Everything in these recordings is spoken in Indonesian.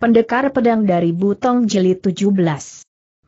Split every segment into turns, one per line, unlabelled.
Pendekar Pedang dari Butong Jeli 17.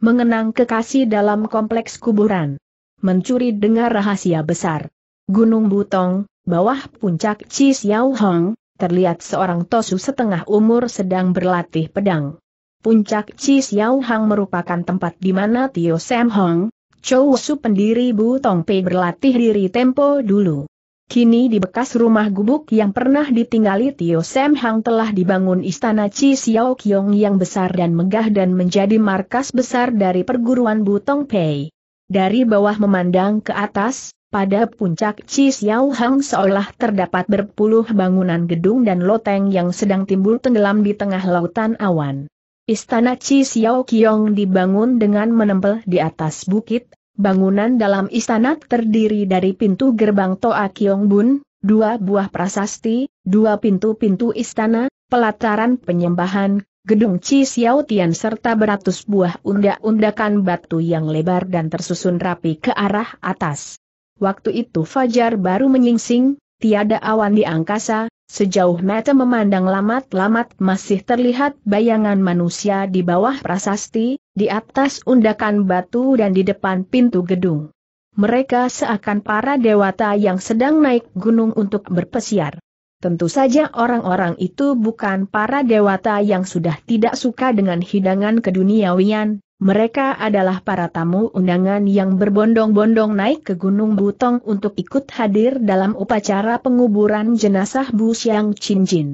Mengenang kekasih dalam kompleks kuburan. Mencuri dengar rahasia besar. Gunung Butong, bawah puncak Cisiau Hong, terlihat seorang tosu setengah umur sedang berlatih pedang. Puncak Cisiau Hong merupakan tempat di mana Tio Sam Hong, Chou Su pendiri Butong Pei berlatih diri tempo dulu. Kini di bekas rumah gubuk yang pernah ditinggali Tio Sam Hang telah dibangun istana Chi Xiao Kiong yang besar dan megah dan menjadi markas besar dari perguruan Butong Pei. Dari bawah memandang ke atas, pada puncak Chi Xiao Hang seolah terdapat berpuluh bangunan gedung dan loteng yang sedang timbul tenggelam di tengah lautan awan. Istana Chi Xiao Kiong dibangun dengan menempel di atas bukit, Bangunan dalam istana terdiri dari pintu gerbang Toa Kiong Bun, dua buah prasasti, dua pintu-pintu istana, pelataran penyembahan, gedung Chi Xiao Tian serta beratus buah undak-undakan batu yang lebar dan tersusun rapi ke arah atas. Waktu itu Fajar baru menyingsing, tiada awan di angkasa, Sejauh mata memandang lamat-lamat masih terlihat bayangan manusia di bawah prasasti, di atas undakan batu dan di depan pintu gedung. Mereka seakan para dewata yang sedang naik gunung untuk berpesiar. Tentu saja orang-orang itu bukan para dewata yang sudah tidak suka dengan hidangan keduniawian, mereka adalah para tamu undangan yang berbondong-bondong naik ke Gunung Butong untuk ikut hadir dalam upacara penguburan jenazah Bu Chin Jin.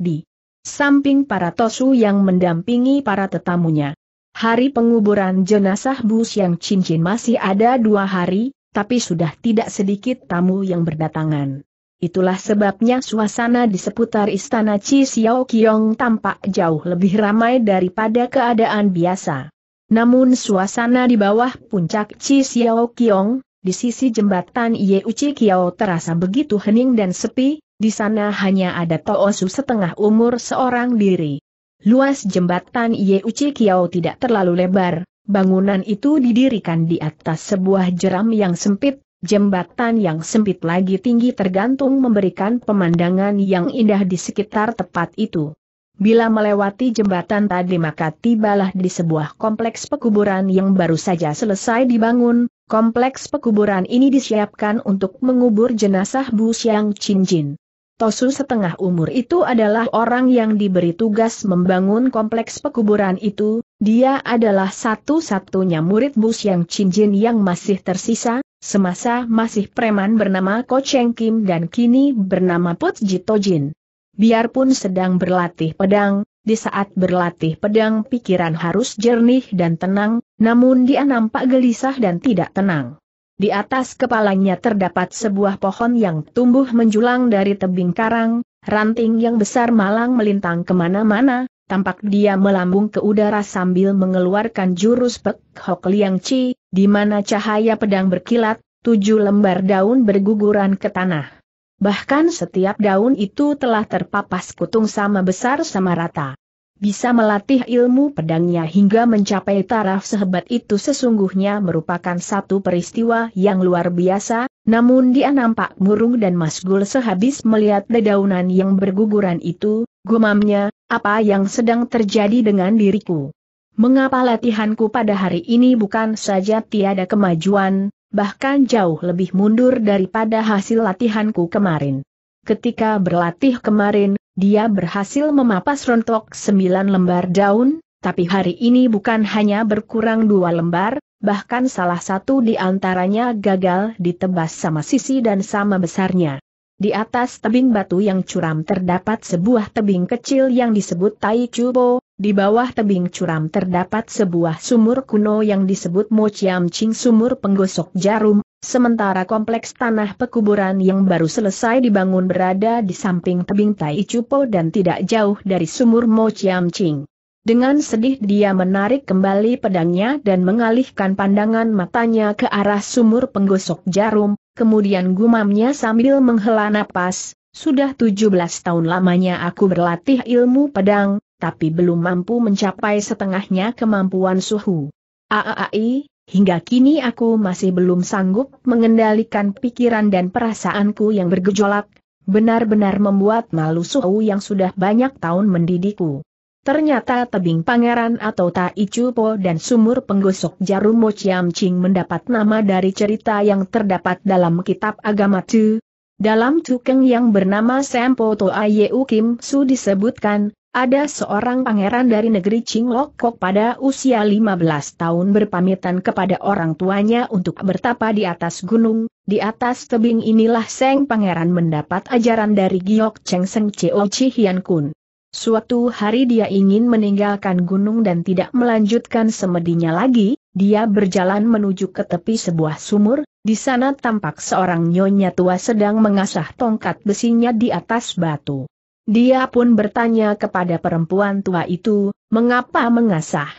Di samping para tosu yang mendampingi para tetamunya. Hari penguburan jenazah Bus yang cincin masih ada dua hari, tapi sudah tidak sedikit tamu yang berdatangan. Itulah sebabnya suasana di seputar istana Chi Xiao Kiong tampak jauh lebih ramai daripada keadaan biasa. Namun suasana di bawah puncak Chi Xiao Kiong, di sisi jembatan Ye Uchi Kiao terasa begitu hening dan sepi, di sana hanya ada Toosu setengah umur seorang diri. Luas jembatan Uci Kiao tidak terlalu lebar, bangunan itu didirikan di atas sebuah jeram yang sempit, jembatan yang sempit lagi tinggi tergantung memberikan pemandangan yang indah di sekitar tempat itu. Bila melewati jembatan tadi maka tibalah di sebuah kompleks pekuburan yang baru saja selesai dibangun, kompleks pekuburan ini disiapkan untuk mengubur jenazah Bu Xiang Chin Jin. Tosu setengah umur itu adalah orang yang diberi tugas membangun kompleks pekuburan itu, dia adalah satu-satunya murid Bus yang cincin yang masih tersisa, semasa masih preman bernama Ko Cheng Kim dan kini bernama Put Jito Jin. Biarpun sedang berlatih pedang, di saat berlatih pedang pikiran harus jernih dan tenang, namun dia nampak gelisah dan tidak tenang. Di atas kepalanya terdapat sebuah pohon yang tumbuh menjulang dari tebing karang, ranting yang besar malang melintang kemana-mana, tampak dia melambung ke udara sambil mengeluarkan jurus Pek Hok Liang Chi, di mana cahaya pedang berkilat, tujuh lembar daun berguguran ke tanah. Bahkan setiap daun itu telah terpapas kutung sama besar sama rata bisa melatih ilmu pedangnya hingga mencapai taraf sehebat itu sesungguhnya merupakan satu peristiwa yang luar biasa, namun dia nampak murung dan masgul sehabis melihat dedaunan yang berguguran itu, gumamnya, apa yang sedang terjadi dengan diriku? Mengapa latihanku pada hari ini bukan saja tiada kemajuan, bahkan jauh lebih mundur daripada hasil latihanku kemarin. Ketika berlatih kemarin, dia berhasil memapas rontok sembilan lembar daun, tapi hari ini bukan hanya berkurang dua lembar, bahkan salah satu di antaranya gagal ditebas sama sisi dan sama besarnya. Di atas tebing batu yang curam terdapat sebuah tebing kecil yang disebut Tai Chubo, di bawah tebing curam terdapat sebuah sumur kuno yang disebut Mochiam Ching Sumur Penggosok Jarum, Sementara kompleks tanah pekuburan yang baru selesai dibangun berada di samping tebing Tai Chupo dan tidak jauh dari sumur Mo Chiam Ching. Dengan sedih dia menarik kembali pedangnya dan mengalihkan pandangan matanya ke arah sumur penggosok jarum, kemudian gumamnya sambil menghela napas, sudah 17 tahun lamanya aku berlatih ilmu pedang, tapi belum mampu mencapai setengahnya kemampuan suhu. Aaai. Hingga kini aku masih belum sanggup mengendalikan pikiran dan perasaanku yang bergejolak, benar-benar membuat malu suhu yang sudah banyak tahun mendidikku. Ternyata tebing pangeran atau Tai Chupo dan sumur penggosok jarum Mo Chiam Ching mendapat nama dari cerita yang terdapat dalam kitab agama Tu, dalam cukeng yang bernama Sampo Toa Yeu Kim Su disebutkan, ada seorang pangeran dari negeri Qinglokok pada usia 15 tahun berpamitan kepada orang tuanya untuk bertapa di atas gunung, di atas tebing inilah Seng pangeran mendapat ajaran dari Giok Cheng Seng Cheo Chi Hian Kun. Suatu hari dia ingin meninggalkan gunung dan tidak melanjutkan semedinya lagi, dia berjalan menuju ke tepi sebuah sumur, di sana tampak seorang nyonya tua sedang mengasah tongkat besinya di atas batu. Dia pun bertanya kepada perempuan tua itu, mengapa mengasah?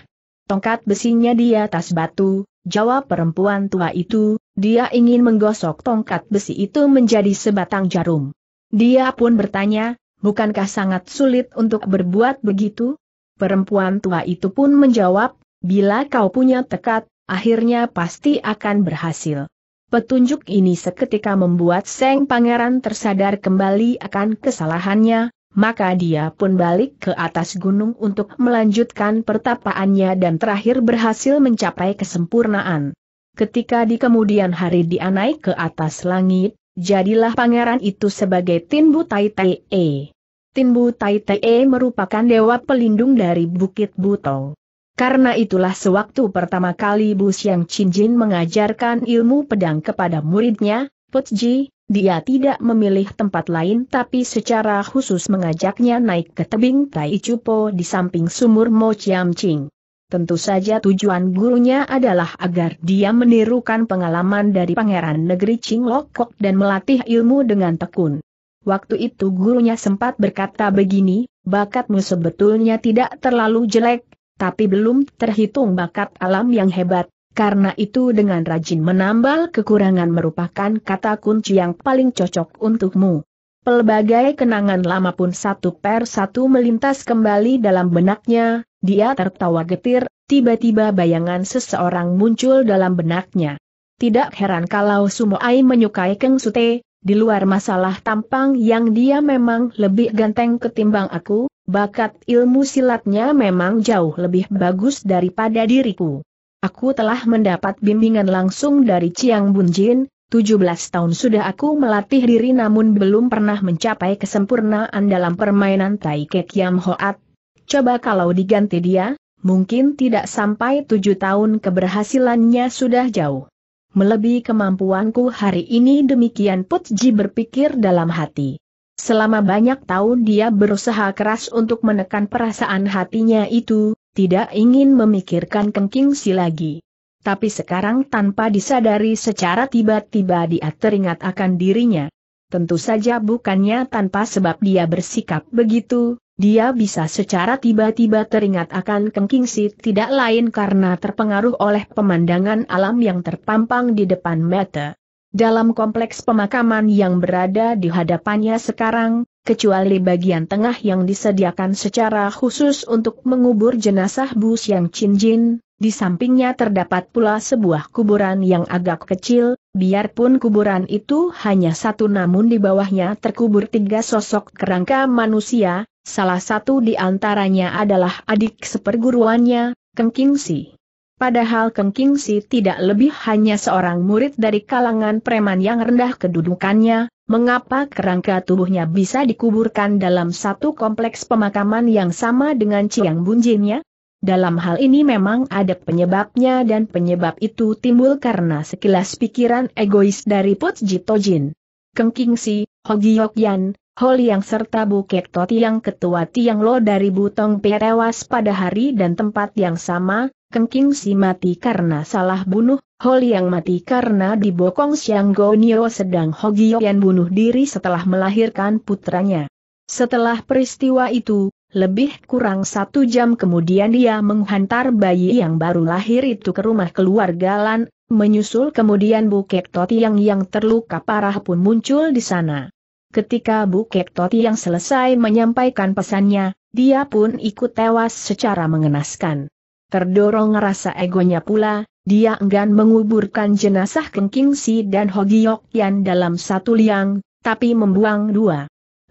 Tongkat besinya di atas batu, jawab perempuan tua itu, dia ingin menggosok tongkat besi itu menjadi sebatang jarum. Dia pun bertanya, bukankah sangat sulit untuk berbuat begitu? Perempuan tua itu pun menjawab, Bila kau punya tekad, akhirnya pasti akan berhasil. Petunjuk ini seketika membuat Seng Pangeran tersadar kembali akan kesalahannya, maka dia pun balik ke atas gunung untuk melanjutkan pertapaannya dan terakhir berhasil mencapai kesempurnaan. Ketika di kemudian hari dia naik ke atas langit, jadilah pangeran itu sebagai Tinbu Tai Tin e. Tinbu Tai E merupakan dewa pelindung dari Bukit Butong. Karena itulah sewaktu pertama kali Bu Xiang Qinjin mengajarkan ilmu pedang kepada muridnya, Putji, dia tidak memilih tempat lain tapi secara khusus mengajaknya naik ke tebing Tai Chupo di samping sumur Mo Chiam Ching. Tentu saja tujuan gurunya adalah agar dia menirukan pengalaman dari pangeran negeri Qinglokok dan melatih ilmu dengan tekun. Waktu itu gurunya sempat berkata begini, bakatmu sebetulnya tidak terlalu jelek, tapi belum terhitung bakat alam yang hebat, karena itu dengan rajin menambal kekurangan merupakan kata kunci yang paling cocok untukmu. Pelbagai kenangan lama pun satu per satu melintas kembali dalam benaknya, dia tertawa getir, tiba-tiba bayangan seseorang muncul dalam benaknya. Tidak heran kalau Sumoai menyukai Keng Sute, di luar masalah tampang yang dia memang lebih ganteng ketimbang aku, Bakat ilmu silatnya memang jauh lebih bagus daripada diriku. Aku telah mendapat bimbingan langsung dari Chiang Bunjin, 17 tahun sudah aku melatih diri namun belum pernah mencapai kesempurnaan dalam permainan Tai Kek Yam Hoat. Coba kalau diganti dia, mungkin tidak sampai tujuh tahun keberhasilannya sudah jauh. Melebihi kemampuanku hari ini demikian Putji berpikir dalam hati. Selama banyak tahun dia berusaha keras untuk menekan perasaan hatinya itu, tidak ingin memikirkan Kengking Si lagi. Tapi sekarang tanpa disadari secara tiba-tiba dia teringat akan dirinya. Tentu saja bukannya tanpa sebab dia bersikap begitu, dia bisa secara tiba-tiba teringat akan Kengking Si tidak lain karena terpengaruh oleh pemandangan alam yang terpampang di depan mata. Dalam kompleks pemakaman yang berada di hadapannya sekarang, kecuali bagian tengah yang disediakan secara khusus untuk mengubur jenazah Bu Siang Chin Jin, di sampingnya terdapat pula sebuah kuburan yang agak kecil, biarpun kuburan itu hanya satu namun di bawahnya terkubur tiga sosok kerangka manusia, salah satu di antaranya adalah adik seperguruannya, Keng Kingsi. Padahal Keng Si tidak lebih hanya seorang murid dari kalangan preman yang rendah kedudukannya, mengapa kerangka tubuhnya bisa dikuburkan dalam satu kompleks pemakaman yang sama dengan Ciang Bunjinnya? Dalam hal ini memang ada penyebabnya dan penyebab itu timbul karena sekilas pikiran egois dari Put Jito Jin. Keng Kingsi, Hogi Yokyan, Holiang serta Bukek Toti yang ketua Tiang Lo dari Butong P tewas pada hari dan tempat yang sama, Kengking si mati karena salah bunuh, Hol yang mati karena dibokong Siang Gonio sedang yang bunuh diri setelah melahirkan putranya. Setelah peristiwa itu, lebih kurang satu jam kemudian dia menghantar bayi yang baru lahir itu ke rumah keluarga Lan, menyusul kemudian Bukek Toti yang terluka parah pun muncul di sana. Ketika Bukek yang selesai menyampaikan pesannya, dia pun ikut tewas secara mengenaskan. Terdorong rasa egonya pula, dia enggan menguburkan jenazah Keng Si dan Hogi Yan dalam satu liang, tapi membuang dua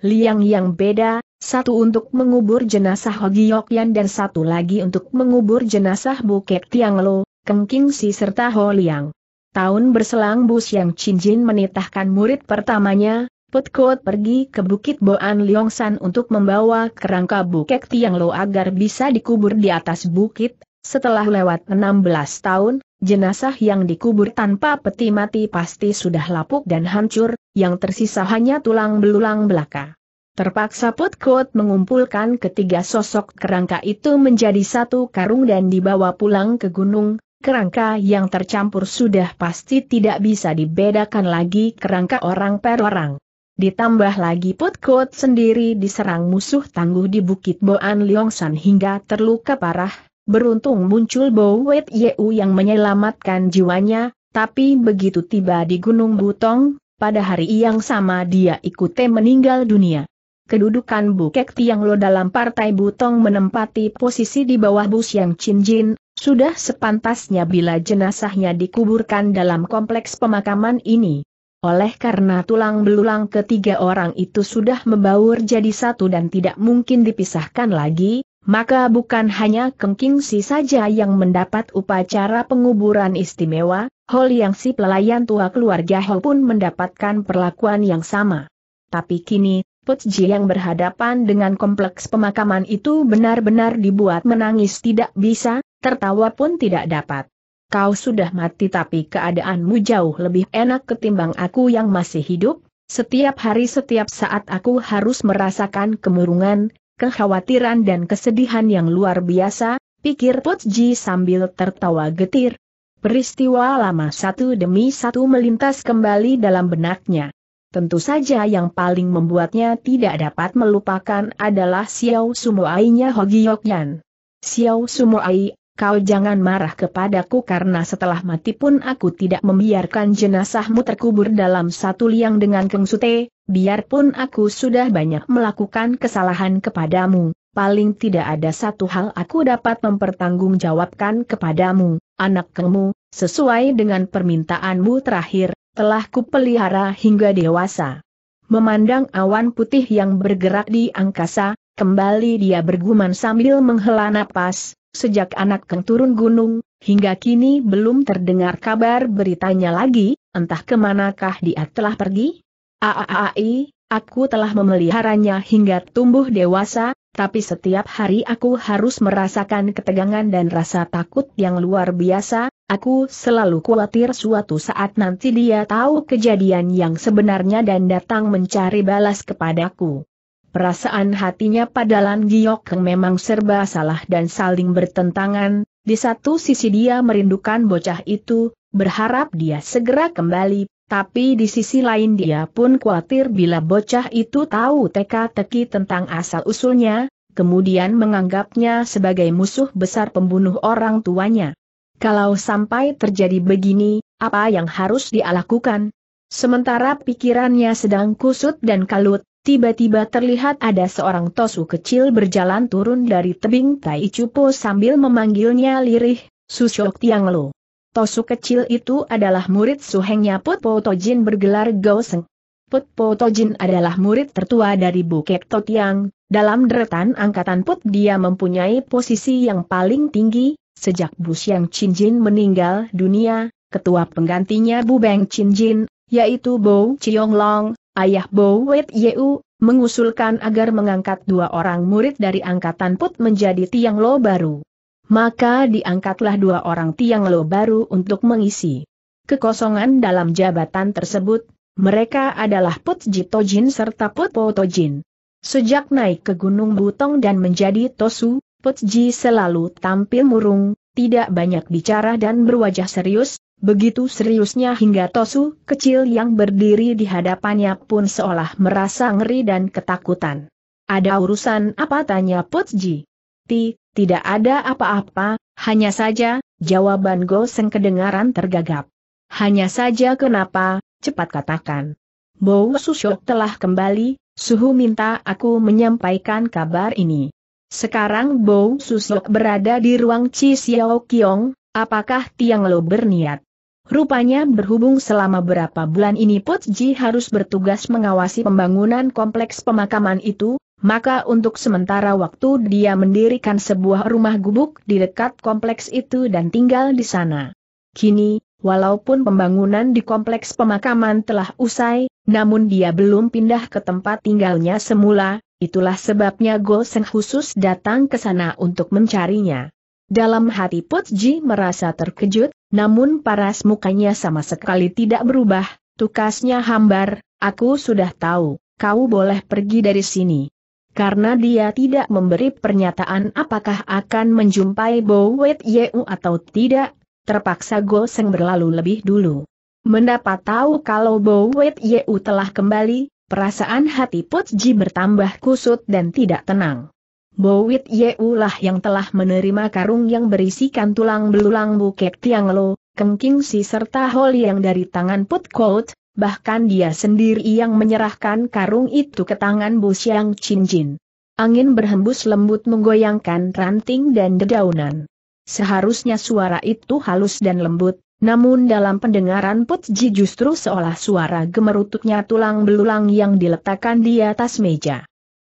liang yang beda, satu untuk mengubur jenazah Hogi Yan dan satu lagi untuk mengubur jenazah Tiang Lo, Keng Si serta Ho Liang. Tahun berselang Bus Yang Jin menitahkan murid pertamanya, Put pergi ke Bukit Boan Liongsan untuk membawa kerangka Bukek Tiang Lo agar bisa dikubur di atas bukit. Setelah lewat 16 tahun, jenazah yang dikubur tanpa peti mati pasti sudah lapuk dan hancur, yang tersisa hanya tulang belulang belaka. Terpaksa Put mengumpulkan ketiga sosok kerangka itu menjadi satu karung dan dibawa pulang ke gunung, kerangka yang tercampur sudah pasti tidak bisa dibedakan lagi kerangka orang per orang. Ditambah lagi Kut sendiri diserang musuh tangguh di Bukit Boan Leongsan hingga terluka parah, beruntung muncul Bo Wet Yeu yang menyelamatkan jiwanya, tapi begitu tiba di Gunung Butong, pada hari yang sama dia ikuti meninggal dunia. Kedudukan Bukek Tiang Lo dalam Partai Butong menempati posisi di bawah Bus Yang Chin Jin, sudah sepantasnya bila jenazahnya dikuburkan dalam kompleks pemakaman ini. Oleh karena tulang belulang ketiga orang itu sudah membaur jadi satu dan tidak mungkin dipisahkan lagi, maka bukan hanya Keng Si saja yang mendapat upacara penguburan istimewa, Hol Yang Si pelayan tua keluarga Hol pun mendapatkan perlakuan yang sama. Tapi kini, Ji yang berhadapan dengan kompleks pemakaman itu benar-benar dibuat menangis tidak bisa, tertawa pun tidak dapat kau sudah mati tapi keadaanmu jauh lebih enak ketimbang aku yang masih hidup, setiap hari setiap saat aku harus merasakan kemurungan, kekhawatiran dan kesedihan yang luar biasa, pikir Putji sambil tertawa getir. Peristiwa lama satu demi satu melintas kembali dalam benaknya. Tentu saja yang paling membuatnya tidak dapat melupakan adalah Xiao Sumoainya Hogi Yokyan. Xiao Sumoai kau jangan marah kepadaku karena setelah mati pun aku tidak membiarkan jenazahmu terkubur dalam satu liang dengan kengsute. biarpun aku sudah banyak melakukan kesalahan kepadamu, paling tidak ada satu hal aku dapat mempertanggungjawabkan kepadamu, anak Kengmu, sesuai dengan permintaanmu terakhir, telah kupelihara hingga dewasa. Memandang awan putih yang bergerak di angkasa, kembali dia bergumam sambil menghela napas, sejak anak Keng turun gunung, hingga kini belum terdengar kabar beritanya lagi, entah kemanakah dia telah pergi? Aaai, aku telah memeliharanya hingga tumbuh dewasa, tapi setiap hari aku harus merasakan ketegangan dan rasa takut yang luar biasa, aku selalu khawatir suatu saat nanti dia tahu kejadian yang sebenarnya dan datang mencari balas kepadaku. Perasaan hatinya pada Lan Giok memang serba salah dan saling bertentangan, di satu sisi dia merindukan bocah itu, berharap dia segera kembali, tapi di sisi lain dia pun khawatir bila bocah itu tahu teka-teki tentang asal-usulnya, kemudian menganggapnya sebagai musuh besar pembunuh orang tuanya. Kalau sampai terjadi begini, apa yang harus dia lakukan? Sementara pikirannya sedang kusut dan kalut, Tiba-tiba terlihat ada seorang tosu kecil berjalan turun dari tebing Tai Cupo sambil memanggilnya lirih, Susok Tiang Lo. Tosu kecil itu adalah murid suhengnya Put Po Tojin bergelar Goseng. Put Po Tojin adalah murid tertua dari Bukit Totiang, dalam deretan angkatan Put dia mempunyai posisi yang paling tinggi, sejak Bu Chin Jin meninggal dunia, ketua penggantinya Bu Beng Chin Jin, yaitu Bo Chiong Long, Ayah Bowet Yeu, mengusulkan agar mengangkat dua orang murid dari angkatan Put menjadi Tiang Lo baru. Maka diangkatlah dua orang Tiang Lo baru untuk mengisi kekosongan dalam jabatan tersebut, mereka adalah Put Jitojin serta Put Potojin. Sejak naik ke Gunung Butong dan menjadi Tosu, Putji selalu tampil murung, tidak banyak bicara dan berwajah serius, Begitu seriusnya hingga Tosu, kecil yang berdiri di hadapannya pun seolah merasa ngeri dan ketakutan. Ada urusan apa tanya Putji. Ti, tidak ada apa-apa, hanya saja, jawaban Goseng kedengaran tergagap. Hanya saja kenapa, cepat katakan. Bow Susuk telah kembali, Suhu minta aku menyampaikan kabar ini. Sekarang Bow Susuk berada di ruang Cisiao Xiao Kiong, apakah Tiang Lo berniat Rupanya berhubung selama berapa bulan ini Pot Ji harus bertugas mengawasi pembangunan kompleks pemakaman itu, maka untuk sementara waktu dia mendirikan sebuah rumah gubuk di dekat kompleks itu dan tinggal di sana. Kini, walaupun pembangunan di kompleks pemakaman telah usai, namun dia belum pindah ke tempat tinggalnya semula, itulah sebabnya Go Seng khusus datang ke sana untuk mencarinya. Dalam hati Pot Ji merasa terkejut, namun paras mukanya sama sekali tidak berubah, tukasnya hambar, aku sudah tahu, kau boleh pergi dari sini. Karena dia tidak memberi pernyataan apakah akan menjumpai Bowet Yeu atau tidak, terpaksa Goseng berlalu lebih dulu. Mendapat tahu kalau Bowet Yeu telah kembali, perasaan hati Putji bertambah kusut dan tidak tenang. Bowit Yeulah yang telah menerima karung yang berisikan tulang belulang bukek Tianglo, King Si serta Hol yang dari tangan Put Kout, bahkan dia sendiri yang menyerahkan karung itu ke tangan Bu Siang Jin. Angin berhembus lembut menggoyangkan ranting dan dedaunan. Seharusnya suara itu halus dan lembut, namun dalam pendengaran Put Ji justru seolah suara gemerututnya tulang belulang yang diletakkan di atas meja.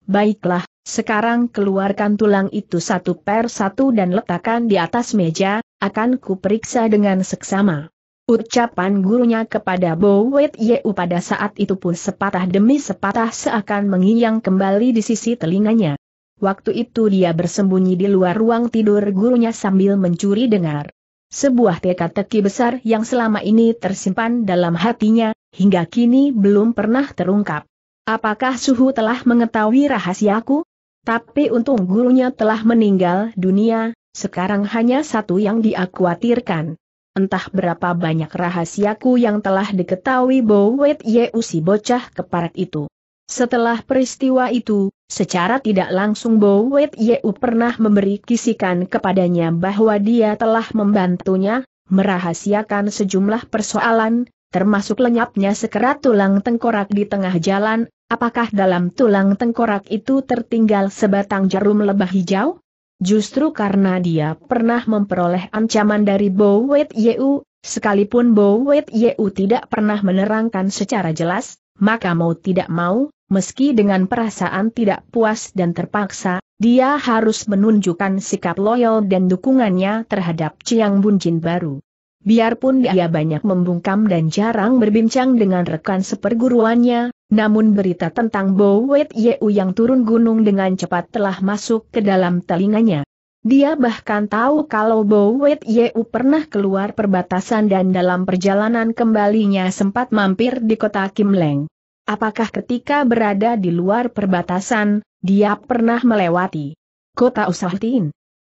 Baiklah, sekarang keluarkan tulang itu satu per satu dan letakkan di atas meja, akan kuperiksa dengan seksama. Ucapan gurunya kepada Bowet Yeu pada saat itu pun sepatah demi sepatah seakan mengiang kembali di sisi telinganya. Waktu itu dia bersembunyi di luar ruang tidur gurunya sambil mencuri dengar. Sebuah teka-teki besar yang selama ini tersimpan dalam hatinya, hingga kini belum pernah terungkap. Apakah suhu telah mengetahui rahasiaku? Tapi untung gurunya telah meninggal dunia, sekarang hanya satu yang diakwatirkan. Entah berapa banyak rahasiaku yang telah diketahui Bowet si bocah keparat itu. Setelah peristiwa itu, secara tidak langsung Bowet Yeu pernah memberi kisikan kepadanya bahwa dia telah membantunya, merahasiakan sejumlah persoalan, termasuk lenyapnya sekerat tulang tengkorak di tengah jalan, Apakah dalam tulang tengkorak itu tertinggal sebatang jarum lebah hijau? Justru karena dia pernah memperoleh ancaman dari Bowet Yeu, sekalipun Bowet Yeu tidak pernah menerangkan secara jelas, maka mau tidak mau, meski dengan perasaan tidak puas dan terpaksa, dia harus menunjukkan sikap loyal dan dukungannya terhadap Ciang Bunjin baru. Biarpun dia banyak membungkam dan jarang berbincang dengan rekan seperguruannya, namun berita tentang Bo Wet Yeu yang turun gunung dengan cepat telah masuk ke dalam telinganya. Dia bahkan tahu kalau Bo Wet Yeu pernah keluar perbatasan dan dalam perjalanan kembalinya sempat mampir di kota Kim Leng. Apakah ketika berada di luar perbatasan, dia pernah melewati kota Usahtin?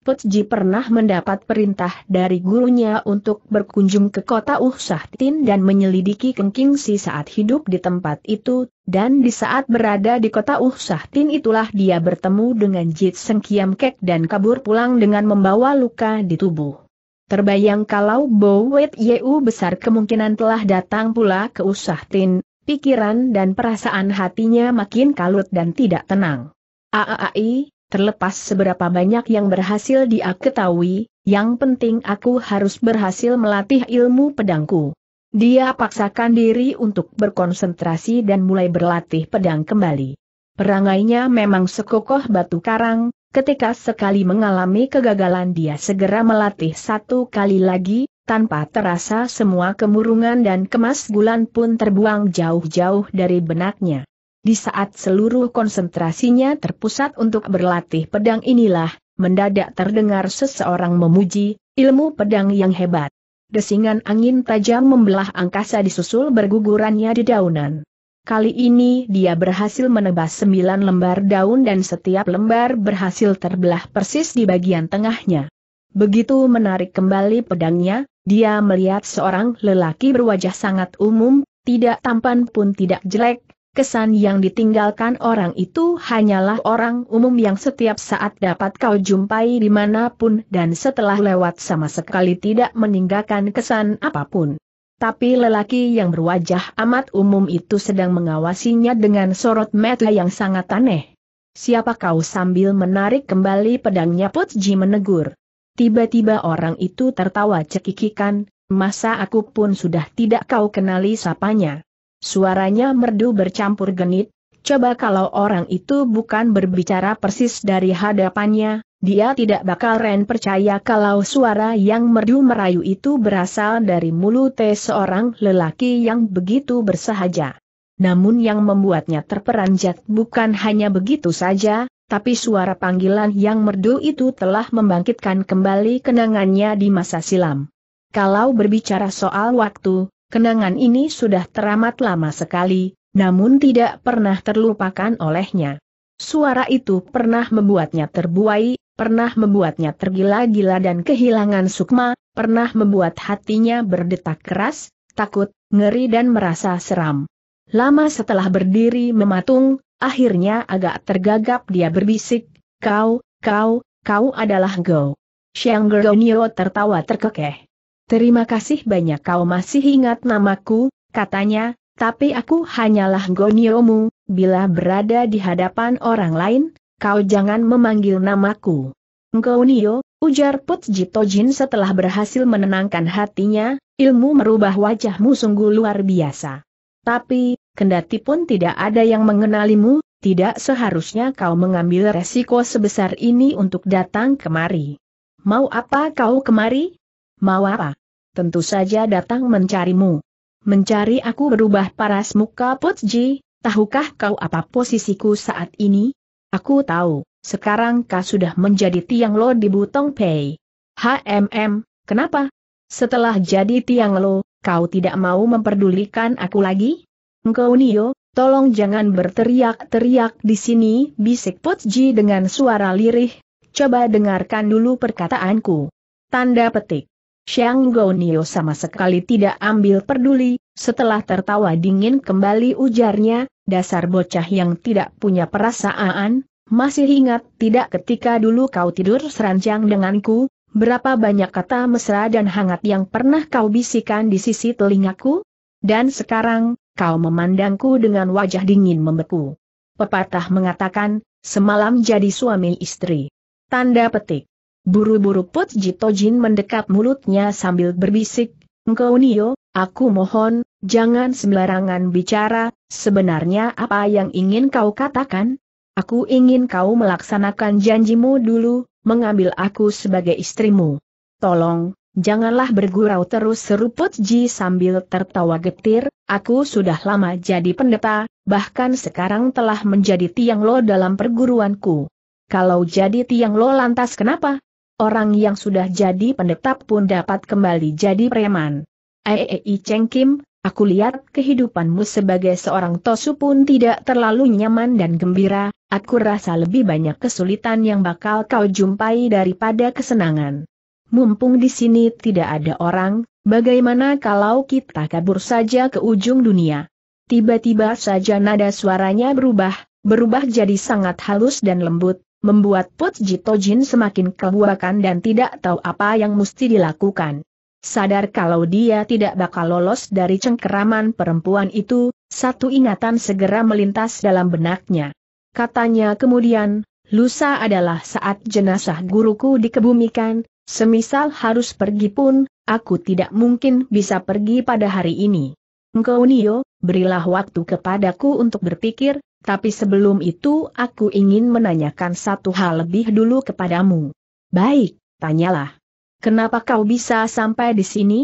Kutji pernah mendapat perintah dari gurunya untuk berkunjung ke kota Uhsahtin dan menyelidiki Kengking Si saat hidup di tempat itu, dan di saat berada di kota Uhsahtin itulah dia bertemu dengan Jit Seng Kiam Kek dan kabur pulang dengan membawa luka di tubuh. Terbayang kalau Bowet Yeu besar kemungkinan telah datang pula ke Uhsahtin, pikiran dan perasaan hatinya makin kalut dan tidak tenang. Aai, Terlepas seberapa banyak yang berhasil dia ketahui, yang penting aku harus berhasil melatih ilmu pedangku. Dia paksakan diri untuk berkonsentrasi dan mulai berlatih pedang kembali. Perangainya memang sekokoh batu karang, ketika sekali mengalami kegagalan dia segera melatih satu kali lagi, tanpa terasa semua kemurungan dan kemas gulan pun terbuang jauh-jauh dari benaknya. Di saat seluruh konsentrasinya terpusat untuk berlatih pedang inilah, mendadak terdengar seseorang memuji, ilmu pedang yang hebat. Desingan angin tajam membelah angkasa disusul bergugurannya di daunan. Kali ini dia berhasil menebas sembilan lembar daun dan setiap lembar berhasil terbelah persis di bagian tengahnya. Begitu menarik kembali pedangnya, dia melihat seorang lelaki berwajah sangat umum, tidak tampan pun tidak jelek, kesan yang ditinggalkan orang itu hanyalah orang umum yang setiap saat dapat kau jumpai dimanapun dan setelah lewat sama sekali tidak meninggalkan kesan apapun. Tapi lelaki yang berwajah amat umum itu sedang mengawasinya dengan sorot mata yang sangat aneh. Siapa kau sambil menarik kembali pedangnya Putji menegur. Tiba-tiba orang itu tertawa cekikikan, masa aku pun sudah tidak kau kenali sapanya. Suaranya merdu bercampur genit, coba kalau orang itu bukan berbicara persis dari hadapannya, dia tidak bakal Ren percaya kalau suara yang merdu merayu itu berasal dari mulut seorang lelaki yang begitu bersahaja. Namun yang membuatnya terperanjat bukan hanya begitu saja, tapi suara panggilan yang merdu itu telah membangkitkan kembali kenangannya di masa silam. Kalau berbicara soal waktu, Kenangan ini sudah teramat lama sekali, namun tidak pernah terlupakan olehnya. Suara itu pernah membuatnya terbuai, pernah membuatnya tergila-gila dan kehilangan sukma, pernah membuat hatinya berdetak keras, takut, ngeri dan merasa seram. Lama setelah berdiri mematung, akhirnya agak tergagap dia berbisik, kau, kau, kau adalah Go. Xiang Gernio tertawa terkekeh. Terima kasih banyak kau masih ingat namaku, katanya, tapi aku hanyalah goniomu, bila berada di hadapan orang lain, kau jangan memanggil namaku. Gonio, ujar Put Jitojin setelah berhasil menenangkan hatinya, ilmu merubah wajahmu sungguh luar biasa. Tapi, kendati pun tidak ada yang mengenalimu, tidak seharusnya kau mengambil resiko sebesar ini untuk datang kemari. Mau apa kau kemari? mau apa? Tentu saja datang mencarimu. Mencari aku berubah paras muka Potji, tahukah kau apa posisiku saat ini? Aku tahu, sekarang kau sudah menjadi tiang lo di Butong Pei. HMM, kenapa? Setelah jadi tiang lo, kau tidak mau memperdulikan aku lagi? Engkau Nio, tolong jangan berteriak-teriak di sini, bisik Potji dengan suara lirih. Coba dengarkan dulu perkataanku. Tanda petik. Xiang Gonio sama sekali tidak ambil peduli, setelah tertawa dingin kembali ujarnya, dasar bocah yang tidak punya perasaan, masih ingat tidak ketika dulu kau tidur seranjang denganku, berapa banyak kata mesra dan hangat yang pernah kau bisikan di sisi telingaku? Dan sekarang, kau memandangku dengan wajah dingin membeku. Pepatah mengatakan, semalam jadi suami istri. Tanda petik. Buru-buru Put Jito Jin mendekap mulutnya sambil berbisik, Engkau Nio, aku mohon, jangan sembarangan bicara, sebenarnya apa yang ingin kau katakan? Aku ingin kau melaksanakan janjimu dulu, mengambil aku sebagai istrimu. Tolong, janganlah bergurau terus seru Put Ji sambil tertawa getir, aku sudah lama jadi pendeta, bahkan sekarang telah menjadi tiang lo dalam perguruanku. Kalau jadi tiang lo lantas kenapa? orang yang sudah jadi pendetap pun dapat kembali jadi preman. Eei Cheng Kim, aku lihat kehidupanmu sebagai seorang tosu pun tidak terlalu nyaman dan gembira, aku rasa lebih banyak kesulitan yang bakal kau jumpai daripada kesenangan. Mumpung di sini tidak ada orang, bagaimana kalau kita kabur saja ke ujung dunia? Tiba-tiba saja nada suaranya berubah, berubah jadi sangat halus dan lembut, membuat Put Jito Jin semakin kebuakan dan tidak tahu apa yang mesti dilakukan. Sadar kalau dia tidak bakal lolos dari cengkeraman perempuan itu, satu ingatan segera melintas dalam benaknya. Katanya kemudian, lusa adalah saat jenazah guruku dikebumikan, semisal harus pergi pun, aku tidak mungkin bisa pergi pada hari ini. Engkau Nio, berilah waktu kepadaku untuk berpikir, tapi sebelum itu aku ingin menanyakan satu hal lebih dulu kepadamu. Baik, tanyalah. Kenapa kau bisa sampai di sini?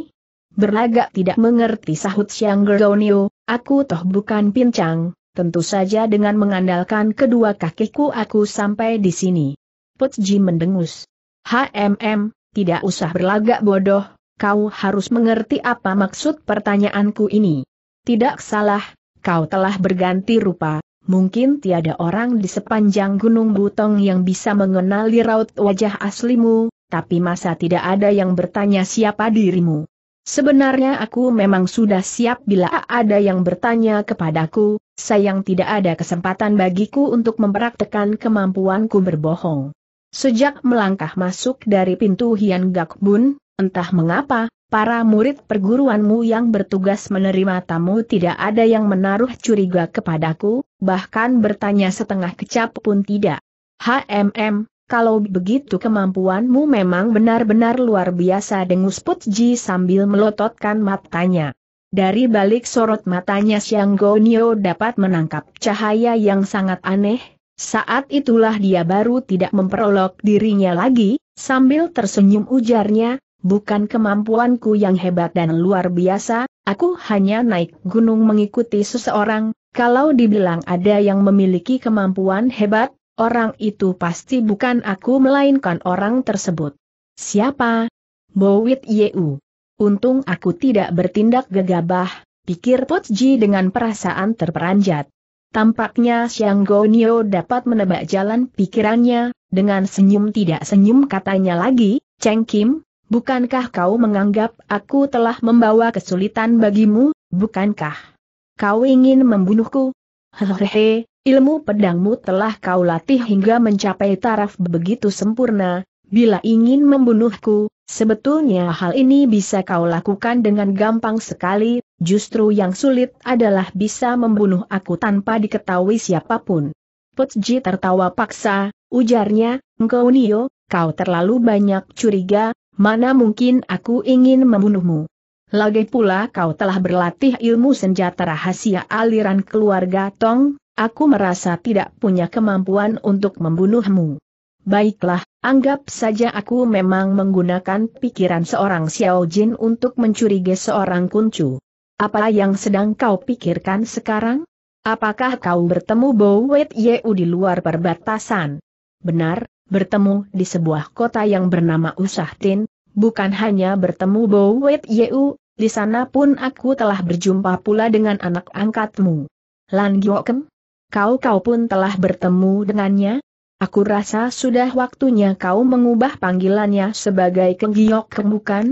Berlagak tidak mengerti sahut Siang Gergonio, aku toh bukan pincang, tentu saja dengan mengandalkan kedua kakiku aku sampai di sini. Putji mendengus. HMM, tidak usah berlagak bodoh, kau harus mengerti apa maksud pertanyaanku ini. Tidak salah, kau telah berganti rupa, mungkin tiada orang di sepanjang Gunung Butong yang bisa mengenali raut wajah aslimu, tapi masa tidak ada yang bertanya siapa dirimu. Sebenarnya aku memang sudah siap bila ada yang bertanya kepadaku, sayang tidak ada kesempatan bagiku untuk mempraktekan kemampuanku berbohong. Sejak melangkah masuk dari pintu Hian Gakbun, entah mengapa, para murid perguruanmu yang bertugas menerima tamu tidak ada yang menaruh curiga kepadaku, bahkan bertanya setengah kecap pun tidak. HMM, kalau begitu kemampuanmu memang benar-benar luar biasa dengus Putji sambil melototkan matanya. Dari balik sorot matanya Siang Gonio dapat menangkap cahaya yang sangat aneh, saat itulah dia baru tidak memperolok dirinya lagi, sambil tersenyum ujarnya, bukan kemampuanku yang hebat dan luar biasa, aku hanya naik gunung mengikuti seseorang, kalau dibilang ada yang memiliki kemampuan hebat, orang itu pasti bukan aku melainkan orang tersebut. Siapa? Bowit Yeu. Untung aku tidak bertindak gegabah, pikir Potji dengan perasaan terperanjat. Tampaknya Xiang Gonyo dapat menebak jalan pikirannya, dengan senyum tidak senyum katanya lagi, Cheng Kim, bukankah kau menganggap aku telah membawa kesulitan bagimu, bukankah? Kau ingin membunuhku? Hehehe, ilmu pedangmu telah kau latih hingga mencapai taraf begitu sempurna, bila ingin membunuhku, sebetulnya hal ini bisa kau lakukan dengan gampang sekali, justru yang sulit adalah bisa membunuh aku tanpa diketahui siapapun. Putji tertawa paksa, ujarnya, engkau Nio, kau terlalu banyak curiga, Mana mungkin aku ingin membunuhmu? Lagi pula kau telah berlatih ilmu senjata rahasia aliran keluarga Tong, aku merasa tidak punya kemampuan untuk membunuhmu. Baiklah, anggap saja aku memang menggunakan pikiran seorang Xiao Jin untuk mencurigai seorang kuncu. Apa yang sedang kau pikirkan sekarang? Apakah kau bertemu Bowet Yeu di luar perbatasan? Benar, bertemu di sebuah kota yang bernama Usahtin, bukan hanya bertemu Bowet Yeu, di sana pun aku telah berjumpa pula dengan anak angkatmu. Lan Giokem? Kau-kau pun telah bertemu dengannya? Aku rasa sudah waktunya kau mengubah panggilannya sebagai Keng Gyokem bukan?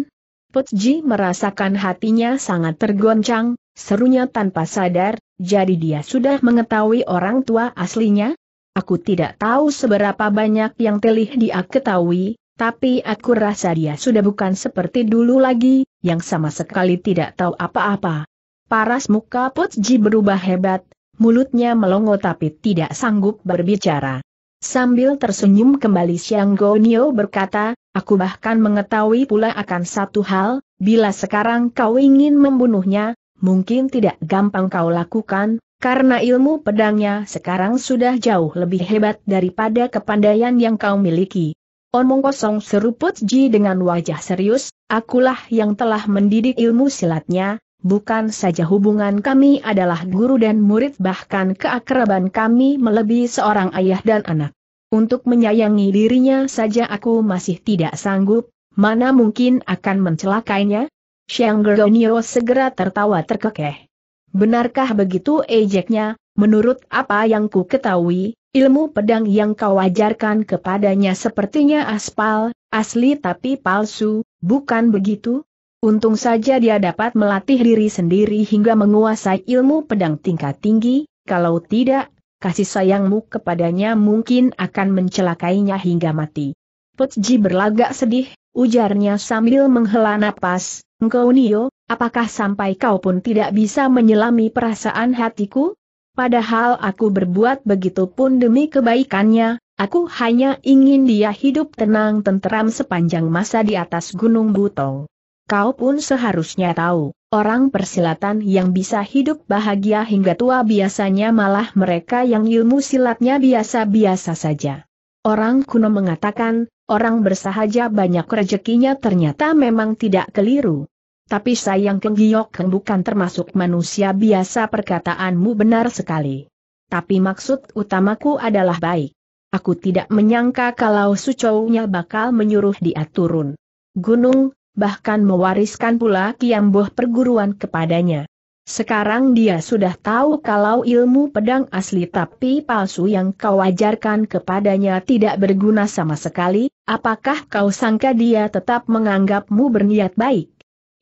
Putji merasakan hatinya sangat tergoncang, serunya tanpa sadar, jadi dia sudah mengetahui orang tua aslinya? Aku tidak tahu seberapa banyak yang Telih dia ketahui, tapi aku rasa dia sudah bukan seperti dulu lagi, yang sama sekali tidak tahu apa-apa. Paras muka Putji berubah hebat, mulutnya melongo tapi tidak sanggup berbicara. Sambil tersenyum kembali Siang Gonio berkata, aku bahkan mengetahui pula akan satu hal, bila sekarang kau ingin membunuhnya, mungkin tidak gampang kau lakukan, karena ilmu pedangnya sekarang sudah jauh lebih hebat daripada kepandaian yang kau miliki. Omong kosong seruput Ji dengan wajah serius, akulah yang telah mendidik ilmu silatnya, bukan saja hubungan kami adalah guru dan murid bahkan keakraban kami melebihi seorang ayah dan anak. Untuk menyayangi dirinya saja aku masih tidak sanggup, mana mungkin akan mencelakainya? Xiang Gergonio segera tertawa terkekeh. Benarkah begitu ejeknya? Menurut apa yang ku ketahui, ilmu pedang yang kau ajarkan kepadanya sepertinya aspal, asli tapi palsu, bukan begitu? Untung saja dia dapat melatih diri sendiri hingga menguasai ilmu pedang tingkat tinggi, kalau tidak, kasih sayangmu kepadanya mungkin akan mencelakainya hingga mati. Putji berlagak sedih, ujarnya sambil menghela napas, engkau Nio, apakah sampai kau pun tidak bisa menyelami perasaan hatiku? Padahal aku berbuat begitu pun demi kebaikannya, aku hanya ingin dia hidup tenang tenteram sepanjang masa di atas Gunung Butong. Kau pun seharusnya tahu, orang persilatan yang bisa hidup bahagia hingga tua biasanya malah mereka yang ilmu silatnya biasa-biasa saja. Orang kuno mengatakan, orang bersahaja banyak rezekinya ternyata memang tidak keliru. Tapi sayang Keng Giok bukan termasuk manusia biasa perkataanmu benar sekali. Tapi maksud utamaku adalah baik. Aku tidak menyangka kalau sucownya bakal menyuruh dia turun. Gunung, bahkan mewariskan pula kiamboh perguruan kepadanya. Sekarang dia sudah tahu kalau ilmu pedang asli tapi palsu yang kau ajarkan kepadanya tidak berguna sama sekali, apakah kau sangka dia tetap menganggapmu berniat baik?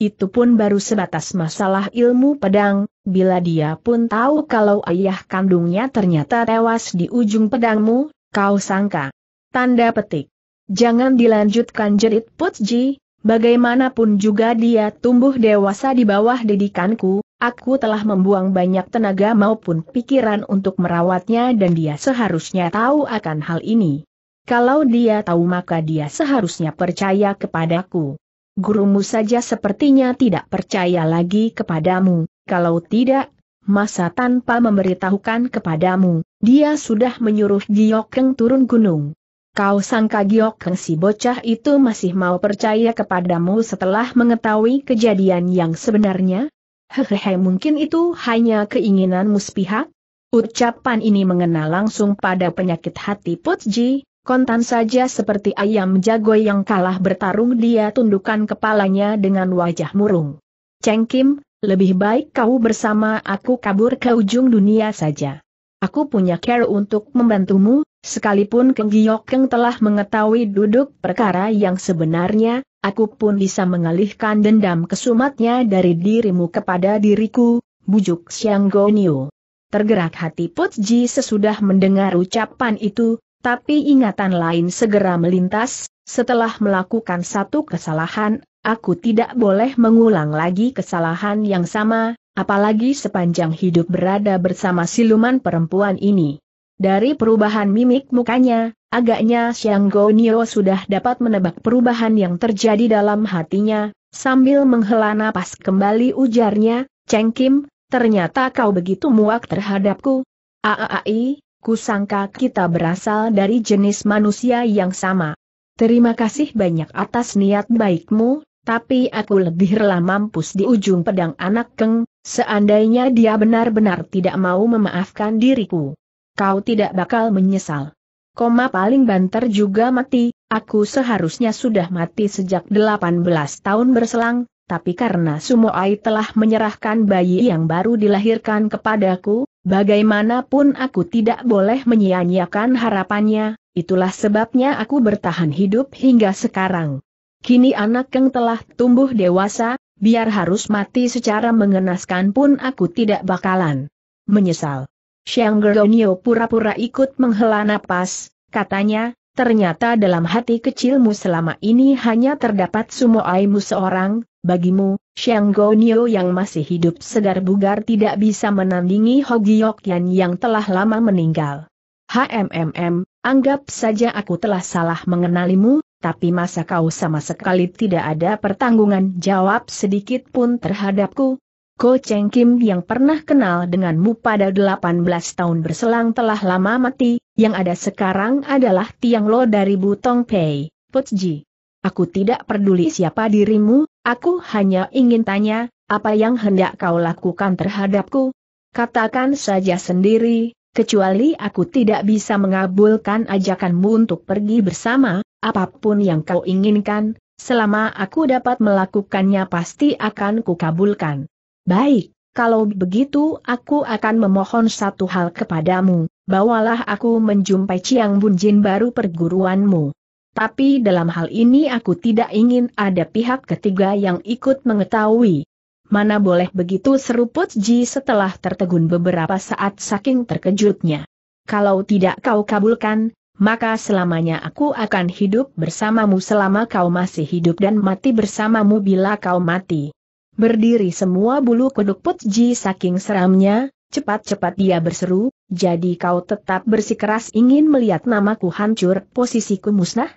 Itu pun baru sebatas masalah ilmu pedang, bila dia pun tahu kalau ayah kandungnya ternyata tewas di ujung pedangmu, kau sangka. Tanda petik. Jangan dilanjutkan jerit Putji, bagaimanapun juga dia tumbuh dewasa di bawah didikanku, aku telah membuang banyak tenaga maupun pikiran untuk merawatnya dan dia seharusnya tahu akan hal ini. Kalau dia tahu maka dia seharusnya percaya kepadaku gurumu saja sepertinya tidak percaya lagi kepadamu, kalau tidak, masa tanpa memberitahukan kepadamu, dia sudah menyuruh Giokeng turun gunung. Kau sangka Giokeng si bocah itu masih mau percaya kepadamu setelah mengetahui kejadian yang sebenarnya? Hehehe mungkin itu hanya keinginanmu sepihak? Ucapan ini mengena langsung pada penyakit hati Putji, kontan saja seperti ayam jago yang kalah bertarung dia tundukkan kepalanya dengan wajah murung. Cheng Kim, lebih baik kau bersama aku kabur ke ujung dunia saja. Aku punya care untuk membantumu, sekalipun Keng Keng telah mengetahui duduk perkara yang sebenarnya, aku pun bisa mengalihkan dendam kesumatnya dari dirimu kepada diriku, bujuk Xiang Goniu. Tergerak hati Putji sesudah mendengar ucapan itu, tapi ingatan lain segera melintas, setelah melakukan satu kesalahan, aku tidak boleh mengulang lagi kesalahan yang sama, apalagi sepanjang hidup berada bersama siluman perempuan ini. Dari perubahan mimik mukanya, agaknya Xiang Gonio sudah dapat menebak perubahan yang terjadi dalam hatinya, sambil menghela napas kembali ujarnya, Cheng Kim, ternyata kau begitu muak terhadapku. Aai, Kusangka kita berasal dari jenis manusia yang sama. Terima kasih banyak atas niat baikmu, tapi aku lebih rela mampus di ujung pedang anak keng, seandainya dia benar-benar tidak mau memaafkan diriku. Kau tidak bakal menyesal. Koma paling banter juga mati, aku seharusnya sudah mati sejak 18 tahun berselang, tapi karena Sumoai telah menyerahkan bayi yang baru dilahirkan kepadaku, bagaimanapun aku tidak boleh menyia-nyiakan harapannya, itulah sebabnya aku bertahan hidup hingga sekarang. Kini anak yang telah tumbuh dewasa, biar harus mati secara mengenaskan pun aku tidak bakalan menyesal. Xiang Gerdonio pura-pura ikut menghela napas, katanya, Ternyata dalam hati kecilmu selama ini hanya terdapat aimu seorang, Bagimu, Xiang yang masih hidup segar bugar tidak bisa menandingi Hogi Yan yang telah lama meninggal. HMMM, anggap saja aku telah salah mengenalimu, tapi masa kau sama sekali tidak ada pertanggungan jawab sedikit pun terhadapku? Ko Cheng Kim yang pernah kenal denganmu pada 18 tahun berselang telah lama mati, yang ada sekarang adalah Tiang Lo dari Butong Pei, Putji. Aku tidak peduli siapa dirimu, aku hanya ingin tanya, apa yang hendak kau lakukan terhadapku? Katakan saja sendiri, kecuali aku tidak bisa mengabulkan ajakanmu untuk pergi bersama, apapun yang kau inginkan, selama aku dapat melakukannya pasti akan kukabulkan. Baik, kalau begitu aku akan memohon satu hal kepadamu, bawalah aku menjumpai Ciang Bunjin baru perguruanmu. Tapi dalam hal ini aku tidak ingin ada pihak ketiga yang ikut mengetahui. Mana boleh begitu seruput Ji setelah tertegun beberapa saat saking terkejutnya. Kalau tidak kau kabulkan, maka selamanya aku akan hidup bersamamu selama kau masih hidup dan mati bersamamu bila kau mati. Berdiri semua bulu kuduk Putji saking seramnya, cepat-cepat dia berseru, jadi kau tetap bersikeras ingin melihat namaku hancur, posisiku musnah?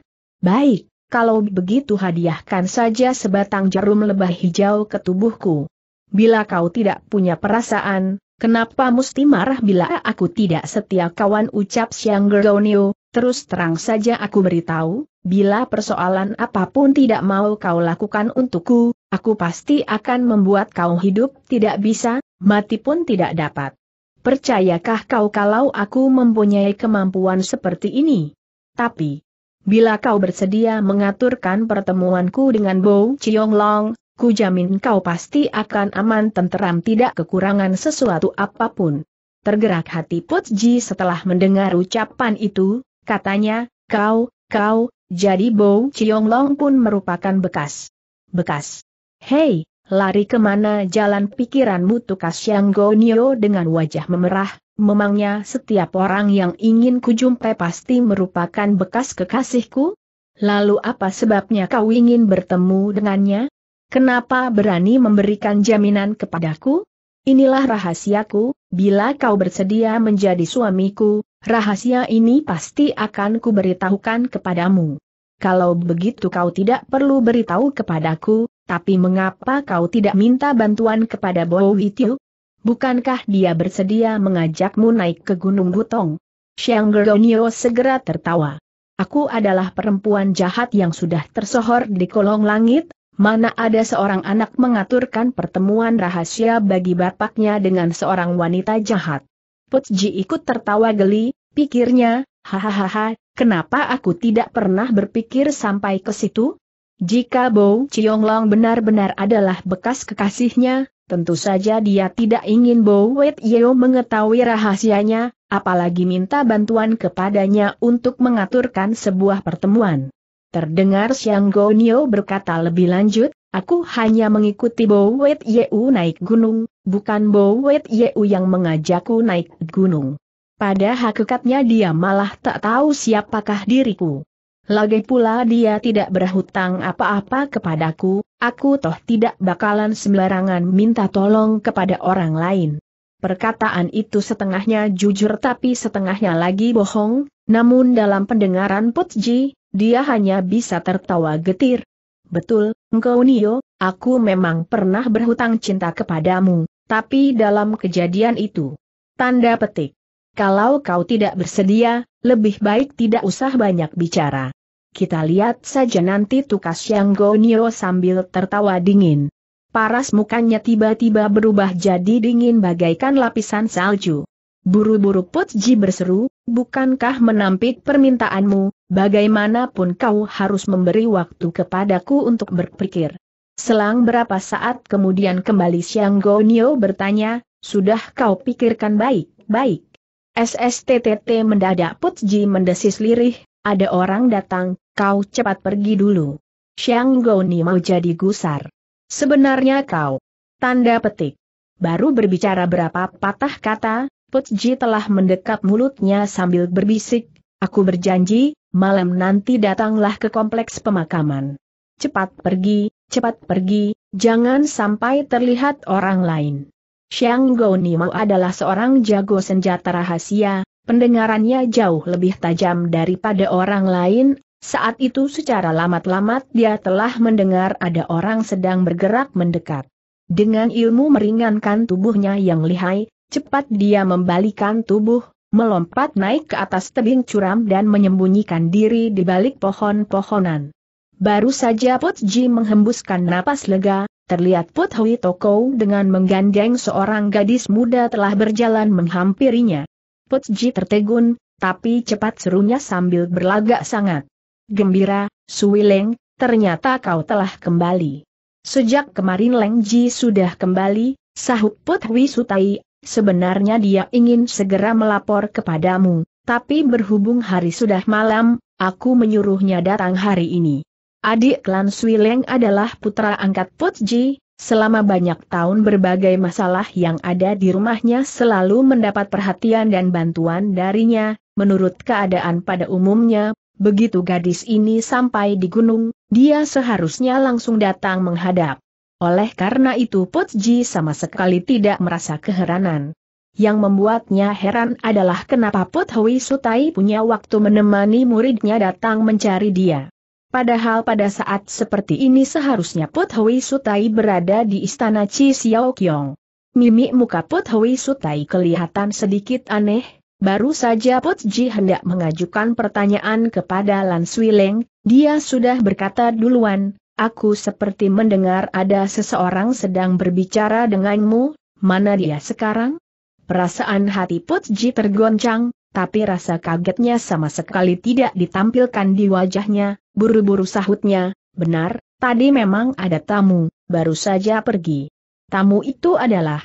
Baik, kalau begitu hadiahkan saja sebatang jarum lebah hijau ke tubuhku. Bila kau tidak punya perasaan, kenapa mesti marah bila aku tidak setia kawan ucap Siang Gergonio, terus terang saja aku beritahu, bila persoalan apapun tidak mau kau lakukan untukku, aku pasti akan membuat kau hidup tidak bisa, mati pun tidak dapat. Percayakah kau kalau aku mempunyai kemampuan seperti ini? Tapi, Bila kau bersedia mengaturkan pertemuanku dengan Bo Chiong Long, ku jamin kau pasti akan aman tenteram tidak kekurangan sesuatu apapun. Tergerak hati Put Ji setelah mendengar ucapan itu, katanya, kau, kau, jadi Bo Chiong Long pun merupakan bekas. Bekas. Hei, lari kemana jalan pikiranmu tukas Yang Go Nio dengan wajah memerah, Memangnya setiap orang yang ingin kujumpai pasti merupakan bekas kekasihku? Lalu apa sebabnya kau ingin bertemu dengannya? Kenapa berani memberikan jaminan kepadaku? Inilah rahasiaku, bila kau bersedia menjadi suamiku, rahasia ini pasti akan kuberitahukan kepadamu. Kalau begitu kau tidak perlu beritahu kepadaku, tapi mengapa kau tidak minta bantuan kepada Tiu? Bukankah dia bersedia mengajakmu naik ke Gunung Butong? Xiang Gergonio segera tertawa. Aku adalah perempuan jahat yang sudah tersohor di kolong langit, mana ada seorang anak mengaturkan pertemuan rahasia bagi bapaknya dengan seorang wanita jahat. Putji ikut tertawa geli, pikirnya, hahaha, kenapa aku tidak pernah berpikir sampai ke situ? Jika Bo Long benar-benar adalah bekas kekasihnya, tentu saja dia tidak ingin Bo Wet Yeo mengetahui rahasianya, apalagi minta bantuan kepadanya untuk mengaturkan sebuah pertemuan. Terdengar Siang Gonio berkata lebih lanjut, aku hanya mengikuti Bo Wet Yeo naik gunung, bukan Bo Wet Yeo yang mengajakku naik gunung. Pada hakikatnya dia malah tak tahu siapakah diriku. Lagi pula dia tidak berhutang apa-apa kepadaku, aku toh tidak bakalan sembarangan minta tolong kepada orang lain. Perkataan itu setengahnya jujur tapi setengahnya lagi bohong, namun dalam pendengaran Putji, dia hanya bisa tertawa getir. Betul, engkau Nio, aku memang pernah berhutang cinta kepadamu, tapi dalam kejadian itu. Tanda petik. Kalau kau tidak bersedia, lebih baik tidak usah banyak bicara. Kita lihat saja nanti tukas Yang Gonio sambil tertawa dingin. Paras mukanya tiba-tiba berubah jadi dingin bagaikan lapisan salju. Buru-buru Putji berseru, bukankah menampik permintaanmu, bagaimanapun kau harus memberi waktu kepadaku untuk berpikir. Selang berapa saat kemudian kembali Siang Gonio bertanya, sudah kau pikirkan baik-baik. SSTTT mendadak Putji mendesis lirih, ada orang datang, Kau cepat pergi dulu. Xiang ni mau jadi gusar. Sebenarnya kau. Tanda petik. Baru berbicara berapa patah kata, Putji telah mendekap mulutnya sambil berbisik, aku berjanji, malam nanti datanglah ke kompleks pemakaman. Cepat pergi, cepat pergi, jangan sampai terlihat orang lain. Xiang mau adalah seorang jago senjata rahasia, pendengarannya jauh lebih tajam daripada orang lain, saat itu secara lamat-lamat dia telah mendengar ada orang sedang bergerak mendekat. Dengan ilmu meringankan tubuhnya yang lihai, cepat dia membalikan tubuh, melompat naik ke atas tebing curam dan menyembunyikan diri di balik pohon-pohonan. Baru saja Put Ji menghembuskan napas lega, terlihat Put Hui Toko dengan menggandeng seorang gadis muda telah berjalan menghampirinya. Put Ji tertegun, tapi cepat serunya sambil berlagak sangat. Gembira, Sui ternyata kau telah kembali. Sejak kemarin Leng Ji sudah kembali, sahut Put Sutai, sebenarnya dia ingin segera melapor kepadamu, tapi berhubung hari sudah malam, aku menyuruhnya datang hari ini. Adik klan Sui adalah putra angkat Putji. Selama banyak tahun berbagai masalah yang ada di rumahnya selalu mendapat perhatian dan bantuan darinya, menurut keadaan pada umumnya, Begitu gadis ini sampai di gunung, dia seharusnya langsung datang menghadap. Oleh karena itu Putji sama sekali tidak merasa keheranan. Yang membuatnya heran adalah kenapa Put Hui Sutai punya waktu menemani muridnya datang mencari dia. Padahal pada saat seperti ini seharusnya Put Hui Sutai berada di istana Chi Xiao Mimik muka Put Hui Sutai kelihatan sedikit aneh, Baru saja Put Ji hendak mengajukan pertanyaan kepada Lan Sui Leng, dia sudah berkata duluan, aku seperti mendengar ada seseorang sedang berbicara denganmu, mana dia sekarang? Perasaan hati Put Ji tergoncang, tapi rasa kagetnya sama sekali tidak ditampilkan di wajahnya, buru-buru sahutnya, benar, tadi memang ada tamu, baru saja pergi. Tamu itu adalah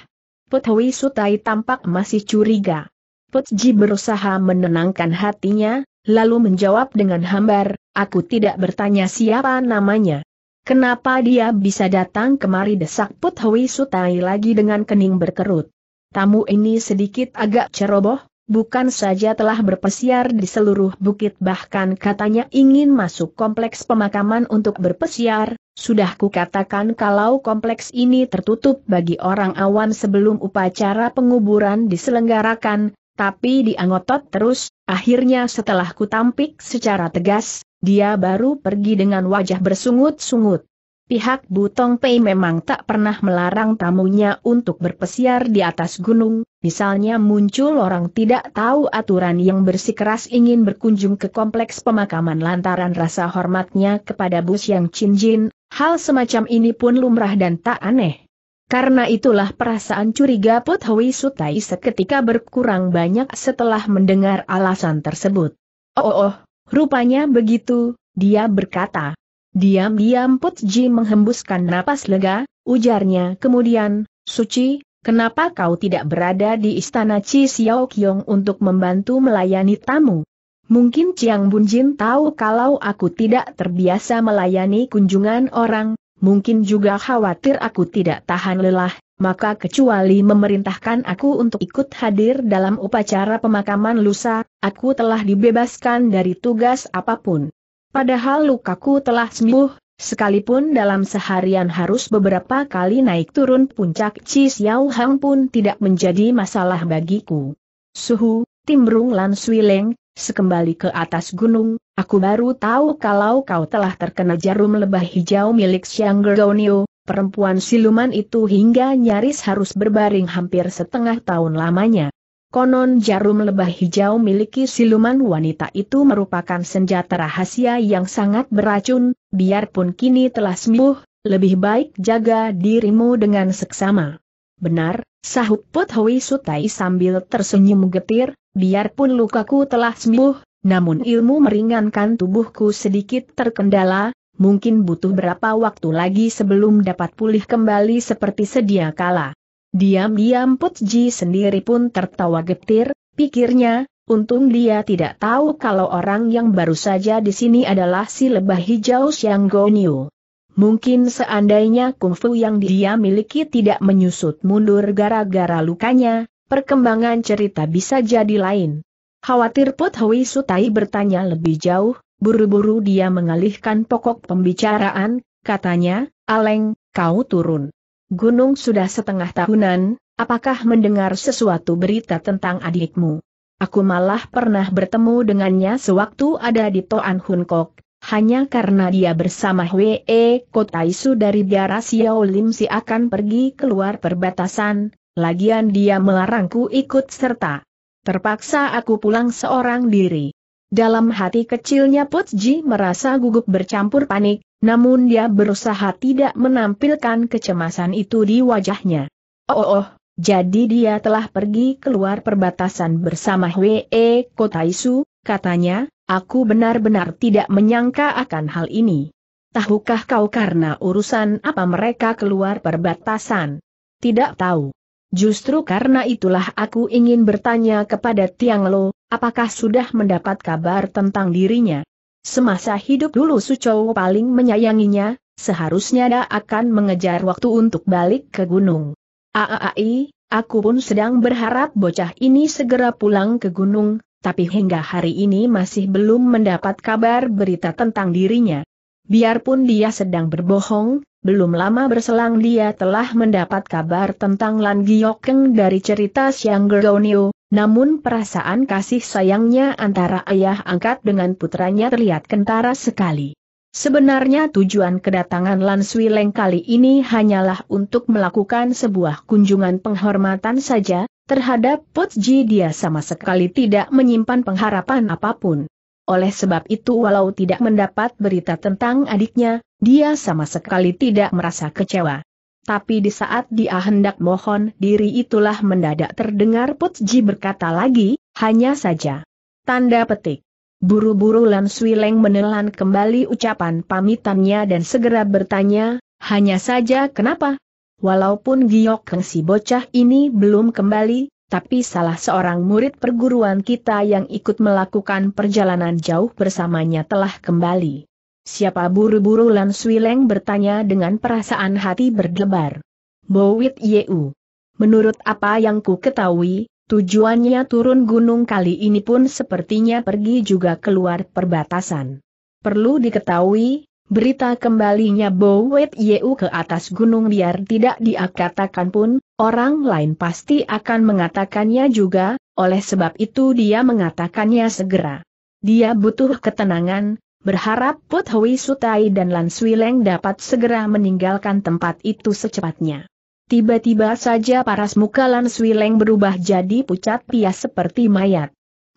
Hui Sutai tampak masih curiga. Putji berusaha menenangkan hatinya, lalu menjawab dengan hambar, aku tidak bertanya siapa namanya. Kenapa dia bisa datang kemari desak Put Hui Sutai lagi dengan kening berkerut. Tamu ini sedikit agak ceroboh, bukan saja telah berpesiar di seluruh bukit bahkan katanya ingin masuk kompleks pemakaman untuk berpesiar, sudah kukatakan kalau kompleks ini tertutup bagi orang awam sebelum upacara penguburan diselenggarakan, tapi diangotot terus, akhirnya setelah kutampik secara tegas, dia baru pergi dengan wajah bersungut-sungut. Pihak Butong Pei memang tak pernah melarang tamunya untuk berpesiar di atas gunung, misalnya muncul orang tidak tahu aturan yang bersikeras ingin berkunjung ke kompleks pemakaman lantaran rasa hormatnya kepada Bus Yang Chin Jin, hal semacam ini pun lumrah dan tak aneh. Karena itulah perasaan curiga Put Hui Sutai seketika berkurang banyak setelah mendengar alasan tersebut. Oh, oh, oh rupanya begitu, dia berkata. Diam-diam Put Ji menghembuskan napas lega, ujarnya kemudian, Suci, kenapa kau tidak berada di istana Chi Xiao Kiong untuk membantu melayani tamu? Mungkin Chiang Bunjin tahu kalau aku tidak terbiasa melayani kunjungan orang, mungkin juga khawatir aku tidak tahan lelah, maka kecuali memerintahkan aku untuk ikut hadir dalam upacara pemakaman lusa, aku telah dibebaskan dari tugas apapun. Padahal lukaku telah sembuh, sekalipun dalam seharian harus beberapa kali naik turun puncak Cis Yau Hang pun tidak menjadi masalah bagiku. Suhu, Timbrung Lan Swileng, Sekembali ke atas gunung, aku baru tahu kalau kau telah terkena jarum lebah hijau milik Xiang Gergonio, perempuan siluman itu hingga nyaris harus berbaring hampir setengah tahun lamanya. Konon jarum lebah hijau miliki siluman wanita itu merupakan senjata rahasia yang sangat beracun, biarpun kini telah sembuh, lebih baik jaga dirimu dengan seksama. Benar, sahut Put Hui Sutai sambil tersenyum getir, Biarpun lukaku telah sembuh, namun ilmu meringankan tubuhku sedikit terkendala, mungkin butuh berapa waktu lagi sebelum dapat pulih kembali seperti sedia kala. Diam-diam Putji sendiri pun tertawa getir, pikirnya, untung dia tidak tahu kalau orang yang baru saja di sini adalah si lebah hijau Xiang Gonyu. Mungkin seandainya kungfu yang dia miliki tidak menyusut mundur gara-gara lukanya, perkembangan cerita bisa jadi lain. Khawatir Put Hui Sutai bertanya lebih jauh, buru-buru dia mengalihkan pokok pembicaraan, katanya, Aleng, kau turun. Gunung sudah setengah tahunan, apakah mendengar sesuatu berita tentang adikmu? Aku malah pernah bertemu dengannya sewaktu ada di Toan Hun Kok, hanya karena dia bersama Hwee Kotaisu dari biara Xiao Lim si akan pergi keluar perbatasan, Lagian dia melarangku ikut serta. Terpaksa aku pulang seorang diri. Dalam hati kecilnya Putji merasa gugup bercampur panik, namun dia berusaha tidak menampilkan kecemasan itu di wajahnya. Oh, oh, oh jadi dia telah pergi keluar perbatasan bersama Hwe e Kotaisu, katanya, aku benar-benar tidak menyangka akan hal ini. Tahukah kau karena urusan apa mereka keluar perbatasan? Tidak tahu. Justru karena itulah aku ingin bertanya kepada Tiang Lo, apakah sudah mendapat kabar tentang dirinya? Semasa hidup dulu Chou paling menyayanginya, seharusnya dia akan mengejar waktu untuk balik ke gunung. Aai, aku pun sedang berharap bocah ini segera pulang ke gunung, tapi hingga hari ini masih belum mendapat kabar berita tentang dirinya. Biarpun dia sedang berbohong, belum lama berselang dia telah mendapat kabar tentang Lan Giokeng dari cerita Siang Gergonio, namun perasaan kasih sayangnya antara ayah angkat dengan putranya terlihat kentara sekali. Sebenarnya tujuan kedatangan Lan Sui Leng kali ini hanyalah untuk melakukan sebuah kunjungan penghormatan saja, terhadap Potji dia sama sekali tidak menyimpan pengharapan apapun oleh sebab itu walau tidak mendapat berita tentang adiknya, dia sama sekali tidak merasa kecewa. Tapi di saat dia hendak mohon diri itulah mendadak terdengar Putji berkata lagi, hanya saja. Tanda petik. Buru-buru Lan Swileng menelan kembali ucapan pamitannya dan segera bertanya, hanya saja kenapa? Walaupun Giok Keng si bocah ini belum kembali, tapi salah seorang murid perguruan kita yang ikut melakukan perjalanan jauh bersamanya telah kembali. Siapa buru-buru Lan Swileng bertanya dengan perasaan hati berdebar. Bowit Yeu. Menurut apa yang ku ketahui, tujuannya turun gunung kali ini pun sepertinya pergi juga keluar perbatasan. Perlu diketahui, Berita kembalinya Bowet Yeu ke atas gunung biar tidak diakatakan pun, orang lain pasti akan mengatakannya juga, oleh sebab itu dia mengatakannya segera. Dia butuh ketenangan, berharap Put Hui Sutai dan Lan Leng dapat segera meninggalkan tempat itu secepatnya. Tiba-tiba saja paras muka Lan Leng berubah jadi pucat pias seperti mayat.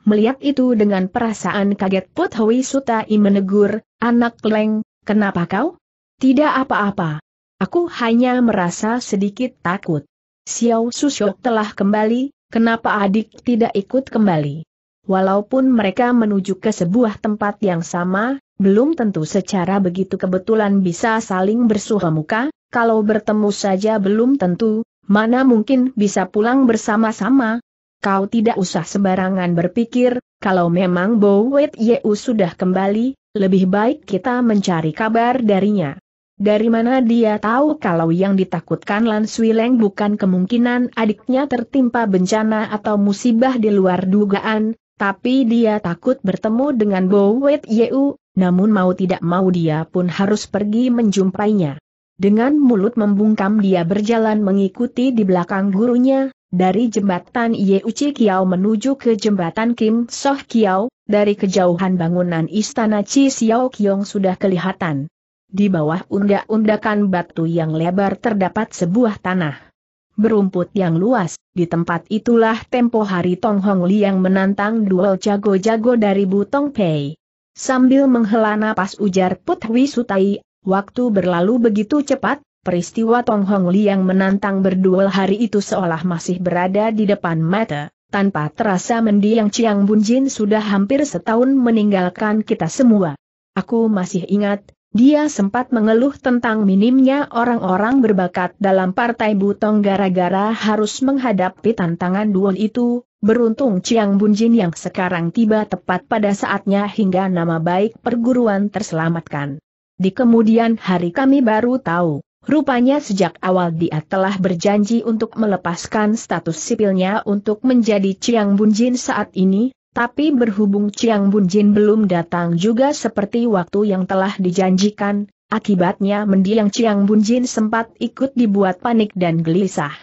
Melihat itu dengan perasaan kaget Put Hui Sutai menegur, anak Leng, Kenapa kau? Tidak apa-apa. Aku hanya merasa sedikit takut. Xiao Susyok telah kembali, kenapa adik tidak ikut kembali? Walaupun mereka menuju ke sebuah tempat yang sama, belum tentu secara begitu kebetulan bisa saling bersuha muka, kalau bertemu saja belum tentu, mana mungkin bisa pulang bersama-sama. Kau tidak usah sembarangan berpikir, kalau memang Bowet Yeu sudah kembali, lebih baik kita mencari kabar darinya. Dari mana dia tahu kalau yang ditakutkan Lan Swileng bukan kemungkinan adiknya tertimpa bencana atau musibah di luar dugaan, tapi dia takut bertemu dengan Bo Yeu, namun mau tidak mau dia pun harus pergi menjumpainya. Dengan mulut membungkam dia berjalan mengikuti di belakang gurunya, dari jembatan Yeuchi Kiao menuju ke jembatan Kim Soh Kiao, dari kejauhan bangunan istana Chi Xiao Kiong sudah kelihatan. Di bawah undak-undakan batu yang lebar terdapat sebuah tanah. Berumput yang luas, di tempat itulah tempo hari Tong Hong Liang menantang duel jago-jago dari Butong Pei. Sambil menghela napas ujar Put Hui Sutai, waktu berlalu begitu cepat, peristiwa Tong Hong Li yang menantang berduel hari itu seolah masih berada di depan mata. Tanpa terasa mendiang Chiang Jin sudah hampir setahun meninggalkan kita semua. Aku masih ingat, dia sempat mengeluh tentang minimnya orang-orang berbakat dalam partai Butong gara-gara harus menghadapi tantangan duel itu, Beruntung Chiang Jin yang sekarang tiba tepat pada saatnya hingga nama baik perguruan terselamatkan. Di kemudian hari kami baru tahu, Rupanya sejak awal dia telah berjanji untuk melepaskan status sipilnya untuk menjadi Chiang Bunjin saat ini, tapi berhubung Chiang Bunjin belum datang juga seperti waktu yang telah dijanjikan, akibatnya mendiang Chiang Bunjin sempat ikut dibuat panik dan gelisah.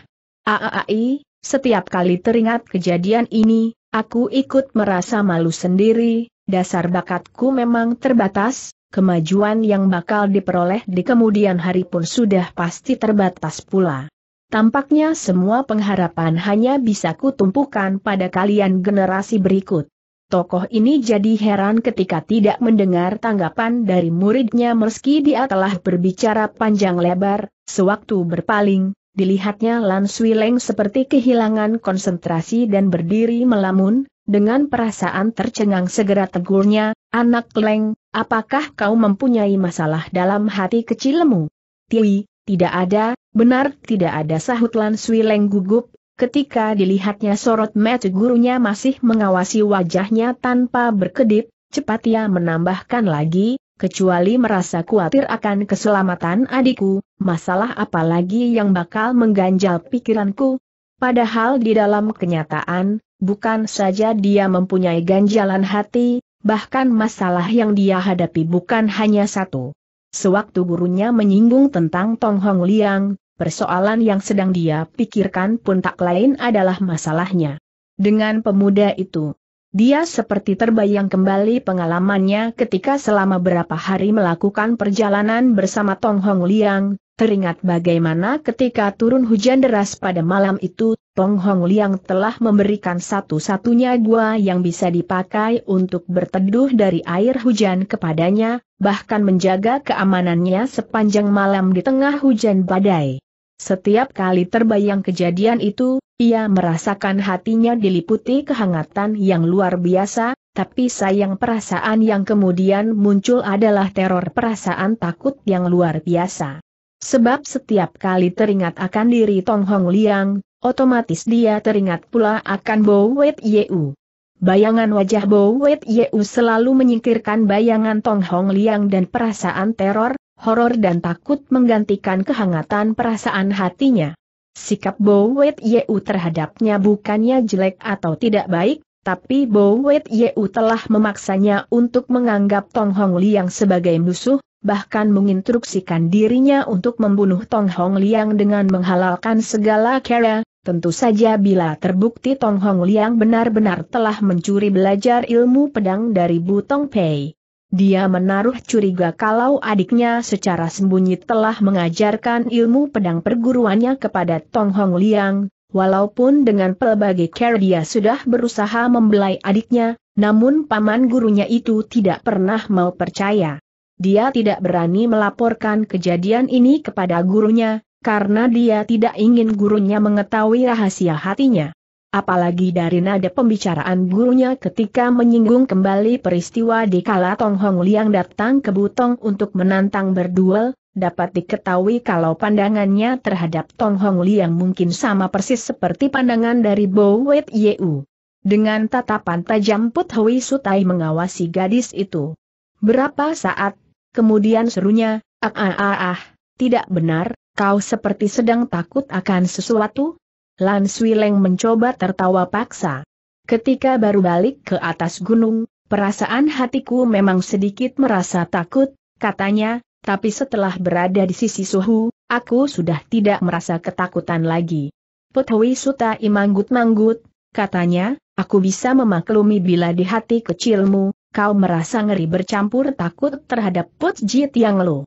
Aai, setiap kali teringat kejadian ini, aku ikut merasa malu sendiri, dasar bakatku memang terbatas, kemajuan yang bakal diperoleh di kemudian hari pun sudah pasti terbatas pula. Tampaknya semua pengharapan hanya bisa kutumpukan pada kalian generasi berikut. Tokoh ini jadi heran ketika tidak mendengar tanggapan dari muridnya meski dia telah berbicara panjang lebar, sewaktu berpaling, dilihatnya Lan Sui leng seperti kehilangan konsentrasi dan berdiri melamun, dengan perasaan tercengang segera tegurnya, anak Leng, Apakah kau mempunyai masalah dalam hati kecilmu? Tiwi, tidak ada, benar tidak ada sahut Lan Sui Leng gugup, ketika dilihatnya sorot mata gurunya masih mengawasi wajahnya tanpa berkedip, cepat ia menambahkan lagi, kecuali merasa khawatir akan keselamatan adikku, masalah apa lagi yang bakal mengganjal pikiranku? Padahal di dalam kenyataan, bukan saja dia mempunyai ganjalan hati, Bahkan masalah yang dia hadapi bukan hanya satu. Sewaktu gurunya menyinggung tentang Tong Hong Liang, persoalan yang sedang dia pikirkan pun tak lain adalah masalahnya. Dengan pemuda itu, dia seperti terbayang kembali pengalamannya ketika selama berapa hari melakukan perjalanan bersama Tong Hong Liang, teringat bagaimana ketika turun hujan deras pada malam itu, Tong Hong Liang telah memberikan satu-satunya gua yang bisa dipakai untuk berteduh dari air hujan kepadanya, bahkan menjaga keamanannya sepanjang malam di tengah hujan badai. Setiap kali terbayang kejadian itu, ia merasakan hatinya diliputi kehangatan yang luar biasa, tapi sayang perasaan yang kemudian muncul adalah teror perasaan takut yang luar biasa. Sebab setiap kali teringat akan diri Tong Hong Liang, otomatis dia teringat pula akan Bo Wet Yeu. Bayangan wajah Bo Wet Yeu selalu menyingkirkan bayangan Tong Hong Liang dan perasaan teror, horor dan takut menggantikan kehangatan perasaan hatinya. Sikap Bo Wet Yeu terhadapnya bukannya jelek atau tidak baik, tapi Bo Wet Yeu telah memaksanya untuk menganggap Tong Hong Liang sebagai musuh, bahkan menginstruksikan dirinya untuk membunuh Tong Hong Liang dengan menghalalkan segala cara, Tentu saja bila terbukti Tong Hong Liang benar-benar telah mencuri belajar ilmu pedang dari Butong Pei. Dia menaruh curiga kalau adiknya secara sembunyi telah mengajarkan ilmu pedang perguruannya kepada Tong Hong Liang, walaupun dengan pelbagai care dia sudah berusaha membelai adiknya, namun paman gurunya itu tidak pernah mau percaya. Dia tidak berani melaporkan kejadian ini kepada gurunya, karena dia tidak ingin gurunya mengetahui rahasia hatinya. Apalagi dari nada pembicaraan gurunya ketika menyinggung kembali peristiwa di kala Tong Hong Liang datang ke Butong untuk menantang berduel, dapat diketahui kalau pandangannya terhadap Tong Hong Liang mungkin sama persis seperti pandangan dari Bo Wet Yeu. Dengan tatapan tajam Put Hui Sutai mengawasi gadis itu. Berapa saat, kemudian serunya, ah ah ah, ah tidak benar, kau seperti sedang takut akan sesuatu, Lan Leng mencoba tertawa paksa. Ketika baru balik ke atas gunung, perasaan hatiku memang sedikit merasa takut, katanya, tapi setelah berada di sisi suhu, aku sudah tidak merasa ketakutan lagi. Putwi suta imanggut-manggut, katanya, aku bisa memaklumi bila di hati kecilmu, kau merasa ngeri bercampur takut terhadap Put Jit Yang Lo.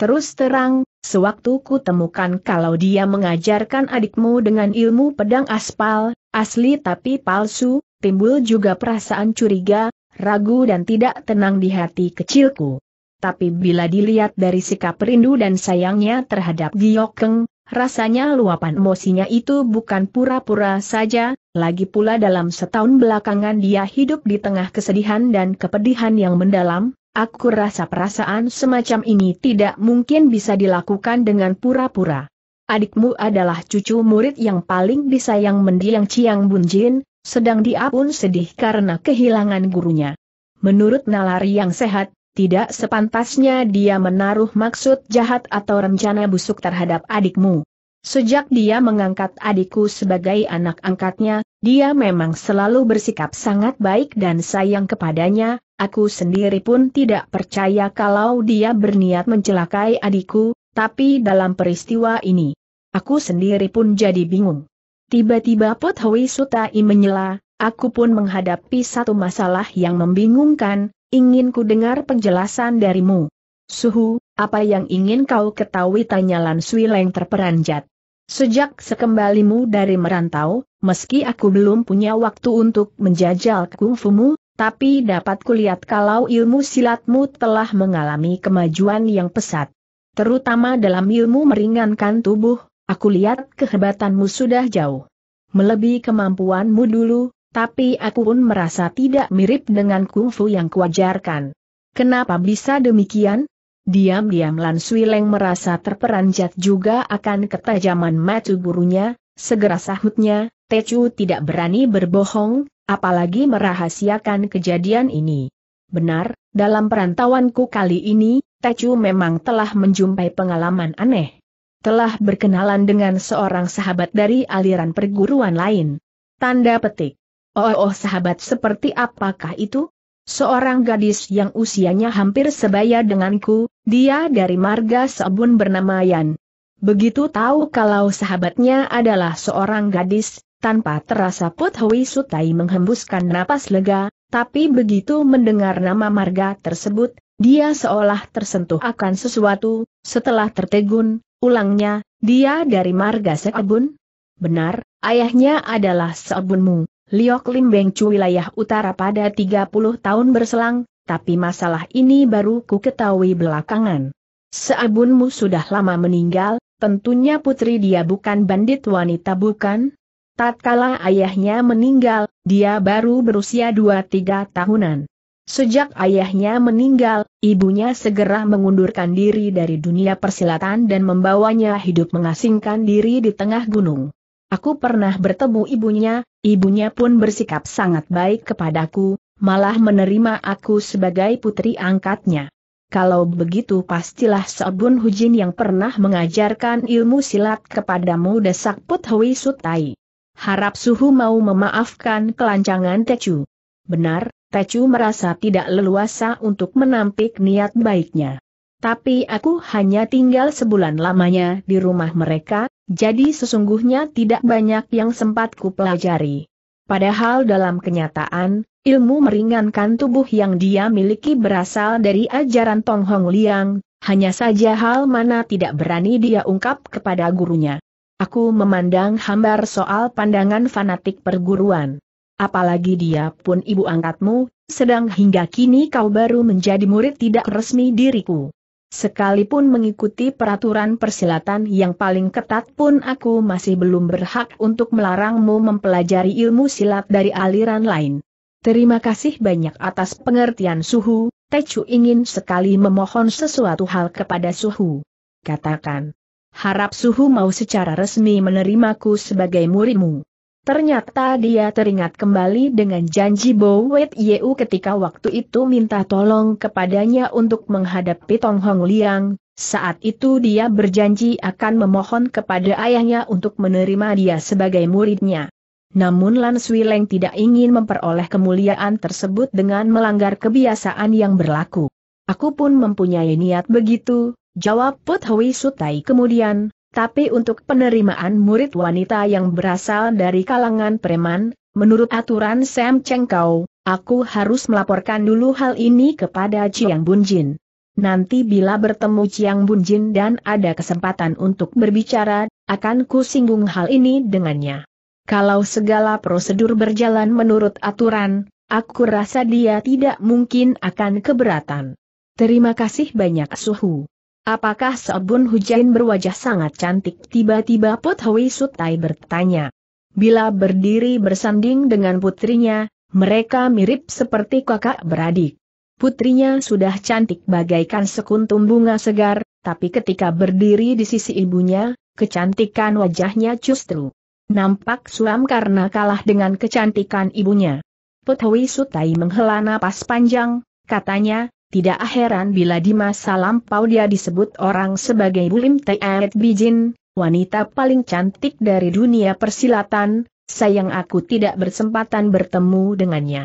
Terus terang, sewaktu ku temukan kalau dia mengajarkan adikmu dengan ilmu pedang aspal, asli tapi palsu, timbul juga perasaan curiga, ragu dan tidak tenang di hati kecilku. Tapi bila dilihat dari sikap rindu dan sayangnya terhadap Giokeng, rasanya luapan emosinya itu bukan pura-pura saja, lagi pula dalam setahun belakangan dia hidup di tengah kesedihan dan kepedihan yang mendalam, Aku rasa perasaan semacam ini tidak mungkin bisa dilakukan dengan pura-pura. Adikmu adalah cucu murid yang paling disayang mendiang Ciang Bunjin, sedang dia pun sedih karena kehilangan gurunya. Menurut nalar yang sehat, tidak sepantasnya dia menaruh maksud jahat atau rencana busuk terhadap adikmu. Sejak dia mengangkat adikku sebagai anak angkatnya, dia memang selalu bersikap sangat baik dan sayang kepadanya, aku sendiri pun tidak percaya kalau dia berniat mencelakai adikku, tapi dalam peristiwa ini, aku sendiri pun jadi bingung. Tiba-tiba Pot Hui Sutai menyela, aku pun menghadapi satu masalah yang membingungkan, ingin ku dengar penjelasan darimu. Suhu, apa yang ingin kau ketahui tanya Lan Sui Leng terperanjat. Sejak sekembalimu dari merantau, meski aku belum punya waktu untuk menjajal kungfumu, tapi dapat kulihat kalau ilmu silatmu telah mengalami kemajuan yang pesat. Terutama dalam ilmu meringankan tubuh, aku lihat kehebatanmu sudah jauh. Melebihi kemampuanmu dulu, tapi aku pun merasa tidak mirip dengan kungfu yang kuajarkan. Kenapa bisa demikian? Diam-diam Lan Suileng merasa terperanjat juga akan ketajaman mata gurunya, segera sahutnya, Tecu tidak berani berbohong, apalagi merahasiakan kejadian ini. Benar, dalam perantauanku kali ini, Tecu memang telah menjumpai pengalaman aneh. Telah berkenalan dengan seorang sahabat dari aliran perguruan lain. Tanda petik. Oh, oh, oh sahabat seperti apakah itu? Seorang gadis yang usianya hampir sebaya denganku, dia dari marga Sabun bernama Yan. Begitu tahu kalau sahabatnya adalah seorang gadis, tanpa terasa Put Hui Sutai menghembuskan napas lega, tapi begitu mendengar nama marga tersebut, dia seolah tersentuh akan sesuatu, setelah tertegun, ulangnya, dia dari marga Sekebun? Benar, ayahnya adalah Seabunmu. Liok Lim Beng Chu wilayah utara pada 30 tahun berselang, tapi masalah ini baru ku ketahui belakangan. Seabunmu sudah lama meninggal, tentunya putri dia bukan bandit wanita bukan? Tatkala ayahnya meninggal, dia baru berusia 2-3 tahunan. Sejak ayahnya meninggal, ibunya segera mengundurkan diri dari dunia persilatan dan membawanya hidup mengasingkan diri di tengah gunung. Aku pernah bertemu ibunya, ibunya pun bersikap sangat baik kepadaku, malah menerima aku sebagai putri angkatnya. Kalau begitu pastilah Sabun Hujin yang pernah mengajarkan ilmu silat kepadamu desak Put Hui Sutai. Harap Suhu mau memaafkan kelancangan Tecu. Benar, Tecu merasa tidak leluasa untuk menampik niat baiknya. Tapi aku hanya tinggal sebulan lamanya di rumah mereka, jadi sesungguhnya tidak banyak yang sempat kupelajari. Padahal dalam kenyataan, ilmu meringankan tubuh yang dia miliki berasal dari ajaran Tong Hong Liang, hanya saja hal mana tidak berani dia ungkap kepada gurunya. Aku memandang hambar soal pandangan fanatik perguruan. Apalagi dia pun ibu angkatmu, sedang hingga kini kau baru menjadi murid tidak resmi diriku. Sekalipun mengikuti peraturan persilatan yang paling ketat pun aku masih belum berhak untuk melarangmu mempelajari ilmu silat dari aliran lain. Terima kasih banyak atas pengertian Suhu, Tecu ingin sekali memohon sesuatu hal kepada Suhu. Katakan. Harap Suhu mau secara resmi menerimaku sebagai muridmu. Ternyata dia teringat kembali dengan janji Bo Wet Yeu ketika waktu itu minta tolong kepadanya untuk menghadapi Tong Hong Liang. Saat itu dia berjanji akan memohon kepada ayahnya untuk menerima dia sebagai muridnya. Namun Lan Sui Leng tidak ingin memperoleh kemuliaan tersebut dengan melanggar kebiasaan yang berlaku. Aku pun mempunyai niat begitu, jawab Put Hui Sutai kemudian, tapi untuk penerimaan murid wanita yang berasal dari kalangan preman, menurut aturan Sam Chengkau, aku harus melaporkan dulu hal ini kepada Chiang Bunjin. Nanti bila bertemu Chiang Bunjin dan ada kesempatan untuk berbicara, akan ku singgung hal ini dengannya. Kalau segala prosedur berjalan menurut aturan, aku rasa dia tidak mungkin akan keberatan. Terima kasih banyak Suhu. Apakah Sobun Hujain berwajah sangat cantik? Tiba-tiba Put Hui Sutai bertanya. Bila berdiri bersanding dengan putrinya, mereka mirip seperti kakak beradik. Putrinya sudah cantik bagaikan sekuntum bunga segar, tapi ketika berdiri di sisi ibunya, kecantikan wajahnya justru nampak suam karena kalah dengan kecantikan ibunya. Putawi Sutai menghela napas panjang, katanya, tidak heran bila di masa lampau dia disebut orang sebagai Bulim Teet Bijin, wanita paling cantik dari dunia persilatan, sayang aku tidak bersempatan bertemu dengannya.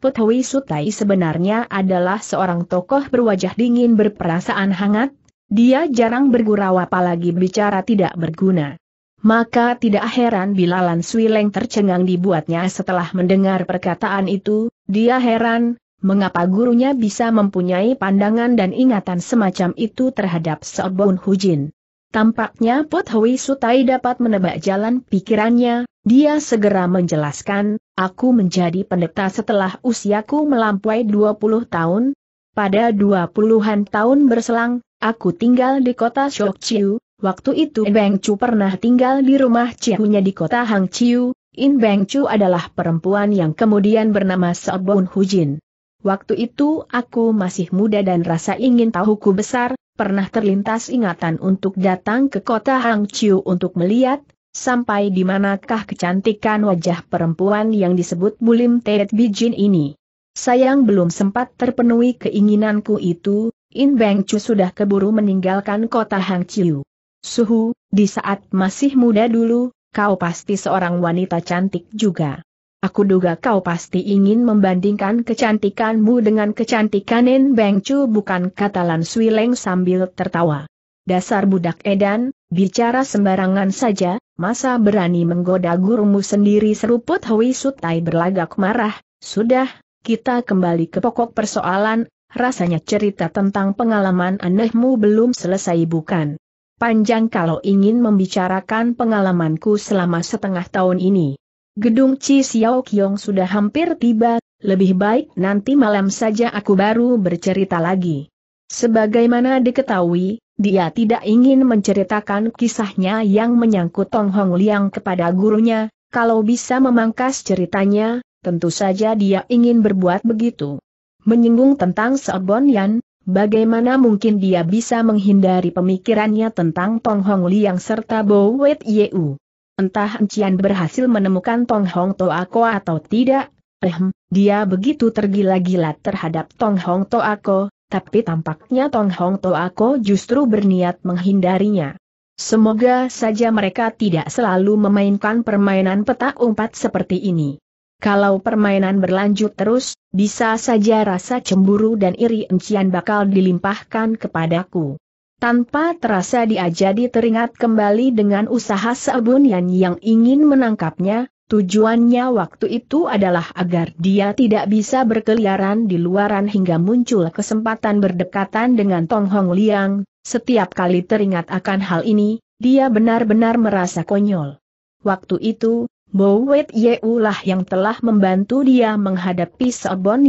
Putwi Sutai sebenarnya adalah seorang tokoh berwajah dingin berperasaan hangat, dia jarang bergurau apalagi bicara tidak berguna. Maka tidak heran bila Lan tercengang dibuatnya setelah mendengar perkataan itu, dia heran, mengapa gurunya bisa mempunyai pandangan dan ingatan semacam itu terhadap Sobun Hujin. Tampaknya Pot Hui Sutai dapat menebak jalan pikirannya, dia segera menjelaskan, aku menjadi pendeta setelah usiaku melampaui 20 tahun. Pada 20-an tahun berselang, aku tinggal di kota Shokchiu, waktu itu Beng Chu pernah tinggal di rumah cihunya di kota Hangchiu, In Beng Chu adalah perempuan yang kemudian bernama Sobun Hujin. Waktu itu aku masih muda dan rasa ingin tahuku besar, pernah terlintas ingatan untuk datang ke kota Hangzhou untuk melihat, sampai di manakah kecantikan wajah perempuan yang disebut Bulim Teet Bijin ini. Sayang belum sempat terpenuhi keinginanku itu, In Beng Chu sudah keburu meninggalkan kota Hangzhou. Suhu, di saat masih muda dulu, kau pasti seorang wanita cantik juga. Aku duga kau pasti ingin membandingkan kecantikanmu dengan kecantikan Nen Beng Chu bukan kata Lan Sui Leng sambil tertawa. Dasar budak edan, bicara sembarangan saja, masa berani menggoda gurumu sendiri seruput Hui Sutai berlagak marah, sudah, kita kembali ke pokok persoalan, rasanya cerita tentang pengalaman anehmu belum selesai bukan? Panjang kalau ingin membicarakan pengalamanku selama setengah tahun ini. Gedung Chi Xiao Kiong sudah hampir tiba, lebih baik nanti malam saja aku baru bercerita lagi. Sebagaimana diketahui, dia tidak ingin menceritakan kisahnya yang menyangkut Tong Hong Liang kepada gurunya, kalau bisa memangkas ceritanya, tentu saja dia ingin berbuat begitu. Menyinggung tentang Seobon Yan, bagaimana mungkin dia bisa menghindari pemikirannya tentang Tong Hong Liang serta Bo Wet Yeu. Entah Encian berhasil menemukan Tong Hong Toako atau tidak, ehm, dia begitu tergila-gila terhadap Tong Hong Toako, tapi tampaknya Tong Hong Toako justru berniat menghindarinya. Semoga saja mereka tidak selalu memainkan permainan petak umpat seperti ini. Kalau permainan berlanjut terus, bisa saja rasa cemburu dan iri encian ehm bakal dilimpahkan kepadaku. Tanpa terasa dia jadi teringat kembali dengan usaha Yan yang ingin menangkapnya, tujuannya waktu itu adalah agar dia tidak bisa berkeliaran di luaran hingga muncul kesempatan berdekatan dengan Tong Hong Liang, setiap kali teringat akan hal ini, dia benar-benar merasa konyol. Waktu itu, Bowet Yeu lah yang telah membantu dia menghadapi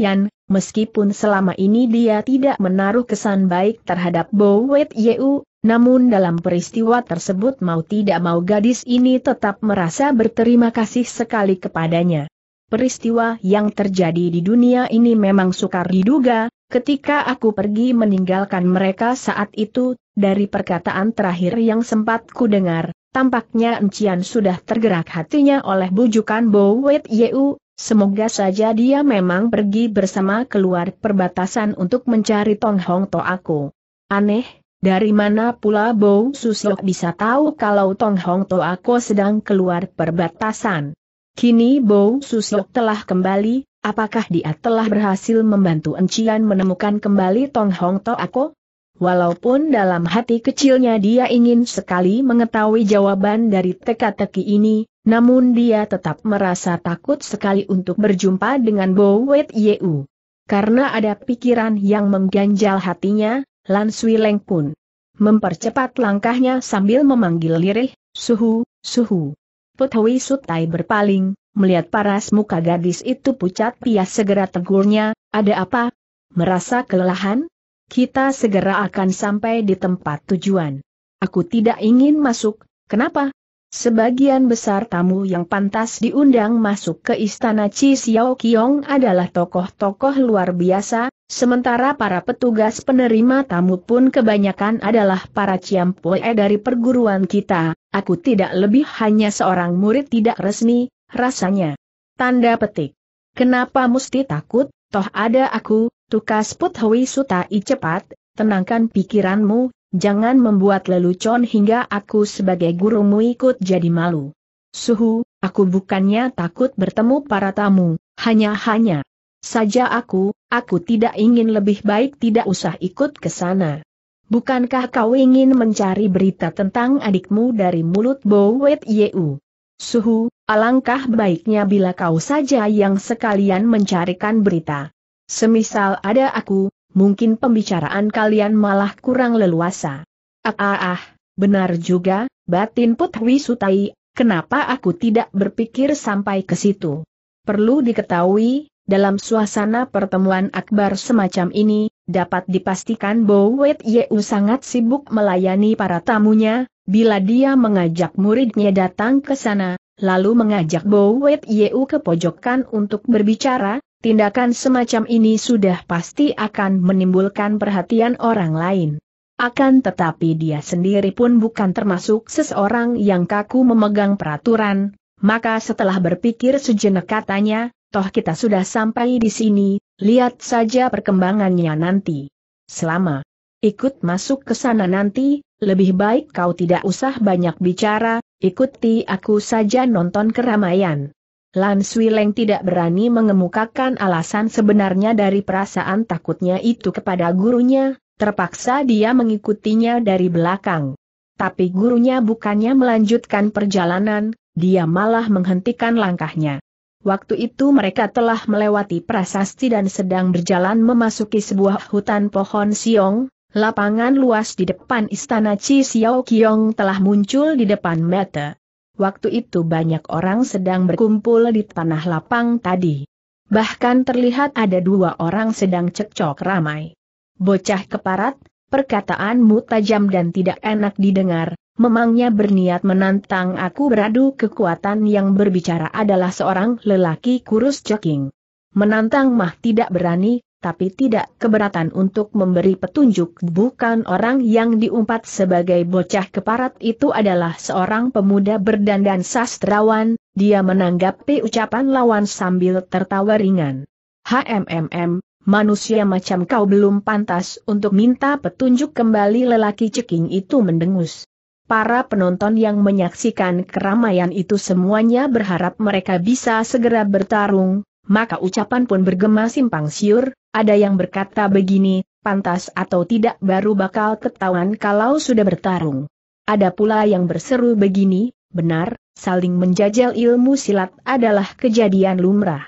Yan, meskipun selama ini dia tidak menaruh kesan baik terhadap Bowet Yeu, namun dalam peristiwa tersebut mau tidak mau gadis ini tetap merasa berterima kasih sekali kepadanya. Peristiwa yang terjadi di dunia ini memang sukar diduga, ketika aku pergi meninggalkan mereka saat itu, dari perkataan terakhir yang sempat ku dengar, Tampaknya Encian sudah tergerak hatinya oleh bujukan Bo Wet Yeu, semoga saja dia memang pergi bersama keluar perbatasan untuk mencari Tong Hong To aku. Aneh, dari mana pula Bo Suslok bisa tahu kalau Tong Hong To aku sedang keluar perbatasan? Kini Bo Suslok telah kembali, apakah dia telah berhasil membantu Encian menemukan kembali Tong Hong To aku? Walaupun dalam hati kecilnya dia ingin sekali mengetahui jawaban dari teka-teki ini, namun dia tetap merasa takut sekali untuk berjumpa dengan Bo Wet Yeu. Karena ada pikiran yang mengganjal hatinya, Lan Sui Leng pun mempercepat langkahnya sambil memanggil lirih, suhu, suhu. Puthui Sutai berpaling, melihat paras muka gadis itu pucat pias segera tegurnya, ada apa? Merasa kelelahan? Kita segera akan sampai di tempat tujuan. Aku tidak ingin masuk, kenapa? Sebagian besar tamu yang pantas diundang masuk ke istana Chi Xiao Kiong adalah tokoh-tokoh luar biasa, sementara para petugas penerima tamu pun kebanyakan adalah para ciampue dari perguruan kita, aku tidak lebih hanya seorang murid tidak resmi, rasanya. Tanda petik. Kenapa mesti takut, toh ada aku, Tukas Put Hui Sutai cepat, tenangkan pikiranmu, jangan membuat lelucon hingga aku sebagai gurumu ikut jadi malu. Suhu, aku bukannya takut bertemu para tamu, hanya-hanya saja aku, aku tidak ingin lebih baik tidak usah ikut ke sana. Bukankah kau ingin mencari berita tentang adikmu dari mulut Bowet Yeu? Suhu, alangkah baiknya bila kau saja yang sekalian mencarikan berita. Semisal ada aku, mungkin pembicaraan kalian malah kurang leluasa. Ah ah ah, benar juga, batin Putwi Sutai, kenapa aku tidak berpikir sampai ke situ? Perlu diketahui, dalam suasana pertemuan akbar semacam ini, dapat dipastikan Bowet Yeu sangat sibuk melayani para tamunya, bila dia mengajak muridnya datang ke sana, lalu mengajak Bowet Yeu ke pojokan untuk berbicara, tindakan semacam ini sudah pasti akan menimbulkan perhatian orang lain. Akan tetapi dia sendiri pun bukan termasuk seseorang yang kaku memegang peraturan, maka setelah berpikir sejenak katanya, toh kita sudah sampai di sini, lihat saja perkembangannya nanti. Selama ikut masuk ke sana nanti, lebih baik kau tidak usah banyak bicara, ikuti aku saja nonton keramaian. Lan Leng tidak berani mengemukakan alasan sebenarnya dari perasaan takutnya itu kepada gurunya, terpaksa dia mengikutinya dari belakang. Tapi gurunya bukannya melanjutkan perjalanan, dia malah menghentikan langkahnya. Waktu itu mereka telah melewati prasasti dan sedang berjalan memasuki sebuah hutan pohon siong, lapangan luas di depan istana Chi Xiao Kiong telah muncul di depan mata waktu itu banyak orang sedang berkumpul di tanah lapang tadi. Bahkan terlihat ada dua orang sedang cekcok ramai. Bocah keparat, perkataanmu tajam dan tidak enak didengar, memangnya berniat menantang aku beradu kekuatan yang berbicara adalah seorang lelaki kurus ceking. Menantang mah tidak berani, tapi tidak keberatan untuk memberi petunjuk bukan orang yang diumpat sebagai bocah keparat itu adalah seorang pemuda berdandan sastrawan, dia menanggapi ucapan lawan sambil tertawa ringan. HMMM, manusia macam kau belum pantas untuk minta petunjuk kembali lelaki ceking itu mendengus. Para penonton yang menyaksikan keramaian itu semuanya berharap mereka bisa segera bertarung, maka ucapan pun bergema simpang siur, ada yang berkata begini, pantas atau tidak baru bakal ketahuan kalau sudah bertarung. Ada pula yang berseru begini, benar, saling menjajal ilmu silat adalah kejadian lumrah.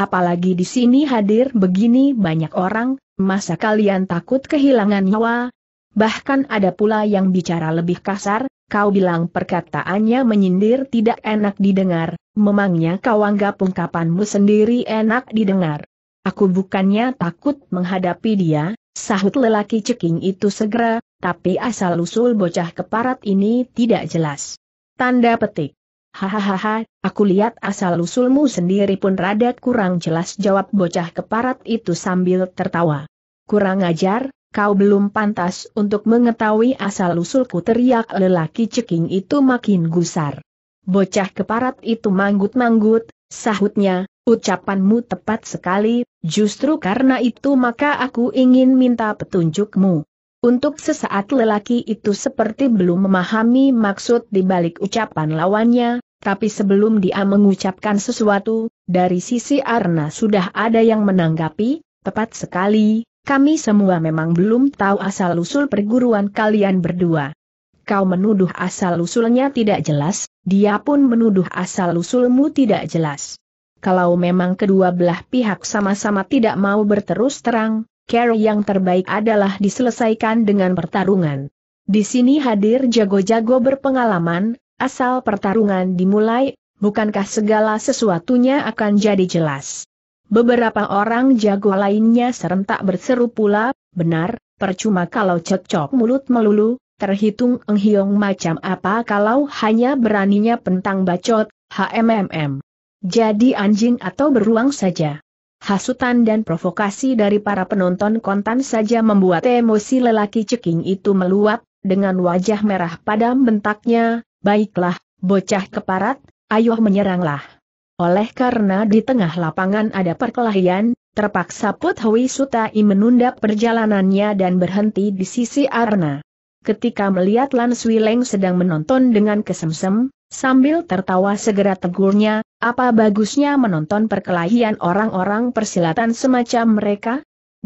Apalagi di sini hadir begini banyak orang, masa kalian takut kehilangan nyawa? Bahkan ada pula yang bicara lebih kasar, kau bilang perkataannya menyindir tidak enak didengar, memangnya kau anggap ungkapanmu sendiri enak didengar. Aku bukannya takut menghadapi dia, sahut lelaki ceking itu segera, tapi asal-usul bocah keparat ini tidak jelas. Tanda petik. Hahaha, aku lihat asal-usulmu sendiri pun rada kurang jelas jawab bocah keparat itu sambil tertawa. Kurang ajar, kau belum pantas untuk mengetahui asal-usulku teriak lelaki ceking itu makin gusar. Bocah keparat itu manggut-manggut, sahutnya, ucapanmu tepat sekali, justru karena itu maka aku ingin minta petunjukmu. Untuk sesaat lelaki itu seperti belum memahami maksud dibalik ucapan lawannya, tapi sebelum dia mengucapkan sesuatu, dari sisi Arna sudah ada yang menanggapi, tepat sekali, kami semua memang belum tahu asal-usul perguruan kalian berdua. Kau menuduh asal-usulnya tidak jelas, dia pun menuduh asal-usulmu tidak jelas. Kalau memang kedua belah pihak sama-sama tidak mau berterus terang, care yang terbaik adalah diselesaikan dengan pertarungan. Di sini hadir jago-jago berpengalaman, asal pertarungan dimulai, bukankah segala sesuatunya akan jadi jelas? Beberapa orang jago lainnya serentak berseru pula, benar, percuma kalau cekcok mulut melulu, terhitung enghiong macam apa kalau hanya beraninya pentang bacot, HMMM. Jadi anjing atau beruang saja. Hasutan dan provokasi dari para penonton kontan saja membuat emosi lelaki ceking itu meluap, dengan wajah merah padam bentaknya, baiklah, bocah keparat, ayo menyeranglah. Oleh karena di tengah lapangan ada perkelahian, terpaksa Put Hui Sutai menunda perjalanannya dan berhenti di sisi Arna. Ketika melihat Lan Sui Leng sedang menonton dengan kesemsem, sambil tertawa segera tegurnya, apa bagusnya menonton perkelahian orang-orang persilatan semacam mereka?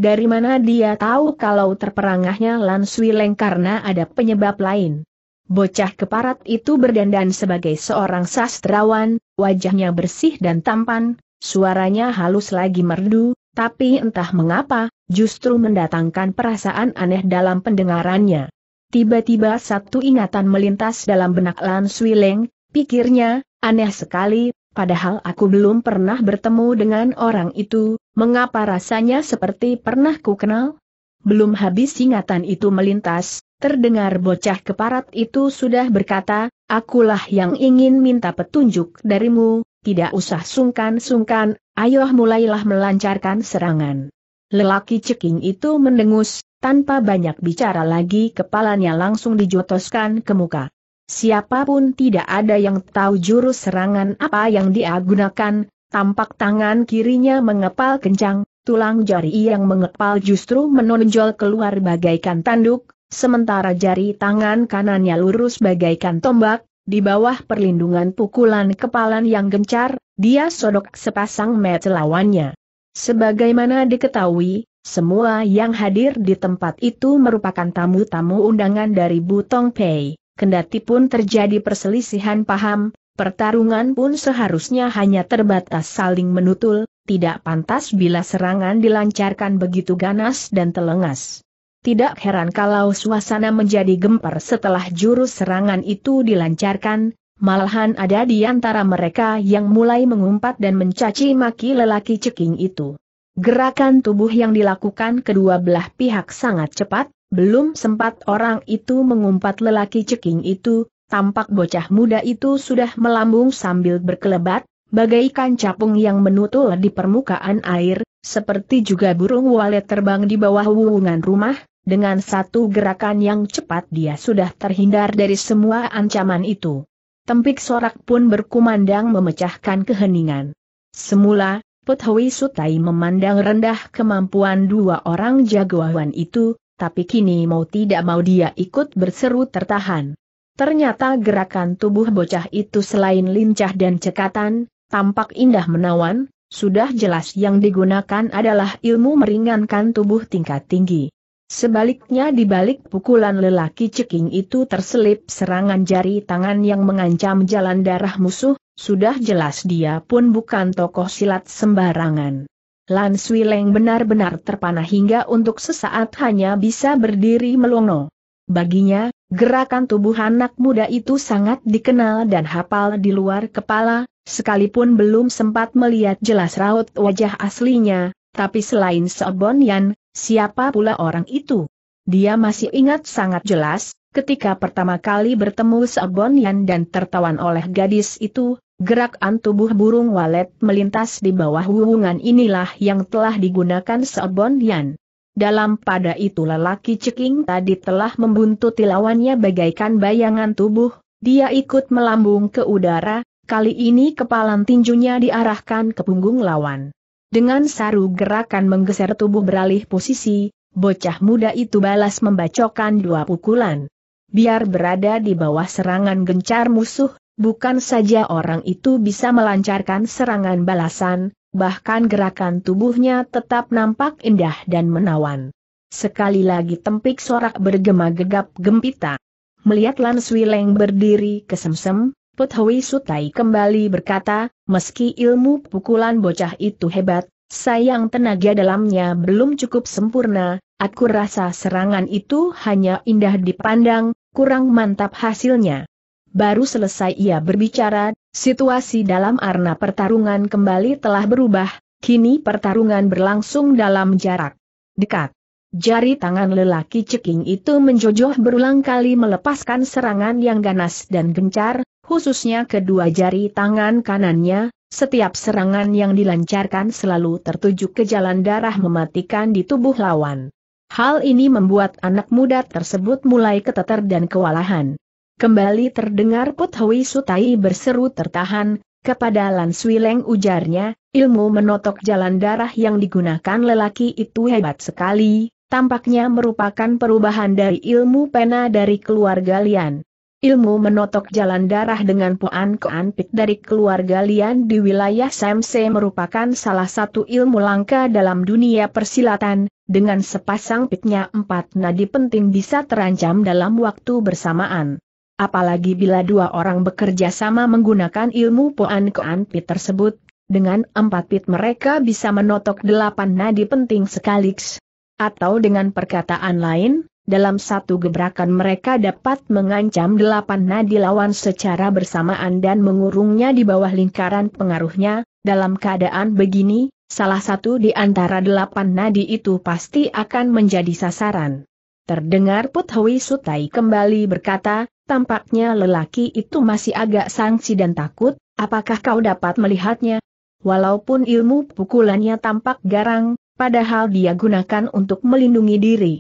Dari mana dia tahu kalau terperangahnya Lan Sui Leng karena ada penyebab lain? Bocah keparat itu berdandan sebagai seorang sastrawan, wajahnya bersih dan tampan, suaranya halus lagi merdu, tapi entah mengapa, justru mendatangkan perasaan aneh dalam pendengarannya. Tiba-tiba satu ingatan melintas dalam benak Lan Swileng, pikirnya, aneh sekali, padahal aku belum pernah bertemu dengan orang itu, mengapa rasanya seperti pernah ku kenal? Belum habis ingatan itu melintas, Terdengar bocah keparat itu sudah berkata, akulah yang ingin minta petunjuk darimu, tidak usah sungkan-sungkan, ayo mulailah melancarkan serangan. Lelaki ceking itu mendengus, tanpa banyak bicara lagi kepalanya langsung dijotoskan ke muka. Siapapun tidak ada yang tahu jurus serangan apa yang dia gunakan, tampak tangan kirinya mengepal kencang, tulang jari yang mengepal justru menonjol keluar bagaikan tanduk, sementara jari tangan kanannya lurus bagaikan tombak, di bawah perlindungan pukulan kepalan yang gencar, dia sodok sepasang mata lawannya. Sebagaimana diketahui, semua yang hadir di tempat itu merupakan tamu-tamu undangan dari Butong Pei. Kendati pun terjadi perselisihan paham, pertarungan pun seharusnya hanya terbatas saling menutul, tidak pantas bila serangan dilancarkan begitu ganas dan telengas. Tidak heran kalau suasana menjadi gempar setelah jurus serangan itu dilancarkan, malahan ada di antara mereka yang mulai mengumpat dan mencaci maki lelaki ceking itu. Gerakan tubuh yang dilakukan kedua belah pihak sangat cepat, belum sempat orang itu mengumpat lelaki ceking itu, tampak bocah muda itu sudah melambung sambil berkelebat, bagaikan capung yang menutul di permukaan air, seperti juga burung walet terbang di bawah wuungan rumah, dengan satu gerakan yang cepat dia sudah terhindar dari semua ancaman itu. Tempik sorak pun berkumandang memecahkan keheningan. Semula, Puthui Sutai memandang rendah kemampuan dua orang jagoan itu, tapi kini mau tidak mau dia ikut berseru tertahan. Ternyata gerakan tubuh bocah itu selain lincah dan cekatan, tampak indah menawan, sudah jelas yang digunakan adalah ilmu meringankan tubuh tingkat tinggi. Sebaliknya di balik pukulan lelaki ceking itu terselip serangan jari tangan yang mengancam jalan darah musuh, sudah jelas dia pun bukan tokoh silat sembarangan. Lan Swileng benar-benar terpana hingga untuk sesaat hanya bisa berdiri melongo. Baginya, gerakan tubuh anak muda itu sangat dikenal dan hafal di luar kepala, sekalipun belum sempat melihat jelas raut wajah aslinya, tapi selain Sobon Yan, Siapa pula orang itu? Dia masih ingat sangat jelas, ketika pertama kali bertemu Seobonian dan tertawan oleh gadis itu, gerakan tubuh burung walet melintas di bawah hubungan inilah yang telah digunakan Seobonian. Dalam pada itu lelaki ceking tadi telah membuntuti lawannya bagaikan bayangan tubuh, dia ikut melambung ke udara, kali ini kepalan tinjunya diarahkan ke punggung lawan. Dengan saru gerakan menggeser tubuh beralih posisi, bocah muda itu balas membacokan dua pukulan. Biar berada di bawah serangan gencar musuh, bukan saja orang itu bisa melancarkan serangan balasan, bahkan gerakan tubuhnya tetap nampak indah dan menawan. Sekali lagi tempik sorak bergema gegap gempita. Melihat Lan Swileng berdiri kesemsem, Puthui Sutai kembali berkata, meski ilmu pukulan bocah itu hebat, sayang tenaga dalamnya belum cukup sempurna, aku rasa serangan itu hanya indah dipandang, kurang mantap hasilnya. Baru selesai ia berbicara, situasi dalam arena pertarungan kembali telah berubah, kini pertarungan berlangsung dalam jarak dekat. Jari tangan lelaki ceking itu menjojoh berulang kali melepaskan serangan yang ganas dan gencar, khususnya kedua jari tangan kanannya, setiap serangan yang dilancarkan selalu tertuju ke jalan darah mematikan di tubuh lawan. Hal ini membuat anak muda tersebut mulai keteter dan kewalahan. Kembali terdengar Put Hui Sutai berseru tertahan, kepada Lan Swileng ujarnya, ilmu menotok jalan darah yang digunakan lelaki itu hebat sekali, tampaknya merupakan perubahan dari ilmu pena dari keluarga Lian ilmu menotok jalan darah dengan Puan Koan Pik dari keluarga Lian di wilayah Samse merupakan salah satu ilmu langka dalam dunia persilatan, dengan sepasang piknya empat nadi penting bisa terancam dalam waktu bersamaan. Apalagi bila dua orang bekerja sama menggunakan ilmu Puan Koan Pik tersebut, dengan empat pit mereka bisa menotok delapan nadi penting sekaligus. Atau dengan perkataan lain, dalam satu gebrakan mereka dapat mengancam delapan nadi lawan secara bersamaan dan mengurungnya di bawah lingkaran pengaruhnya, dalam keadaan begini, salah satu di antara delapan nadi itu pasti akan menjadi sasaran. Terdengar Puthawi Sutai kembali berkata, tampaknya lelaki itu masih agak sangsi dan takut, apakah kau dapat melihatnya? Walaupun ilmu pukulannya tampak garang, padahal dia gunakan untuk melindungi diri.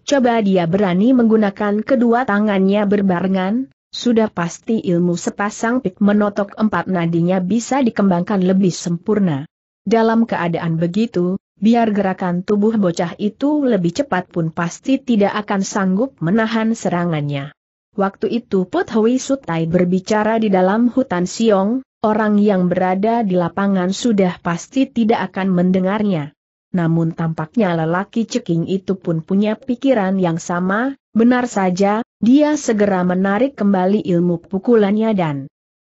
Coba dia berani menggunakan kedua tangannya berbarengan, sudah pasti ilmu sepasang pik menotok empat nadinya bisa dikembangkan lebih sempurna. Dalam keadaan begitu, biar gerakan tubuh bocah itu lebih cepat pun pasti tidak akan sanggup menahan serangannya. Waktu itu Put Hui Sutai berbicara di dalam hutan Siong, orang yang berada di lapangan sudah pasti tidak akan mendengarnya namun tampaknya lelaki ceking itu pun punya pikiran yang sama, benar saja, dia segera menarik kembali ilmu pukulannya dan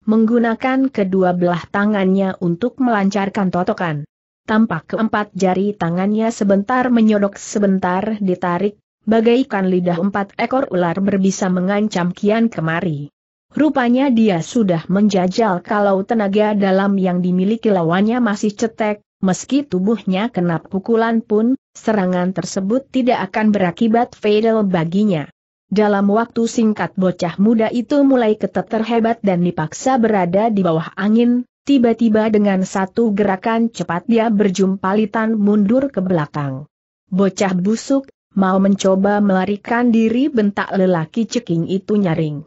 menggunakan kedua belah tangannya untuk melancarkan totokan. Tampak keempat jari tangannya sebentar menyodok sebentar ditarik, bagaikan lidah empat ekor ular berbisa mengancam kian kemari. Rupanya dia sudah menjajal kalau tenaga dalam yang dimiliki lawannya masih cetek, meski tubuhnya kena pukulan pun, serangan tersebut tidak akan berakibat fatal baginya. Dalam waktu singkat bocah muda itu mulai keteter hebat dan dipaksa berada di bawah angin, tiba-tiba dengan satu gerakan cepat dia berjumpa litan mundur ke belakang. Bocah busuk, mau mencoba melarikan diri bentak lelaki ceking itu nyaring.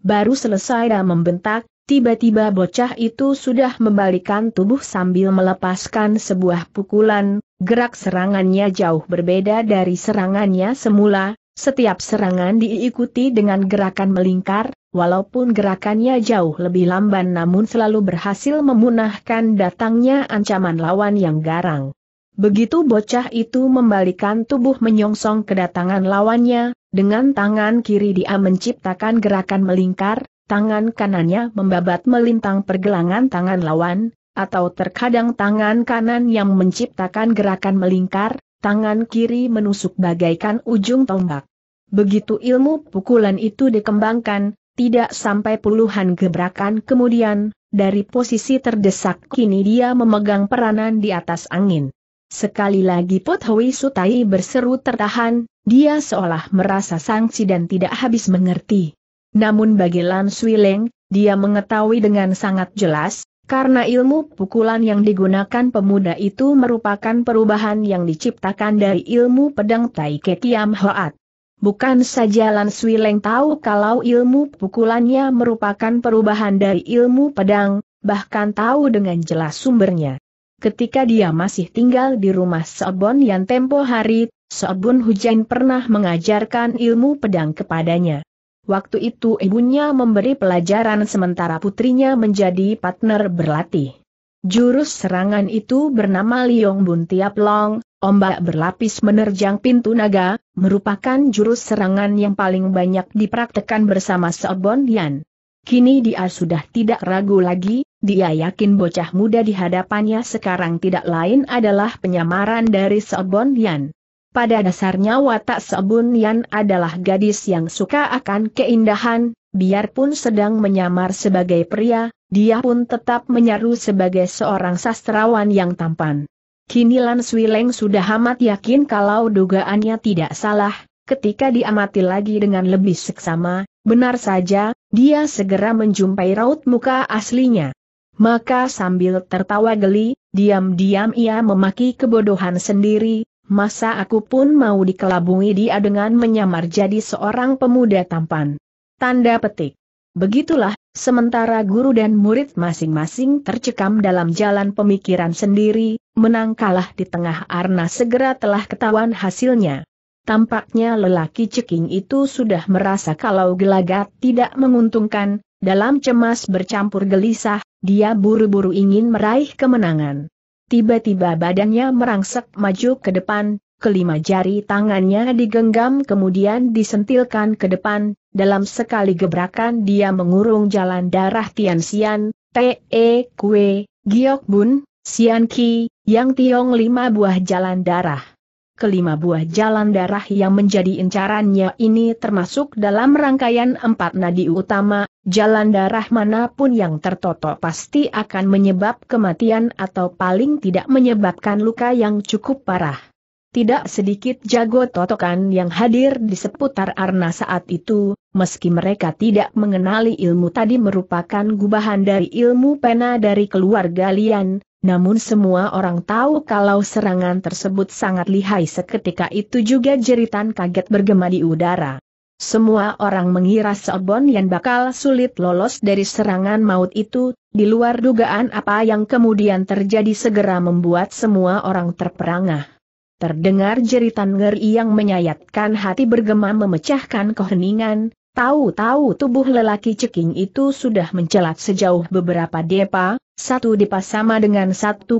Baru selesai dia membentak, Tiba-tiba bocah itu sudah membalikan tubuh sambil melepaskan sebuah pukulan, gerak serangannya jauh berbeda dari serangannya semula, setiap serangan diikuti dengan gerakan melingkar, walaupun gerakannya jauh lebih lamban namun selalu berhasil memunahkan datangnya ancaman lawan yang garang. Begitu bocah itu membalikan tubuh menyongsong kedatangan lawannya, dengan tangan kiri dia menciptakan gerakan melingkar, tangan kanannya membabat melintang pergelangan tangan lawan, atau terkadang tangan kanan yang menciptakan gerakan melingkar, tangan kiri menusuk bagaikan ujung tombak. Begitu ilmu pukulan itu dikembangkan, tidak sampai puluhan gebrakan kemudian, dari posisi terdesak kini dia memegang peranan di atas angin. Sekali lagi Put Hui Sutai berseru tertahan, dia seolah merasa sangsi dan tidak habis mengerti. Namun bagi Lan Swileng, dia mengetahui dengan sangat jelas, karena ilmu pukulan yang digunakan pemuda itu merupakan perubahan yang diciptakan dari ilmu pedang Tai Kiam Hoat. Bukan saja Lan Swileng tahu kalau ilmu pukulannya merupakan perubahan dari ilmu pedang, bahkan tahu dengan jelas sumbernya. Ketika dia masih tinggal di rumah Sobon yang tempo hari, Sobun Hujan pernah mengajarkan ilmu pedang kepadanya. Waktu itu ibunya memberi pelajaran sementara putrinya menjadi partner berlatih. Jurus serangan itu bernama Liong Bun Tiap Long, ombak berlapis menerjang pintu naga, merupakan jurus serangan yang paling banyak dipraktekan bersama Seobon Yan. Kini dia sudah tidak ragu lagi, dia yakin bocah muda di hadapannya sekarang tidak lain adalah penyamaran dari Seobon Yan. Pada dasarnya watak Yan adalah gadis yang suka akan keindahan, biarpun sedang menyamar sebagai pria, dia pun tetap menyaru sebagai seorang sastrawan yang tampan. Kini Lan Swileng sudah amat yakin kalau dugaannya tidak salah, ketika diamati lagi dengan lebih seksama, benar saja, dia segera menjumpai raut muka aslinya. Maka sambil tertawa geli, diam-diam ia memaki kebodohan sendiri, masa aku pun mau dikelabungi dia dengan menyamar jadi seorang pemuda tampan. Tanda petik. Begitulah, sementara guru dan murid masing-masing tercekam dalam jalan pemikiran sendiri, menangkalah di tengah arna segera telah ketahuan hasilnya. Tampaknya lelaki ceking itu sudah merasa kalau gelagat tidak menguntungkan, dalam cemas bercampur gelisah, dia buru-buru ingin meraih kemenangan. Tiba-tiba badannya merangsek maju ke depan, kelima jari tangannya digenggam kemudian disentilkan ke depan, dalam sekali gebrakan dia mengurung jalan darah Tian Xian, T.E. E, Kue, Giok Bun, Xian Ki, Yang Tiong lima buah jalan darah kelima buah jalan darah yang menjadi incarannya ini termasuk dalam rangkaian empat nadi utama, jalan darah manapun yang tertotok pasti akan menyebab kematian atau paling tidak menyebabkan luka yang cukup parah. Tidak sedikit jago totokan yang hadir di seputar Arna saat itu, meski mereka tidak mengenali ilmu tadi merupakan gubahan dari ilmu pena dari keluarga Lian, namun semua orang tahu kalau serangan tersebut sangat lihai seketika itu juga jeritan kaget bergema di udara. Semua orang mengira Sobon yang bakal sulit lolos dari serangan maut itu, di luar dugaan apa yang kemudian terjadi segera membuat semua orang terperangah. Terdengar jeritan ngeri yang menyayatkan hati bergema memecahkan keheningan, Tahu-tahu tubuh lelaki ceking itu sudah mencelat sejauh beberapa depa, satu depa sama dengan 1,33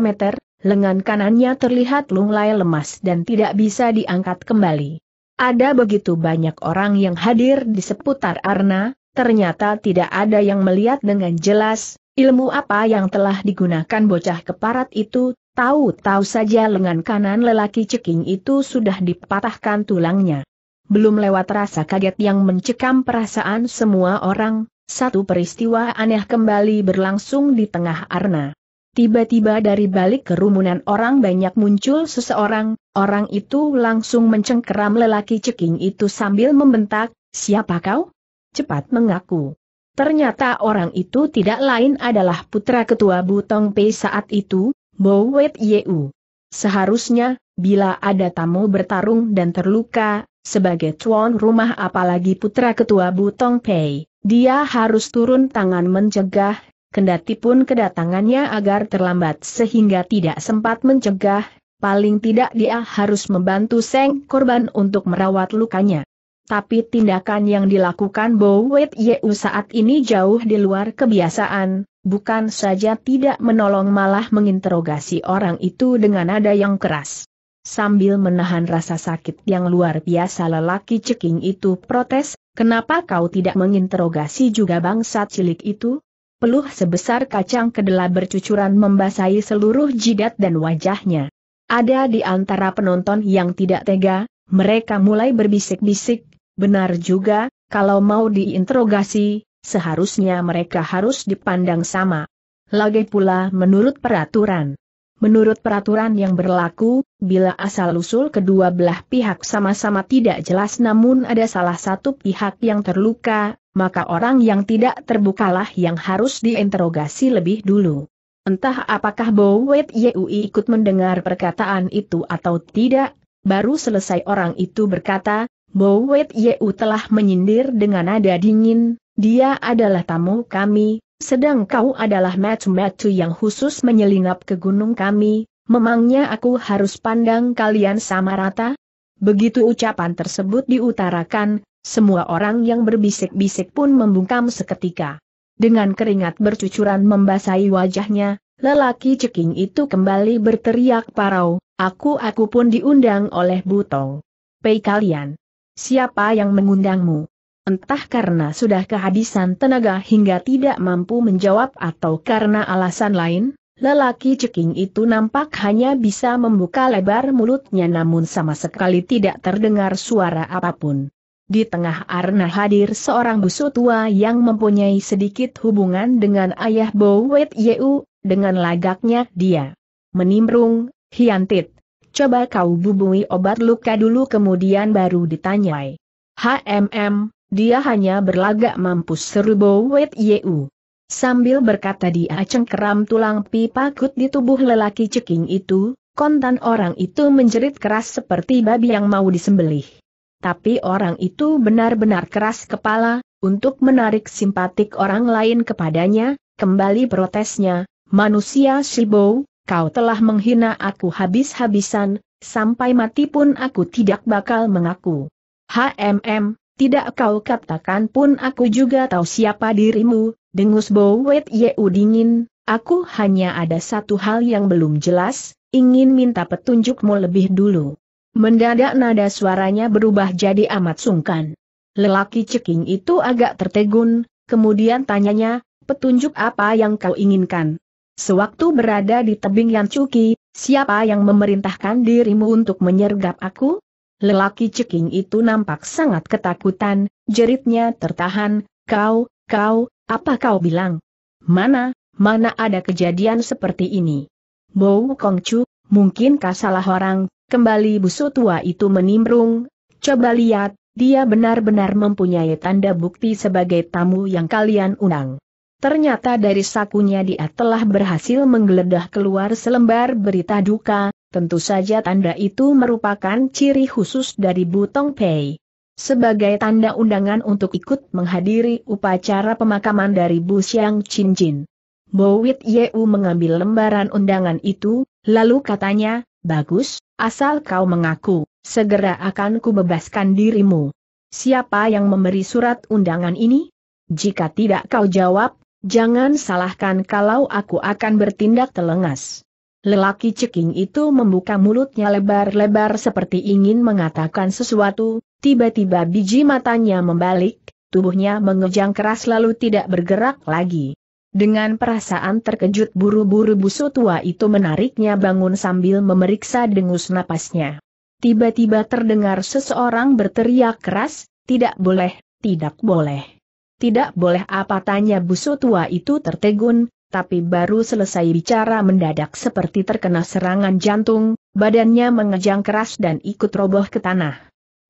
meter, lengan kanannya terlihat lunglai lemas dan tidak bisa diangkat kembali. Ada begitu banyak orang yang hadir di seputar Arna, ternyata tidak ada yang melihat dengan jelas, ilmu apa yang telah digunakan bocah keparat itu, tahu-tahu saja lengan kanan lelaki ceking itu sudah dipatahkan tulangnya belum lewat rasa kaget yang mencekam perasaan semua orang, satu peristiwa aneh kembali berlangsung di tengah arna. Tiba-tiba dari balik kerumunan orang banyak muncul seseorang, orang itu langsung mencengkeram lelaki ceking itu sambil membentak, siapa kau? Cepat mengaku. Ternyata orang itu tidak lain adalah putra ketua Butong Pei saat itu, Bowet Yeu. Seharusnya, bila ada tamu bertarung dan terluka, sebagai tuan rumah apalagi putra ketua Butong Pei, dia harus turun tangan mencegah, kendati pun kedatangannya agar terlambat sehingga tidak sempat mencegah, paling tidak dia harus membantu Seng korban untuk merawat lukanya. Tapi tindakan yang dilakukan Bowet Yeu saat ini jauh di luar kebiasaan, bukan saja tidak menolong malah menginterogasi orang itu dengan nada yang keras sambil menahan rasa sakit yang luar biasa lelaki ceking itu protes, kenapa kau tidak menginterogasi juga bangsa cilik itu? Peluh sebesar kacang kedela bercucuran membasahi seluruh jidat dan wajahnya. Ada di antara penonton yang tidak tega, mereka mulai berbisik-bisik, benar juga, kalau mau diinterogasi, seharusnya mereka harus dipandang sama. Lagi pula menurut peraturan, Menurut peraturan yang berlaku, bila asal-usul kedua belah pihak sama-sama tidak jelas namun ada salah satu pihak yang terluka, maka orang yang tidak terbukalah yang harus diinterogasi lebih dulu. Entah apakah Bowet Yui ikut mendengar perkataan itu atau tidak, baru selesai orang itu berkata, Bowet Yui telah menyindir dengan nada dingin, dia adalah tamu kami, sedang kau adalah metu-metu yang khusus menyelinap ke gunung kami, memangnya aku harus pandang kalian sama rata? Begitu ucapan tersebut diutarakan, semua orang yang berbisik-bisik pun membungkam seketika. Dengan keringat bercucuran membasahi wajahnya, lelaki ceking itu kembali berteriak parau, aku-aku pun diundang oleh Butong. Pei kalian! Siapa yang mengundangmu? entah karena sudah kehabisan tenaga hingga tidak mampu menjawab atau karena alasan lain, lelaki ceking itu nampak hanya bisa membuka lebar mulutnya namun sama sekali tidak terdengar suara apapun. Di tengah arena hadir seorang busu tua yang mempunyai sedikit hubungan dengan ayah Bowet Yeu, dengan lagaknya dia. Menimbrung, Hiantit, coba kau bubui obat luka dulu kemudian baru ditanyai. HMM, dia hanya berlagak mampus seru bowet Yeu. Sambil berkata dia cengkeram tulang pipa kut di tubuh lelaki ceking itu, kontan orang itu menjerit keras seperti babi yang mau disembelih. Tapi orang itu benar-benar keras kepala, untuk menarik simpatik orang lain kepadanya, kembali protesnya, manusia Shibo, kau telah menghina aku habis-habisan, sampai mati pun aku tidak bakal mengaku. HMM, tidak kau katakan pun aku juga tahu siapa dirimu, dengus Bowet Yeu dingin, aku hanya ada satu hal yang belum jelas, ingin minta petunjukmu lebih dulu. Mendadak nada suaranya berubah jadi amat sungkan. Lelaki ceking itu agak tertegun, kemudian tanyanya, petunjuk apa yang kau inginkan? Sewaktu berada di tebing yang cuki, siapa yang memerintahkan dirimu untuk menyergap aku? Lelaki ceking itu nampak sangat ketakutan, jeritnya tertahan, kau, kau, apa kau bilang? Mana, mana ada kejadian seperti ini? Bou Kongcu, mungkinkah salah orang, kembali busu tua itu menimbrung, coba lihat, dia benar-benar mempunyai tanda bukti sebagai tamu yang kalian undang. Ternyata dari sakunya dia telah berhasil menggeledah keluar selembar berita duka, Tentu saja tanda itu merupakan ciri khusus dari Butong Pei. Sebagai tanda undangan untuk ikut menghadiri upacara pemakaman dari Bu Xiang Chin Jin. Bowit Yeu mengambil lembaran undangan itu, lalu katanya, Bagus, asal kau mengaku, segera akan kubebaskan dirimu. Siapa yang memberi surat undangan ini? Jika tidak kau jawab, jangan salahkan kalau aku akan bertindak telengas. Lelaki ceking itu membuka mulutnya lebar-lebar seperti ingin mengatakan sesuatu, tiba-tiba biji matanya membalik, tubuhnya mengejang keras lalu tidak bergerak lagi. Dengan perasaan terkejut buru-buru busu tua itu menariknya bangun sambil memeriksa dengus napasnya. Tiba-tiba terdengar seseorang berteriak keras, tidak boleh, tidak boleh. Tidak boleh apa tanya busu tua itu tertegun, tapi baru selesai bicara mendadak seperti terkena serangan jantung, badannya mengejang keras dan ikut roboh ke tanah.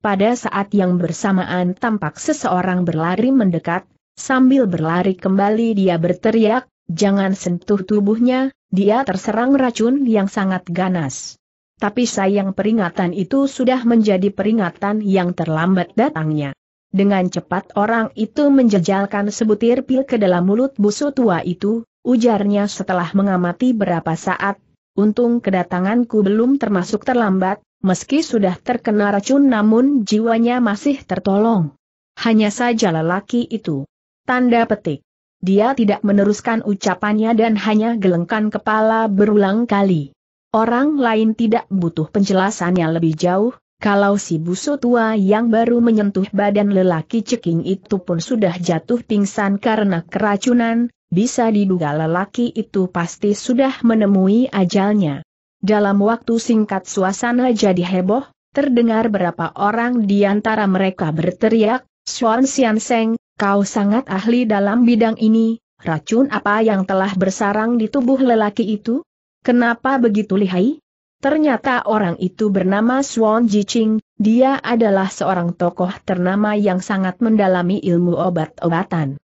Pada saat yang bersamaan tampak seseorang berlari mendekat, sambil berlari kembali dia berteriak, jangan sentuh tubuhnya, dia terserang racun yang sangat ganas. Tapi sayang peringatan itu sudah menjadi peringatan yang terlambat datangnya. Dengan cepat orang itu menjejalkan sebutir pil ke dalam mulut busu tua itu, ujarnya setelah mengamati berapa saat. Untung kedatanganku belum termasuk terlambat, meski sudah terkena racun namun jiwanya masih tertolong. Hanya saja lelaki itu. Tanda petik. Dia tidak meneruskan ucapannya dan hanya gelengkan kepala berulang kali. Orang lain tidak butuh penjelasannya lebih jauh, kalau si busu tua yang baru menyentuh badan lelaki ceking itu pun sudah jatuh pingsan karena keracunan, bisa diduga lelaki itu pasti sudah menemui ajalnya. Dalam waktu singkat suasana jadi heboh, terdengar berapa orang di antara mereka berteriak, Swan Sian Seng, kau sangat ahli dalam bidang ini, racun apa yang telah bersarang di tubuh lelaki itu? Kenapa begitu lihai? Ternyata orang itu bernama Swan Jiching, dia adalah seorang tokoh ternama yang sangat mendalami ilmu obat-obatan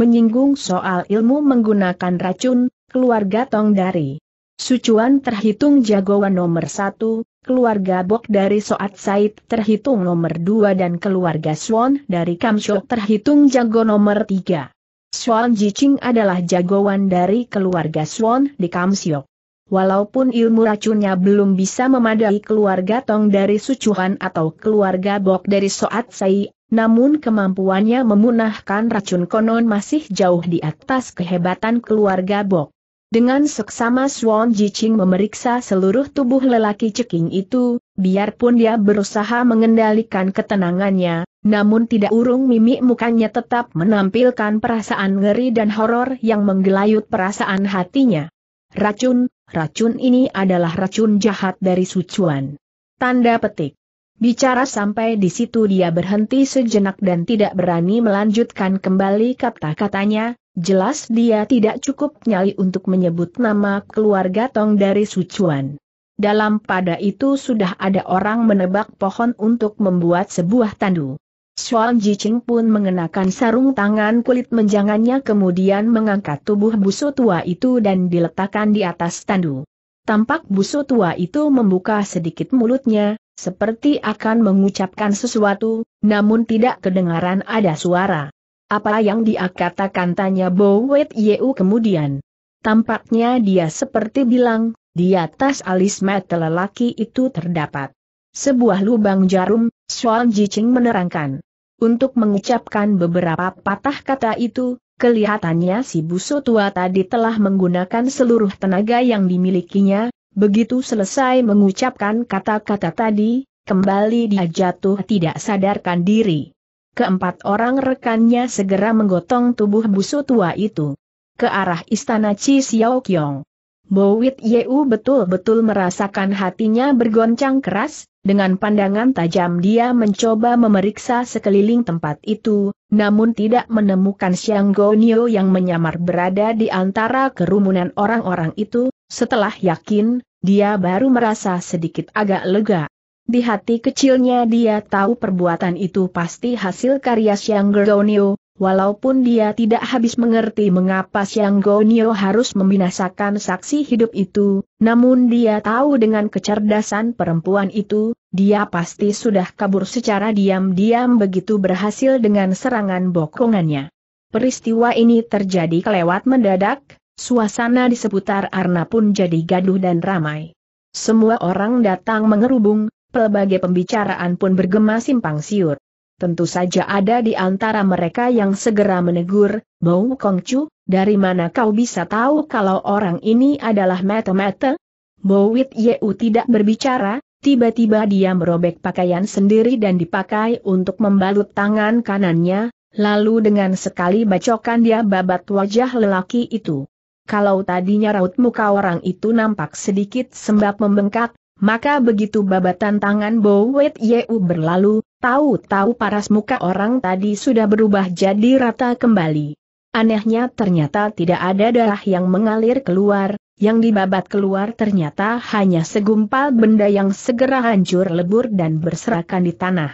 menyinggung soal ilmu menggunakan racun, keluarga Tong dari Sucuan terhitung jagoan nomor satu, keluarga Bok dari Soat Said terhitung nomor dua dan keluarga Swan dari Kamshok terhitung jago nomor tiga. Swan Jicing adalah jagoan dari keluarga Swan di Kamshok. Walaupun ilmu racunnya belum bisa memadai keluarga Tong dari Sucuan atau keluarga Bok dari Soat Said. Namun kemampuannya memunahkan racun konon masih jauh di atas kehebatan keluarga Bok. Dengan seksama Swan Jiching memeriksa seluruh tubuh lelaki ceking itu, biarpun dia berusaha mengendalikan ketenangannya, namun tidak urung mimik mukanya tetap menampilkan perasaan ngeri dan horor yang menggelayut perasaan hatinya. Racun, racun ini adalah racun jahat dari Sucuan. Tanda petik. Bicara sampai di situ dia berhenti sejenak dan tidak berani melanjutkan kembali kata-katanya, jelas dia tidak cukup nyali untuk menyebut nama keluarga Tong dari Sucuan. Dalam pada itu sudah ada orang menebak pohon untuk membuat sebuah tandu. Xuan Jicing pun mengenakan sarung tangan kulit menjangannya kemudian mengangkat tubuh busu tua itu dan diletakkan di atas tandu. Tampak busu tua itu membuka sedikit mulutnya, seperti akan mengucapkan sesuatu, namun tidak kedengaran ada suara. Apa yang dia katakan tanya Bowet Yeu kemudian. Tampaknya dia seperti bilang, di atas alis mata lelaki itu terdapat sebuah lubang jarum, Shuan Jicing menerangkan. Untuk mengucapkan beberapa patah kata itu, Kelihatannya si buso tua tadi telah menggunakan seluruh tenaga yang dimilikinya, begitu selesai mengucapkan kata-kata tadi, kembali dia jatuh tidak sadarkan diri. Keempat orang rekannya segera menggotong tubuh buso tua itu ke arah istana Chi Xiao Kiong. Bowit Yeu betul-betul merasakan hatinya bergoncang keras, dengan pandangan tajam dia mencoba memeriksa sekeliling tempat itu, namun tidak menemukan Siang Gonio yang menyamar berada di antara kerumunan orang-orang itu, setelah yakin, dia baru merasa sedikit agak lega. Di hati kecilnya dia tahu perbuatan itu pasti hasil karya Siang Gonio, Walaupun dia tidak habis mengerti mengapa Siang Gonio harus membinasakan saksi hidup itu, namun dia tahu dengan kecerdasan perempuan itu, dia pasti sudah kabur secara diam-diam begitu berhasil dengan serangan bokongannya. Peristiwa ini terjadi kelewat mendadak, suasana di seputar Arna pun jadi gaduh dan ramai. Semua orang datang mengerubung, pelbagai pembicaraan pun bergema simpang siur. Tentu saja ada di antara mereka yang segera menegur, Bau Kongcu, dari mana kau bisa tahu kalau orang ini adalah mata-mata? Wit Yeu tidak berbicara, tiba-tiba dia merobek pakaian sendiri dan dipakai untuk membalut tangan kanannya, lalu dengan sekali bacokan dia babat wajah lelaki itu. Kalau tadinya raut muka orang itu nampak sedikit sembab membengkak, maka begitu babatan tangan Bowet Yeu berlalu, Tahu-tahu paras muka orang tadi sudah berubah jadi rata kembali. Anehnya ternyata tidak ada darah yang mengalir keluar, yang dibabat keluar ternyata hanya segumpal benda yang segera hancur lebur dan berserakan di tanah.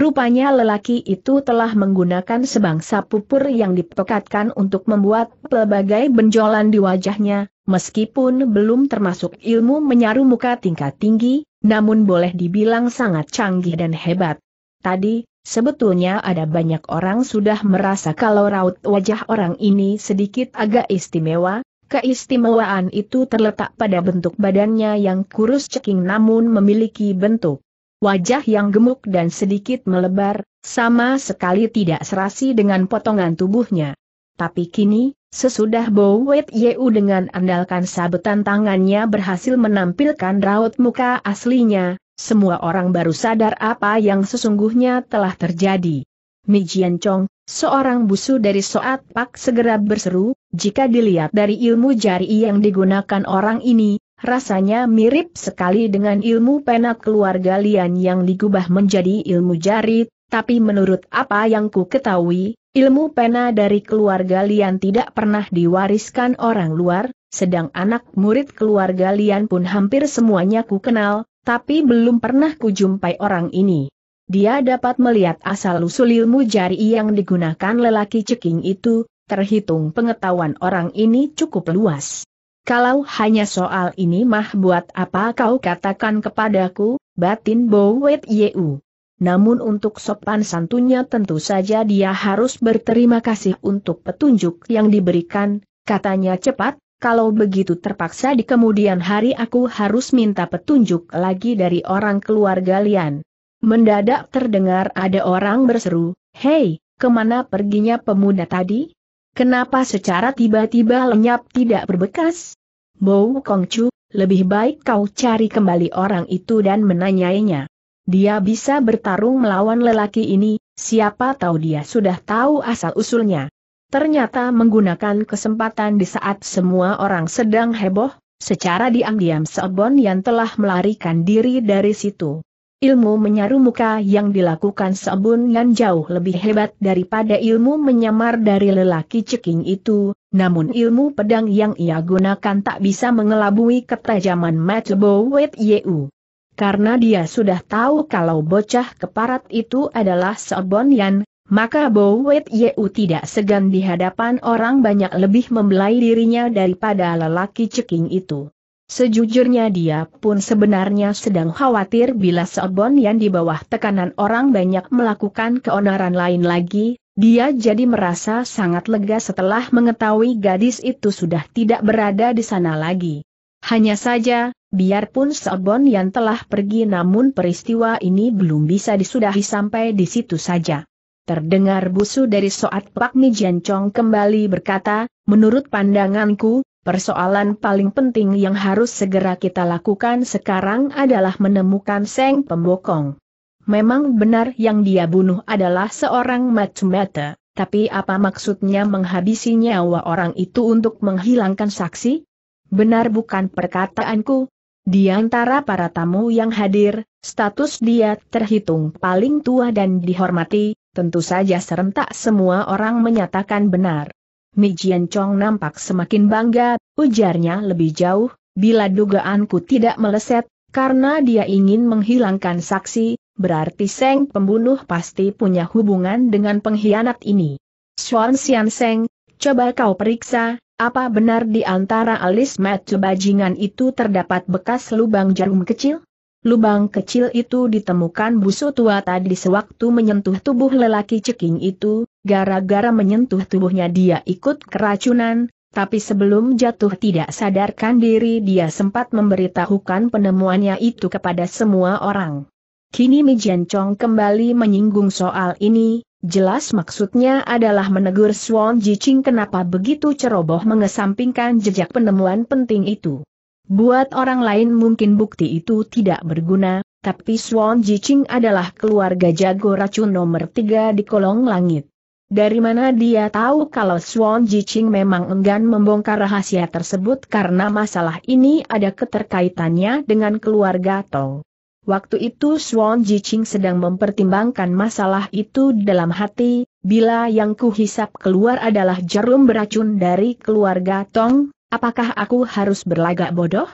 Rupanya lelaki itu telah menggunakan sebangsa pupur yang dipekatkan untuk membuat pelbagai benjolan di wajahnya, meskipun belum termasuk ilmu menyaru muka tingkat tinggi, namun boleh dibilang sangat canggih dan hebat. Tadi, sebetulnya ada banyak orang sudah merasa kalau raut wajah orang ini sedikit agak istimewa, keistimewaan itu terletak pada bentuk badannya yang kurus ceking namun memiliki bentuk wajah yang gemuk dan sedikit melebar, sama sekali tidak serasi dengan potongan tubuhnya. Tapi kini, sesudah Bowet YU dengan andalkan sabetan tangannya berhasil menampilkan raut muka aslinya, semua orang baru sadar apa yang sesungguhnya telah terjadi. Mi Jian Chong, seorang busu dari Soat Pak segera berseru, jika dilihat dari ilmu jari yang digunakan orang ini, rasanya mirip sekali dengan ilmu penak keluarga Lian yang digubah menjadi ilmu jari, tapi menurut apa yang ku ketahui, ilmu pena dari keluarga Lian tidak pernah diwariskan orang luar, sedang anak murid keluarga Lian pun hampir semuanya ku kenal, tapi belum pernah kujumpai orang ini. Dia dapat melihat asal-usul ilmu jari yang digunakan lelaki ceking itu, terhitung pengetahuan orang ini cukup luas. Kalau hanya soal ini mah buat apa kau katakan kepadaku, batin Bowet Yeu. Namun untuk sopan santunnya tentu saja dia harus berterima kasih untuk petunjuk yang diberikan, katanya cepat, kalau begitu terpaksa di kemudian hari aku harus minta petunjuk lagi dari orang keluarga Lian. Mendadak terdengar ada orang berseru, Hei, kemana perginya pemuda tadi? Kenapa secara tiba-tiba lenyap tidak berbekas? Bou Kongcu, lebih baik kau cari kembali orang itu dan menanyainya. Dia bisa bertarung melawan lelaki ini, siapa tahu dia sudah tahu asal-usulnya ternyata menggunakan kesempatan di saat semua orang sedang heboh, secara diam-diam Seobon yang telah melarikan diri dari situ. Ilmu menyaru muka yang dilakukan Seobon yang jauh lebih hebat daripada ilmu menyamar dari lelaki ceking itu, namun ilmu pedang yang ia gunakan tak bisa mengelabui ketajaman Matebo Wet Yeu karena dia sudah tahu kalau bocah keparat itu adalah Seobon Yan, maka Bo Wet Yeu tidak segan di hadapan orang banyak lebih membelai dirinya daripada lelaki ceking itu. Sejujurnya dia pun sebenarnya sedang khawatir bila Sobon yang di bawah tekanan orang banyak melakukan keonaran lain lagi, dia jadi merasa sangat lega setelah mengetahui gadis itu sudah tidak berada di sana lagi. Hanya saja, biarpun Sobon yang telah pergi namun peristiwa ini belum bisa disudahi sampai di situ saja. Terdengar busu dari Soat Pak Mijancong kembali berkata, menurut pandanganku, persoalan paling penting yang harus segera kita lakukan sekarang adalah menemukan Seng Pembokong. Memang benar yang dia bunuh adalah seorang matumata, tapi apa maksudnya menghabisi nyawa orang itu untuk menghilangkan saksi? Benar bukan perkataanku? Di antara para tamu yang hadir, status dia terhitung paling tua dan dihormati, tentu saja serentak semua orang menyatakan benar. Mi Jian Chong nampak semakin bangga, ujarnya lebih jauh, bila dugaanku tidak meleset, karena dia ingin menghilangkan saksi, berarti Seng pembunuh pasti punya hubungan dengan pengkhianat ini. Shuan Xian Seng, coba kau periksa, apa benar di antara alis mat bajingan itu terdapat bekas lubang jarum kecil? Lubang kecil itu ditemukan busu tua tadi sewaktu menyentuh tubuh lelaki ceking itu, gara-gara menyentuh tubuhnya dia ikut keracunan, tapi sebelum jatuh tidak sadarkan diri dia sempat memberitahukan penemuannya itu kepada semua orang. Kini Mijian Chong kembali menyinggung soal ini, jelas maksudnya adalah menegur Swan Jiching kenapa begitu ceroboh mengesampingkan jejak penemuan penting itu. Buat orang lain mungkin bukti itu tidak berguna, tapi Swan Jicing adalah keluarga jago racun nomor tiga di kolong langit. Dari mana dia tahu kalau Swan Jicing memang enggan membongkar rahasia tersebut karena masalah ini ada keterkaitannya dengan keluarga Tong. Waktu itu Swan Jicing sedang mempertimbangkan masalah itu dalam hati, bila yang kuhisap keluar adalah jarum beracun dari keluarga Tong, Apakah aku harus berlagak bodoh?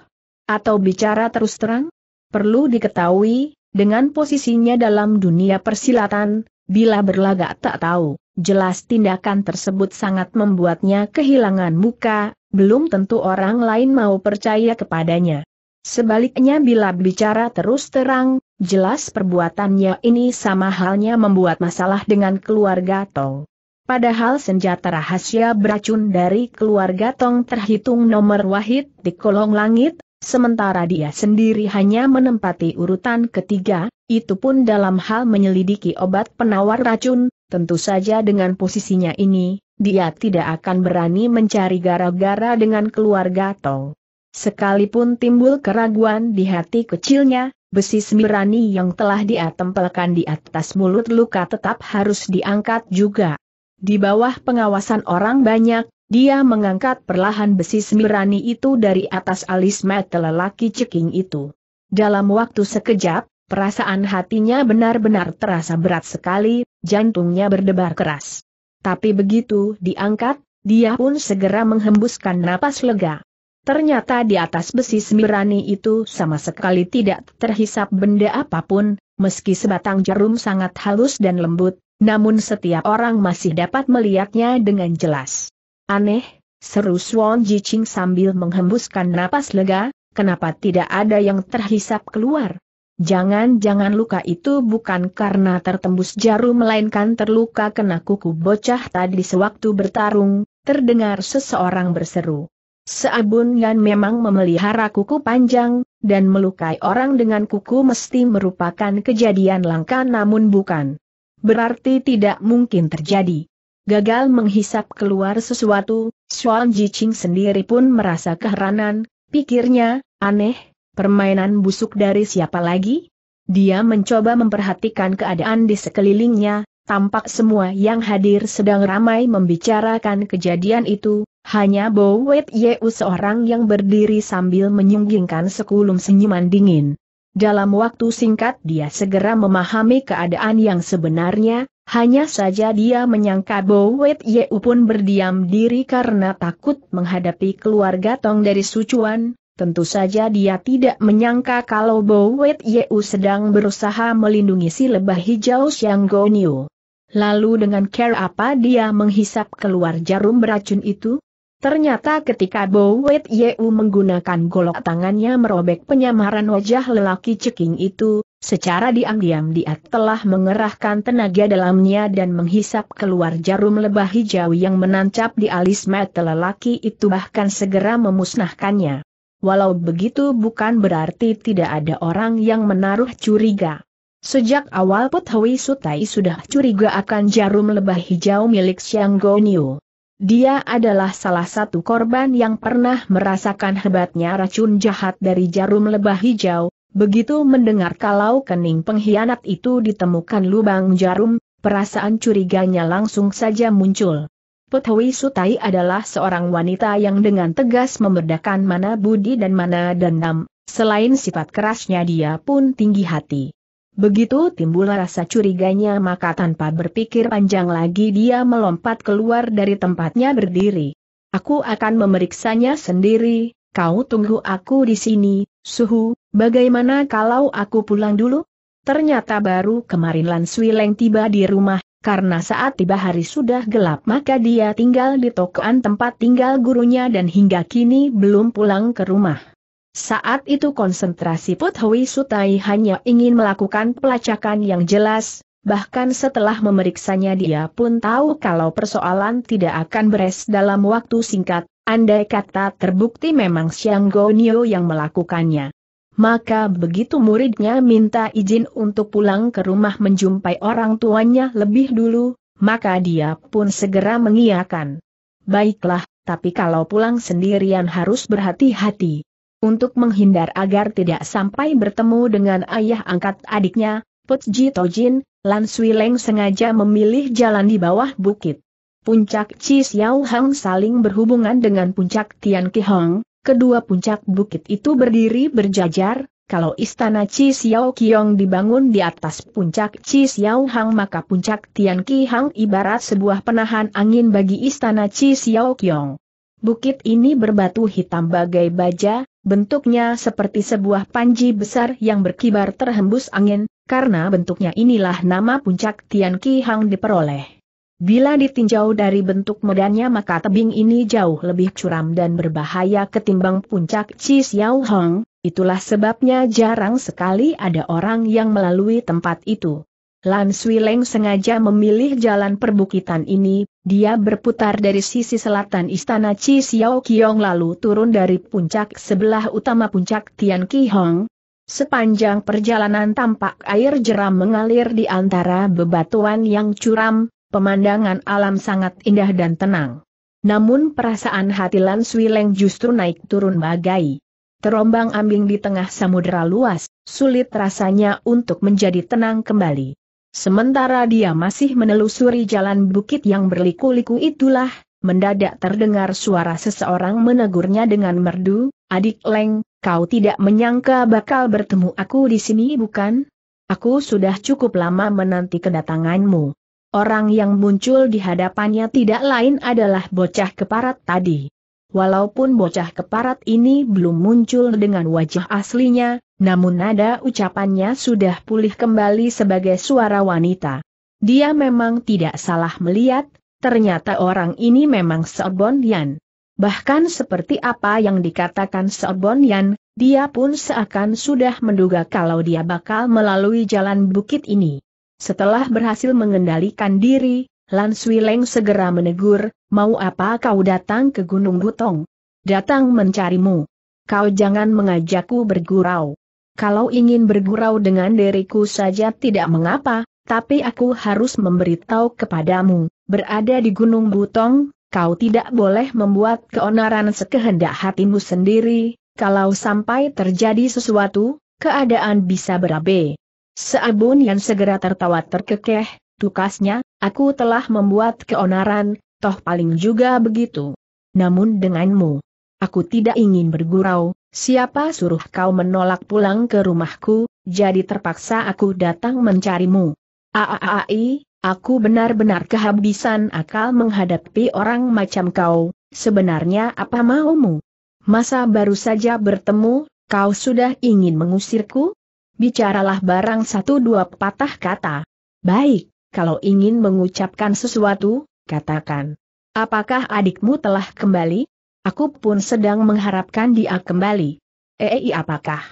Atau bicara terus terang? Perlu diketahui, dengan posisinya dalam dunia persilatan, bila berlagak tak tahu, jelas tindakan tersebut sangat membuatnya kehilangan muka, belum tentu orang lain mau percaya kepadanya. Sebaliknya bila bicara terus terang, jelas perbuatannya ini sama halnya membuat masalah dengan keluarga Tong. Padahal senjata rahasia beracun dari keluarga Tong terhitung nomor wahid di kolong langit, sementara dia sendiri hanya menempati urutan ketiga, itu pun dalam hal menyelidiki obat penawar racun, tentu saja dengan posisinya ini, dia tidak akan berani mencari gara-gara dengan keluarga Tong. Sekalipun timbul keraguan di hati kecilnya, Besi semirani yang telah dia tempelkan di atas mulut luka tetap harus diangkat juga. Di bawah pengawasan orang banyak, dia mengangkat perlahan besi semirani itu dari atas alis mata lelaki ceking itu. Dalam waktu sekejap, perasaan hatinya benar-benar terasa berat sekali, jantungnya berdebar keras. Tapi begitu diangkat, dia pun segera menghembuskan napas lega. Ternyata di atas besi semirani itu sama sekali tidak terhisap benda apapun, meski sebatang jarum sangat halus dan lembut, namun setiap orang masih dapat melihatnya dengan jelas. Aneh, seru Swan Jiching sambil menghembuskan napas lega, kenapa tidak ada yang terhisap keluar? Jangan-jangan luka itu bukan karena tertembus jarum melainkan terluka kena kuku bocah tadi sewaktu bertarung, terdengar seseorang berseru. Seabun dan memang memelihara kuku panjang, dan melukai orang dengan kuku mesti merupakan kejadian langka namun bukan Berarti tidak mungkin terjadi. Gagal menghisap keluar sesuatu, Xuan Jicheng sendiri pun merasa keheranan, pikirnya, aneh, permainan busuk dari siapa lagi? Dia mencoba memperhatikan keadaan di sekelilingnya, tampak semua yang hadir sedang ramai membicarakan kejadian itu, hanya Bowet Yeu seorang yang berdiri sambil menyunggingkan sekulum senyuman dingin. Dalam waktu singkat dia segera memahami keadaan yang sebenarnya, hanya saja dia menyangka Bowet Yeu pun berdiam diri karena takut menghadapi keluarga Tong dari Sucuan, tentu saja dia tidak menyangka kalau Bowet Yeu sedang berusaha melindungi si lebah hijau Xiang Gonyo. Lalu dengan care apa dia menghisap keluar jarum beracun itu? Ternyata ketika Bowet Wet Yeu menggunakan golok tangannya merobek penyamaran wajah lelaki ceking itu, secara diam-diam dia telah mengerahkan tenaga dalamnya dan menghisap keluar jarum lebah hijau yang menancap di alis mata lelaki itu bahkan segera memusnahkannya. Walau begitu bukan berarti tidak ada orang yang menaruh curiga. Sejak awal Put Hui Sutai sudah curiga akan jarum lebah hijau milik Xiang Goniu. Dia adalah salah satu korban yang pernah merasakan hebatnya racun jahat dari jarum lebah hijau, begitu mendengar kalau kening pengkhianat itu ditemukan lubang jarum, perasaan curiganya langsung saja muncul. Putwi Sutai adalah seorang wanita yang dengan tegas memerdekakan mana budi dan mana dendam, selain sifat kerasnya dia pun tinggi hati. Begitu timbul rasa curiganya maka tanpa berpikir panjang lagi dia melompat keluar dari tempatnya berdiri. Aku akan memeriksanya sendiri, kau tunggu aku di sini, suhu, bagaimana kalau aku pulang dulu? Ternyata baru kemarin Lan Leng tiba di rumah, karena saat tiba hari sudah gelap maka dia tinggal di tokoan tempat tinggal gurunya dan hingga kini belum pulang ke rumah. Saat itu konsentrasi Put Sutai hanya ingin melakukan pelacakan yang jelas, bahkan setelah memeriksanya dia pun tahu kalau persoalan tidak akan beres dalam waktu singkat, andai kata terbukti memang Xiang Gonyo yang melakukannya. Maka begitu muridnya minta izin untuk pulang ke rumah menjumpai orang tuanya lebih dulu, maka dia pun segera mengiyakan. Baiklah, tapi kalau pulang sendirian harus berhati-hati. Untuk menghindar agar tidak sampai bertemu dengan ayah angkat adiknya, Putji Tojin, Lan Sui Leng sengaja memilih jalan di bawah bukit. Puncak Chi Xiao Hang saling berhubungan dengan puncak Tian Ki Hong, kedua puncak bukit itu berdiri berjajar, kalau istana Chi Xiao Qiong dibangun di atas puncak Chi Xiao Hang maka puncak Tian Ki Hang ibarat sebuah penahan angin bagi istana Chi Xiao Qiong. Bukit ini berbatu hitam bagai baja, Bentuknya seperti sebuah panji besar yang berkibar terhembus angin, karena bentuknya inilah nama puncak Tian Ki Hang diperoleh. Bila ditinjau dari bentuk medannya maka tebing ini jauh lebih curam dan berbahaya ketimbang puncak Chi Xiao Hong, itulah sebabnya jarang sekali ada orang yang melalui tempat itu. Lan Leng sengaja memilih jalan perbukitan ini, dia berputar dari sisi selatan istana Chi Xiao Kiong lalu turun dari puncak sebelah utama puncak Tian Ki Hong. Sepanjang perjalanan tampak air jeram mengalir di antara bebatuan yang curam, pemandangan alam sangat indah dan tenang. Namun perasaan hati Lan Leng justru naik turun bagai. Terombang ambing di tengah samudera luas, sulit rasanya untuk menjadi tenang kembali. Sementara dia masih menelusuri jalan bukit yang berliku-liku itulah, mendadak terdengar suara seseorang menegurnya dengan merdu, Adik Leng, kau tidak menyangka bakal bertemu aku di sini bukan? Aku sudah cukup lama menanti kedatanganmu. Orang yang muncul di hadapannya tidak lain adalah bocah keparat tadi. Walaupun bocah keparat ini belum muncul dengan wajah aslinya, namun nada ucapannya sudah pulih kembali sebagai suara wanita. Dia memang tidak salah melihat, ternyata orang ini memang Seobon Yan. Bahkan seperti apa yang dikatakan Seobon Yan, dia pun seakan sudah menduga kalau dia bakal melalui jalan bukit ini. Setelah berhasil mengendalikan diri, Lan Leng segera menegur, mau apa kau datang ke Gunung Butong? Datang mencarimu. Kau jangan mengajakku bergurau. Kalau ingin bergurau dengan diriku saja tidak mengapa, tapi aku harus memberitahu kepadamu, berada di Gunung Butong, kau tidak boleh membuat keonaran sekehendak hatimu sendiri, kalau sampai terjadi sesuatu, keadaan bisa berabe. Seabun yang segera tertawa terkekeh, Tukasnya, aku telah membuat keonaran, toh paling juga begitu. Namun denganmu, aku tidak ingin bergurau, siapa suruh kau menolak pulang ke rumahku, jadi terpaksa aku datang mencarimu. Aaai, aku benar-benar kehabisan akal menghadapi orang macam kau, sebenarnya apa maumu? Masa baru saja bertemu, kau sudah ingin mengusirku? Bicaralah barang satu dua patah kata. Baik, kalau ingin mengucapkan sesuatu, katakan. Apakah adikmu telah kembali? Aku pun sedang mengharapkan dia kembali. Ei eh, eh, apakah?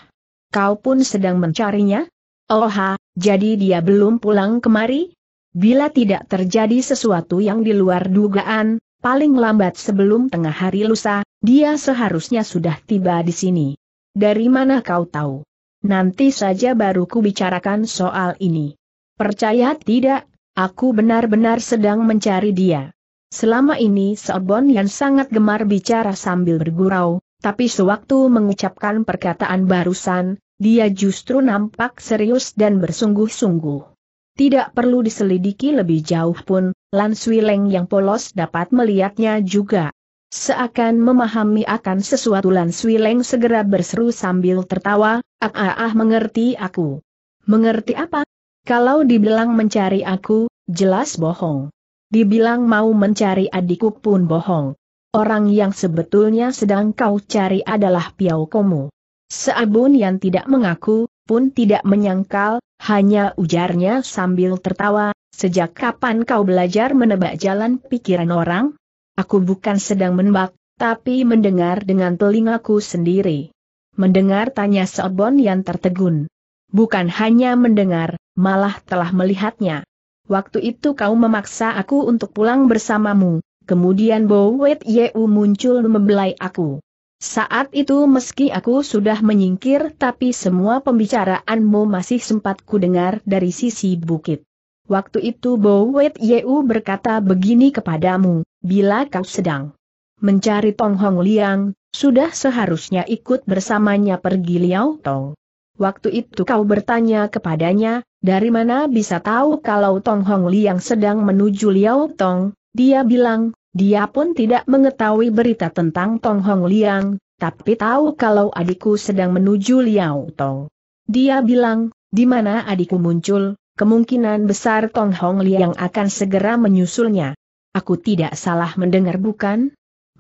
Kau pun sedang mencarinya? Oha, oh, jadi dia belum pulang kemari? Bila tidak terjadi sesuatu yang di luar dugaan, paling lambat sebelum tengah hari lusa, dia seharusnya sudah tiba di sini. Dari mana kau tahu? Nanti saja baru kubicarakan soal ini. Percaya tidak, aku benar-benar sedang mencari dia. Selama ini Sobon yang sangat gemar bicara sambil bergurau, tapi sewaktu mengucapkan perkataan barusan, dia justru nampak serius dan bersungguh-sungguh. Tidak perlu diselidiki lebih jauh pun, Lan Leng yang polos dapat melihatnya juga. Seakan memahami akan sesuatu Lan Leng segera berseru sambil tertawa, ah ah ah mengerti aku. Mengerti apa? Kalau dibilang mencari aku, jelas bohong. Dibilang mau mencari adikku pun bohong. Orang yang sebetulnya sedang kau cari adalah Piau Komu. Seabun yang tidak mengaku, pun tidak menyangkal, hanya ujarnya sambil tertawa, sejak kapan kau belajar menebak jalan pikiran orang? Aku bukan sedang menebak, tapi mendengar dengan telingaku sendiri mendengar tanya Seabun yang tertegun. Bukan hanya mendengar, malah telah melihatnya. Waktu itu kau memaksa aku untuk pulang bersamamu, kemudian Bo Wet Yeu muncul membelai aku. Saat itu meski aku sudah menyingkir tapi semua pembicaraanmu masih sempat kudengar dari sisi bukit. Waktu itu Bo Wet Yeu berkata begini kepadamu, bila kau sedang mencari Tong Hong Liang, sudah seharusnya ikut bersamanya pergi Liao Tong. Waktu itu kau bertanya kepadanya, dari mana bisa tahu kalau Tong Hong yang sedang menuju Liao Tong? Dia bilang, dia pun tidak mengetahui berita tentang Tong Hong Liang, tapi tahu kalau adikku sedang menuju Liao Tong. Dia bilang, di mana adikku muncul, kemungkinan besar Tong Hong Liang akan segera menyusulnya. Aku tidak salah mendengar bukan?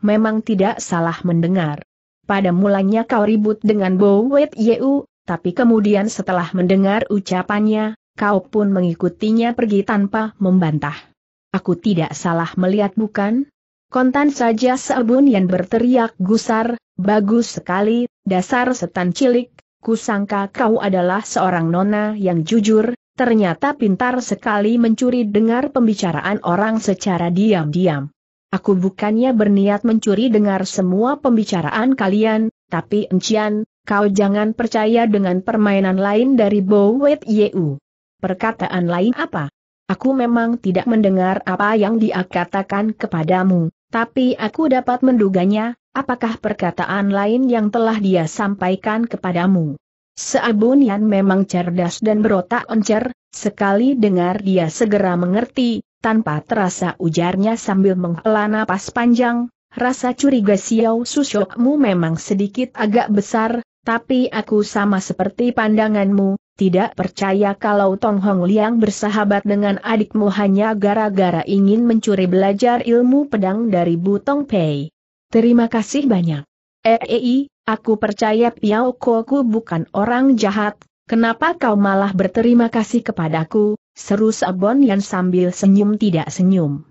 Memang tidak salah mendengar. Pada mulanya kau ribut dengan Bo Wet Yeu, tapi kemudian setelah mendengar ucapannya, kau pun mengikutinya pergi tanpa membantah. Aku tidak salah melihat bukan? Kontan saja seabun yang berteriak gusar, bagus sekali, dasar setan cilik, kusangka kau adalah seorang nona yang jujur, ternyata pintar sekali mencuri dengar pembicaraan orang secara diam-diam. Aku bukannya berniat mencuri dengar semua pembicaraan kalian, tapi encian, Kau jangan percaya dengan permainan lain dari Bowet Yu. Yeu. Perkataan lain apa? Aku memang tidak mendengar apa yang dia katakan kepadamu, tapi aku dapat menduganya, apakah perkataan lain yang telah dia sampaikan kepadamu. Seabunian memang cerdas dan berotak oncer, sekali dengar dia segera mengerti, tanpa terasa ujarnya sambil menghela napas panjang, rasa curiga Xiao Susyokmu memang sedikit agak besar, tapi aku sama seperti pandanganmu, tidak percaya kalau Tong Hong Liang bersahabat dengan adikmu hanya gara-gara ingin mencuri belajar ilmu pedang dari Butong Pei. Terima kasih banyak. Ei, eh, eh, aku percaya Piao Koku bukan orang jahat, kenapa kau malah berterima kasih kepadaku, seru Sabon yang sambil senyum tidak senyum.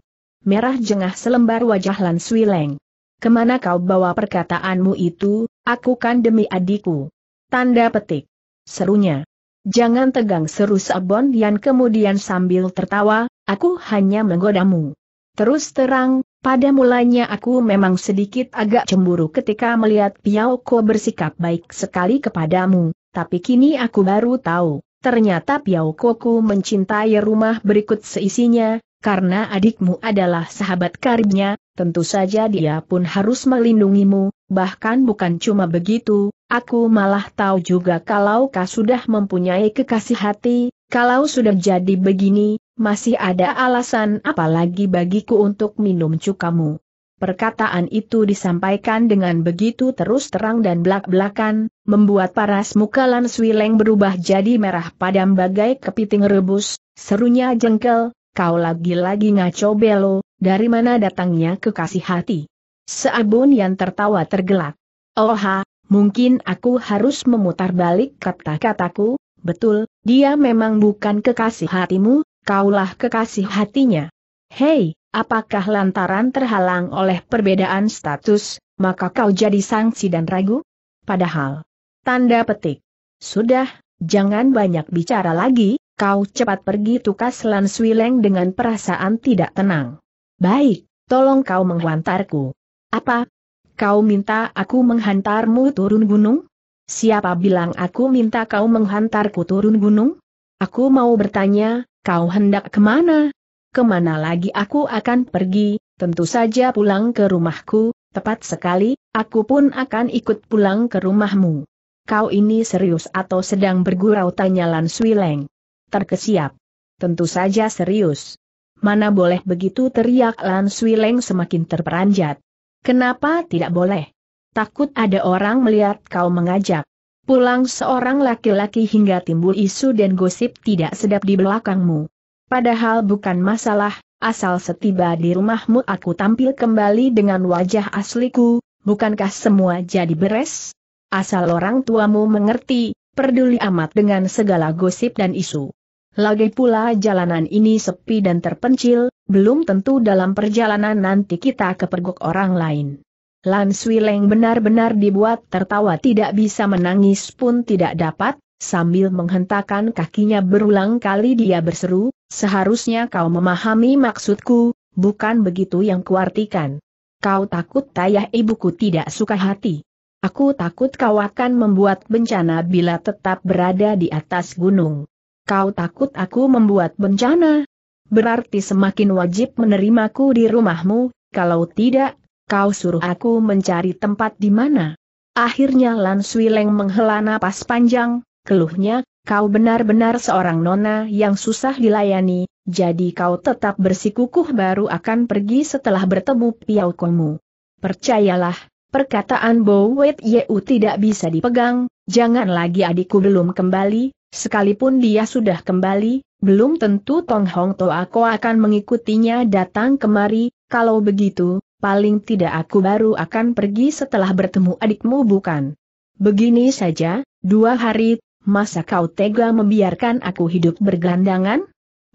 Merah jengah selembar wajah Lan Swileng kemana kau bawa perkataanmu itu, aku kan demi adikku. Tanda petik. Serunya. Jangan tegang seru Sabon Yan kemudian sambil tertawa, aku hanya menggodamu. Terus terang, pada mulanya aku memang sedikit agak cemburu ketika melihat Piao Ko bersikap baik sekali kepadamu, tapi kini aku baru tahu, ternyata Piao ku mencintai rumah berikut seisinya, karena adikmu adalah sahabat karibnya, tentu saja dia pun harus melindungimu, bahkan bukan cuma begitu, aku malah tahu juga kalau kau sudah mempunyai kekasih hati, kalau sudah jadi begini, masih ada alasan apalagi bagiku untuk minum cukamu. Perkataan itu disampaikan dengan begitu terus terang dan belak-belakan, membuat paras muka Lan Swileng berubah jadi merah padam bagai kepiting rebus, serunya jengkel, kau lagi-lagi ngaco belo, dari mana datangnya kekasih hati? Seabun yang tertawa tergelak. Oha, oh, mungkin aku harus memutar balik kata-kataku, betul, dia memang bukan kekasih hatimu, kaulah kekasih hatinya. Hei, apakah lantaran terhalang oleh perbedaan status, maka kau jadi sangsi dan ragu? Padahal, tanda petik. Sudah, jangan banyak bicara lagi, Kau cepat pergi tukas Lan Swileng dengan perasaan tidak tenang. Baik, tolong kau menghantarku. Apa? Kau minta aku menghantarmu turun gunung? Siapa bilang aku minta kau menghantarku turun gunung? Aku mau bertanya, kau hendak kemana? Kemana lagi aku akan pergi, tentu saja pulang ke rumahku, tepat sekali, aku pun akan ikut pulang ke rumahmu. Kau ini serius atau sedang bergurau tanya Lan Swileng terkesiap. Tentu saja serius. Mana boleh begitu teriak Lan Swileng semakin terperanjat. Kenapa tidak boleh? Takut ada orang melihat kau mengajak. Pulang seorang laki-laki hingga timbul isu dan gosip tidak sedap di belakangmu. Padahal bukan masalah, asal setiba di rumahmu aku tampil kembali dengan wajah asliku, bukankah semua jadi beres? Asal orang tuamu mengerti, peduli amat dengan segala gosip dan isu. Lagi pula jalanan ini sepi dan terpencil, belum tentu dalam perjalanan nanti kita kepergok orang lain. Lan Swileng benar-benar dibuat tertawa tidak bisa menangis pun tidak dapat, sambil menghentakkan kakinya berulang kali dia berseru, seharusnya kau memahami maksudku, bukan begitu yang kuartikan. Kau takut tayah ibuku tidak suka hati. Aku takut kau akan membuat bencana bila tetap berada di atas gunung. Kau takut aku membuat bencana? Berarti semakin wajib menerimaku di rumahmu, kalau tidak, kau suruh aku mencari tempat di mana. Akhirnya Lan Swileng menghela napas panjang, keluhnya, kau benar-benar seorang nona yang susah dilayani, jadi kau tetap bersikukuh baru akan pergi setelah bertemu Piau Kongmu. Percayalah, perkataan Bo Yeu tidak bisa dipegang, jangan lagi adikku belum kembali, Sekalipun dia sudah kembali, belum tentu Tong Hong To aku akan mengikutinya datang kemari, kalau begitu, paling tidak aku baru akan pergi setelah bertemu adikmu bukan? Begini saja, dua hari, masa kau tega membiarkan aku hidup bergelandangan?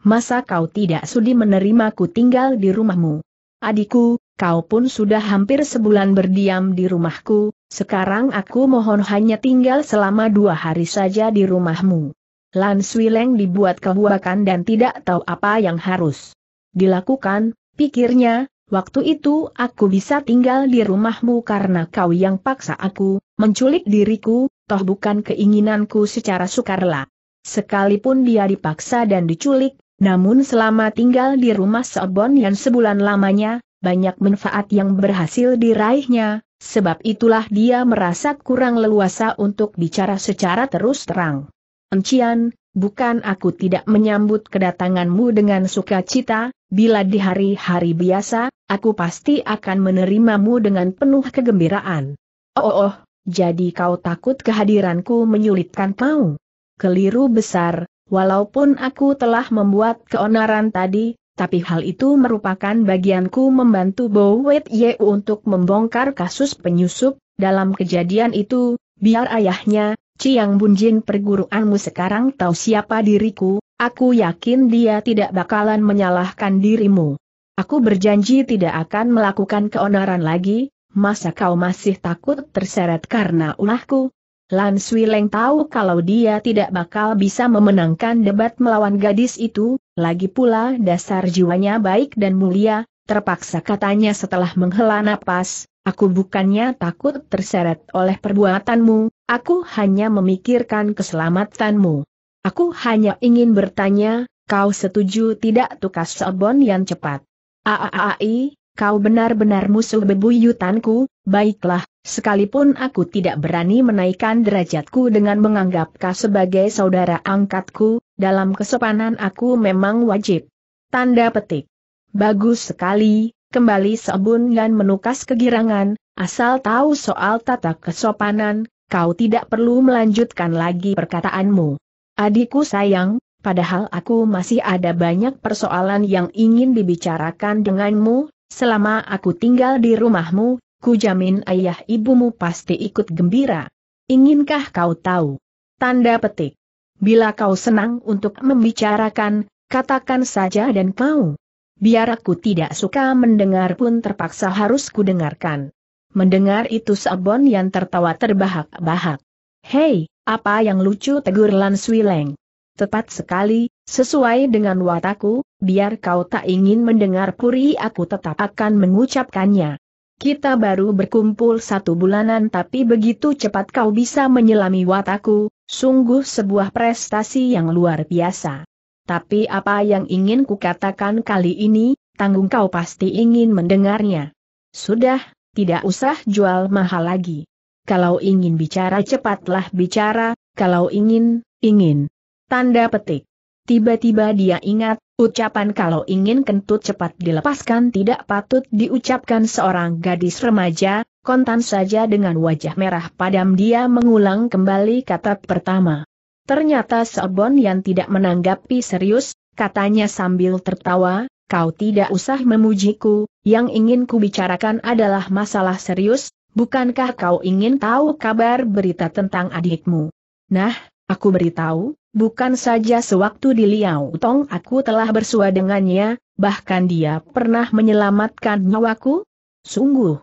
Masa kau tidak sudi menerimaku tinggal di rumahmu? Adikku, kau pun sudah hampir sebulan berdiam di rumahku, sekarang aku mohon hanya tinggal selama dua hari saja di rumahmu. Lan Swileng dibuat kebuakan dan tidak tahu apa yang harus dilakukan, pikirnya, waktu itu aku bisa tinggal di rumahmu karena kau yang paksa aku, menculik diriku, toh bukan keinginanku secara sukarela. Sekalipun dia dipaksa dan diculik, namun selama tinggal di rumah Sobon yang sebulan lamanya, banyak manfaat yang berhasil diraihnya, sebab itulah dia merasa kurang leluasa untuk bicara secara terus terang. Encian, bukan aku tidak menyambut kedatanganmu dengan sukacita, bila di hari-hari biasa, aku pasti akan menerimamu dengan penuh kegembiraan. Oh, oh, oh jadi kau takut kehadiranku menyulitkan kau? Keliru besar, walaupun aku telah membuat keonaran tadi, tapi hal itu merupakan bagianku membantu Bowet Ye untuk membongkar kasus penyusup, dalam kejadian itu, biar ayahnya, Ciang Bunjin perguruanmu sekarang tahu siapa diriku, aku yakin dia tidak bakalan menyalahkan dirimu. Aku berjanji tidak akan melakukan keonaran lagi, masa kau masih takut terseret karena ulahku? Lan Swileng tahu kalau dia tidak bakal bisa memenangkan debat melawan gadis itu, lagi pula dasar jiwanya baik dan mulia, terpaksa katanya setelah menghela napas, aku bukannya takut terseret oleh perbuatanmu, aku hanya memikirkan keselamatanmu. Aku hanya ingin bertanya, kau setuju tidak tukas Sobon yang cepat? Aaai, kau benar-benar musuh bebuyutanku, baiklah, sekalipun aku tidak berani menaikkan derajatku dengan menganggap kau sebagai saudara angkatku, dalam kesopanan aku memang wajib. Tanda petik. Bagus sekali, kembali Sebun dan menukas kegirangan, asal tahu soal tata kesopanan, kau tidak perlu melanjutkan lagi perkataanmu. Adikku sayang, padahal aku masih ada banyak persoalan yang ingin dibicarakan denganmu, selama aku tinggal di rumahmu, ku jamin ayah ibumu pasti ikut gembira. Inginkah kau tahu? Tanda petik. Bila kau senang untuk membicarakan, katakan saja dan kau. Biar aku tidak suka mendengar pun terpaksa harus kudengarkan. Mendengar itu Sabon yang tertawa terbahak-bahak. Hei, apa yang lucu tegur Lan Swileng. Tepat sekali, sesuai dengan wataku, biar kau tak ingin mendengar puri aku tetap akan mengucapkannya. Kita baru berkumpul satu bulanan tapi begitu cepat kau bisa menyelami wataku, Sungguh sebuah prestasi yang luar biasa. Tapi apa yang ingin kukatakan kali ini, tanggung kau pasti ingin mendengarnya. Sudah, tidak usah jual mahal lagi. Kalau ingin bicara cepatlah bicara, kalau ingin, ingin. Tanda petik. Tiba-tiba dia ingat, ucapan kalau ingin kentut cepat dilepaskan tidak patut diucapkan seorang gadis remaja, kontan saja dengan wajah merah padam dia mengulang kembali kata pertama. Ternyata Sobon yang tidak menanggapi serius, katanya sambil tertawa, kau tidak usah memujiku, yang ingin kubicarakan adalah masalah serius, bukankah kau ingin tahu kabar berita tentang adikmu? Nah, aku beritahu, bukan saja sewaktu di Liao Tong aku telah bersua dengannya, bahkan dia pernah menyelamatkan nyawaku? Sungguh,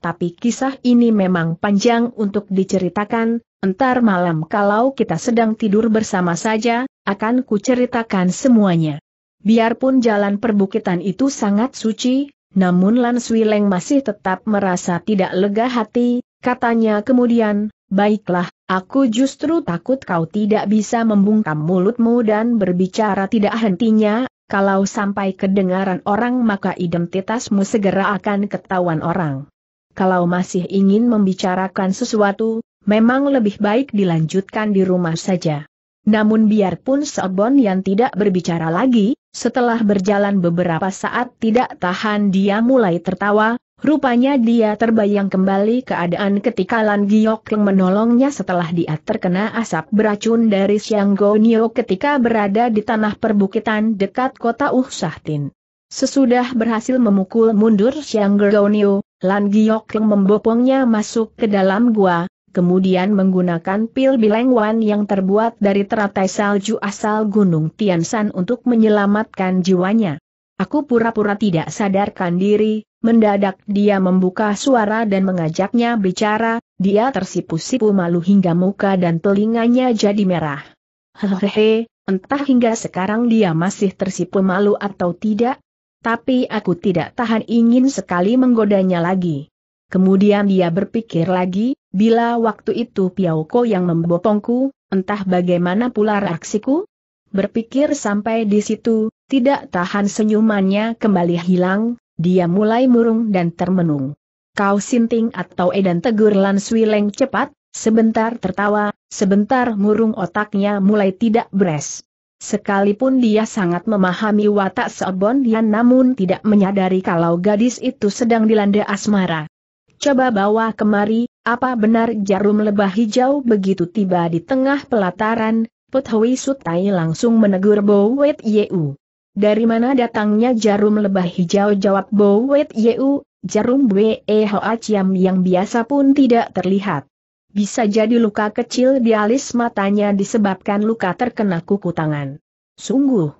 tapi kisah ini memang panjang untuk diceritakan, entar malam kalau kita sedang tidur bersama saja, akan kuceritakan semuanya. Biarpun jalan perbukitan itu sangat suci, namun Lan Swileng masih tetap merasa tidak lega hati, katanya kemudian, baiklah, aku justru takut kau tidak bisa membungkam mulutmu dan berbicara tidak hentinya, kalau sampai kedengaran orang maka identitasmu segera akan ketahuan orang kalau masih ingin membicarakan sesuatu, memang lebih baik dilanjutkan di rumah saja. Namun biarpun Sobon yang tidak berbicara lagi, setelah berjalan beberapa saat tidak tahan dia mulai tertawa, rupanya dia terbayang kembali keadaan ketika Lan Giok yang menolongnya setelah dia terkena asap beracun dari Siang Gonio ketika berada di tanah perbukitan dekat kota Uhsahtin. Sesudah berhasil memukul mundur Siang Gonio, Lan Giok yang membopongnya masuk ke dalam gua, kemudian menggunakan pil bilengwan yang terbuat dari teratai salju asal Gunung Tiansan untuk menyelamatkan jiwanya. Aku pura-pura tidak sadarkan diri, mendadak dia membuka suara dan mengajaknya bicara, dia tersipu-sipu malu hingga muka dan telinganya jadi merah. Hehehe, entah hingga sekarang dia masih tersipu malu atau tidak, tapi aku tidak tahan ingin sekali menggodanya lagi. Kemudian dia berpikir lagi, bila waktu itu Piauko yang membopongku, entah bagaimana pula reaksiku? Berpikir sampai di situ, tidak tahan senyumannya kembali hilang, dia mulai murung dan termenung. Kau sinting atau edan tegur Lan Swileng cepat, sebentar tertawa, sebentar murung otaknya mulai tidak beres. Sekalipun dia sangat memahami watak Sobon Yan namun tidak menyadari kalau gadis itu sedang dilanda asmara. Coba bawa kemari, apa benar jarum lebah hijau begitu tiba di tengah pelataran, Put Hui Sutai langsung menegur Bo Yeu. Dari mana datangnya jarum lebah hijau jawab Bo Yeu, jarum Bwe Hoa Chiam yang biasa pun tidak terlihat. Bisa jadi luka kecil di alis matanya disebabkan luka terkena kuku tangan. Sungguh.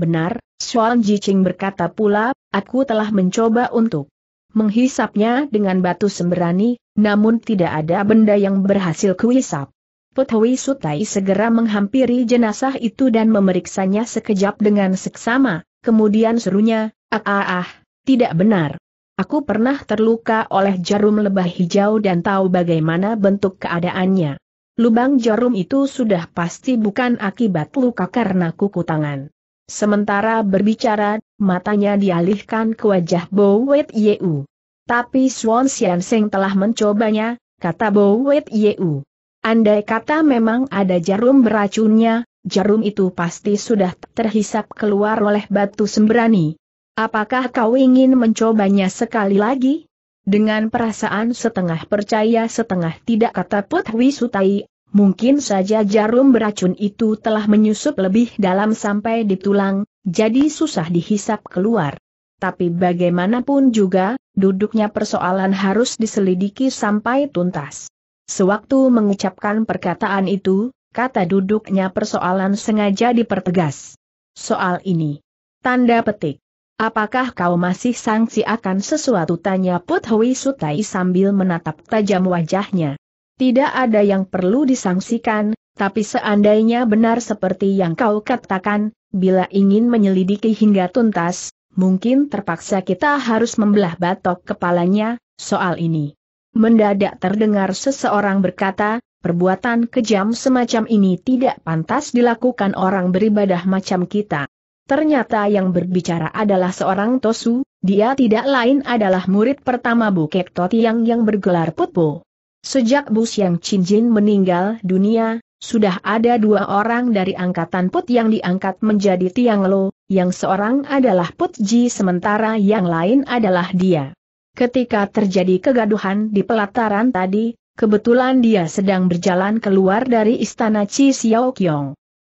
Benar, Xuan Jicheng berkata pula, aku telah mencoba untuk menghisapnya dengan batu sembrani, namun tidak ada benda yang berhasil kuhisap. Putui Sutai segera menghampiri jenazah itu dan memeriksanya sekejap dengan seksama, kemudian serunya, ah ah ah, tidak benar. Aku pernah terluka oleh jarum lebah hijau dan tahu bagaimana bentuk keadaannya. Lubang jarum itu sudah pasti bukan akibat luka karena kuku tangan. Sementara berbicara, matanya dialihkan ke wajah Bowet Yeu. Tapi Swan Sian Seng telah mencobanya, kata Bowet Yeu. Andai kata memang ada jarum beracunnya, jarum itu pasti sudah terhisap keluar oleh batu sembrani. Apakah kau ingin mencobanya sekali lagi? Dengan perasaan setengah percaya setengah tidak kata Put Sutai, mungkin saja jarum beracun itu telah menyusup lebih dalam sampai di tulang, jadi susah dihisap keluar. Tapi bagaimanapun juga, duduknya persoalan harus diselidiki sampai tuntas. Sewaktu mengucapkan perkataan itu, kata duduknya persoalan sengaja dipertegas. Soal ini. Tanda petik. Apakah kau masih sangsi akan sesuatu? Tanya Put Hui Sutai sambil menatap tajam wajahnya. Tidak ada yang perlu disangsikan, tapi seandainya benar seperti yang kau katakan, bila ingin menyelidiki hingga tuntas, mungkin terpaksa kita harus membelah batok kepalanya, soal ini. Mendadak terdengar seseorang berkata, perbuatan kejam semacam ini tidak pantas dilakukan orang beribadah macam kita. Ternyata yang berbicara adalah seorang Tosu, dia tidak lain adalah murid pertama Bukek Totiang yang bergelar Putpo. Sejak Bu Siang Jin meninggal dunia, sudah ada dua orang dari angkatan Put yang diangkat menjadi Tiang Lo, yang seorang adalah Put Ji sementara yang lain adalah dia. Ketika terjadi kegaduhan di pelataran tadi, kebetulan dia sedang berjalan keluar dari istana Chi Xiao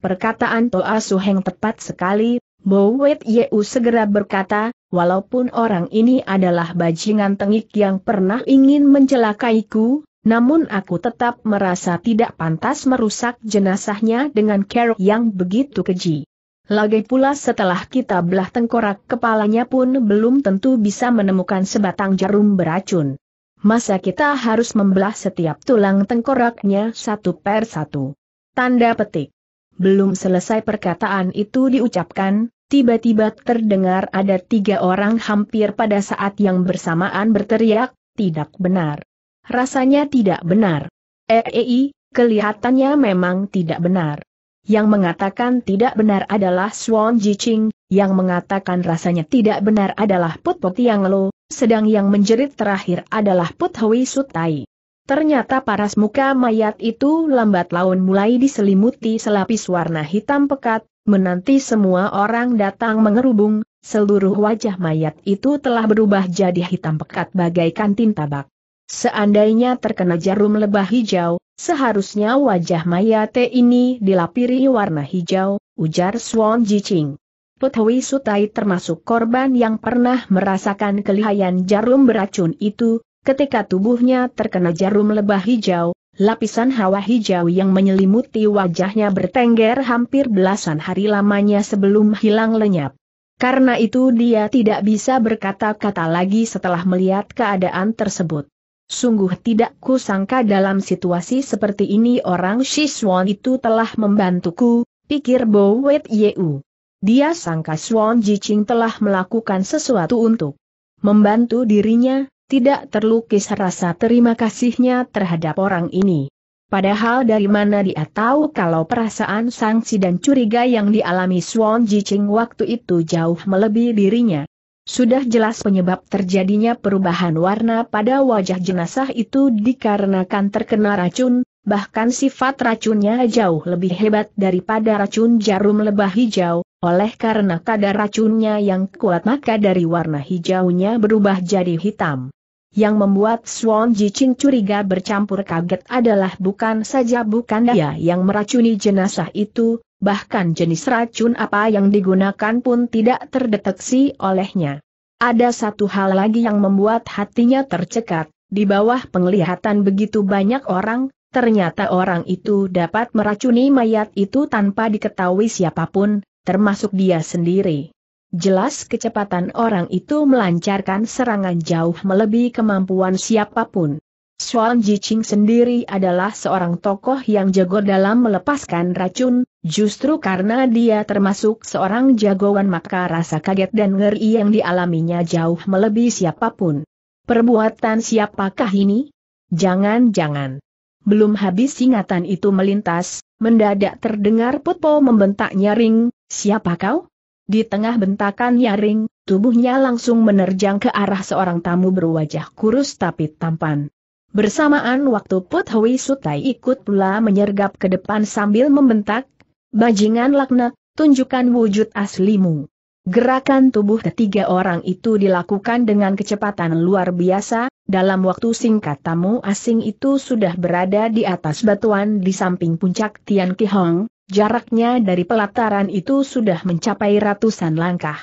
Perkataan Toa Suheng tepat sekali, Bowet Yeu segera berkata, walaupun orang ini adalah bajingan tengik yang pernah ingin mencelakaiku, namun aku tetap merasa tidak pantas merusak jenazahnya dengan kerok yang begitu keji. Lagi pula setelah kita belah tengkorak kepalanya pun belum tentu bisa menemukan sebatang jarum beracun. Masa kita harus membelah setiap tulang tengkoraknya satu per satu. Tanda petik. Belum selesai perkataan itu diucapkan, tiba-tiba terdengar ada tiga orang hampir pada saat yang bersamaan berteriak, tidak benar. Rasanya tidak benar. EEI, eh, eh, kelihatannya memang tidak benar. Yang mengatakan tidak benar adalah Swan Jiching, yang mengatakan rasanya tidak benar adalah Put Put Yang Lo, sedang yang menjerit terakhir adalah Put Hui Sutai. Ternyata paras muka mayat itu lambat laun mulai diselimuti selapis warna hitam pekat, menanti semua orang datang mengerubung, seluruh wajah mayat itu telah berubah jadi hitam pekat bagaikan tinta bak. Seandainya terkena jarum lebah hijau, seharusnya wajah mayat ini dilapiri warna hijau, ujar Swan Jiching. Putwi Sutai termasuk korban yang pernah merasakan kelihayan jarum beracun itu, ketika tubuhnya terkena jarum lebah hijau, Lapisan hawa hijau yang menyelimuti wajahnya bertengger hampir belasan hari lamanya sebelum hilang lenyap. Karena itu dia tidak bisa berkata-kata lagi setelah melihat keadaan tersebut. Sungguh tidak kusangka dalam situasi seperti ini orang Shiswon itu telah membantuku, pikir Bo Wet Yeu. Dia sangka Swan Jiching telah melakukan sesuatu untuk membantu dirinya, tidak terlukis rasa terima kasihnya terhadap orang ini. Padahal dari mana dia tahu kalau perasaan sangsi dan curiga yang dialami Swan Jiching waktu itu jauh melebihi dirinya. Sudah jelas penyebab terjadinya perubahan warna pada wajah jenazah itu dikarenakan terkena racun, bahkan sifat racunnya jauh lebih hebat daripada racun jarum lebah hijau, oleh karena kadar racunnya yang kuat maka dari warna hijaunya berubah jadi hitam. Yang membuat Swan Jicin curiga bercampur kaget adalah bukan saja bukan dia yang meracuni jenazah itu, bahkan jenis racun apa yang digunakan pun tidak terdeteksi olehnya. Ada satu hal lagi yang membuat hatinya tercekat, di bawah penglihatan begitu banyak orang, ternyata orang itu dapat meracuni mayat itu tanpa diketahui siapapun, termasuk dia sendiri. Jelas kecepatan orang itu melancarkan serangan jauh melebihi kemampuan siapapun. Xuan Jiching sendiri adalah seorang tokoh yang jago dalam melepaskan racun, justru karena dia termasuk seorang jagoan maka rasa kaget dan ngeri yang dialaminya jauh melebihi siapapun. Perbuatan siapakah ini? Jangan-jangan. Belum habis ingatan itu melintas, mendadak terdengar Putpo membentak nyaring, Siapa kau? Di tengah bentakan nyaring, tubuhnya langsung menerjang ke arah seorang tamu berwajah kurus tapi tampan. Bersamaan waktu Put Hui Sutai ikut pula menyergap ke depan sambil membentak, Bajingan laknat, tunjukkan wujud aslimu. Gerakan tubuh ketiga orang itu dilakukan dengan kecepatan luar biasa, dalam waktu singkat tamu asing itu sudah berada di atas batuan di samping puncak Tian Kihong, Jaraknya dari pelataran itu sudah mencapai ratusan langkah.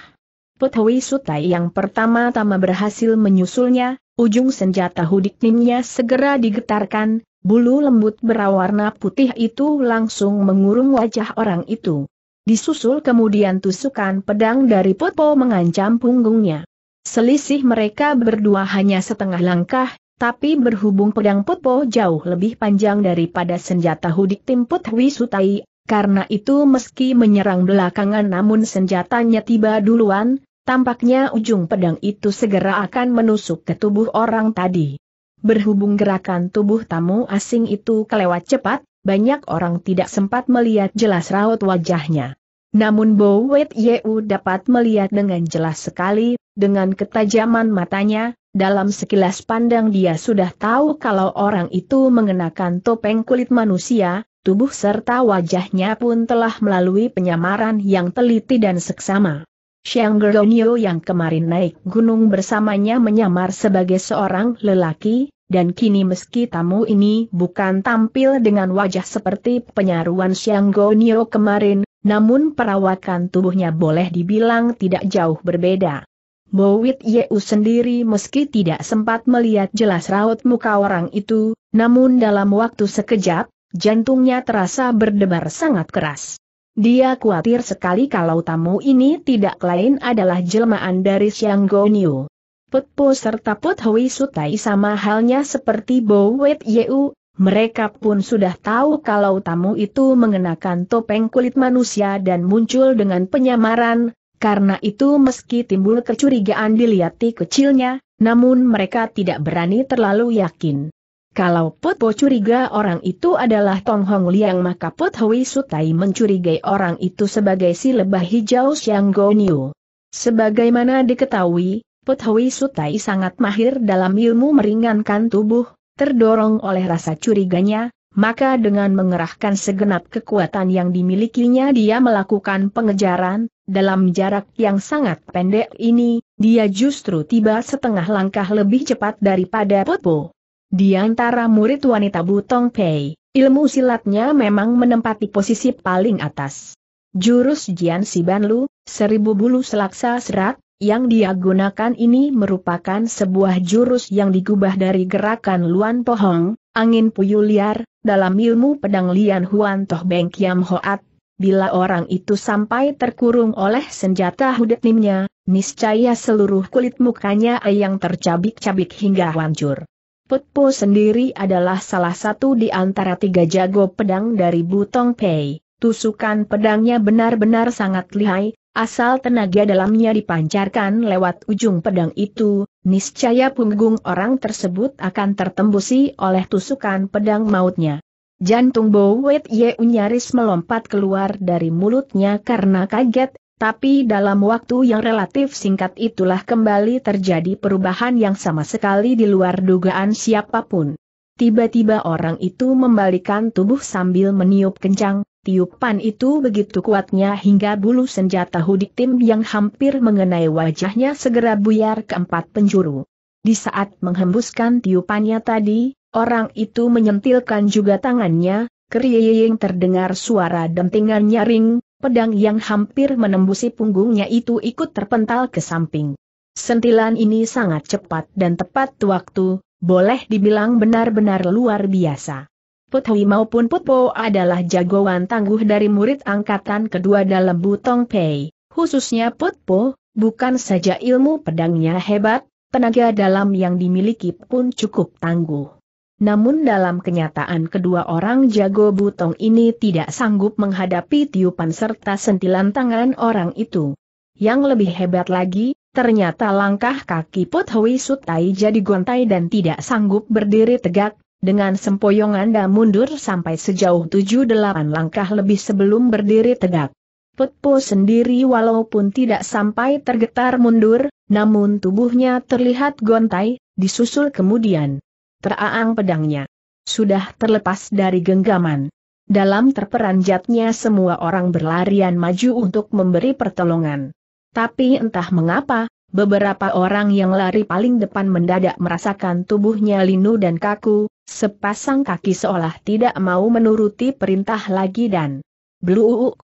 Puthui Sutai yang pertama-tama berhasil menyusulnya, ujung senjata hudiknimnya segera digetarkan, bulu lembut berwarna putih itu langsung mengurung wajah orang itu. Disusul kemudian tusukan pedang dari Popo mengancam punggungnya. Selisih mereka berdua hanya setengah langkah, tapi berhubung pedang Popo jauh lebih panjang daripada senjata hudik tim Putwi Sutai, karena itu meski menyerang belakangan namun senjatanya tiba duluan, tampaknya ujung pedang itu segera akan menusuk ke tubuh orang tadi. Berhubung gerakan tubuh tamu asing itu kelewat cepat, banyak orang tidak sempat melihat jelas raut wajahnya. Namun Bowet Wet Yeu dapat melihat dengan jelas sekali, dengan ketajaman matanya, dalam sekilas pandang dia sudah tahu kalau orang itu mengenakan topeng kulit manusia, tubuh serta wajahnya pun telah melalui penyamaran yang teliti dan seksama. Xiang Geronio yang kemarin naik gunung bersamanya menyamar sebagai seorang lelaki, dan kini meski tamu ini bukan tampil dengan wajah seperti penyaruan Xiang Geronio kemarin, namun perawakan tubuhnya boleh dibilang tidak jauh berbeda. Bowit Yeu sendiri meski tidak sempat melihat jelas raut muka orang itu, namun dalam waktu sekejap, jantungnya terasa berdebar sangat keras. Dia khawatir sekali kalau tamu ini tidak lain adalah jelmaan dari Xiang Gonyu. Put serta Put Hui Sutai sama halnya seperti Bo Wet Yeu, mereka pun sudah tahu kalau tamu itu mengenakan topeng kulit manusia dan muncul dengan penyamaran, karena itu meski timbul kecurigaan dilihat kecilnya, namun mereka tidak berani terlalu yakin. Kalau Potpo curiga orang itu adalah Tong Hong Liang maka Pot Hui Sutai mencurigai orang itu sebagai si lebah hijau Xiang Goniu. Sebagaimana diketahui, Pot Hui Sutai sangat mahir dalam ilmu meringankan tubuh, terdorong oleh rasa curiganya, maka dengan mengerahkan segenap kekuatan yang dimilikinya dia melakukan pengejaran, dalam jarak yang sangat pendek ini, dia justru tiba setengah langkah lebih cepat daripada Potpo. Di antara murid wanita Butong Pei, ilmu silatnya memang menempati posisi paling atas. Jurus Jian Sibanlu, seribu bulu selaksa serat, yang dia gunakan ini merupakan sebuah jurus yang digubah dari gerakan Luan Pohong, angin puyuh liar, dalam ilmu pedang Lian Huan Toh Beng Kiam Hoat. Bila orang itu sampai terkurung oleh senjata hudetnimnya, niscaya seluruh kulit mukanya yang tercabik-cabik hingga hancur. Putpo sendiri adalah salah satu di antara tiga jago pedang dari Butong Pei. Tusukan pedangnya benar-benar sangat lihai, asal tenaga dalamnya dipancarkan lewat ujung pedang itu, niscaya punggung orang tersebut akan tertembusi oleh tusukan pedang mautnya. Jantung Bowet Wet Yeu nyaris melompat keluar dari mulutnya karena kaget, tapi dalam waktu yang relatif singkat itulah kembali terjadi perubahan yang sama sekali di luar dugaan siapapun. Tiba-tiba orang itu membalikan tubuh sambil meniup kencang, tiupan itu begitu kuatnya hingga bulu senjata hudik tim yang hampir mengenai wajahnya segera buyar keempat penjuru. Di saat menghembuskan tiupannya tadi, orang itu menyentilkan juga tangannya, kriying terdengar suara dentingan nyaring, pedang yang hampir menembusi punggungnya itu ikut terpental ke samping. Sentilan ini sangat cepat dan tepat waktu, boleh dibilang benar-benar luar biasa. Puthui maupun Putpo adalah jagoan tangguh dari murid angkatan kedua dalam Butong Pei, khususnya Putpo, bukan saja ilmu pedangnya hebat, tenaga dalam yang dimiliki pun cukup tangguh. Namun dalam kenyataan kedua orang jago butong ini tidak sanggup menghadapi tiupan serta sentilan tangan orang itu. Yang lebih hebat lagi, ternyata langkah kaki Put Hui Sutai jadi gontai dan tidak sanggup berdiri tegak, dengan sempoyongan dan mundur sampai sejauh 7-8 langkah lebih sebelum berdiri tegak. Putpo sendiri walaupun tidak sampai tergetar mundur, namun tubuhnya terlihat gontai, disusul kemudian teraang pedangnya. Sudah terlepas dari genggaman. Dalam terperanjatnya semua orang berlarian maju untuk memberi pertolongan. Tapi entah mengapa, beberapa orang yang lari paling depan mendadak merasakan tubuhnya linu dan kaku, sepasang kaki seolah tidak mau menuruti perintah lagi dan bluuk,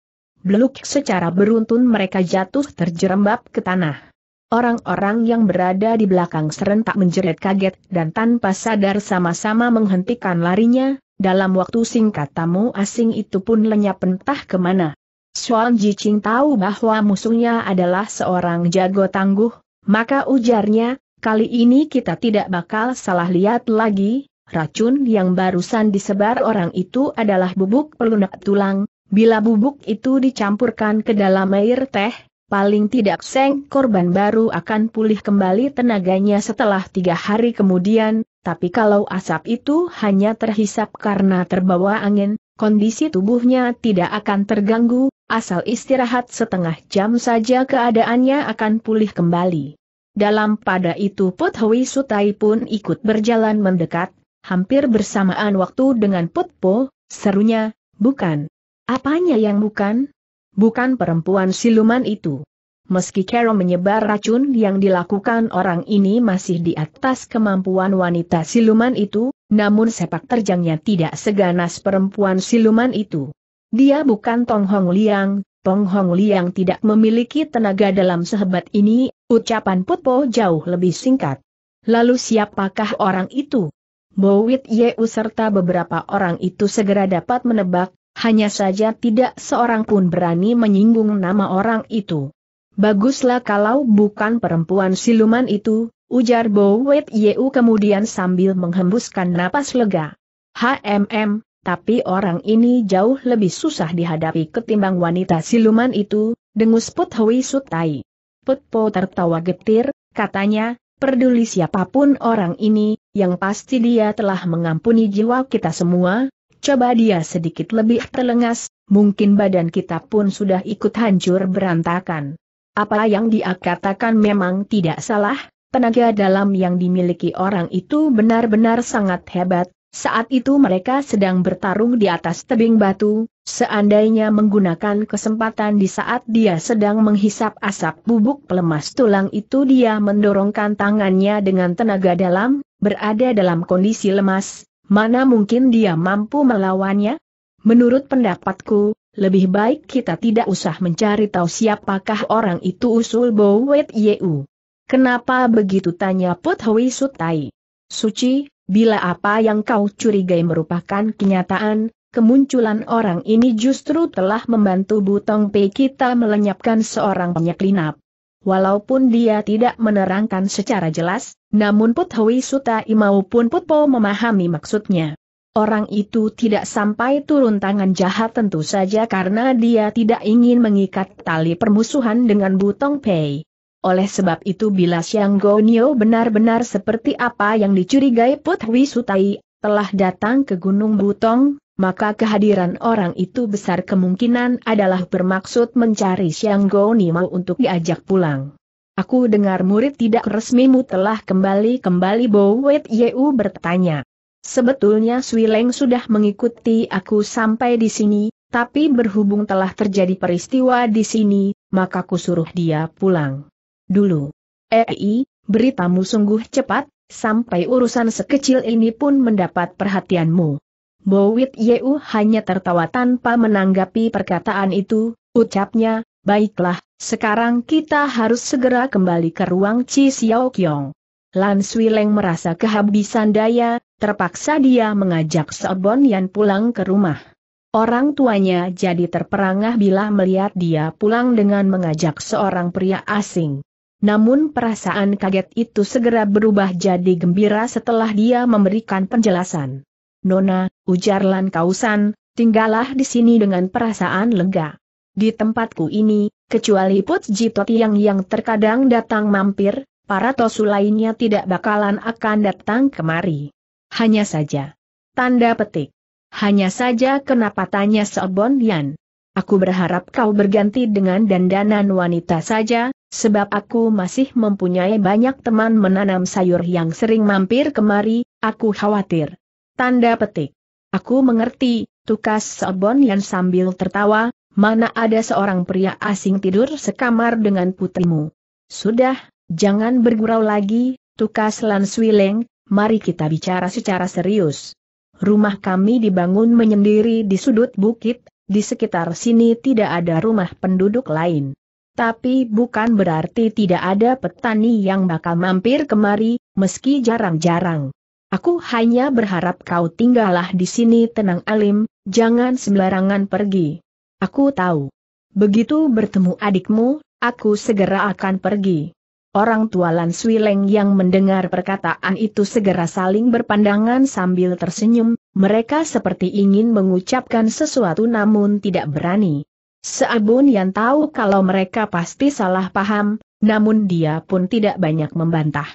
bluk secara beruntun mereka jatuh terjerembab ke tanah. Orang-orang yang berada di belakang serentak menjerit kaget dan tanpa sadar sama-sama menghentikan larinya, dalam waktu singkat tamu asing itu pun lenyap entah kemana. Xuan Jiching tahu bahwa musuhnya adalah seorang jago tangguh, maka ujarnya, kali ini kita tidak bakal salah lihat lagi, racun yang barusan disebar orang itu adalah bubuk pelunak tulang, bila bubuk itu dicampurkan ke dalam air teh, paling tidak Seng korban baru akan pulih kembali tenaganya setelah tiga hari kemudian, tapi kalau asap itu hanya terhisap karena terbawa angin, kondisi tubuhnya tidak akan terganggu, asal istirahat setengah jam saja keadaannya akan pulih kembali. Dalam pada itu Put Hui Sutai pun ikut berjalan mendekat, hampir bersamaan waktu dengan Put Po, serunya, bukan. Apanya yang bukan? bukan perempuan siluman itu. Meski Kero menyebar racun yang dilakukan orang ini masih di atas kemampuan wanita siluman itu, namun sepak terjangnya tidak seganas perempuan siluman itu. Dia bukan Tong Hong Liang, Tong Hong Liang tidak memiliki tenaga dalam sehebat ini, ucapan Putpo jauh lebih singkat. Lalu siapakah orang itu? Bowit Yeu serta beberapa orang itu segera dapat menebak, hanya saja tidak seorang pun berani menyinggung nama orang itu. Baguslah kalau bukan perempuan siluman itu, ujar Bowet Yeu kemudian sambil menghembuskan napas lega. HMM, tapi orang ini jauh lebih susah dihadapi ketimbang wanita siluman itu, dengus Put Hui Sutai. Put Po tertawa getir, katanya, peduli siapapun orang ini, yang pasti dia telah mengampuni jiwa kita semua, Coba dia sedikit lebih terlengas, mungkin badan kita pun sudah ikut hancur berantakan. Apa yang dia katakan memang tidak salah, tenaga dalam yang dimiliki orang itu benar-benar sangat hebat, saat itu mereka sedang bertarung di atas tebing batu, seandainya menggunakan kesempatan di saat dia sedang menghisap asap bubuk pelemas tulang itu dia mendorongkan tangannya dengan tenaga dalam, berada dalam kondisi lemas, Mana mungkin dia mampu melawannya? Menurut pendapatku, lebih baik kita tidak usah mencari tahu siapakah orang itu usul Bowet Yeu. Kenapa begitu tanya Put Hui Sutai? Suci, bila apa yang kau curigai merupakan kenyataan, kemunculan orang ini justru telah membantu Butong Pei kita melenyapkan seorang penyeklinap. Walaupun dia tidak menerangkan secara jelas, namun Put Hui Sutai maupun Put Po memahami maksudnya. Orang itu tidak sampai turun tangan jahat tentu saja karena dia tidak ingin mengikat tali permusuhan dengan Butong Pei. Oleh sebab itu bila Xiang Gonio benar-benar seperti apa yang dicurigai Put Hui Sutai, telah datang ke Gunung Butong, maka kehadiran orang itu besar kemungkinan adalah bermaksud mencari Xiang Gonio untuk diajak pulang. Aku dengar murid tidak resmimu telah kembali-kembali Bo Wet Yeu bertanya. Sebetulnya Swileng sudah mengikuti aku sampai di sini, tapi berhubung telah terjadi peristiwa di sini, maka ku suruh dia pulang. Dulu. Ei, beritamu sungguh cepat, sampai urusan sekecil ini pun mendapat perhatianmu. Bo Wit Yeu hanya tertawa tanpa menanggapi perkataan itu, ucapnya, Baiklah, sekarang kita harus segera kembali ke ruang Ci Xiao Kiong. Lan Sui Leng merasa kehabisan daya, terpaksa dia mengajak Sobon Yan pulang ke rumah. Orang tuanya jadi terperangah bila melihat dia pulang dengan mengajak seorang pria asing. Namun perasaan kaget itu segera berubah jadi gembira setelah dia memberikan penjelasan. Nona, ujar Lan Kausan, tinggallah di sini dengan perasaan lega. Di tempatku ini, kecuali Put Jitotiang yang terkadang datang mampir, para tosu lainnya tidak bakalan akan datang kemari. Hanya saja. Tanda petik. Hanya saja kenapa tanya Sobon Yan. Aku berharap kau berganti dengan dandanan wanita saja, sebab aku masih mempunyai banyak teman menanam sayur yang sering mampir kemari, aku khawatir. Tanda petik. Aku mengerti, tukas Sobon Yan sambil tertawa, Mana ada seorang pria asing tidur sekamar dengan putrimu? Sudah, jangan bergurau lagi, tukas lan swileng, mari kita bicara secara serius. Rumah kami dibangun menyendiri di sudut bukit, di sekitar sini tidak ada rumah penduduk lain. Tapi bukan berarti tidak ada petani yang bakal mampir kemari, meski jarang-jarang. Aku hanya berharap kau tinggallah di sini tenang alim, jangan sembarangan pergi. Aku tahu. Begitu bertemu adikmu, aku segera akan pergi. Orang tua Lan Swileng yang mendengar perkataan itu segera saling berpandangan sambil tersenyum, mereka seperti ingin mengucapkan sesuatu namun tidak berani. Seabun yang tahu kalau mereka pasti salah paham, namun dia pun tidak banyak membantah.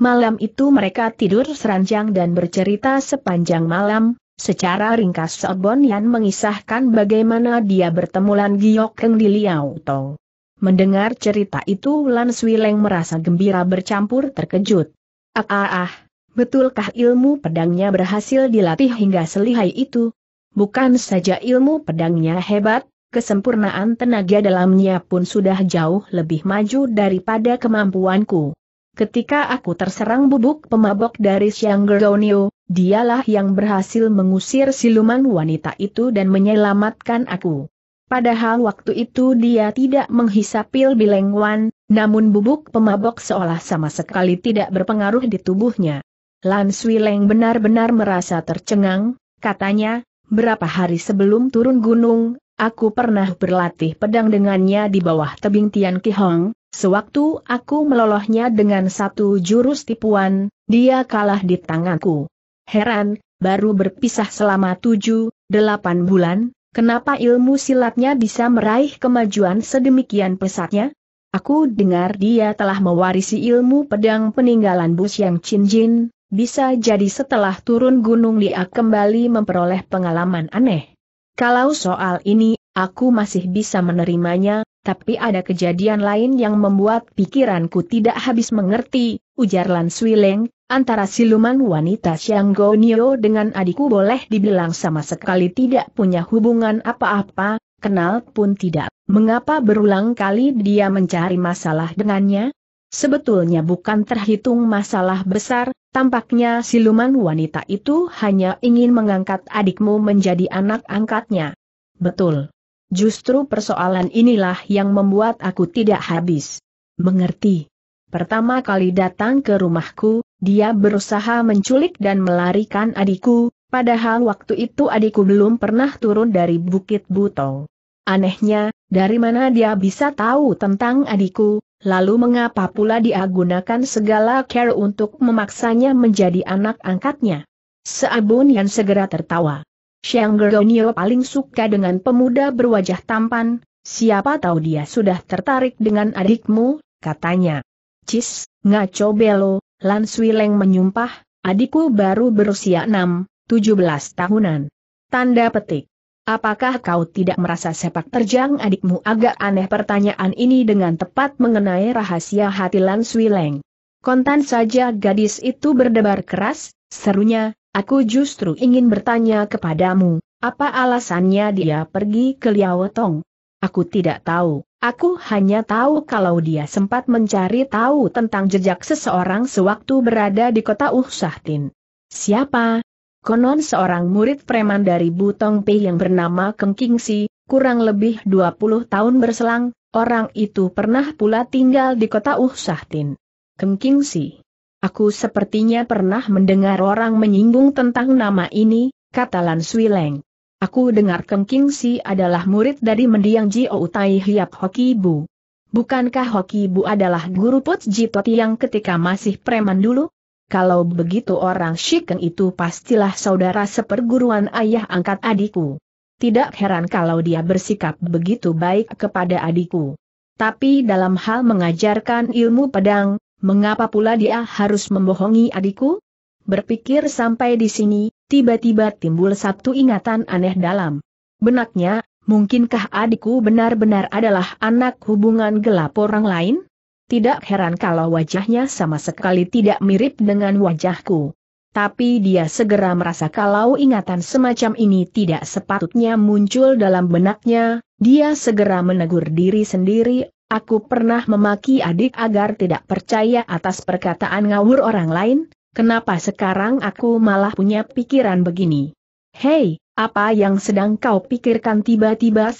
Malam itu mereka tidur seranjang dan bercerita sepanjang malam, Secara ringkas Sobon Yan mengisahkan bagaimana dia bertemu Lan Giok Keng di Liao Tong. Mendengar cerita itu Lan Swileng merasa gembira bercampur terkejut. Ah ah ah, betulkah ilmu pedangnya berhasil dilatih hingga selihai itu? Bukan saja ilmu pedangnya hebat, kesempurnaan tenaga dalamnya pun sudah jauh lebih maju daripada kemampuanku. Ketika aku terserang bubuk pemabok dari Xiang Gergonio, Dialah yang berhasil mengusir siluman wanita itu dan menyelamatkan aku. Padahal waktu itu dia tidak menghisap pil bilengwan, namun bubuk pemabok seolah sama sekali tidak berpengaruh di tubuhnya. Lan Swileng benar-benar merasa tercengang, katanya, berapa hari sebelum turun gunung, aku pernah berlatih pedang dengannya di bawah tebing Tian Kihong, Sewaktu aku melolohnya dengan satu jurus tipuan, dia kalah di tanganku. Heran, baru berpisah selama tujuh, delapan bulan, kenapa ilmu silatnya bisa meraih kemajuan sedemikian pesatnya? Aku dengar dia telah mewarisi ilmu pedang peninggalan Bus yang Cinjin, bisa jadi setelah turun gunung dia kembali memperoleh pengalaman aneh. Kalau soal ini, aku masih bisa menerimanya, tapi ada kejadian lain yang membuat pikiranku tidak habis mengerti, ujar Lan Swileng, Antara siluman wanita Xiang Gonio dengan adikku boleh dibilang sama sekali tidak punya hubungan apa-apa, kenal pun tidak. Mengapa berulang kali dia mencari masalah dengannya? Sebetulnya bukan terhitung masalah besar, tampaknya siluman wanita itu hanya ingin mengangkat adikmu menjadi anak angkatnya. Betul. Justru persoalan inilah yang membuat aku tidak habis. Mengerti. Pertama kali datang ke rumahku, dia berusaha menculik dan melarikan adikku, padahal waktu itu adikku belum pernah turun dari Bukit Butong. Anehnya, dari mana dia bisa tahu tentang adikku, lalu mengapa pula dia gunakan segala care untuk memaksanya menjadi anak angkatnya? Seabun yang segera tertawa. Xiang Gerdonio paling suka dengan pemuda berwajah tampan, siapa tahu dia sudah tertarik dengan adikmu, katanya. Cis, ngaco belo, Lan Leng menyumpah, adikku baru berusia 6, 17 tahunan. Tanda petik. Apakah kau tidak merasa sepak terjang adikmu agak aneh pertanyaan ini dengan tepat mengenai rahasia hati Lan Leng? Kontan saja gadis itu berdebar keras, serunya, aku justru ingin bertanya kepadamu, apa alasannya dia pergi ke Liao Tong? Aku tidak tahu. Aku hanya tahu kalau dia sempat mencari tahu tentang jejak seseorang sewaktu berada di kota Uhsahtin. Siapa? Konon seorang murid preman dari Butong Pei yang bernama Keng Kingsi, kurang lebih 20 tahun berselang, orang itu pernah pula tinggal di kota Uhsahtin. Keng Kingsi. Aku sepertinya pernah mendengar orang menyinggung tentang nama ini, kata Lan Swileng. Aku dengar Keng King Si adalah murid dari mendiang Jio Utai Hiap Hoki Bu. Bukankah Hoki Bu adalah guru Pot Jitoti yang ketika masih preman dulu? Kalau begitu orang Shikeng itu pastilah saudara seperguruan ayah angkat adikku. Tidak heran kalau dia bersikap begitu baik kepada adikku. Tapi dalam hal mengajarkan ilmu pedang, mengapa pula dia harus membohongi adikku? Berpikir sampai di sini, tiba-tiba timbul satu ingatan aneh dalam benaknya, mungkinkah adikku benar-benar adalah anak hubungan gelap orang lain? Tidak heran kalau wajahnya sama sekali tidak mirip dengan wajahku. Tapi dia segera merasa kalau ingatan semacam ini tidak sepatutnya muncul dalam benaknya, dia segera menegur diri sendiri Aku pernah memaki adik agar tidak percaya atas perkataan ngawur orang lain, Kenapa sekarang aku malah punya pikiran begini? Hei, apa yang sedang kau pikirkan tiba-tiba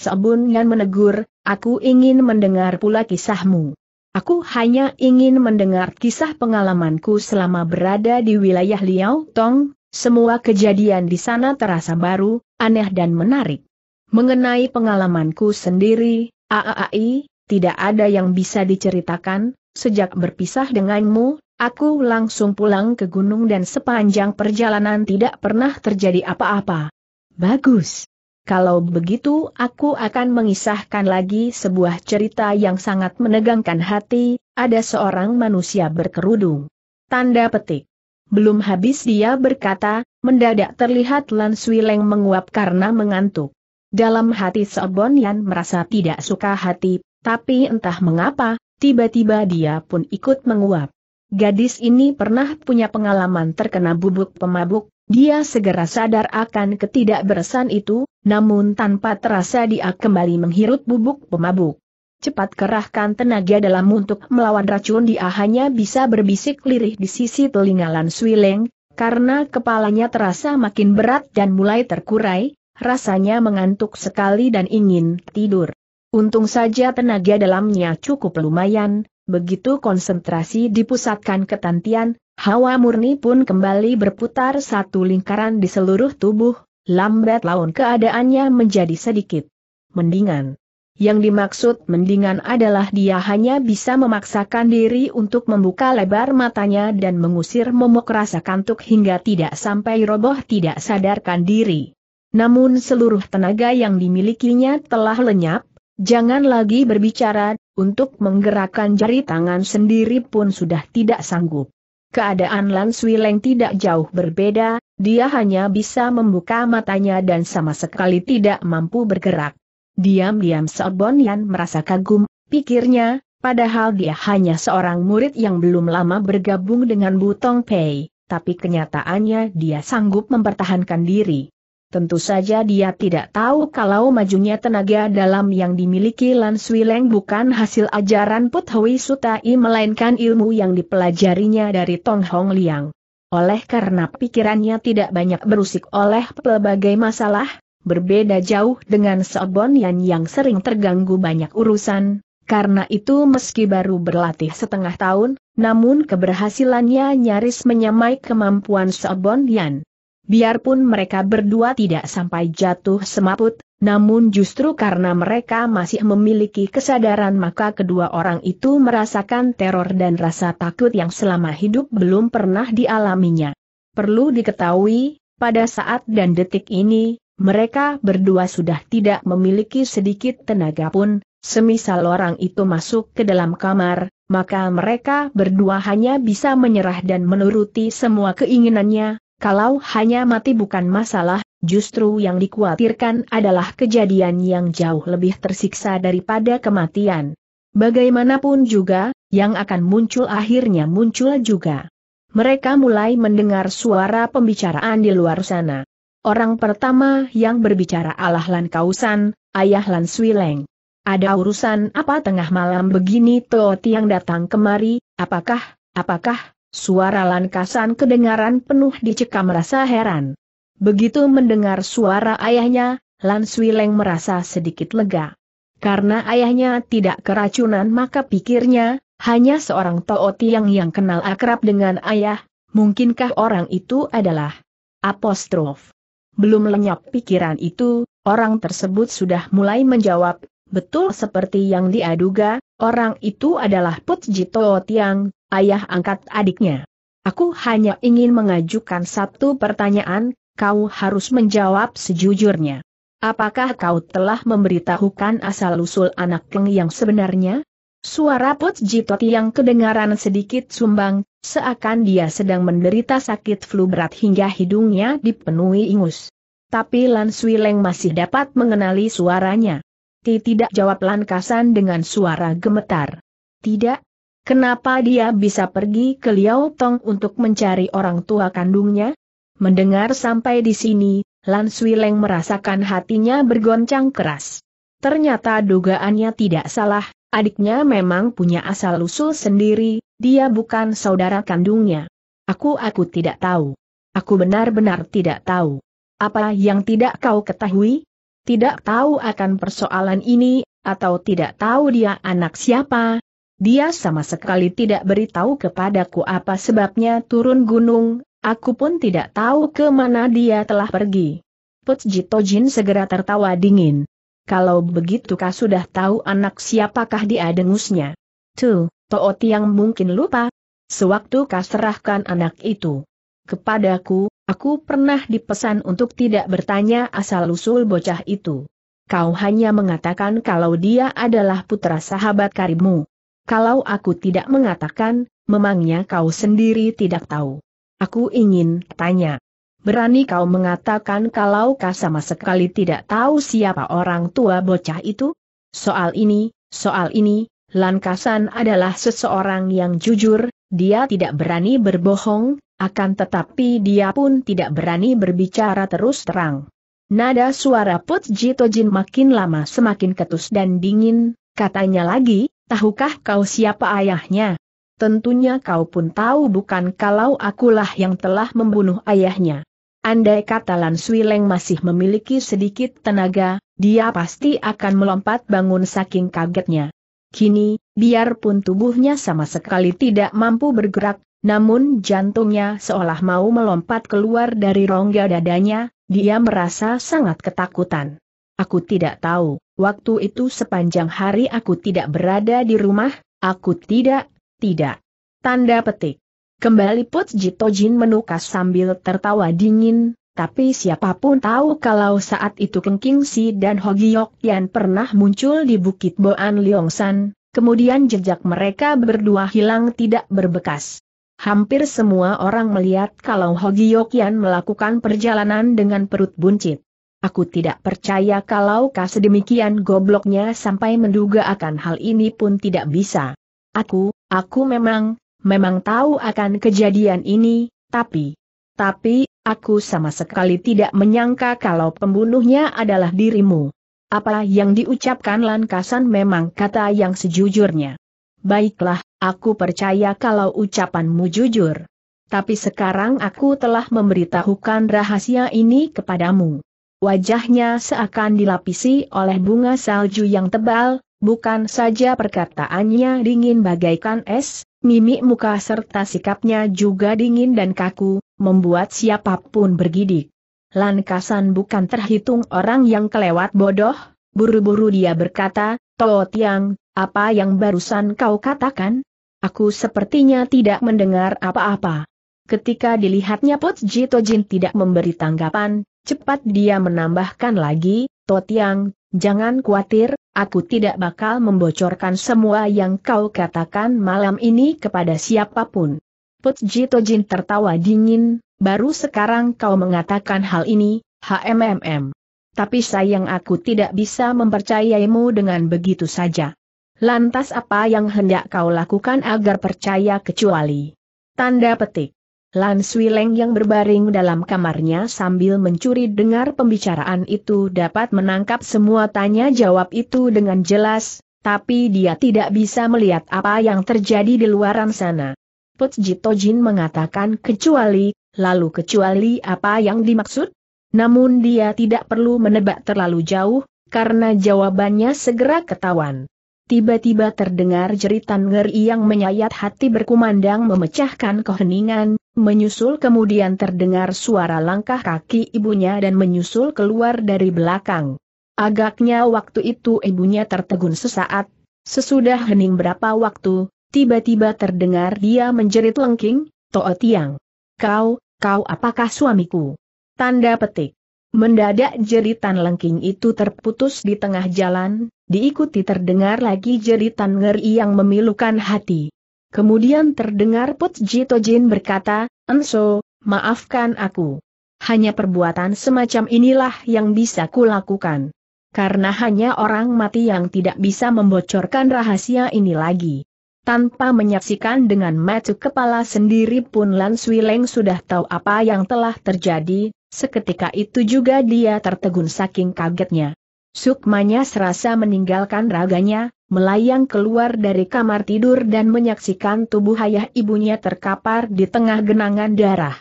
yang menegur, aku ingin mendengar pula kisahmu. Aku hanya ingin mendengar kisah pengalamanku selama berada di wilayah Liao Tong, semua kejadian di sana terasa baru, aneh dan menarik. Mengenai pengalamanku sendiri, AAI, tidak ada yang bisa diceritakan, sejak berpisah denganmu, Aku langsung pulang ke gunung dan sepanjang perjalanan tidak pernah terjadi apa-apa. Bagus. Kalau begitu aku akan mengisahkan lagi sebuah cerita yang sangat menegangkan hati, ada seorang manusia berkerudung. Tanda petik. Belum habis dia berkata, mendadak terlihat Lan Swileng menguap karena mengantuk. Dalam hati Sobonyan merasa tidak suka hati, tapi entah mengapa, tiba-tiba dia pun ikut menguap. Gadis ini pernah punya pengalaman terkena bubuk pemabuk, dia segera sadar akan ketidakberesan itu, namun tanpa terasa dia kembali menghirup bubuk pemabuk. Cepat kerahkan tenaga dalam untuk melawan racun dia hanya bisa berbisik lirih di sisi telinga Lan Swileng, karena kepalanya terasa makin berat dan mulai terkurai, rasanya mengantuk sekali dan ingin tidur. Untung saja tenaga dalamnya cukup lumayan, Begitu konsentrasi dipusatkan ke Tantian, hawa murni pun kembali berputar satu lingkaran di seluruh tubuh, lambat laun keadaannya menjadi sedikit. Mendingan. Yang dimaksud mendingan adalah dia hanya bisa memaksakan diri untuk membuka lebar matanya dan mengusir momok rasa kantuk hingga tidak sampai roboh tidak sadarkan diri. Namun seluruh tenaga yang dimilikinya telah lenyap, Jangan lagi berbicara, untuk menggerakkan jari tangan sendiri pun sudah tidak sanggup. Keadaan Lan Swileng tidak jauh berbeda, dia hanya bisa membuka matanya dan sama sekali tidak mampu bergerak. Diam-diam Sobon Yan merasa kagum, pikirnya, padahal dia hanya seorang murid yang belum lama bergabung dengan Butong Pei, tapi kenyataannya dia sanggup mempertahankan diri. Tentu saja dia tidak tahu kalau majunya tenaga dalam yang dimiliki Lan Swileng bukan hasil ajaran Put Hui Sutai melainkan ilmu yang dipelajarinya dari Tong Hong Liang. Oleh karena pikirannya tidak banyak berusik oleh pelbagai masalah, berbeda jauh dengan Sobon Yan yang sering terganggu banyak urusan, karena itu meski baru berlatih setengah tahun, namun keberhasilannya nyaris menyamai kemampuan Sobon Yan. Biarpun mereka berdua tidak sampai jatuh semaput, namun justru karena mereka masih memiliki kesadaran maka kedua orang itu merasakan teror dan rasa takut yang selama hidup belum pernah dialaminya. Perlu diketahui, pada saat dan detik ini, mereka berdua sudah tidak memiliki sedikit tenaga pun, semisal orang itu masuk ke dalam kamar, maka mereka berdua hanya bisa menyerah dan menuruti semua keinginannya, kalau hanya mati bukan masalah, justru yang dikhawatirkan adalah kejadian yang jauh lebih tersiksa daripada kematian. Bagaimanapun juga, yang akan muncul akhirnya muncul juga. Mereka mulai mendengar suara pembicaraan di luar sana. Orang pertama yang berbicara Allah Lan Kausan, Ayah Lan Swileng. Ada urusan apa tengah malam begini Tio Tiang datang kemari, apakah, apakah, Suara Lankasan kedengaran penuh dicekam rasa heran. Begitu mendengar suara ayahnya, Lan Sui Leng merasa sedikit lega. Karena ayahnya tidak keracunan maka pikirnya, hanya seorang Tao Tiang yang kenal akrab dengan ayah, mungkinkah orang itu adalah apostrof. Belum lenyap pikiran itu, orang tersebut sudah mulai menjawab, betul seperti yang diaduga, orang itu adalah Put Tao Tiang, ayah angkat adiknya. Aku hanya ingin mengajukan satu pertanyaan, kau harus menjawab sejujurnya. Apakah kau telah memberitahukan asal-usul anak Keng yang sebenarnya? Suara Put Jitoti yang kedengaran sedikit sumbang, seakan dia sedang menderita sakit flu berat hingga hidungnya dipenuhi ingus. Tapi Lan Swileng masih dapat mengenali suaranya. Ti tidak jawab Lan Kasan dengan suara gemetar. Tidak, Kenapa dia bisa pergi ke Liao Tong untuk mencari orang tua kandungnya? Mendengar sampai di sini, Lan Sui Leng merasakan hatinya bergoncang keras. Ternyata dugaannya tidak salah, adiknya memang punya asal-usul sendiri, dia bukan saudara kandungnya. Aku aku tidak tahu. Aku benar-benar tidak tahu. Apa yang tidak kau ketahui? Tidak tahu akan persoalan ini, atau tidak tahu dia anak siapa, dia sama sekali tidak beritahu kepadaku apa sebabnya turun gunung, aku pun tidak tahu ke mana dia telah pergi. Putsjito Jin segera tertawa dingin. Kalau begitu kau sudah tahu anak siapakah dia dengusnya. Tuh, Toot yang mungkin lupa. Sewaktu kau serahkan anak itu kepadaku, aku pernah dipesan untuk tidak bertanya asal-usul bocah itu. Kau hanya mengatakan kalau dia adalah putra sahabat karibmu. Kalau aku tidak mengatakan, memangnya kau sendiri tidak tahu. Aku ingin tanya. Berani kau mengatakan kalau kau sama sekali tidak tahu siapa orang tua bocah itu? Soal ini, soal ini, Lankasan adalah seseorang yang jujur, dia tidak berani berbohong, akan tetapi dia pun tidak berani berbicara terus terang. Nada suara Put Tojin makin lama semakin ketus dan dingin, katanya lagi, tahukah kau siapa ayahnya? Tentunya kau pun tahu bukan kalau akulah yang telah membunuh ayahnya. Andai kata Lan Swileng masih memiliki sedikit tenaga, dia pasti akan melompat bangun saking kagetnya. Kini, biarpun tubuhnya sama sekali tidak mampu bergerak, namun jantungnya seolah mau melompat keluar dari rongga dadanya, dia merasa sangat ketakutan. Aku tidak tahu, waktu itu sepanjang hari aku tidak berada di rumah, aku tidak, tidak. Tanda petik. Kembali Put Jito Jin menukas sambil tertawa dingin, tapi siapapun tahu kalau saat itu Keng King Si dan Hogi Yan pernah muncul di Bukit Boan Leongsan, kemudian jejak mereka berdua hilang tidak berbekas. Hampir semua orang melihat kalau Hogi Yan melakukan perjalanan dengan perut buncit. Aku tidak percaya kalau kau sedemikian gobloknya sampai menduga akan hal ini pun tidak bisa. Aku, aku memang, memang tahu akan kejadian ini, tapi, tapi, aku sama sekali tidak menyangka kalau pembunuhnya adalah dirimu. Apa yang diucapkan Lankasan memang kata yang sejujurnya. Baiklah, aku percaya kalau ucapanmu jujur. Tapi sekarang aku telah memberitahukan rahasia ini kepadamu. Wajahnya seakan dilapisi oleh bunga salju yang tebal, bukan saja perkataannya dingin bagaikan es, mimik muka serta sikapnya juga dingin dan kaku, membuat siapapun bergidik. Lankasan bukan terhitung orang yang kelewat bodoh, buru-buru dia berkata, Tao Tiang, apa yang barusan kau katakan? Aku sepertinya tidak mendengar apa-apa. Ketika dilihatnya Put Jito Jin tidak memberi tanggapan, Cepat dia menambahkan lagi, Totiang, jangan khawatir, aku tidak bakal membocorkan semua yang kau katakan malam ini kepada siapapun. Put Jito Tojin tertawa dingin, baru sekarang kau mengatakan hal ini, HMMM. Tapi sayang aku tidak bisa mempercayaimu dengan begitu saja. Lantas apa yang hendak kau lakukan agar percaya kecuali? Tanda petik. Lan Leng yang berbaring dalam kamarnya sambil mencuri dengar pembicaraan itu dapat menangkap semua tanya jawab itu dengan jelas, tapi dia tidak bisa melihat apa yang terjadi di luaran sana. Put Jito Jin mengatakan kecuali, lalu kecuali apa yang dimaksud? Namun dia tidak perlu menebak terlalu jauh, karena jawabannya segera ketahuan. Tiba-tiba terdengar jeritan ngeri yang menyayat hati berkumandang memecahkan keheningan, menyusul kemudian terdengar suara langkah kaki ibunya dan menyusul keluar dari belakang. Agaknya waktu itu ibunya tertegun sesaat, sesudah hening berapa waktu, tiba-tiba terdengar dia menjerit lengking, Toa Tiang. Kau, kau apakah suamiku? Tanda petik. Mendadak jeritan lengking itu terputus di tengah jalan, Diikuti terdengar lagi jeritan ngeri yang memilukan hati. Kemudian terdengar Put Jito Jin berkata, Enso, maafkan aku. Hanya perbuatan semacam inilah yang bisa kulakukan. Karena hanya orang mati yang tidak bisa membocorkan rahasia ini lagi. Tanpa menyaksikan dengan mata kepala sendiri pun Lan Swileng sudah tahu apa yang telah terjadi, seketika itu juga dia tertegun saking kagetnya. Sukmanya serasa meninggalkan raganya, melayang keluar dari kamar tidur dan menyaksikan tubuh ayah ibunya terkapar di tengah genangan darah.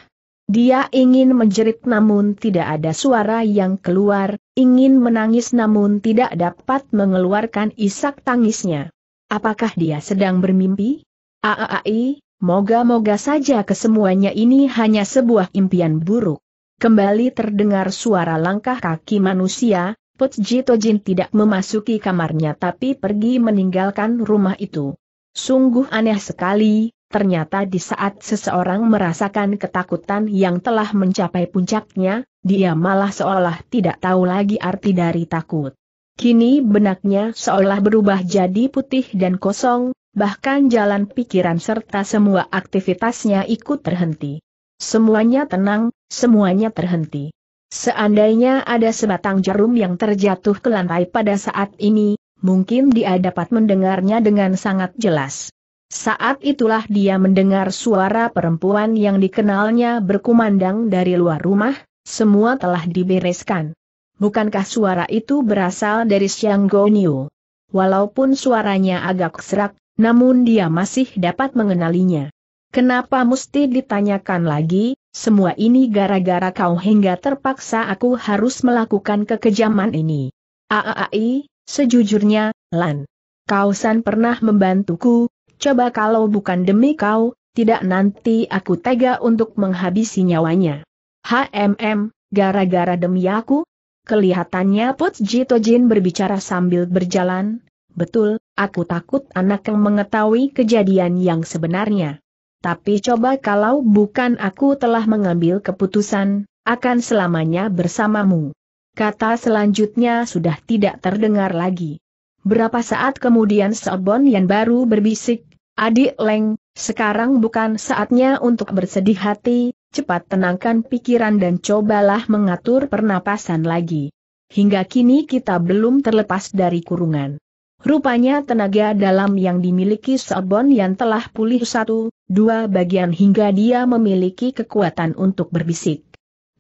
Dia ingin menjerit namun tidak ada suara yang keluar, ingin menangis namun tidak dapat mengeluarkan isak tangisnya. Apakah dia sedang bermimpi? Aaai, moga-moga saja kesemuanya ini hanya sebuah impian buruk. Kembali terdengar suara langkah kaki manusia, Pochjito Jin tidak memasuki kamarnya tapi pergi meninggalkan rumah itu. Sungguh aneh sekali, ternyata di saat seseorang merasakan ketakutan yang telah mencapai puncaknya, dia malah seolah tidak tahu lagi arti dari takut. Kini benaknya seolah berubah jadi putih dan kosong, bahkan jalan pikiran serta semua aktivitasnya ikut terhenti. Semuanya tenang, semuanya terhenti. Seandainya ada sebatang jarum yang terjatuh ke lantai pada saat ini, mungkin dia dapat mendengarnya dengan sangat jelas. Saat itulah dia mendengar suara perempuan yang dikenalnya berkumandang dari luar rumah, semua telah dibereskan. Bukankah suara itu berasal dari Siang Goniu? Walaupun suaranya agak serak, namun dia masih dapat mengenalinya. Kenapa mesti ditanyakan lagi, semua ini gara-gara kau hingga terpaksa aku harus melakukan kekejaman ini. Aai, sejujurnya, Lan. Kau San pernah membantuku, coba kalau bukan demi kau, tidak nanti aku tega untuk menghabisi nyawanya. HMM, gara-gara demi aku? Kelihatannya Put Jito Jin berbicara sambil berjalan. Betul, aku takut anak yang mengetahui kejadian yang sebenarnya. Tapi coba kalau bukan aku telah mengambil keputusan, akan selamanya bersamamu. Kata selanjutnya sudah tidak terdengar lagi. Berapa saat kemudian Sobon yang baru berbisik, Adik Leng, sekarang bukan saatnya untuk bersedih hati, cepat tenangkan pikiran dan cobalah mengatur pernapasan lagi. Hingga kini kita belum terlepas dari kurungan. Rupanya tenaga dalam yang dimiliki Sobon yang telah pulih satu, dua bagian hingga dia memiliki kekuatan untuk berbisik.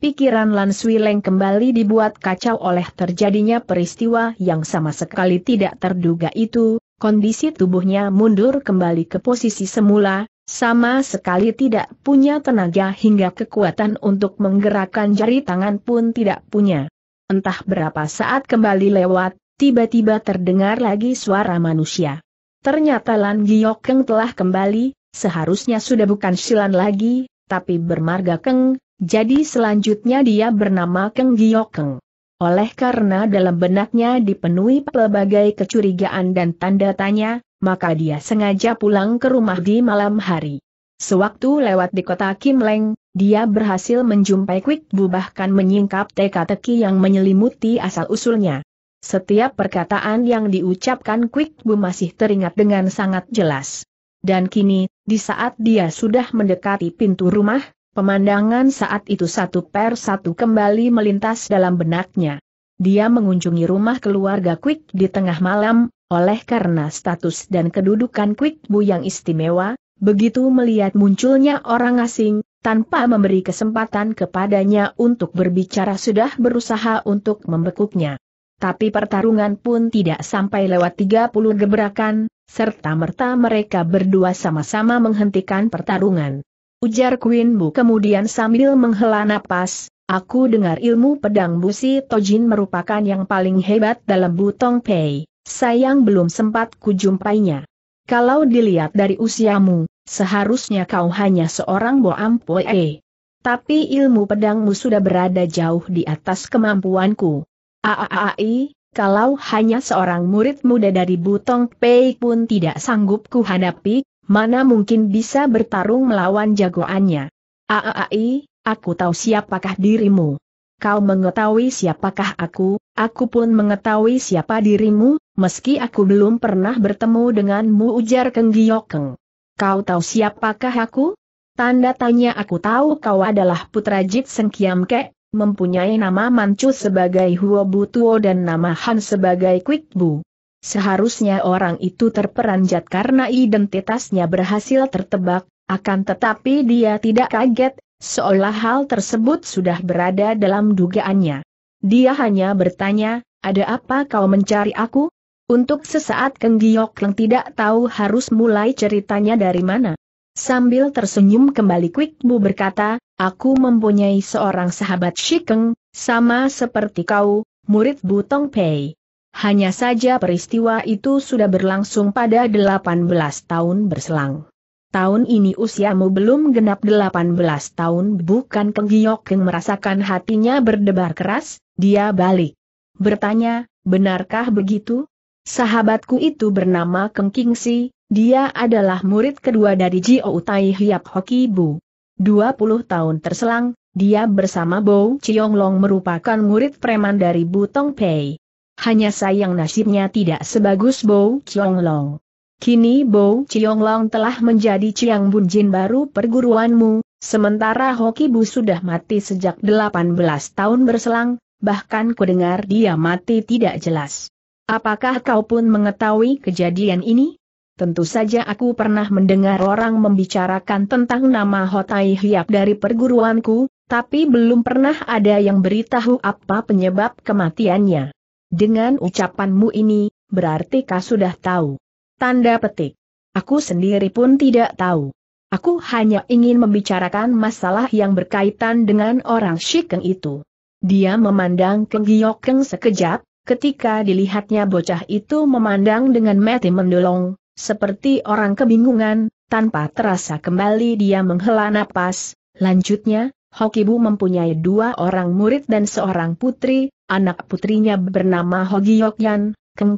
Pikiran Lan Swileng kembali dibuat kacau oleh terjadinya peristiwa yang sama sekali tidak terduga itu, kondisi tubuhnya mundur kembali ke posisi semula, sama sekali tidak punya tenaga hingga kekuatan untuk menggerakkan jari tangan pun tidak punya. Entah berapa saat kembali lewat, tiba-tiba terdengar lagi suara manusia. Ternyata Lan Giokeng telah kembali, seharusnya sudah bukan Silan lagi, tapi bermarga Keng, jadi selanjutnya dia bernama Keng Giokeng. Oleh karena dalam benaknya dipenuhi pelbagai kecurigaan dan tanda tanya, maka dia sengaja pulang ke rumah di malam hari. Sewaktu lewat di kota Kim Leng, dia berhasil menjumpai Quick, Bu bahkan menyingkap teka-teki yang menyelimuti asal-usulnya. Setiap perkataan yang diucapkan Quick Bu masih teringat dengan sangat jelas. Dan kini, di saat dia sudah mendekati pintu rumah, pemandangan saat itu satu per satu kembali melintas dalam benaknya. Dia mengunjungi rumah keluarga Quick di tengah malam, oleh karena status dan kedudukan Quick Bu yang istimewa, begitu melihat munculnya orang asing, tanpa memberi kesempatan kepadanya untuk berbicara sudah berusaha untuk membekuknya tapi pertarungan pun tidak sampai lewat 30 gebrakan, serta merta mereka berdua sama-sama menghentikan pertarungan. Ujar Queen Bu kemudian sambil menghela napas, aku dengar ilmu pedang busi Tojin merupakan yang paling hebat dalam Butong Pei, sayang belum sempat kujumpainya. Kalau dilihat dari usiamu, seharusnya kau hanya seorang Boam Poe. Tapi ilmu pedangmu sudah berada jauh di atas kemampuanku. Aaai, kalau hanya seorang murid muda dari Butong Pei pun tidak sanggup kuhadapi, mana mungkin bisa bertarung melawan jagoannya. Aaai, aku tahu siapakah dirimu. Kau mengetahui siapakah aku, aku pun mengetahui siapa dirimu, meski aku belum pernah bertemu denganmu ujar Keng Giokeng. Kau tahu siapakah aku? Tanda tanya aku tahu kau adalah putra Jit Sengkiam Kek, mempunyai nama Manchu sebagai Huo Butuo dan nama Han sebagai Quick Bu. Seharusnya orang itu terperanjat karena identitasnya berhasil tertebak, akan tetapi dia tidak kaget, seolah hal tersebut sudah berada dalam dugaannya. Dia hanya bertanya, ada apa kau mencari aku? Untuk sesaat Keng Giok Leng tidak tahu harus mulai ceritanya dari mana. Sambil tersenyum kembali Quick Bu berkata, Aku mempunyai seorang sahabat Shikeng, sama seperti kau, murid Butong Pei. Hanya saja peristiwa itu sudah berlangsung pada 18 tahun berselang. Tahun ini usiamu belum genap 18 tahun bukan Keng Giyok yang merasakan hatinya berdebar keras, dia balik. Bertanya, benarkah begitu? Sahabatku itu bernama Keng Kingsi, dia adalah murid kedua dari Jio Tai Hiap Bu. 20 tahun terselang, dia bersama Bo Long merupakan murid preman dari Butong Pei. Hanya sayang nasibnya tidak sebagus Bo Long. Kini Bo Long telah menjadi Chiang Jin baru perguruanmu, sementara Hoki Bu sudah mati sejak 18 tahun berselang, bahkan kudengar dia mati tidak jelas. Apakah kau pun mengetahui kejadian ini? Tentu saja aku pernah mendengar orang membicarakan tentang nama Hotai Hiap dari perguruanku, tapi belum pernah ada yang beritahu apa penyebab kematiannya. Dengan ucapanmu ini, berarti kau sudah tahu. Tanda petik. Aku sendiri pun tidak tahu. Aku hanya ingin membicarakan masalah yang berkaitan dengan orang Shikeng itu. Dia memandang ke Giokeng sekejap, ketika dilihatnya bocah itu memandang dengan mati mendolong, seperti orang kebingungan, tanpa terasa kembali dia menghela napas, lanjutnya, Hokibu mempunyai dua orang murid dan seorang putri, anak putrinya bernama Hogi Yokyan, Keng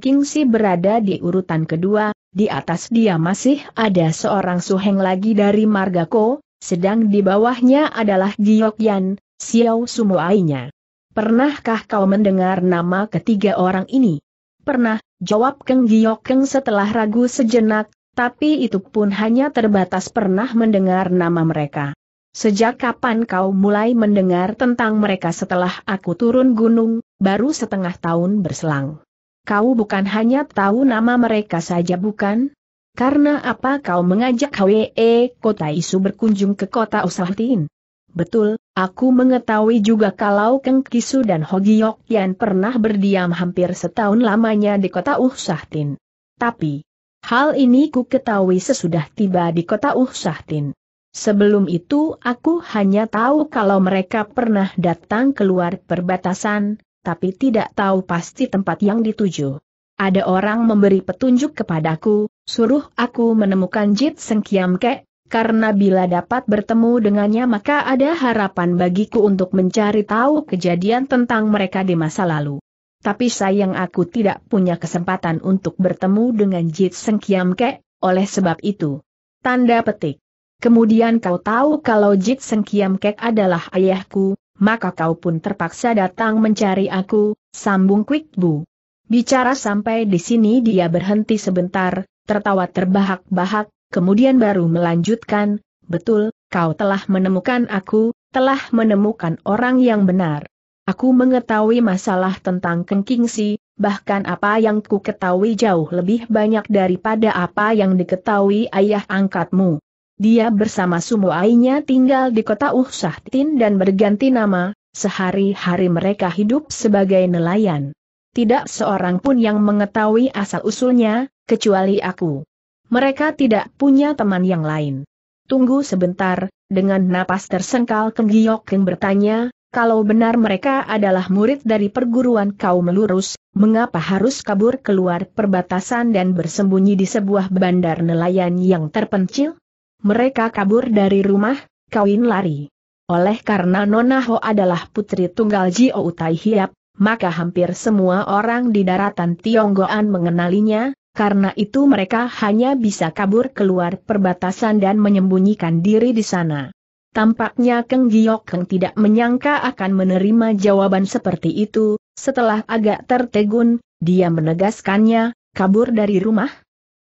berada di urutan kedua, di atas dia masih ada seorang suheng lagi dari Margako, sedang di bawahnya adalah Giyokyan, Xiao Sumoainya. Pernahkah kau mendengar nama ketiga orang ini? Pernah, Jawab Keng keng setelah ragu sejenak, tapi itu pun hanya terbatas pernah mendengar nama mereka. Sejak kapan kau mulai mendengar tentang mereka setelah aku turun gunung, baru setengah tahun berselang? Kau bukan hanya tahu nama mereka saja bukan? Karena apa kau mengajak HWE Kota Isu berkunjung ke Kota Usahatin? Betul, Aku mengetahui juga kalau Keng Kisu dan Hogiok Yan pernah berdiam hampir setahun lamanya di kota Uhsahtin. Tapi, hal ini ku ketahui sesudah tiba di kota Uhsahtin. Sebelum itu aku hanya tahu kalau mereka pernah datang keluar perbatasan, tapi tidak tahu pasti tempat yang dituju. Ada orang memberi petunjuk kepadaku, suruh aku menemukan Jit Sengkiam Kek, karena bila dapat bertemu dengannya maka ada harapan bagiku untuk mencari tahu kejadian tentang mereka di masa lalu. Tapi sayang aku tidak punya kesempatan untuk bertemu dengan Jit Seng Kiam Ke, oleh sebab itu. Tanda petik. Kemudian kau tahu kalau Jit Seng Kiam Kek adalah ayahku, maka kau pun terpaksa datang mencari aku, sambung Quick Bu. Bicara sampai di sini dia berhenti sebentar, tertawa terbahak-bahak, kemudian baru melanjutkan, betul, kau telah menemukan aku, telah menemukan orang yang benar. Aku mengetahui masalah tentang Kengkingsi, bahkan apa yang ku ketahui jauh lebih banyak daripada apa yang diketahui ayah angkatmu. Dia bersama sumuainya tinggal di kota Uhsahtin dan berganti nama, sehari-hari mereka hidup sebagai nelayan. Tidak seorang pun yang mengetahui asal-usulnya, kecuali aku. Mereka tidak punya teman yang lain. Tunggu sebentar, dengan napas tersengkal Keng Giyok yang bertanya, kalau benar mereka adalah murid dari perguruan kaum lurus, mengapa harus kabur keluar perbatasan dan bersembunyi di sebuah bandar nelayan yang terpencil? Mereka kabur dari rumah, kawin lari. Oleh karena Nona Ho adalah putri tunggal Ji Tai Hiap, maka hampir semua orang di daratan Tionggoan mengenalinya, karena itu mereka hanya bisa kabur keluar perbatasan dan menyembunyikan diri di sana. Tampaknya Keng Giok Keng tidak menyangka akan menerima jawaban seperti itu, setelah agak tertegun, dia menegaskannya, kabur dari rumah?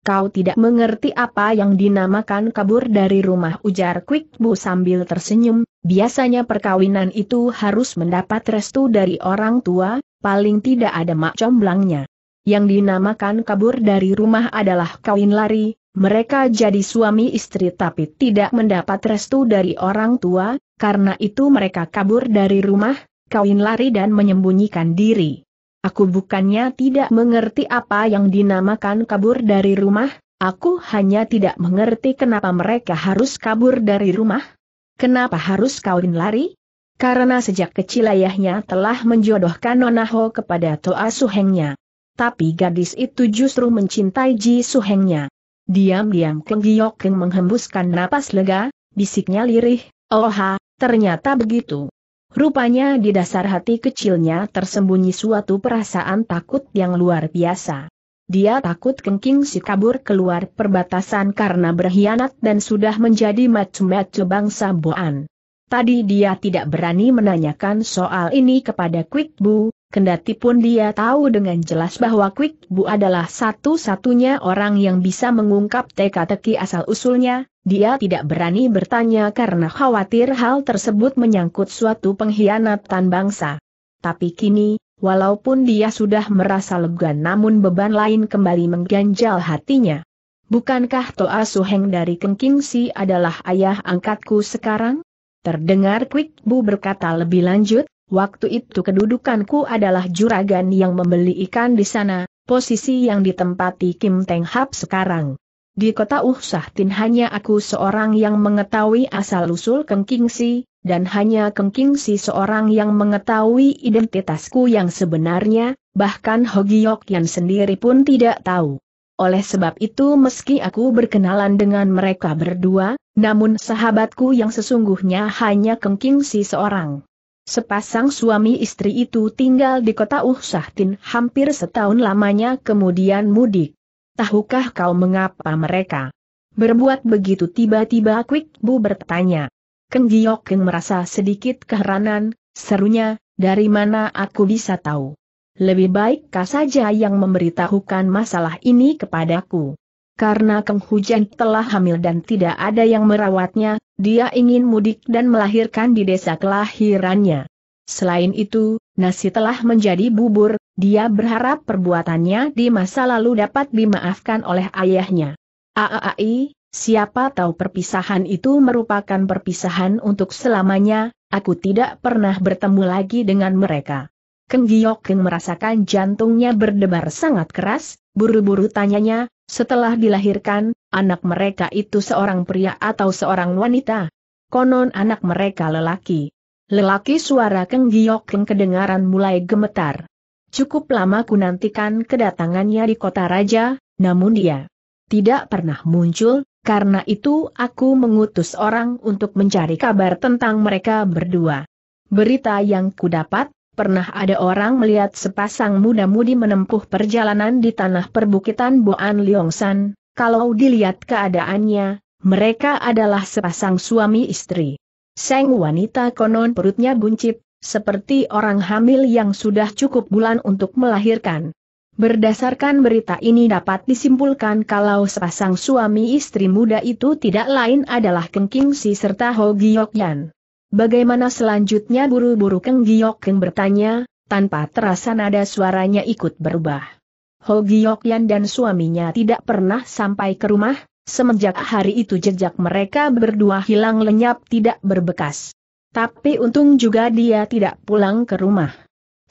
Kau tidak mengerti apa yang dinamakan kabur dari rumah ujar Quick Bu sambil tersenyum, biasanya perkawinan itu harus mendapat restu dari orang tua, paling tidak ada mak comblangnya yang dinamakan kabur dari rumah adalah kawin lari, mereka jadi suami istri tapi tidak mendapat restu dari orang tua, karena itu mereka kabur dari rumah, kawin lari dan menyembunyikan diri. Aku bukannya tidak mengerti apa yang dinamakan kabur dari rumah, aku hanya tidak mengerti kenapa mereka harus kabur dari rumah. Kenapa harus kawin lari? Karena sejak kecil ayahnya telah menjodohkan Nonaho kepada Toa Suhengnya tapi gadis itu justru mencintai Ji Suhengnya. Diam-diam Keng Giok Keng menghembuskan napas lega, bisiknya lirih, oh ternyata begitu. Rupanya di dasar hati kecilnya tersembunyi suatu perasaan takut yang luar biasa. Dia takut kengking si kabur keluar perbatasan karena berkhianat dan sudah menjadi macu-macu bangsa Boan. Tadi dia tidak berani menanyakan soal ini kepada Quick Bu, Kendati pun dia tahu dengan jelas bahwa Quick Bu adalah satu-satunya orang yang bisa mengungkap teka-teki asal-usulnya, dia tidak berani bertanya karena khawatir hal tersebut menyangkut suatu pengkhianatan bangsa. Tapi kini, walaupun dia sudah merasa lega namun beban lain kembali mengganjal hatinya. Bukankah Toa Suheng dari Si adalah ayah angkatku sekarang? Terdengar Quick Bu berkata lebih lanjut, Waktu itu kedudukanku adalah juragan yang membeli ikan di sana, posisi yang ditempati Kim Teng Hap sekarang. Di kota Uhsah Tin hanya aku seorang yang mengetahui asal-usul Keng Si, dan hanya Keng Si seorang yang mengetahui identitasku yang sebenarnya, bahkan Hogiok yang sendiri pun tidak tahu. Oleh sebab itu meski aku berkenalan dengan mereka berdua, namun sahabatku yang sesungguhnya hanya Keng Si seorang. Sepasang suami istri itu tinggal di kota Uhsahtin hampir setahun lamanya kemudian mudik. Tahukah kau mengapa mereka? Berbuat begitu tiba-tiba Quick Bu bertanya. Keng Keng merasa sedikit keheranan, serunya, dari mana aku bisa tahu? Lebih baik kau saja yang memberitahukan masalah ini kepadaku. Karena Keng Hujan telah hamil dan tidak ada yang merawatnya, dia ingin mudik dan melahirkan di desa kelahirannya. Selain itu, nasi telah menjadi bubur, dia berharap perbuatannya di masa lalu dapat dimaafkan oleh ayahnya. Aai, siapa tahu perpisahan itu merupakan perpisahan untuk selamanya, aku tidak pernah bertemu lagi dengan mereka. Keng Giok Keng merasakan jantungnya berdebar sangat keras, Buru-buru tanyanya, setelah dilahirkan, anak mereka itu seorang pria atau seorang wanita? Konon anak mereka lelaki. Lelaki suara Keng Giok yang kedengaran mulai gemetar. Cukup lama ku nantikan kedatangannya di kota raja, namun dia tidak pernah muncul, karena itu aku mengutus orang untuk mencari kabar tentang mereka berdua. Berita yang kudapat, pernah ada orang melihat sepasang muda-mudi menempuh perjalanan di tanah perbukitan Boan Liongsan, kalau dilihat keadaannya, mereka adalah sepasang suami istri. Seng wanita konon perutnya buncit, seperti orang hamil yang sudah cukup bulan untuk melahirkan. Berdasarkan berita ini dapat disimpulkan kalau sepasang suami istri muda itu tidak lain adalah Kengking Si serta Ho Giokyan. Bagaimana selanjutnya buru-buru Keng Giok Keng bertanya, tanpa terasa nada suaranya ikut berubah. Ho Giok Yan dan suaminya tidak pernah sampai ke rumah, semenjak hari itu jejak mereka berdua hilang lenyap tidak berbekas. Tapi untung juga dia tidak pulang ke rumah.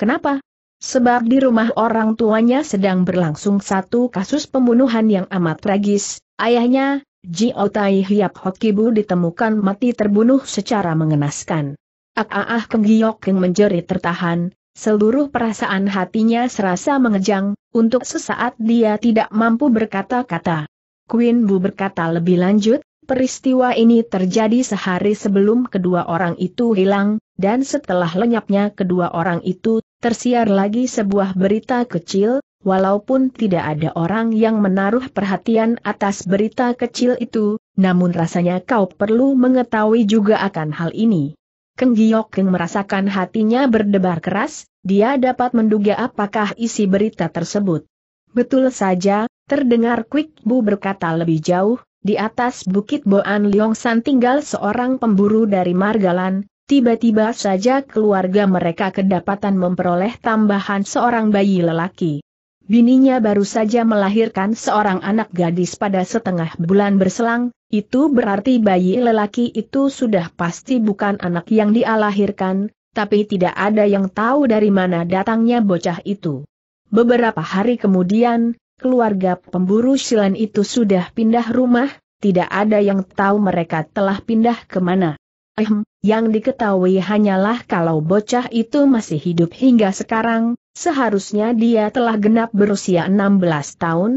Kenapa? Sebab di rumah orang tuanya sedang berlangsung satu kasus pembunuhan yang amat tragis, ayahnya, Jiao Tai Hiap Hokibu ditemukan mati terbunuh secara mengenaskan. Ah, ah ah Keng Giok Keng menjerit tertahan, seluruh perasaan hatinya serasa mengejang, untuk sesaat dia tidak mampu berkata-kata. Queen Bu berkata lebih lanjut, peristiwa ini terjadi sehari sebelum kedua orang itu hilang, dan setelah lenyapnya kedua orang itu, tersiar lagi sebuah berita kecil, Walaupun tidak ada orang yang menaruh perhatian atas berita kecil itu, namun rasanya kau perlu mengetahui juga akan hal ini. Keng Giok Keng merasakan hatinya berdebar keras, dia dapat menduga apakah isi berita tersebut. Betul saja, terdengar Quick Bu berkata lebih jauh, di atas bukit Boan San tinggal seorang pemburu dari Margalan, tiba-tiba saja keluarga mereka kedapatan memperoleh tambahan seorang bayi lelaki. Bininya baru saja melahirkan seorang anak gadis pada setengah bulan berselang, itu berarti bayi lelaki itu sudah pasti bukan anak yang dialahirkan, tapi tidak ada yang tahu dari mana datangnya bocah itu. Beberapa hari kemudian, keluarga pemburu silan itu sudah pindah rumah, tidak ada yang tahu mereka telah pindah ke mana. Ehm, yang diketahui hanyalah kalau bocah itu masih hidup hingga sekarang, Seharusnya dia telah genap berusia 16 tahun.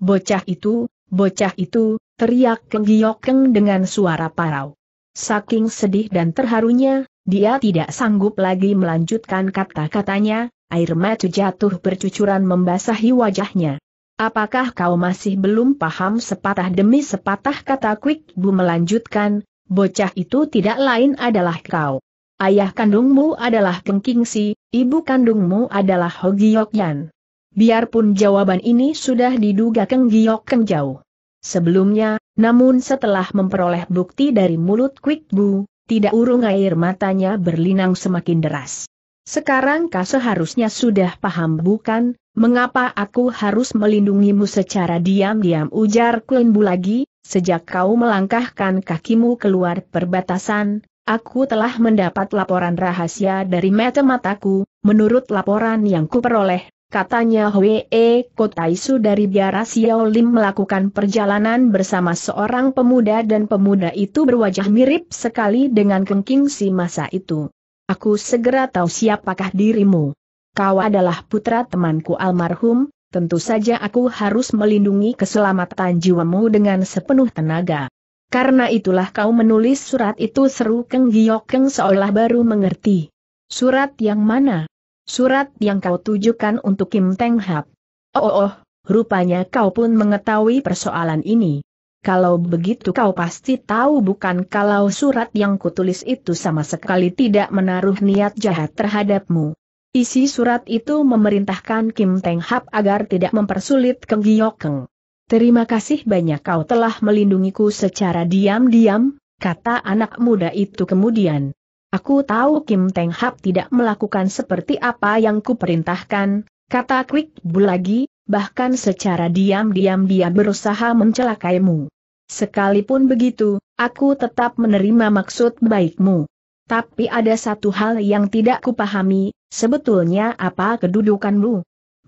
Bocah itu, bocah itu, teriak Keng dengan suara parau. Saking sedih dan terharunya, dia tidak sanggup lagi melanjutkan kata-katanya, air mata jatuh bercucuran membasahi wajahnya. Apakah kau masih belum paham sepatah demi sepatah kata Quick Bu melanjutkan, bocah itu tidak lain adalah kau. Ayah kandungmu adalah Keng Kingsi, ibu kandungmu adalah Hogyokyan. Biarpun jawaban ini sudah diduga Keng Giok Keng Jauh. Sebelumnya, namun setelah memperoleh bukti dari mulut Quick Bu, tidak urung air matanya berlinang semakin deras. Sekarang kau seharusnya sudah paham bukan, mengapa aku harus melindungimu secara diam-diam ujar Kuen Bu lagi, sejak kau melangkahkan kakimu keluar perbatasan, Aku telah mendapat laporan rahasia dari mata-mataku, menurut laporan yang kuperoleh, katanya Hwee Kotaisu dari biara Xiao Lim melakukan perjalanan bersama seorang pemuda dan pemuda itu berwajah mirip sekali dengan Kengking si masa itu. Aku segera tahu siapakah dirimu. Kau adalah putra temanku almarhum, tentu saja aku harus melindungi keselamatan jiwamu dengan sepenuh tenaga. Karena itulah kau menulis surat itu seru Keng Giok Keng seolah baru mengerti. Surat yang mana? Surat yang kau tujukan untuk Kim Teng Hap. Oh, oh, oh, rupanya kau pun mengetahui persoalan ini. Kalau begitu kau pasti tahu bukan kalau surat yang kutulis itu sama sekali tidak menaruh niat jahat terhadapmu. Isi surat itu memerintahkan Kim Teng Hap agar tidak mempersulit Keng Giok Keng. Terima kasih banyak kau telah melindungiku secara diam-diam, kata anak muda itu kemudian. Aku tahu Kim Teng Hap tidak melakukan seperti apa yang kuperintahkan, kata Krik Bu lagi, bahkan secara diam-diam dia berusaha mencelakaimu. Sekalipun begitu, aku tetap menerima maksud baikmu. Tapi ada satu hal yang tidak kupahami, sebetulnya apa kedudukanmu?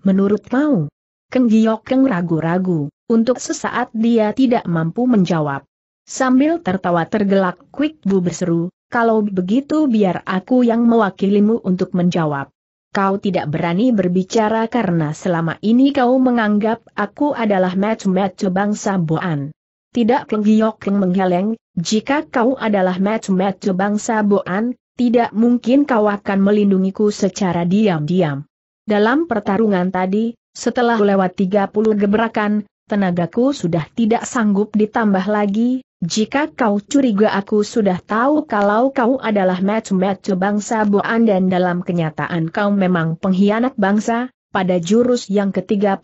Menurut kau, Keng Keng ragu-ragu, untuk sesaat dia tidak mampu menjawab. Sambil tertawa tergelak Quick Bu berseru, kalau begitu biar aku yang mewakilimu untuk menjawab. Kau tidak berani berbicara karena selama ini kau menganggap aku adalah match-match bangsa Boan. Tidak Keng Keng menggeleng, jika kau adalah match-match bangsa Boan, tidak mungkin kau akan melindungiku secara diam-diam. Dalam pertarungan tadi, setelah lewat 30 gebrakan, tenagaku sudah tidak sanggup ditambah lagi, jika kau curiga aku sudah tahu kalau kau adalah match-match bangsa Boan dan dalam kenyataan kau memang pengkhianat bangsa, pada jurus yang ke-31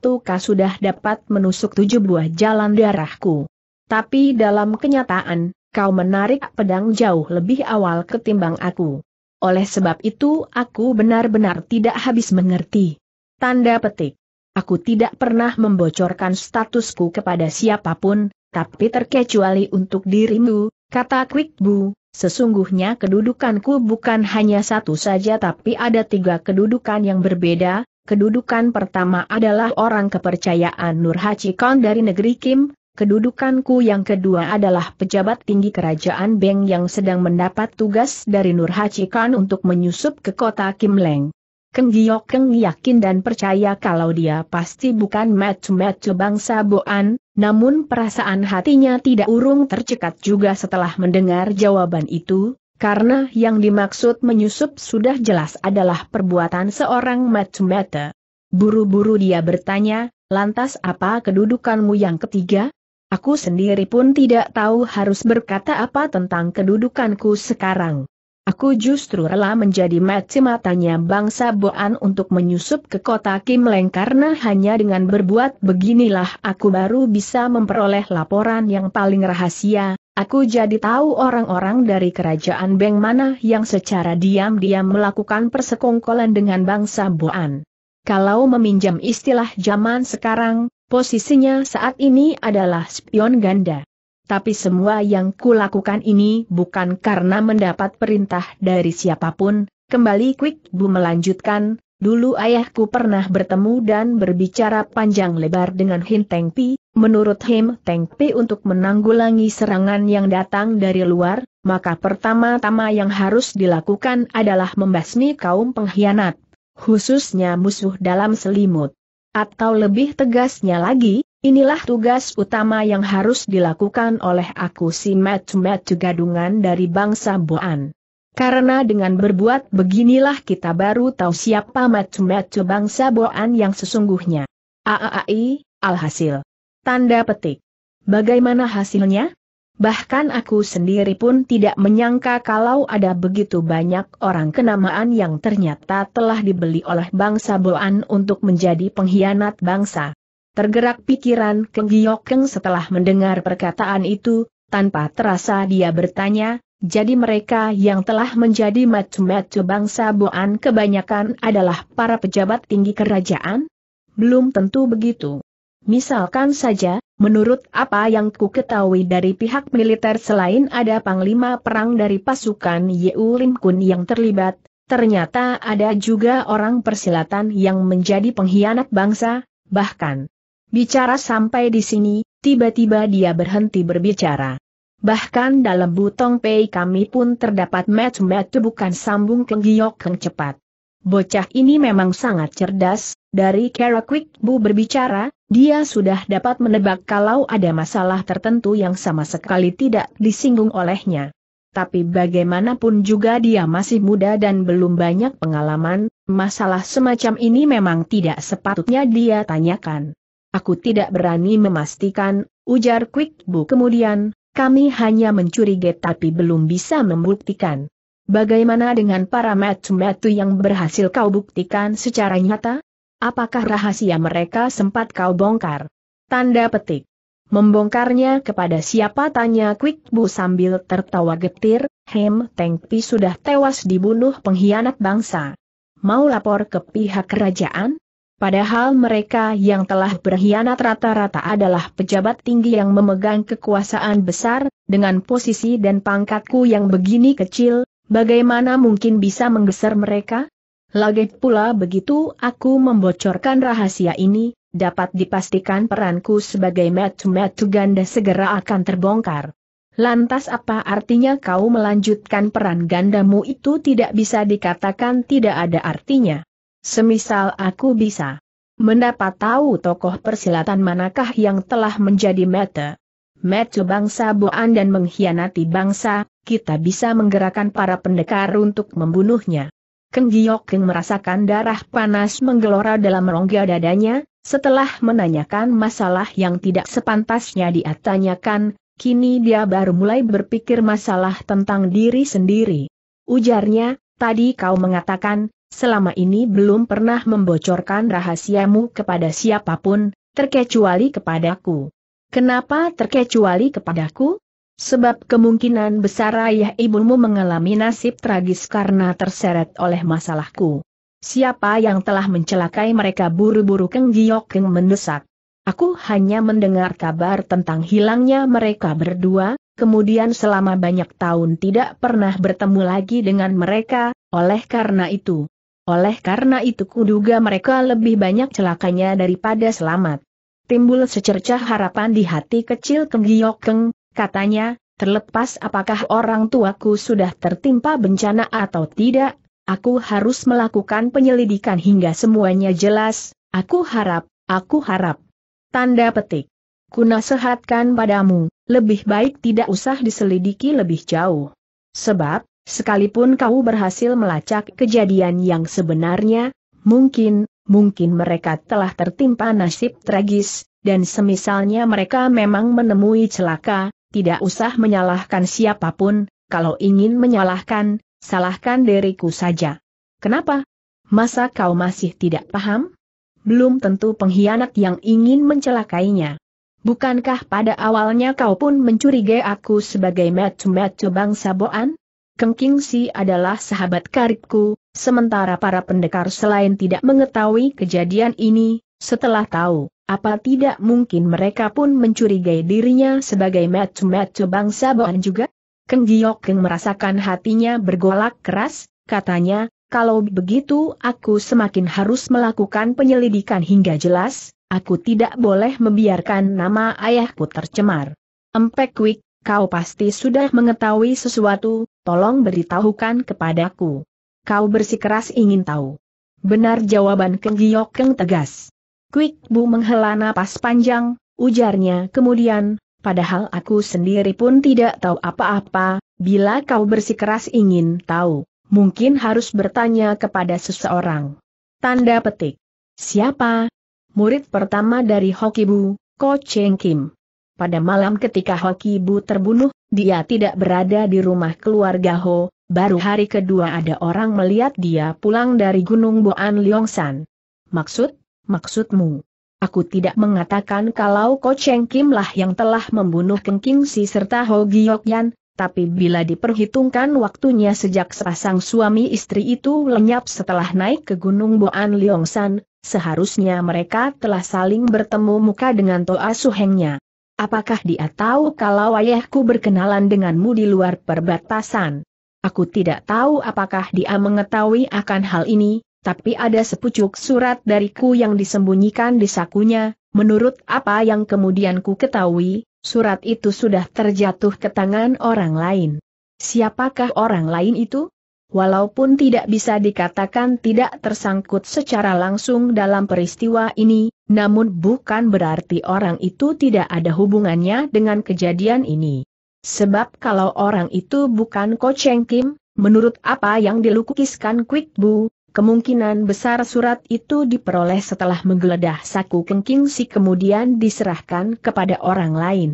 kau sudah dapat menusuk tujuh buah jalan darahku. Tapi dalam kenyataan, kau menarik pedang jauh lebih awal ketimbang aku. Oleh sebab itu aku benar-benar tidak habis mengerti. Tanda petik. Aku tidak pernah membocorkan statusku kepada siapapun, tapi terkecuali untuk dirimu, kata Quick Bu, sesungguhnya kedudukanku bukan hanya satu saja tapi ada tiga kedudukan yang berbeda, kedudukan pertama adalah orang kepercayaan Nur Hachikon dari negeri Kim, kedudukanku yang kedua adalah pejabat tinggi kerajaan Beng yang sedang mendapat tugas dari Nur Hachikon untuk menyusup ke kota Kim Leng. Keng Giok Keng yakin dan percaya kalau dia pasti bukan metu-metu bangsa Boan, namun perasaan hatinya tidak urung tercekat juga setelah mendengar jawaban itu, karena yang dimaksud menyusup sudah jelas adalah perbuatan seorang metu-metu. Buru-buru dia bertanya, lantas apa kedudukanmu yang ketiga? Aku sendiri pun tidak tahu harus berkata apa tentang kedudukanku sekarang. Aku justru rela menjadi mati matanya bangsa Boan untuk menyusup ke kota Kim Leng karena hanya dengan berbuat beginilah aku baru bisa memperoleh laporan yang paling rahasia. Aku jadi tahu orang-orang dari kerajaan Beng mana yang secara diam-diam melakukan persekongkolan dengan bangsa Boan. Kalau meminjam istilah zaman sekarang, posisinya saat ini adalah spion ganda tapi semua yang kulakukan ini bukan karena mendapat perintah dari siapapun, kembali Quick Bu melanjutkan, dulu ayahku pernah bertemu dan berbicara panjang lebar dengan Hin Teng Pi, menurut Him Teng Pi untuk menanggulangi serangan yang datang dari luar, maka pertama-tama yang harus dilakukan adalah membasmi kaum pengkhianat, khususnya musuh dalam selimut. Atau lebih tegasnya lagi, Inilah tugas utama yang harus dilakukan oleh aku si Metu-Metu gadungan dari bangsa Boan. Karena dengan berbuat beginilah kita baru tahu siapa Metu-Metu bangsa Boan yang sesungguhnya. Aai, alhasil. Tanda petik. Bagaimana hasilnya? Bahkan aku sendiri pun tidak menyangka kalau ada begitu banyak orang kenamaan yang ternyata telah dibeli oleh bangsa Boan untuk menjadi pengkhianat bangsa. Tergerak pikiran Keng Giokeng setelah mendengar perkataan itu, tanpa terasa dia bertanya, jadi mereka yang telah menjadi macu-macu bangsa Boan kebanyakan adalah para pejabat tinggi kerajaan? Belum tentu begitu. Misalkan saja, menurut apa yang ku ketahui dari pihak militer selain ada panglima perang dari pasukan Yeu Lim Kun yang terlibat, ternyata ada juga orang persilatan yang menjadi pengkhianat bangsa, bahkan Bicara sampai di sini, tiba-tiba dia berhenti berbicara. Bahkan dalam butong pei kami pun terdapat match-match bukan sambung ke keng cepat. Bocah ini memang sangat cerdas, dari Kara Quick Bu berbicara, dia sudah dapat menebak kalau ada masalah tertentu yang sama sekali tidak disinggung olehnya. Tapi bagaimanapun juga dia masih muda dan belum banyak pengalaman, masalah semacam ini memang tidak sepatutnya dia tanyakan. Aku tidak berani memastikan, ujar Quick Bu kemudian, kami hanya mencurigai tapi belum bisa membuktikan. Bagaimana dengan para metu-metu yang berhasil kau buktikan secara nyata? Apakah rahasia mereka sempat kau bongkar? Tanda petik. Membongkarnya kepada siapa tanya Quick Bu sambil tertawa getir, Hem Pi sudah tewas dibunuh pengkhianat bangsa. Mau lapor ke pihak kerajaan? Padahal mereka yang telah berkhianat rata-rata adalah pejabat tinggi yang memegang kekuasaan besar, dengan posisi dan pangkatku yang begini kecil, bagaimana mungkin bisa menggeser mereka? Lagi pula begitu aku membocorkan rahasia ini, dapat dipastikan peranku sebagai metu-metu ganda segera akan terbongkar. Lantas apa artinya kau melanjutkan peran gandamu itu tidak bisa dikatakan tidak ada artinya. Semisal aku bisa mendapat tahu tokoh persilatan manakah yang telah menjadi mete. Mete bangsa Boan dan mengkhianati bangsa, kita bisa menggerakkan para pendekar untuk membunuhnya. Keng Giok merasakan darah panas menggelora dalam rongga dadanya, setelah menanyakan masalah yang tidak sepantasnya diatanyakan, kini dia baru mulai berpikir masalah tentang diri sendiri. Ujarnya, tadi kau mengatakan, selama ini belum pernah membocorkan rahasiamu kepada siapapun, terkecuali kepadaku. Kenapa terkecuali kepadaku? Sebab kemungkinan besar ayah ibumu mengalami nasib tragis karena terseret oleh masalahku. Siapa yang telah mencelakai mereka buru-buru Keng Giok Keng mendesak. Aku hanya mendengar kabar tentang hilangnya mereka berdua, kemudian selama banyak tahun tidak pernah bertemu lagi dengan mereka, oleh karena itu, oleh karena itu kuduga mereka lebih banyak celakanya daripada selamat. Timbul secercah harapan di hati kecil Keng katanya, terlepas apakah orang tuaku sudah tertimpa bencana atau tidak, aku harus melakukan penyelidikan hingga semuanya jelas, aku harap, aku harap. Tanda petik. Kunasehatkan padamu, lebih baik tidak usah diselidiki lebih jauh. Sebab, Sekalipun kau berhasil melacak kejadian yang sebenarnya, mungkin, mungkin mereka telah tertimpa nasib tragis, dan semisalnya mereka memang menemui celaka, tidak usah menyalahkan siapapun, kalau ingin menyalahkan, salahkan diriku saja. Kenapa? Masa kau masih tidak paham? Belum tentu pengkhianat yang ingin mencelakainya. Bukankah pada awalnya kau pun mencurigai aku sebagai metu-metu bangsa Boan? Kem Si adalah sahabat karibku, sementara para pendekar selain tidak mengetahui kejadian ini, setelah tahu, apa tidak mungkin mereka pun mencurigai dirinya sebagai metu-metu bangsa Boan juga? Keng Giok Keng merasakan hatinya bergolak keras, katanya, kalau begitu aku semakin harus melakukan penyelidikan hingga jelas, aku tidak boleh membiarkan nama ayahku tercemar. Empek Wik, Kau pasti sudah mengetahui sesuatu, tolong beritahukan kepadaku. Kau bersikeras ingin tahu. Benar jawaban Keng Giok Keng tegas. Quick Bu menghela napas panjang, ujarnya kemudian, padahal aku sendiri pun tidak tahu apa-apa, bila kau bersikeras ingin tahu, mungkin harus bertanya kepada seseorang. Tanda petik. Siapa? Murid pertama dari Hokibu, Ko Cheng Kim pada malam ketika Hoki Bu terbunuh, dia tidak berada di rumah keluarga Ho, baru hari kedua ada orang melihat dia pulang dari Gunung Boan Liongsan. Maksud? Maksudmu? Aku tidak mengatakan kalau Ko Cheng Kim lah yang telah membunuh Keng King Si serta Ho Giokyan, tapi bila diperhitungkan waktunya sejak sepasang suami istri itu lenyap setelah naik ke Gunung Boan Liongsan, seharusnya mereka telah saling bertemu muka dengan Toa Suhengnya. Apakah dia tahu kalau ayahku berkenalan denganmu di luar perbatasan? Aku tidak tahu apakah dia mengetahui akan hal ini, tapi ada sepucuk surat dariku yang disembunyikan di sakunya, menurut apa yang kemudian ku ketahui, surat itu sudah terjatuh ke tangan orang lain. Siapakah orang lain itu? Walaupun tidak bisa dikatakan tidak tersangkut secara langsung dalam peristiwa ini, namun bukan berarti orang itu tidak ada hubungannya dengan kejadian ini. Sebab kalau orang itu bukan Ko Cheng Kim, menurut apa yang dilukiskan Quick Bu, kemungkinan besar surat itu diperoleh setelah menggeledah saku Kengking si kemudian diserahkan kepada orang lain.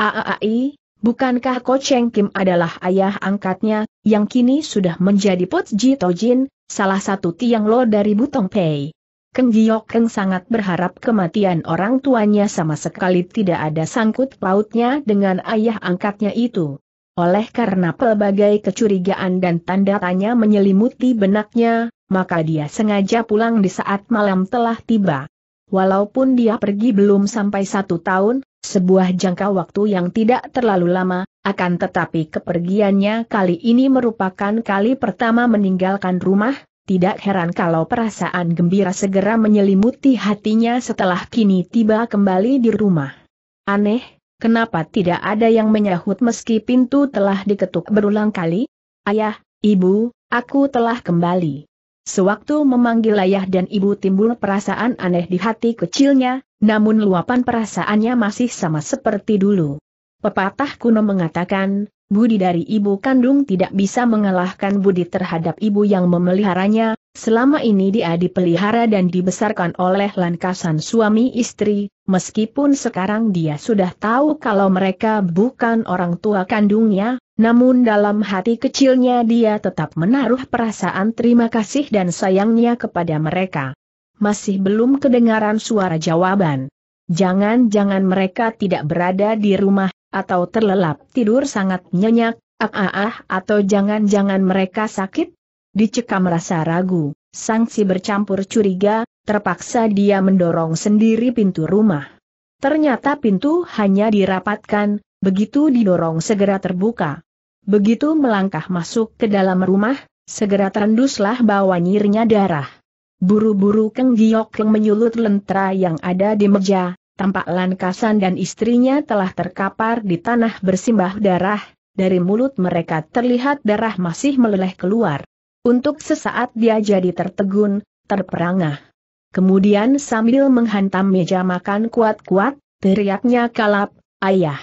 Aai, bukankah Ko Cheng Kim adalah ayah angkatnya, yang kini sudah menjadi Put Ji Tojin, salah satu tiang lo dari Butong Pei? Keng Giok Keng sangat berharap kematian orang tuanya sama sekali tidak ada sangkut pautnya dengan ayah angkatnya itu. Oleh karena pelbagai kecurigaan dan tanda tanya menyelimuti benaknya, maka dia sengaja pulang di saat malam telah tiba. Walaupun dia pergi belum sampai satu tahun, sebuah jangka waktu yang tidak terlalu lama, akan tetapi kepergiannya kali ini merupakan kali pertama meninggalkan rumah, tidak heran kalau perasaan gembira segera menyelimuti hatinya setelah kini tiba kembali di rumah. Aneh, kenapa tidak ada yang menyahut meski pintu telah diketuk berulang kali? Ayah, ibu, aku telah kembali. Sewaktu memanggil ayah dan ibu timbul perasaan aneh di hati kecilnya, namun luapan perasaannya masih sama seperti dulu. Pepatah kuno mengatakan, budi dari ibu kandung tidak bisa mengalahkan budi terhadap ibu yang memeliharanya, selama ini dia dipelihara dan dibesarkan oleh lankasan suami istri, meskipun sekarang dia sudah tahu kalau mereka bukan orang tua kandungnya, namun dalam hati kecilnya dia tetap menaruh perasaan terima kasih dan sayangnya kepada mereka. Masih belum kedengaran suara jawaban. Jangan-jangan mereka tidak berada di rumah, atau terlelap tidur sangat nyenyak, ah ah, ah atau jangan-jangan mereka sakit? Dicekam rasa ragu, sangsi bercampur curiga, terpaksa dia mendorong sendiri pintu rumah. Ternyata pintu hanya dirapatkan, begitu didorong segera terbuka. Begitu melangkah masuk ke dalam rumah, segera terenduslah bawah nyirnya darah. Buru-buru Keng Giok Keng menyulut lentera yang ada di meja, tampak Lankasan dan istrinya telah terkapar di tanah bersimbah darah, dari mulut mereka terlihat darah masih meleleh keluar. Untuk sesaat dia jadi tertegun, terperangah. Kemudian sambil menghantam meja makan kuat-kuat, teriaknya kalap, ayah,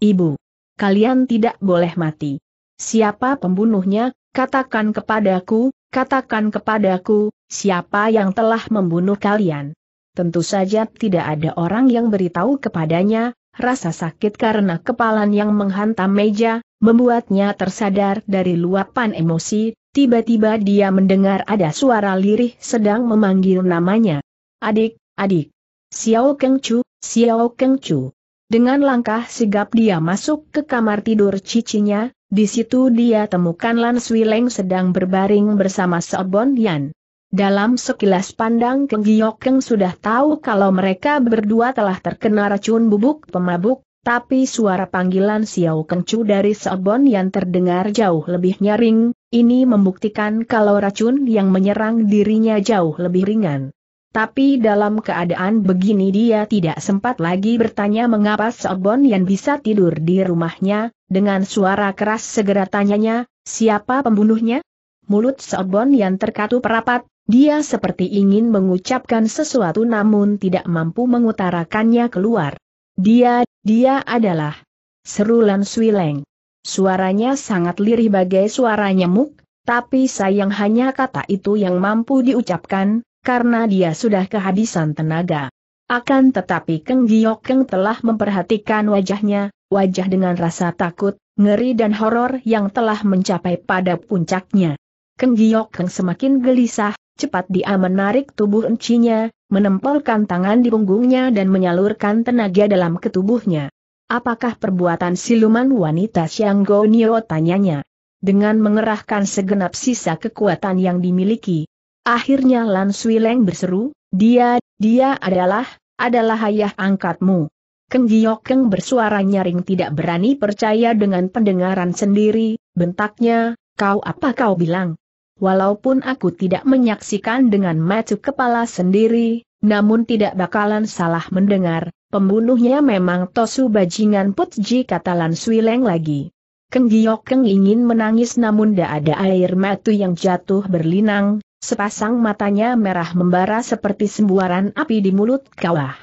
ibu, kalian tidak boleh mati. Siapa pembunuhnya, katakan kepadaku, katakan kepadaku, siapa yang telah membunuh kalian. Tentu saja tidak ada orang yang beritahu kepadanya, rasa sakit karena kepalan yang menghantam meja, membuatnya tersadar dari luapan emosi, tiba-tiba dia mendengar ada suara lirih sedang memanggil namanya. Adik, adik. Xiao Keng Chu, Xiao Keng Chu. Dengan langkah sigap dia masuk ke kamar tidur cicinya, di situ dia temukan Lan Swileng sedang berbaring bersama Seobon Yan. Dalam sekilas pandang Keng Giokeng sudah tahu kalau mereka berdua telah terkena racun bubuk pemabuk, tapi suara panggilan Xiao Kengcu dari Seobon yang terdengar jauh lebih nyaring, ini membuktikan kalau racun yang menyerang dirinya jauh lebih ringan. Tapi dalam keadaan begini dia tidak sempat lagi bertanya mengapa Seobon yang bisa tidur di rumahnya, dengan suara keras segera tanyanya, siapa pembunuhnya? Mulut Seobon yang terkatup rapat, dia seperti ingin mengucapkan sesuatu namun tidak mampu mengutarakannya keluar. Dia, dia adalah seru Swileng. Suaranya sangat lirih bagai suara nyamuk, tapi sayang hanya kata itu yang mampu diucapkan, karena dia sudah kehabisan tenaga. Akan tetapi Keng Keng telah memperhatikan wajahnya, wajah dengan rasa takut, ngeri dan horor yang telah mencapai pada puncaknya. Keng Keng semakin gelisah, Cepat dia menarik tubuh encinya, menempelkan tangan di punggungnya dan menyalurkan tenaga dalam ketubuhnya. Apakah perbuatan siluman wanita Siang Gonio tanyanya? Dengan mengerahkan segenap sisa kekuatan yang dimiliki. Akhirnya Lan Leng berseru, dia, dia adalah, adalah ayah angkatmu. Keng Keng bersuara nyaring tidak berani percaya dengan pendengaran sendiri, bentaknya, kau apa kau bilang? Walaupun aku tidak menyaksikan dengan mata kepala sendiri, namun tidak bakalan salah mendengar, pembunuhnya memang Tosu Bajingan Putji kata Lan Swileng lagi. Keng Keng ingin menangis namun tidak ada air mata yang jatuh berlinang, sepasang matanya merah membara seperti sembuaran api di mulut kawah.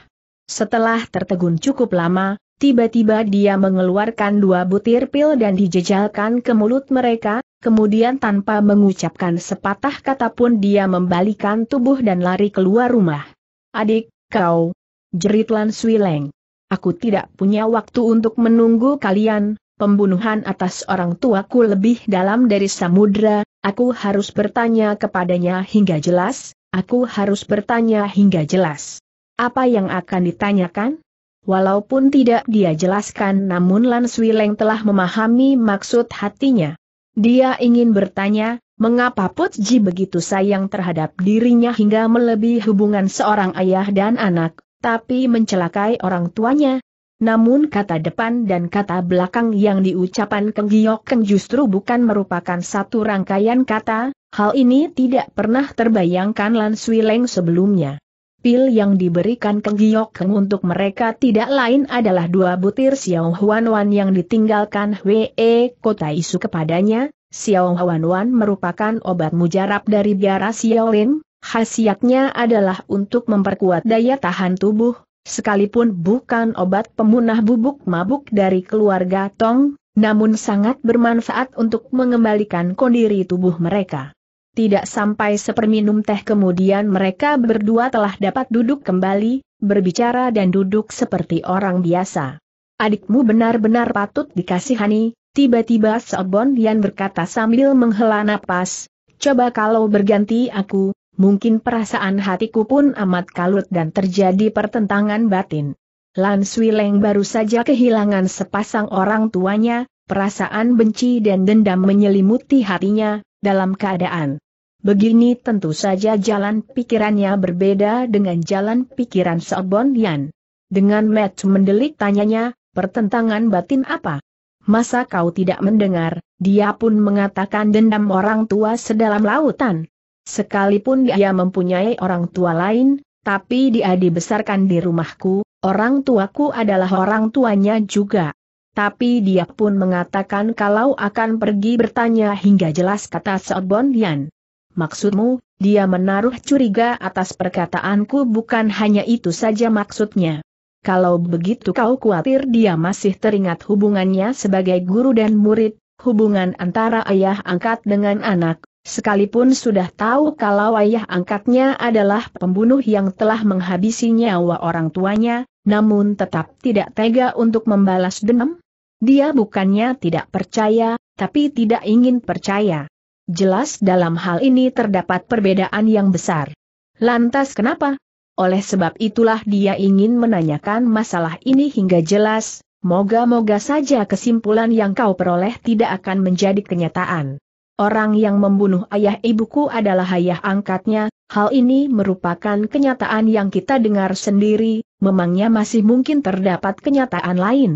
Setelah tertegun cukup lama, Tiba-tiba dia mengeluarkan dua butir pil dan dijejalkan ke mulut mereka, kemudian tanpa mengucapkan sepatah kata pun dia membalikan tubuh dan lari keluar rumah. Adik, kau! Jerit Lan Sui Leng. Aku tidak punya waktu untuk menunggu kalian, pembunuhan atas orang tuaku lebih dalam dari samudra, aku harus bertanya kepadanya hingga jelas, aku harus bertanya hingga jelas. Apa yang akan ditanyakan? Walaupun tidak dia jelaskan namun Lan Leng telah memahami maksud hatinya. Dia ingin bertanya, mengapa Putji begitu sayang terhadap dirinya hingga melebihi hubungan seorang ayah dan anak, tapi mencelakai orang tuanya. Namun kata depan dan kata belakang yang diucapkan Keng Giok Keng justru bukan merupakan satu rangkaian kata, hal ini tidak pernah terbayangkan Lan Leng sebelumnya pil yang diberikan ke Giok Keng untuk mereka tidak lain adalah dua butir Xiao Huan Wan yang ditinggalkan Wei. E Kota Isu kepadanya, Xiao Huan Wan merupakan obat mujarab dari biara Xiao Lin. khasiatnya adalah untuk memperkuat daya tahan tubuh, sekalipun bukan obat pemunah bubuk mabuk dari keluarga Tong, namun sangat bermanfaat untuk mengembalikan kondisi tubuh mereka. Tidak sampai seperminum teh kemudian mereka berdua telah dapat duduk kembali, berbicara dan duduk seperti orang biasa. Adikmu benar-benar patut dikasihani, tiba-tiba Sobon Yan berkata sambil menghela napas, coba kalau berganti aku, mungkin perasaan hatiku pun amat kalut dan terjadi pertentangan batin. Lan Leng baru saja kehilangan sepasang orang tuanya, perasaan benci dan dendam menyelimuti hatinya, dalam keadaan Begini tentu saja jalan pikirannya berbeda dengan jalan pikiran Sobon Yan. Dengan Matt mendelik tanyanya, pertentangan batin apa? Masa kau tidak mendengar, dia pun mengatakan dendam orang tua sedalam lautan. Sekalipun dia mempunyai orang tua lain, tapi dia dibesarkan di rumahku, orang tuaku adalah orang tuanya juga. Tapi dia pun mengatakan kalau akan pergi bertanya hingga jelas kata Sobon Yan. Maksudmu, dia menaruh curiga atas perkataanku bukan hanya itu saja maksudnya. Kalau begitu kau khawatir dia masih teringat hubungannya sebagai guru dan murid, hubungan antara ayah angkat dengan anak, sekalipun sudah tahu kalau ayah angkatnya adalah pembunuh yang telah menghabisi nyawa orang tuanya, namun tetap tidak tega untuk membalas dendam? Dia bukannya tidak percaya, tapi tidak ingin percaya. Jelas dalam hal ini terdapat perbedaan yang besar. Lantas kenapa? Oleh sebab itulah dia ingin menanyakan masalah ini hingga jelas, moga-moga saja kesimpulan yang kau peroleh tidak akan menjadi kenyataan. Orang yang membunuh ayah ibuku adalah ayah angkatnya, hal ini merupakan kenyataan yang kita dengar sendiri, memangnya masih mungkin terdapat kenyataan lain.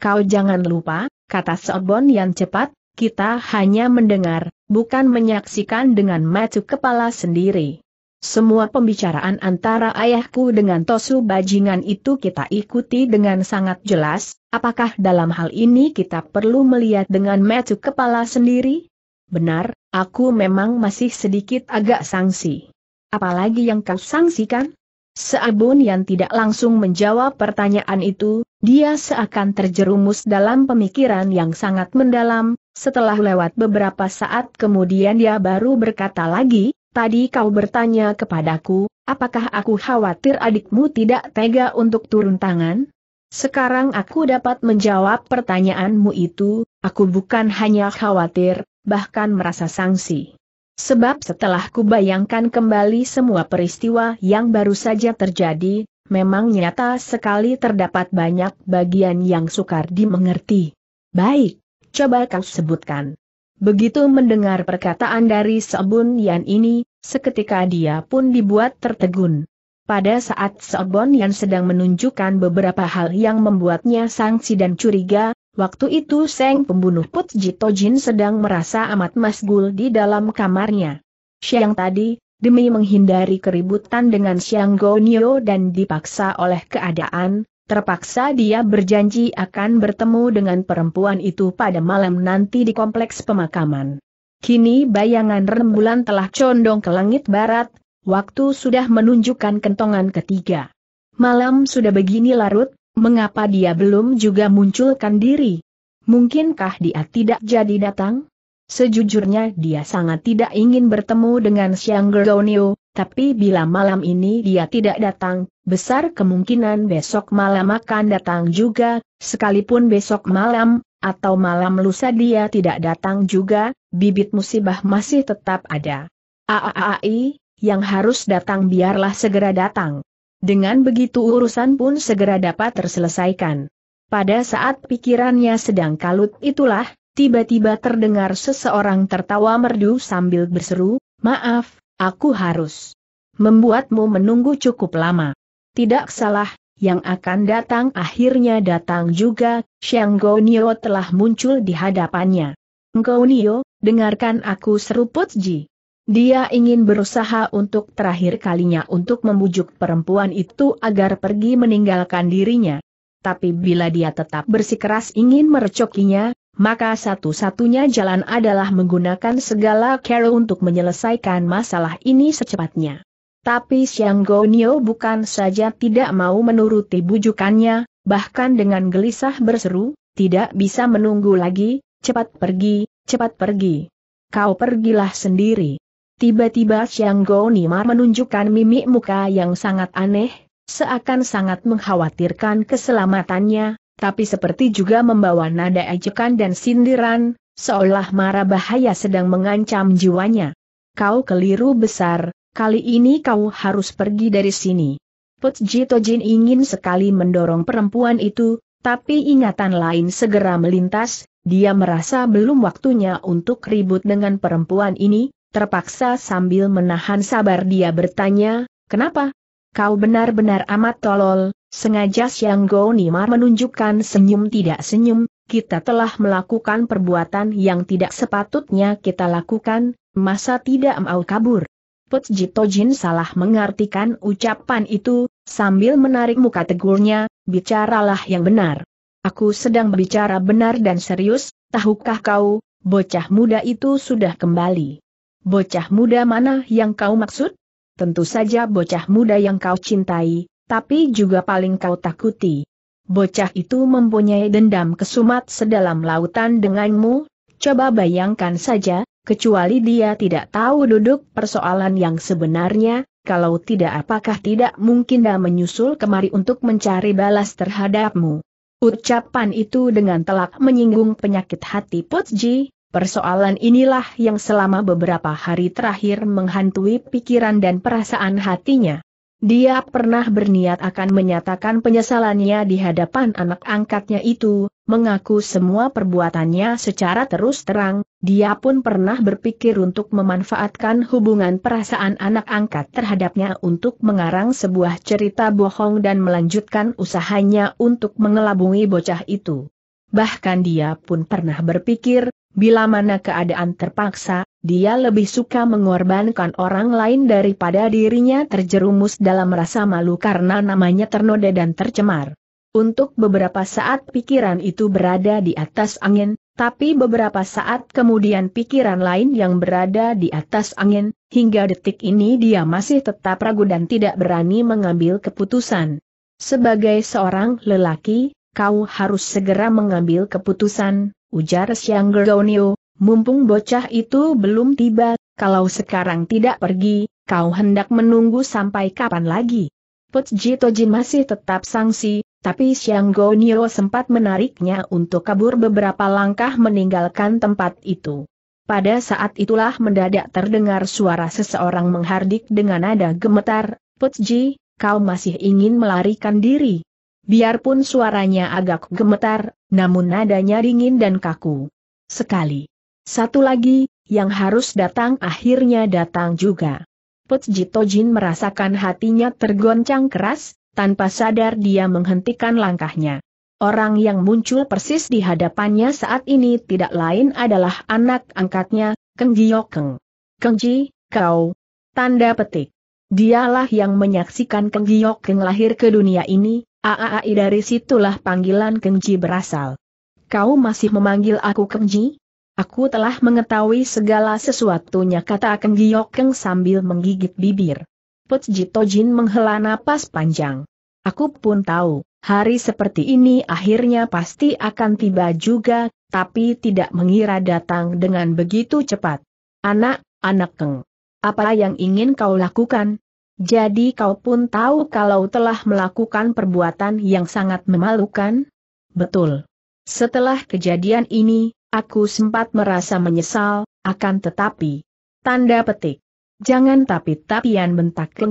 Kau jangan lupa, kata Sobon yang cepat, kita hanya mendengar, bukan menyaksikan dengan mata kepala sendiri. Semua pembicaraan antara ayahku dengan Tosu Bajingan itu kita ikuti dengan sangat jelas, apakah dalam hal ini kita perlu melihat dengan mata kepala sendiri? Benar, aku memang masih sedikit agak sangsi. Apalagi yang kau sangsikan? Seabun yang tidak langsung menjawab pertanyaan itu, dia seakan terjerumus dalam pemikiran yang sangat mendalam, setelah lewat beberapa saat kemudian dia baru berkata lagi, tadi kau bertanya kepadaku, apakah aku khawatir adikmu tidak tega untuk turun tangan? Sekarang aku dapat menjawab pertanyaanmu itu, aku bukan hanya khawatir, bahkan merasa sanksi. Sebab setelah kubayangkan kembali semua peristiwa yang baru saja terjadi, memang nyata sekali terdapat banyak bagian yang sukar dimengerti. Baik, coba kau sebutkan. Begitu mendengar perkataan dari Sebun Yan ini, seketika dia pun dibuat tertegun. Pada saat Sebun Yan sedang menunjukkan beberapa hal yang membuatnya sangsi dan curiga, waktu itu Seng pembunuh Put Jito Jin sedang merasa amat masgul di dalam kamarnya. Siang tadi, demi menghindari keributan dengan Siang Gonyo dan dipaksa oleh keadaan, Terpaksa dia berjanji akan bertemu dengan perempuan itu pada malam nanti di kompleks pemakaman. Kini bayangan rembulan telah condong ke langit barat, waktu sudah menunjukkan kentongan ketiga. Malam sudah begini larut, mengapa dia belum juga munculkan diri? Mungkinkah dia tidak jadi datang? Sejujurnya dia sangat tidak ingin bertemu dengan Siang Gergonio, tapi bila malam ini dia tidak datang, besar kemungkinan besok malam akan datang juga, sekalipun besok malam, atau malam lusa dia tidak datang juga, bibit musibah masih tetap ada. Aaai, yang harus datang biarlah segera datang. Dengan begitu urusan pun segera dapat terselesaikan. Pada saat pikirannya sedang kalut itulah, tiba-tiba terdengar seseorang tertawa merdu sambil berseru, Maaf, Aku harus membuatmu menunggu cukup lama. Tidak salah, yang akan datang akhirnya datang juga, Xiang Gounio telah muncul di hadapannya. Gounio, dengarkan aku seru Ji. Dia ingin berusaha untuk terakhir kalinya untuk membujuk perempuan itu agar pergi meninggalkan dirinya. Tapi bila dia tetap bersikeras ingin merecokinya, maka satu-satunya jalan adalah menggunakan segala cara untuk menyelesaikan masalah ini secepatnya. Tapi Xiang Gonio bukan saja tidak mau menuruti bujukannya, bahkan dengan gelisah berseru, tidak bisa menunggu lagi, cepat pergi, cepat pergi. Kau pergilah sendiri. Tiba-tiba Xiang Nima menunjukkan mimik muka yang sangat aneh, seakan sangat mengkhawatirkan keselamatannya, tapi seperti juga membawa nada ejekan dan sindiran, seolah marah bahaya sedang mengancam jiwanya. Kau keliru besar, kali ini kau harus pergi dari sini. Put Jito Jin ingin sekali mendorong perempuan itu, tapi ingatan lain segera melintas, dia merasa belum waktunya untuk ribut dengan perempuan ini, terpaksa sambil menahan sabar dia bertanya, kenapa? Kau benar-benar amat tolol, Sengaja Siang Go Nimar menunjukkan senyum tidak senyum, kita telah melakukan perbuatan yang tidak sepatutnya kita lakukan, masa tidak mau kabur. Put Jito Jin salah mengartikan ucapan itu, sambil menarik muka tegurnya, bicaralah yang benar. Aku sedang berbicara benar dan serius, tahukah kau, bocah muda itu sudah kembali. Bocah muda mana yang kau maksud? Tentu saja bocah muda yang kau cintai, tapi juga paling kau takuti. Bocah itu mempunyai dendam kesumat sedalam lautan denganmu, coba bayangkan saja, kecuali dia tidak tahu duduk persoalan yang sebenarnya, kalau tidak apakah tidak mungkin dia menyusul kemari untuk mencari balas terhadapmu. Ucapan itu dengan telak menyinggung penyakit hati Potji, Persoalan inilah yang selama beberapa hari terakhir menghantui pikiran dan perasaan hatinya. Dia pernah berniat akan menyatakan penyesalannya di hadapan anak angkatnya itu, mengaku semua perbuatannya secara terus terang, dia pun pernah berpikir untuk memanfaatkan hubungan perasaan anak angkat terhadapnya untuk mengarang sebuah cerita bohong dan melanjutkan usahanya untuk mengelabungi bocah itu. Bahkan dia pun pernah berpikir, bila mana keadaan terpaksa, dia lebih suka mengorbankan orang lain daripada dirinya terjerumus dalam rasa malu karena namanya ternoda dan tercemar. Untuk beberapa saat pikiran itu berada di atas angin, tapi beberapa saat kemudian pikiran lain yang berada di atas angin, hingga detik ini dia masih tetap ragu dan tidak berani mengambil keputusan. Sebagai seorang lelaki, kau harus segera mengambil keputusan, ujar Siang Gergonio, Mumpung bocah itu belum tiba, kalau sekarang tidak pergi, kau hendak menunggu sampai kapan lagi? Putji Tojin masih tetap sangsi, tapi Xiang Niro sempat menariknya untuk kabur beberapa langkah meninggalkan tempat itu. Pada saat itulah mendadak terdengar suara seseorang menghardik dengan nada gemetar, Ji, kau masih ingin melarikan diri. Biarpun suaranya agak gemetar, namun nadanya dingin dan kaku. Sekali. Satu lagi, yang harus datang akhirnya datang juga. Pejito Jin merasakan hatinya tergoncang keras, tanpa sadar dia menghentikan langkahnya. Orang yang muncul persis di hadapannya saat ini tidak lain adalah anak angkatnya, Keng Giokeng. Keng Ji, kau. Tanda petik. Dialah yang menyaksikan Keng Giokeng lahir ke dunia ini, Aaai, dari situlah panggilan Keng Ji berasal. Kau masih memanggil aku Keng Ji? Aku telah mengetahui segala sesuatunya kata Keng Giokeng sambil menggigit bibir. Put Jito Jin menghela napas panjang. Aku pun tahu, hari seperti ini akhirnya pasti akan tiba juga, tapi tidak mengira datang dengan begitu cepat. Anak, anak Keng. Apa yang ingin kau lakukan? Jadi kau pun tahu kalau telah melakukan perbuatan yang sangat memalukan? Betul. Setelah kejadian ini, Aku sempat merasa menyesal, akan tetapi. Tanda petik. Jangan tapi-tapian bentak Keng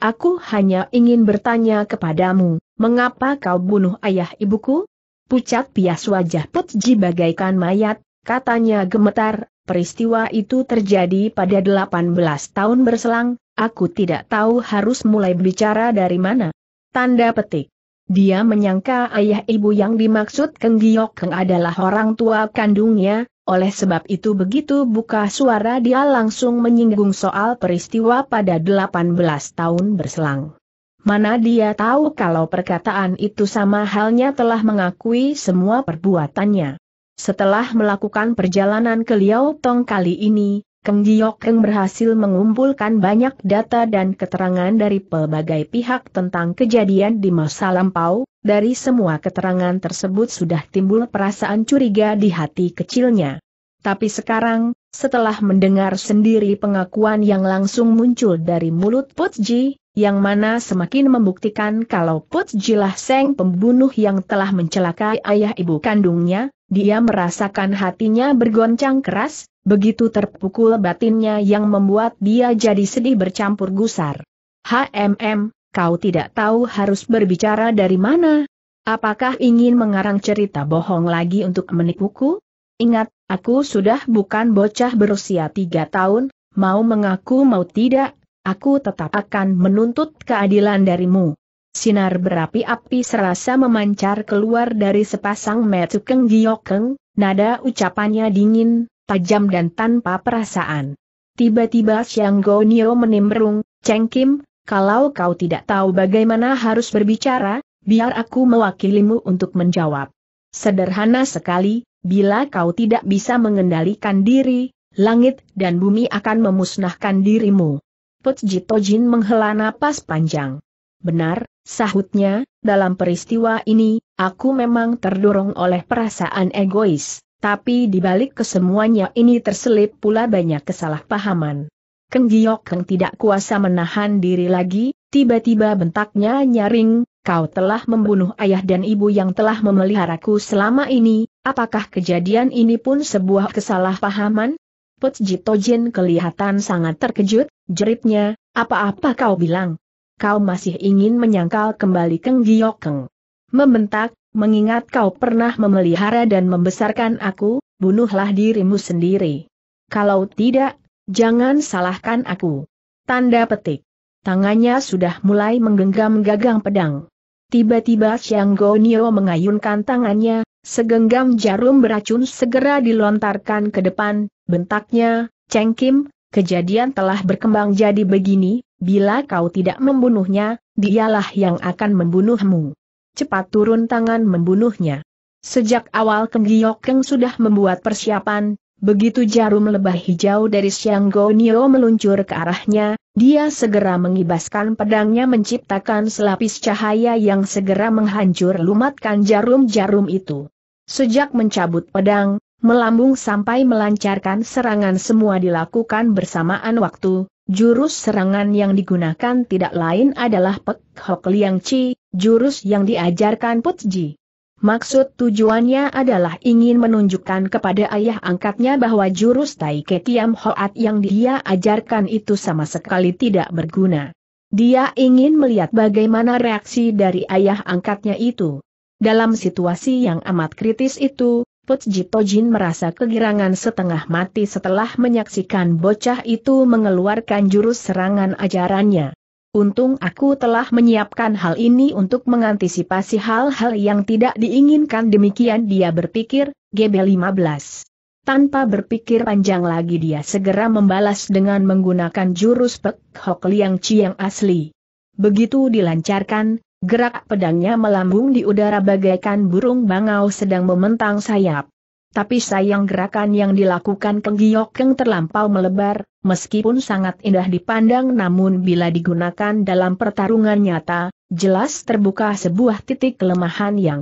aku hanya ingin bertanya kepadamu, mengapa kau bunuh ayah ibuku? Pucat pias wajah Putji bagaikan mayat, katanya gemetar, peristiwa itu terjadi pada 18 tahun berselang, aku tidak tahu harus mulai bicara dari mana. Tanda petik. Dia menyangka ayah ibu yang dimaksud Keng Giok Keng adalah orang tua kandungnya, oleh sebab itu begitu buka suara dia langsung menyinggung soal peristiwa pada 18 tahun berselang. Mana dia tahu kalau perkataan itu sama halnya telah mengakui semua perbuatannya. Setelah melakukan perjalanan ke Liao Tong kali ini, Keng keng berhasil mengumpulkan banyak data dan keterangan dari pelbagai pihak tentang kejadian di masa lampau, dari semua keterangan tersebut sudah timbul perasaan curiga di hati kecilnya. Tapi sekarang, setelah mendengar sendiri pengakuan yang langsung muncul dari mulut Putji, yang mana semakin membuktikan kalau Putji lah Seng pembunuh yang telah mencelakai ayah ibu kandungnya, dia merasakan hatinya bergoncang keras, begitu terpukul batinnya yang membuat dia jadi sedih bercampur gusar. HMM, kau tidak tahu harus berbicara dari mana? Apakah ingin mengarang cerita bohong lagi untuk menipuku? Ingat, aku sudah bukan bocah berusia tiga tahun, mau mengaku mau tidak, aku tetap akan menuntut keadilan darimu. Sinar berapi-api serasa memancar keluar dari sepasang metukeng Giokeng, nada ucapannya dingin, tajam dan tanpa perasaan. Tiba-tiba Xiang Gonio menimbrung, Cheng Kim, kalau kau tidak tahu bagaimana harus berbicara, biar aku mewakilimu untuk menjawab. Sederhana sekali, bila kau tidak bisa mengendalikan diri, langit dan bumi akan memusnahkan dirimu. Put Jito Jin menghela napas panjang. Benar, sahutnya, dalam peristiwa ini, aku memang terdorong oleh perasaan egois. Tapi di balik kesemuanya ini terselip pula banyak kesalahpahaman. Keng Keng tidak kuasa menahan diri lagi, tiba-tiba bentaknya nyaring, kau telah membunuh ayah dan ibu yang telah memeliharaku selama ini, apakah kejadian ini pun sebuah kesalahpahaman? Put Jin kelihatan sangat terkejut, jeritnya, apa-apa kau bilang? Kau masih ingin menyangkal kembali Keng Keng? Membentak, mengingat kau pernah memelihara dan membesarkan aku, bunuhlah dirimu sendiri. Kalau tidak, jangan salahkan aku. Tanda petik. Tangannya sudah mulai menggenggam gagang pedang. Tiba-tiba Xiang Gonio mengayunkan tangannya, segenggam jarum beracun segera dilontarkan ke depan, bentaknya, Cheng Kim, kejadian telah berkembang jadi begini, bila kau tidak membunuhnya, dialah yang akan membunuhmu cepat turun tangan membunuhnya. Sejak awal Keng Giokeng sudah membuat persiapan, begitu jarum lebah hijau dari Siang Gonio meluncur ke arahnya, dia segera mengibaskan pedangnya menciptakan selapis cahaya yang segera menghancur lumatkan jarum-jarum itu. Sejak mencabut pedang, melambung sampai melancarkan serangan semua dilakukan bersamaan waktu, Jurus serangan yang digunakan tidak lain adalah Pek Hok Liang Chi, jurus yang diajarkan Putji. Maksud tujuannya adalah ingin menunjukkan kepada ayah angkatnya bahwa jurus Tai Ketiam Hoat yang dia ajarkan itu sama sekali tidak berguna. Dia ingin melihat bagaimana reaksi dari ayah angkatnya itu. Dalam situasi yang amat kritis itu, Putji Tojin merasa kegirangan setengah mati setelah menyaksikan bocah itu mengeluarkan jurus serangan ajarannya. Untung aku telah menyiapkan hal ini untuk mengantisipasi hal-hal yang tidak diinginkan demikian dia berpikir, GB15. Tanpa berpikir panjang lagi dia segera membalas dengan menggunakan jurus Pek Hok Liang yang asli. Begitu dilancarkan, gerak pedangnya melambung di udara bagaikan burung bangau sedang mementang sayap. Tapi sayang gerakan yang dilakukan Keng Giok Keng terlampau melebar, meskipun sangat indah dipandang namun bila digunakan dalam pertarungan nyata, jelas terbuka sebuah titik kelemahan yang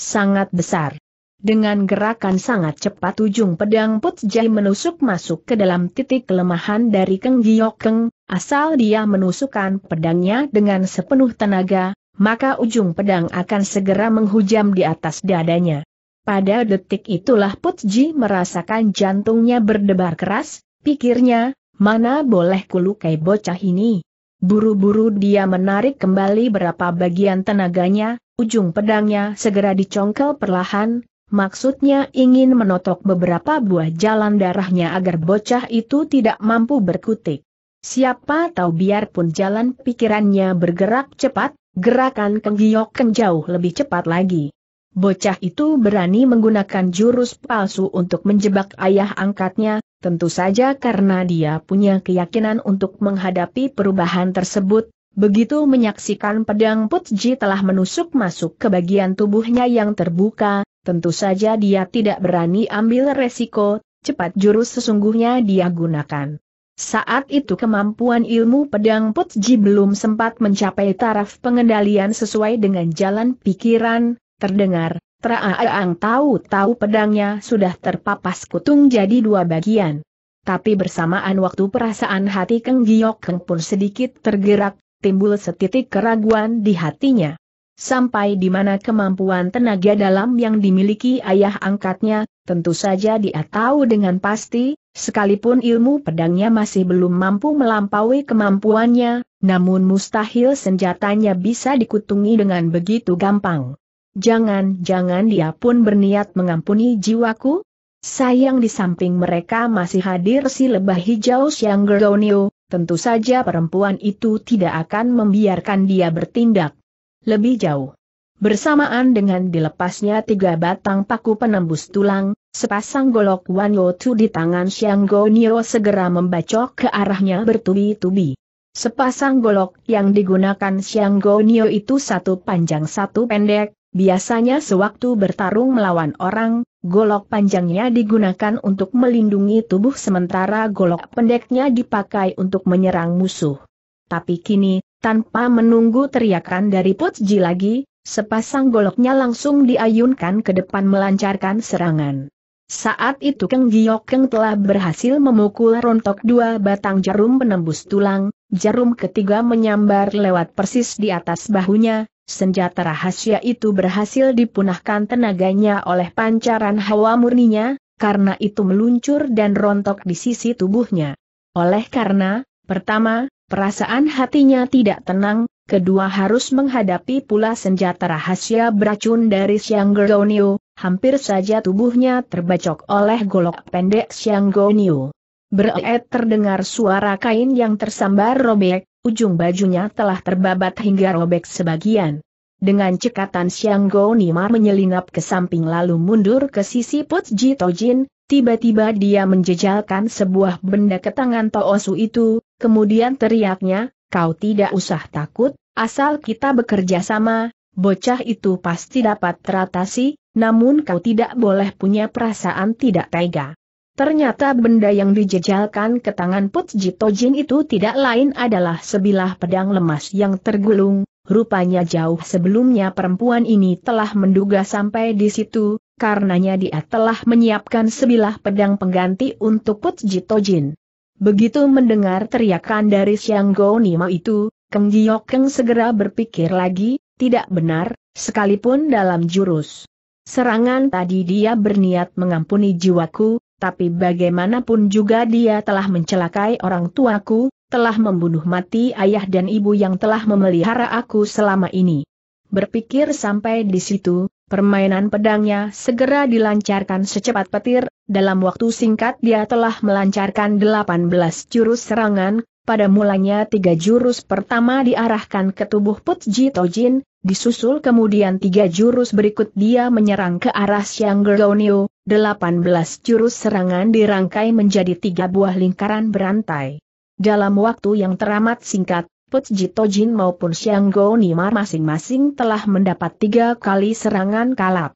sangat besar. Dengan gerakan sangat cepat ujung pedang Put menusuk masuk ke dalam titik kelemahan dari Keng Giokeng, asal dia menusukkan pedangnya dengan sepenuh tenaga, maka ujung pedang akan segera menghujam di atas dadanya. Pada detik itulah Putji merasakan jantungnya berdebar keras, pikirnya, mana boleh kulukai bocah ini. Buru-buru dia menarik kembali berapa bagian tenaganya, ujung pedangnya segera dicongkel perlahan, maksudnya ingin menotok beberapa buah jalan darahnya agar bocah itu tidak mampu berkutik. Siapa tahu biarpun jalan pikirannya bergerak cepat, gerakan Kenggiok Keng jauh lebih cepat lagi. Bocah itu berani menggunakan jurus palsu untuk menjebak ayah angkatnya, tentu saja karena dia punya keyakinan untuk menghadapi perubahan tersebut, begitu menyaksikan pedang Putji telah menusuk masuk ke bagian tubuhnya yang terbuka, tentu saja dia tidak berani ambil resiko, cepat jurus sesungguhnya dia gunakan. Saat itu kemampuan ilmu pedang Putji belum sempat mencapai taraf pengendalian sesuai dengan jalan pikiran, terdengar, Aang tahu-tahu pedangnya sudah terpapas kutung jadi dua bagian. Tapi bersamaan waktu perasaan hati Keng Giok Keng pun sedikit tergerak, timbul setitik keraguan di hatinya. Sampai di mana kemampuan tenaga dalam yang dimiliki ayah angkatnya, tentu saja dia tahu dengan pasti, sekalipun ilmu pedangnya masih belum mampu melampaui kemampuannya, namun mustahil senjatanya bisa dikutungi dengan begitu gampang. Jangan-jangan dia pun berniat mengampuni jiwaku? Sayang di samping mereka masih hadir si lebah hijau Siang Gergonio, tentu saja perempuan itu tidak akan membiarkan dia bertindak lebih jauh. Bersamaan dengan dilepasnya tiga batang paku penembus tulang, sepasang golok Wan Yotu di tangan Siang Gonio segera membacok ke arahnya bertubi-tubi. Sepasang golok yang digunakan Siang Gonio itu satu panjang satu pendek, Biasanya sewaktu bertarung melawan orang, golok panjangnya digunakan untuk melindungi tubuh sementara golok pendeknya dipakai untuk menyerang musuh. Tapi kini, tanpa menunggu teriakan dari Putji lagi, sepasang goloknya langsung diayunkan ke depan melancarkan serangan. Saat itu Keng Giokeng telah berhasil memukul rontok dua batang jarum penembus tulang, jarum ketiga menyambar lewat persis di atas bahunya, Senjata rahasia itu berhasil dipunahkan tenaganya oleh pancaran hawa murninya, karena itu meluncur dan rontok di sisi tubuhnya. Oleh karena, pertama, perasaan hatinya tidak tenang, kedua harus menghadapi pula senjata rahasia beracun dari Xiang Goniu, hampir saja tubuhnya terbacok oleh golok pendek Xiang Goniu. Beret terdengar suara kain yang tersambar robek, ujung bajunya telah terbabat hingga robek sebagian. Dengan cekatan Siang Go Nimar menyelinap ke samping lalu mundur ke sisi Put Ji Tojin, tiba-tiba dia menjejalkan sebuah benda ke tangan Toosu itu, kemudian teriaknya, kau tidak usah takut, asal kita bekerja sama, bocah itu pasti dapat teratasi, namun kau tidak boleh punya perasaan tidak tega. Ternyata benda yang dijejalkan ke tangan Put Tojin itu tidak lain adalah sebilah pedang lemas yang tergulung, rupanya jauh sebelumnya perempuan ini telah menduga sampai di situ, karenanya dia telah menyiapkan sebilah pedang pengganti untuk Put Tojin. Begitu mendengar teriakan dari Siang Go Nima itu, Keng Giokeng segera berpikir lagi, tidak benar, sekalipun dalam jurus. Serangan tadi dia berniat mengampuni jiwaku, tapi bagaimanapun juga dia telah mencelakai orang tuaku, telah membunuh mati ayah dan ibu yang telah memelihara aku selama ini. Berpikir sampai di situ, permainan pedangnya segera dilancarkan secepat petir, dalam waktu singkat dia telah melancarkan 18 jurus serangan, pada mulanya tiga jurus pertama diarahkan ke tubuh Put Tojin, disusul kemudian tiga jurus berikut dia menyerang ke arah Siang Gergonio, belas jurus serangan dirangkai menjadi tiga buah lingkaran berantai. Dalam waktu yang teramat singkat, Put Tojin maupun Siang Gonimar masing-masing telah mendapat tiga kali serangan kalap.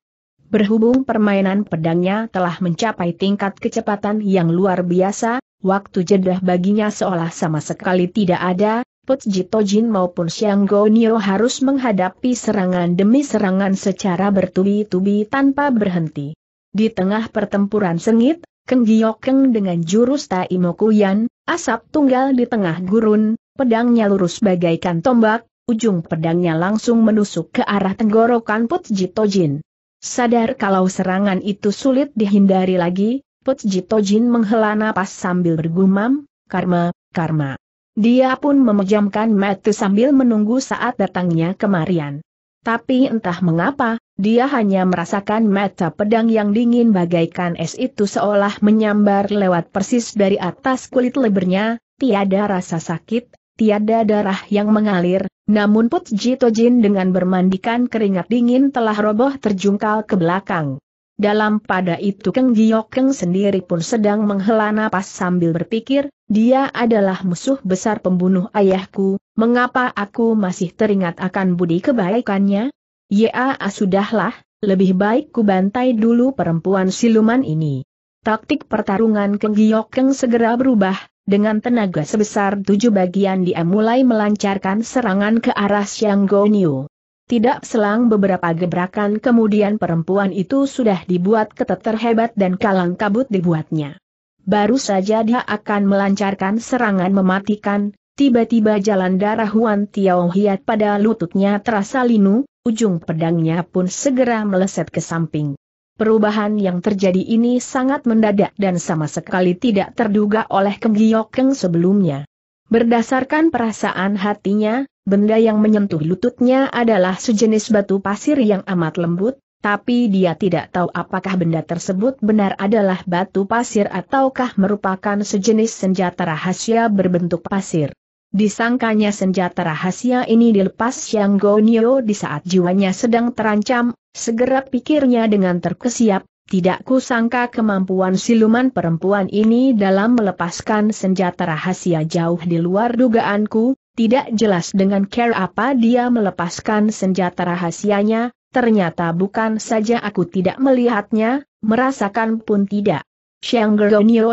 Berhubung permainan pedangnya telah mencapai tingkat kecepatan yang luar biasa, waktu jedah baginya seolah sama sekali tidak ada, Put Jito Jin maupun Xiang Gonio harus menghadapi serangan demi serangan secara bertubi-tubi tanpa berhenti. Di tengah pertempuran sengit, Keng Giokeng dengan jurus Taimokuyan, asap tunggal di tengah gurun, pedangnya lurus bagaikan tombak, ujung pedangnya langsung menusuk ke arah tenggorokan Put Jito Jin. Sadar kalau serangan itu sulit dihindari lagi, Jito Jin menghela napas sambil bergumam, karma, karma. Dia pun memejamkan mata sambil menunggu saat datangnya kemarian. Tapi entah mengapa, dia hanya merasakan mata pedang yang dingin bagaikan es itu seolah menyambar lewat persis dari atas kulit lebernya, tiada rasa sakit, tiada darah yang mengalir, namun Put Jito Jin dengan bermandikan keringat dingin telah roboh terjungkal ke belakang. Dalam pada itu Keng Giokeng sendiri pun sedang menghela napas sambil berpikir, dia adalah musuh besar pembunuh ayahku, mengapa aku masih teringat akan budi kebaikannya? Ya, sudahlah, lebih baik ku bantai dulu perempuan siluman ini. Taktik pertarungan Keng Giokeng segera berubah, dengan tenaga sebesar tujuh bagian dia mulai melancarkan serangan ke arah Xiang Goniu. Tidak selang beberapa gebrakan kemudian perempuan itu sudah dibuat keteter hebat dan kalang kabut dibuatnya. Baru saja dia akan melancarkan serangan mematikan, tiba-tiba jalan darah Huan Tiao Hiat pada lututnya terasa linu, ujung pedangnya pun segera meleset ke samping. Perubahan yang terjadi ini sangat mendadak dan sama sekali tidak terduga oleh Keng Keng sebelumnya. Berdasarkan perasaan hatinya, benda yang menyentuh lututnya adalah sejenis batu pasir yang amat lembut, tapi dia tidak tahu apakah benda tersebut benar adalah batu pasir ataukah merupakan sejenis senjata rahasia berbentuk pasir. Disangkanya senjata rahasia ini dilepas Yang Gonio di saat jiwanya sedang terancam, segera pikirnya dengan terkesiap, tidak kusangka kemampuan siluman perempuan ini dalam melepaskan senjata rahasia jauh di luar dugaanku, tidak jelas dengan care apa dia melepaskan senjata rahasianya, ternyata bukan saja aku tidak melihatnya, merasakan pun tidak. Xiang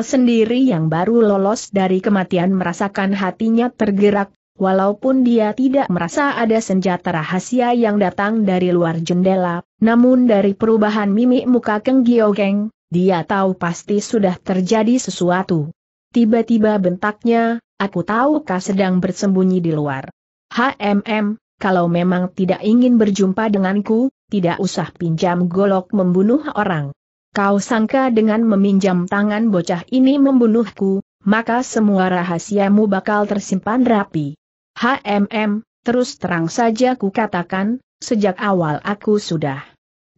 sendiri yang baru lolos dari kematian merasakan hatinya tergerak, walaupun dia tidak merasa ada senjata rahasia yang datang dari luar jendela, namun dari perubahan mimik muka Keng Giogeng, dia tahu pasti sudah terjadi sesuatu. Tiba-tiba bentaknya, Aku tahu kau sedang bersembunyi di luar. HMM, kalau memang tidak ingin berjumpa denganku, tidak usah pinjam golok membunuh orang. Kau sangka dengan meminjam tangan bocah ini membunuhku, maka semua rahasiamu bakal tersimpan rapi. HMM, terus terang saja ku katakan, sejak awal aku sudah.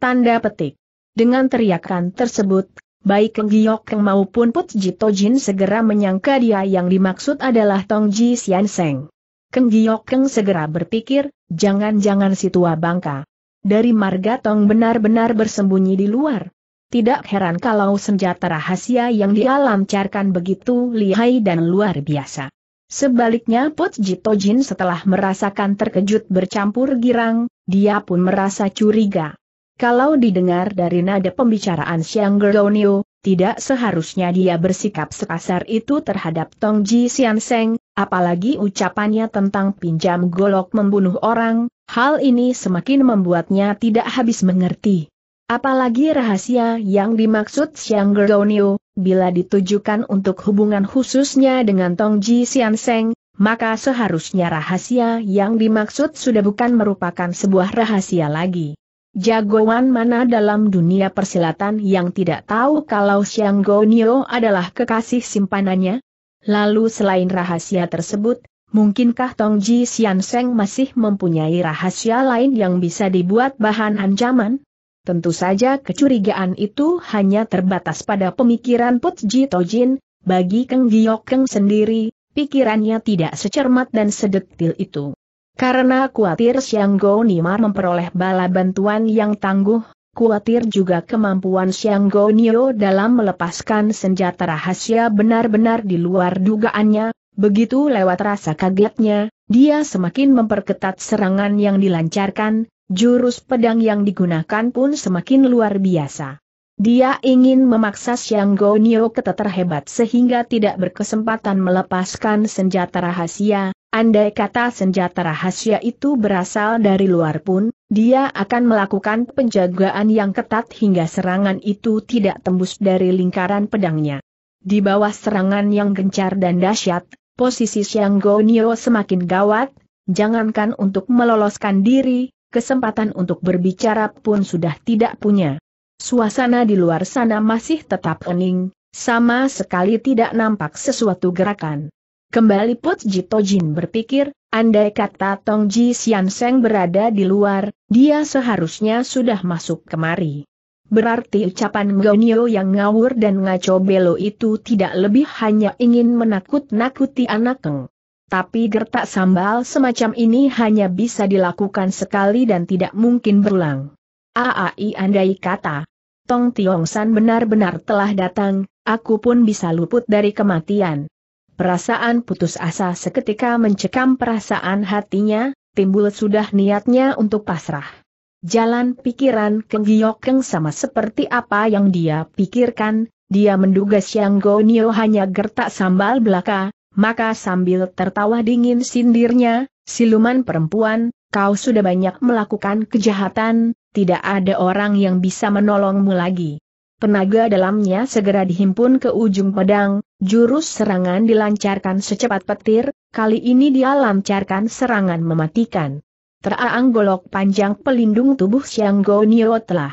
Tanda petik. Dengan teriakan tersebut, Baik Leng Giok maupun Put Jito Jin segera menyangka dia yang dimaksud adalah Tong Ji Sian Seng. Keng Giok segera berpikir, jangan-jangan si tua bangka. Dari marga Tong benar-benar bersembunyi di luar. Tidak heran kalau senjata rahasia yang dia lancarkan begitu lihai dan luar biasa. Sebaliknya Put Jito Jin setelah merasakan terkejut bercampur girang, dia pun merasa curiga. Kalau didengar dari nada pembicaraan Xiang Gerdonio, tidak seharusnya dia bersikap sekasar itu terhadap Tong Ji Sian Seng, apalagi ucapannya tentang pinjam golok membunuh orang, hal ini semakin membuatnya tidak habis mengerti. Apalagi rahasia yang dimaksud Xiang Gerdonio, bila ditujukan untuk hubungan khususnya dengan Tong Ji Sian Seng, maka seharusnya rahasia yang dimaksud sudah bukan merupakan sebuah rahasia lagi. Jagoan mana dalam dunia persilatan yang tidak tahu kalau Xiang Gonio adalah kekasih simpanannya? Lalu selain rahasia tersebut, mungkinkah Tong Ji Sian Seng masih mempunyai rahasia lain yang bisa dibuat bahan ancaman? Tentu saja kecurigaan itu hanya terbatas pada pemikiran Put Ji Tojin, bagi Keng Giok Keng sendiri, pikirannya tidak secermat dan sedetil itu. Karena kuatir Xiang Gou Nimar memperoleh bala bantuan yang tangguh, kuatir juga kemampuan Xiang Gou Nio dalam melepaskan senjata rahasia benar-benar di luar dugaannya, begitu lewat rasa kagetnya, dia semakin memperketat serangan yang dilancarkan, jurus pedang yang digunakan pun semakin luar biasa. Dia ingin memaksa Xiang Gonio keteter terhebat sehingga tidak berkesempatan melepaskan senjata rahasia, andai kata senjata rahasia itu berasal dari luar pun, dia akan melakukan penjagaan yang ketat hingga serangan itu tidak tembus dari lingkaran pedangnya. Di bawah serangan yang gencar dan dahsyat, posisi Go Gonio semakin gawat, jangankan untuk meloloskan diri, kesempatan untuk berbicara pun sudah tidak punya. Suasana di luar sana masih tetap hening, sama sekali tidak nampak sesuatu gerakan. Kembali Put Jito Jin berpikir, andai kata Tong Ji Sian Seng berada di luar, dia seharusnya sudah masuk kemari. Berarti ucapan Gonio yang ngawur dan ngaco belo itu tidak lebih hanya ingin menakut-nakuti anak Keng. Tapi gertak sambal semacam ini hanya bisa dilakukan sekali dan tidak mungkin berulang. Aai andai kata, Tong Tiong San benar-benar telah datang, aku pun bisa luput dari kematian. Perasaan putus asa seketika mencekam perasaan hatinya, timbul sudah niatnya untuk pasrah. Jalan pikiran Keng Giokeng sama seperti apa yang dia pikirkan, dia menduga Siang Gonio hanya gertak sambal belaka, maka sambil tertawa dingin sindirnya, siluman perempuan, kau sudah banyak melakukan kejahatan, tidak ada orang yang bisa menolongmu lagi. Penaga dalamnya segera dihimpun ke ujung pedang, jurus serangan dilancarkan secepat petir, kali ini dia lancarkan serangan mematikan. Teraang golok panjang pelindung tubuh Siang Gonio telah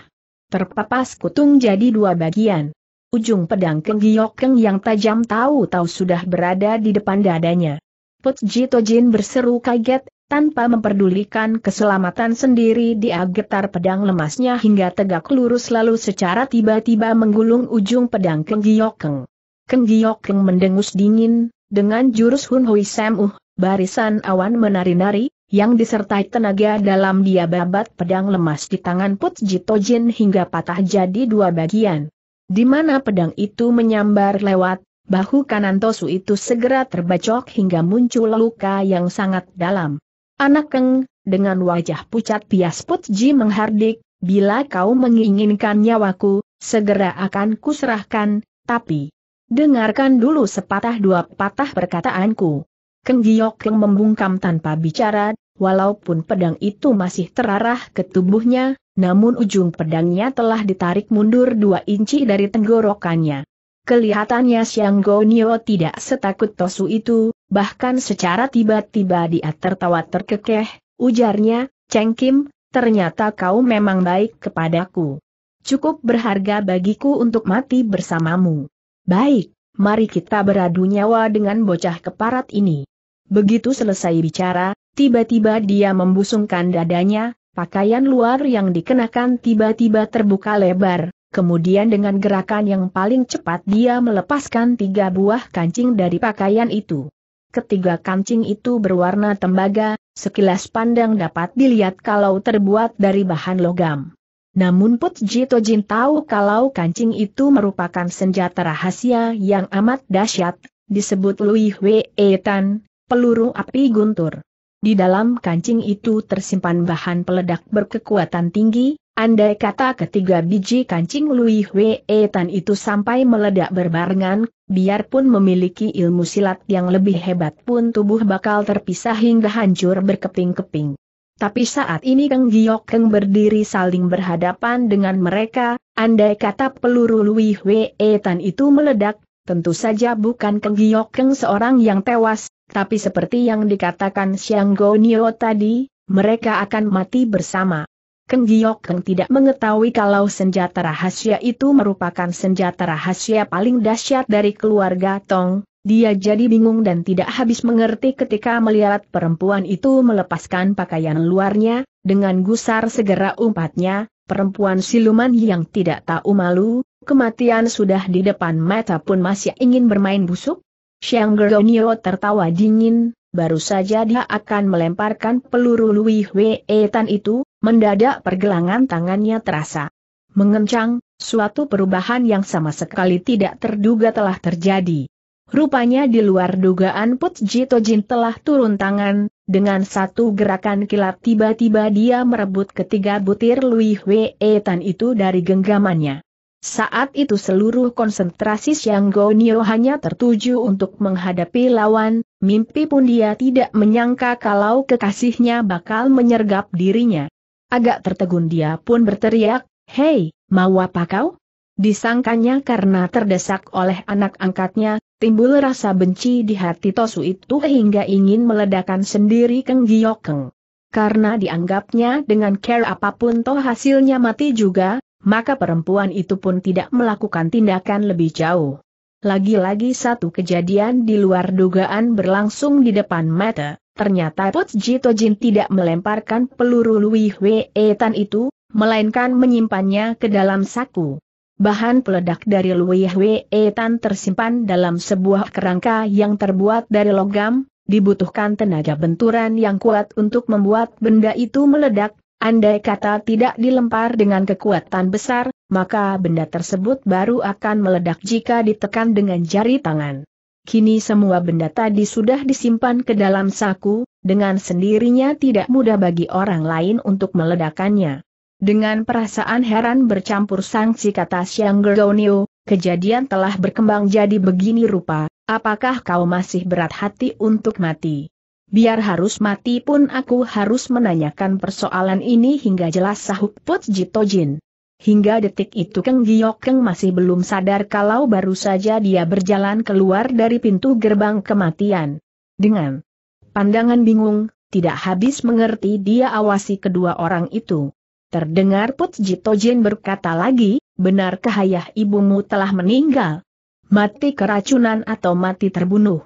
terpapas kutung jadi dua bagian. Ujung pedang Keng Giokeng yang tajam tahu-tahu sudah berada di depan dadanya. Put Jin berseru kaget, tanpa memperdulikan keselamatan sendiri dia getar pedang lemasnya hingga tegak lurus lalu secara tiba-tiba menggulung ujung pedang Keng Giokeng. Keng mendengus dingin, dengan jurus Hun Hui Sam uh, barisan awan menari-nari, yang disertai tenaga dalam dia babat pedang lemas di tangan Put Jito Jin hingga patah jadi dua bagian. Di mana pedang itu menyambar lewat, bahu kanan Tosu itu segera terbacok hingga muncul luka yang sangat dalam. Anak Keng, dengan wajah pucat pias Putji menghardik, bila kau menginginkan nyawaku, segera akan kuserahkan, tapi... Dengarkan dulu sepatah dua patah perkataanku. Keng Giok Keng membungkam tanpa bicara, walaupun pedang itu masih terarah ke tubuhnya, namun ujung pedangnya telah ditarik mundur dua inci dari tenggorokannya. Kelihatannya Siang Gonio tidak setakut Tosu itu, bahkan secara tiba-tiba dia tertawa terkekeh, ujarnya, Cheng Kim, ternyata kau memang baik kepadaku. Cukup berharga bagiku untuk mati bersamamu. Baik, mari kita beradu nyawa dengan bocah keparat ini. Begitu selesai bicara, tiba-tiba dia membusungkan dadanya, pakaian luar yang dikenakan tiba-tiba terbuka lebar, kemudian dengan gerakan yang paling cepat dia melepaskan tiga buah kancing dari pakaian itu. Ketiga kancing itu berwarna tembaga, sekilas pandang dapat dilihat kalau terbuat dari bahan logam. Namun Put Jito Jin tahu kalau kancing itu merupakan senjata rahasia yang amat dahsyat, disebut Lui Hwe Tan, peluru api guntur. Di dalam kancing itu tersimpan bahan peledak berkekuatan tinggi, andai kata ketiga biji kancing Lui Hwe Tan itu sampai meledak berbarengan, biarpun memiliki ilmu silat yang lebih hebat pun tubuh bakal terpisah hingga hancur berkeping-keping. Tapi saat ini Kang Giok Keng berdiri saling berhadapan dengan mereka, andai kata peluru Lui Hwe Tan itu meledak, tentu saja bukan Kang Giok Keng seorang yang tewas, tapi seperti yang dikatakan Xiang Gonio tadi, mereka akan mati bersama. Keng yang tidak mengetahui kalau senjata rahasia itu merupakan senjata rahasia paling dahsyat dari keluarga Tong, dia jadi bingung dan tidak habis mengerti ketika melihat perempuan itu melepaskan pakaian luarnya, dengan gusar segera umpatnya, perempuan siluman yang tidak tahu malu, kematian sudah di depan mata pun masih ingin bermain busuk? Xiang Gergonio tertawa dingin, baru saja dia akan melemparkan peluru Lui Hwe Tan itu, mendadak pergelangan tangannya terasa mengencang, suatu perubahan yang sama sekali tidak terduga telah terjadi. Rupanya di luar dugaan Put Jito Jin telah turun tangan, dengan satu gerakan kilat tiba-tiba dia merebut ketiga butir Lui Hwe Tan itu dari genggamannya. Saat itu seluruh konsentrasi Xiang Gonio hanya tertuju untuk menghadapi lawan, mimpi pun dia tidak menyangka kalau kekasihnya bakal menyergap dirinya. Agak tertegun dia pun berteriak, Hei, mau apa kau? Disangkanya karena terdesak oleh anak angkatnya, timbul rasa benci di hati Tosu itu hingga ingin meledakan sendiri Keng Giokeng. Karena dianggapnya dengan care apapun toh hasilnya mati juga, maka perempuan itu pun tidak melakukan tindakan lebih jauh. Lagi-lagi satu kejadian di luar dugaan berlangsung di depan mata, ternyata Pot Jito Jin tidak melemparkan peluru Lui Hwe e Tan itu, melainkan menyimpannya ke dalam saku. Bahan peledak dari Lui Hwe e Tan tersimpan dalam sebuah kerangka yang terbuat dari logam, dibutuhkan tenaga benturan yang kuat untuk membuat benda itu meledak, Andai kata tidak dilempar dengan kekuatan besar, maka benda tersebut baru akan meledak jika ditekan dengan jari tangan. Kini semua benda tadi sudah disimpan ke dalam saku, dengan sendirinya tidak mudah bagi orang lain untuk meledakannya. Dengan perasaan heran bercampur sangsi kata Siang Gergonio, kejadian telah berkembang jadi begini rupa, apakah kau masih berat hati untuk mati? Biar harus mati pun aku harus menanyakan persoalan ini hingga jelas sahut Put Jito Jin. Hingga detik itu Keng Keng masih belum sadar kalau baru saja dia berjalan keluar dari pintu gerbang kematian. Dengan pandangan bingung, tidak habis mengerti dia awasi kedua orang itu. Terdengar Put Jito Jin berkata lagi, benarkah ayah ibumu telah meninggal? Mati keracunan atau mati terbunuh?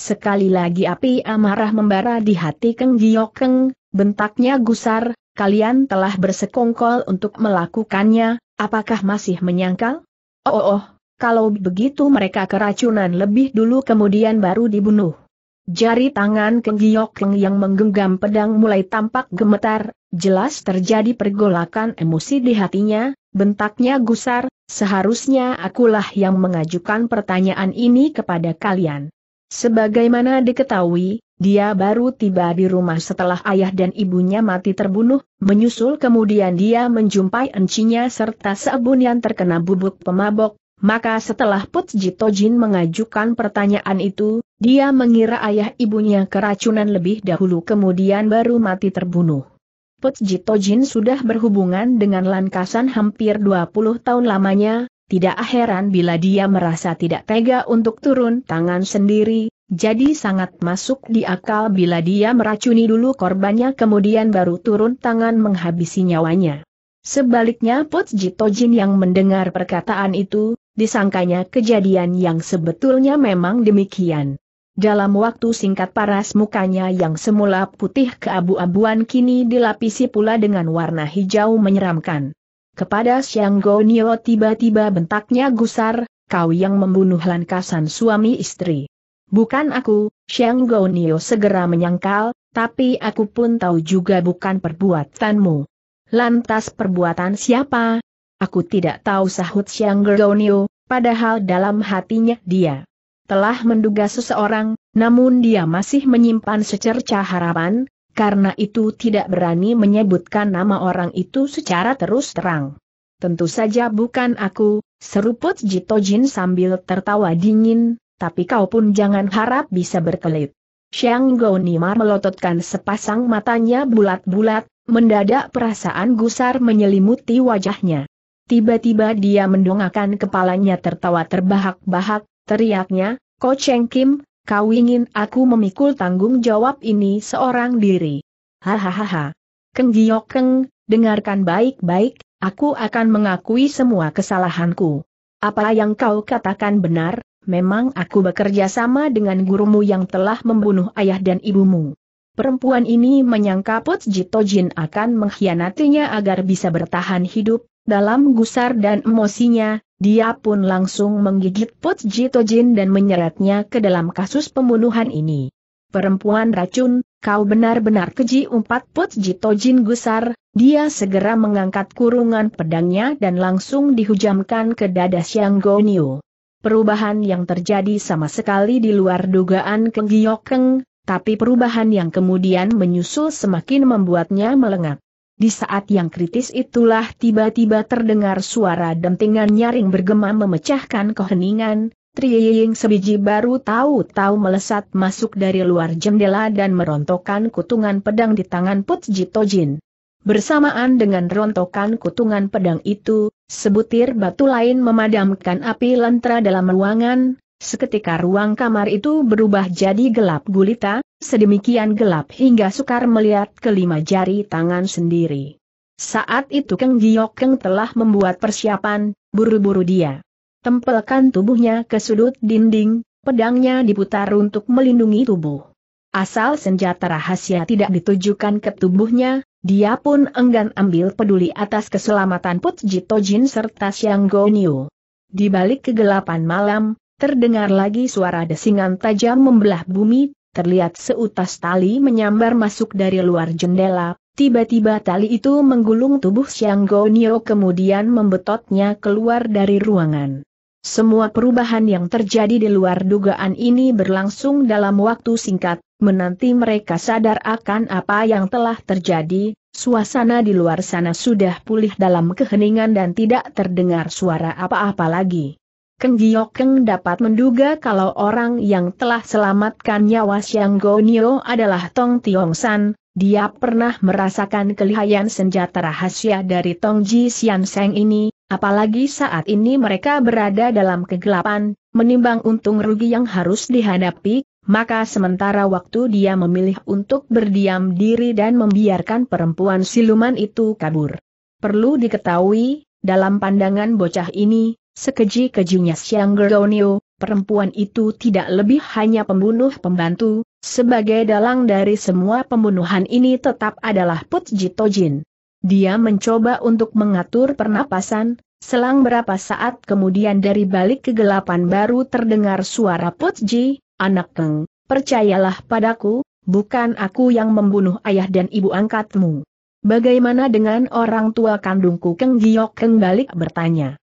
Sekali lagi api amarah membara di hati Keng Giokeng, bentaknya gusar, kalian telah bersekongkol untuk melakukannya, apakah masih menyangkal? Oh, oh, oh kalau begitu mereka keracunan lebih dulu kemudian baru dibunuh. Jari tangan Keng Giokeng yang menggenggam pedang mulai tampak gemetar, jelas terjadi pergolakan emosi di hatinya, bentaknya gusar, seharusnya akulah yang mengajukan pertanyaan ini kepada kalian. Sebagaimana diketahui, dia baru tiba di rumah setelah ayah dan ibunya mati terbunuh, menyusul kemudian dia menjumpai encinya serta seabun yang terkena bubuk pemabok, maka setelah Put Jito Jin mengajukan pertanyaan itu, dia mengira ayah ibunya keracunan lebih dahulu kemudian baru mati terbunuh. Put Jito Jin sudah berhubungan dengan Lankasan hampir 20 tahun lamanya, tidak heran bila dia merasa tidak tega untuk turun tangan sendiri, jadi sangat masuk di akal bila dia meracuni dulu korbannya kemudian baru turun tangan menghabisi nyawanya. Sebaliknya Put Jito yang mendengar perkataan itu, disangkanya kejadian yang sebetulnya memang demikian. Dalam waktu singkat paras mukanya yang semula putih keabu-abuan kini dilapisi pula dengan warna hijau menyeramkan. Kepada Go Gonio tiba-tiba bentaknya gusar, kau yang membunuh Lankasan suami istri. Bukan aku, Go Gonio segera menyangkal, tapi aku pun tahu juga bukan perbuatanmu. Lantas perbuatan siapa? Aku tidak tahu sahut Go Gonio, padahal dalam hatinya dia telah menduga seseorang, namun dia masih menyimpan secerca harapan, karena itu tidak berani menyebutkan nama orang itu secara terus terang. Tentu saja bukan aku, seruput Jito Jin sambil tertawa dingin, tapi kau pun jangan harap bisa berkelit. Xiang Gounimar melototkan sepasang matanya bulat-bulat, mendadak perasaan gusar menyelimuti wajahnya. Tiba-tiba dia mendongakkan kepalanya tertawa terbahak-bahak, teriaknya, Ko Cheng Kim, kau ingin aku memikul tanggung jawab ini seorang diri. Hahaha. Keng Giok Keng, dengarkan baik-baik, aku akan mengakui semua kesalahanku. Apa yang kau katakan benar, memang aku bekerja sama dengan gurumu yang telah membunuh ayah dan ibumu. Perempuan ini menyangka Put Jito Jin akan mengkhianatinya agar bisa bertahan hidup, dalam gusar dan emosinya, dia pun langsung menggigit Pot Jito dan menyeretnya ke dalam kasus pembunuhan ini. Perempuan racun, kau benar-benar keji umpat Pot Jito gusar, dia segera mengangkat kurungan pedangnya dan langsung dihujamkan ke dada Xiang Gonyu. Perubahan yang terjadi sama sekali di luar dugaan Keng tapi perubahan yang kemudian menyusul semakin membuatnya melengak. Di saat yang kritis itulah tiba-tiba terdengar suara dentingan nyaring bergema memecahkan keheningan, Triying sebiji baru tahu-tahu melesat masuk dari luar jendela dan merontokkan kutungan pedang di tangan Putji Tojin. Bersamaan dengan rontokan kutungan pedang itu, sebutir batu lain memadamkan api lentera dalam ruangan, Seketika ruang kamar itu berubah jadi gelap gulita, sedemikian gelap hingga sukar melihat kelima jari tangan sendiri. Saat itu Keng keng telah membuat persiapan, buru-buru dia. Tempelkan tubuhnya ke sudut dinding, pedangnya diputar untuk melindungi tubuh. Asal senjata rahasia tidak ditujukan ke tubuhnya, dia pun enggan ambil peduli atas keselamatan Put tojin serta Xiang Gonyu. Di balik kegelapan malam, Terdengar lagi suara desingan tajam membelah bumi, terlihat seutas tali menyambar masuk dari luar jendela, tiba-tiba tali itu menggulung tubuh Xiang Gonio kemudian membetotnya keluar dari ruangan. Semua perubahan yang terjadi di luar dugaan ini berlangsung dalam waktu singkat, menanti mereka sadar akan apa yang telah terjadi, suasana di luar sana sudah pulih dalam keheningan dan tidak terdengar suara apa-apa lagi. Keng Giokeng dapat menduga kalau orang yang telah selamatkan nyawa Siang Gonio adalah Tong Tiong San, dia pernah merasakan kelihayan senjata rahasia dari Tong Ji Xian Seng ini, apalagi saat ini mereka berada dalam kegelapan, menimbang untung rugi yang harus dihadapi, maka sementara waktu dia memilih untuk berdiam diri dan membiarkan perempuan siluman itu kabur. Perlu diketahui, dalam pandangan bocah ini, Sekeji-kejinya Siang Geronio, perempuan itu tidak lebih hanya pembunuh pembantu, sebagai dalang dari semua pembunuhan ini tetap adalah Put Jito Jin. Dia mencoba untuk mengatur pernapasan, selang berapa saat kemudian dari balik kegelapan baru terdengar suara Put Ji, anak Keng, percayalah padaku, bukan aku yang membunuh ayah dan ibu angkatmu. Bagaimana dengan orang tua kandungku Keng Giok Keng balik bertanya.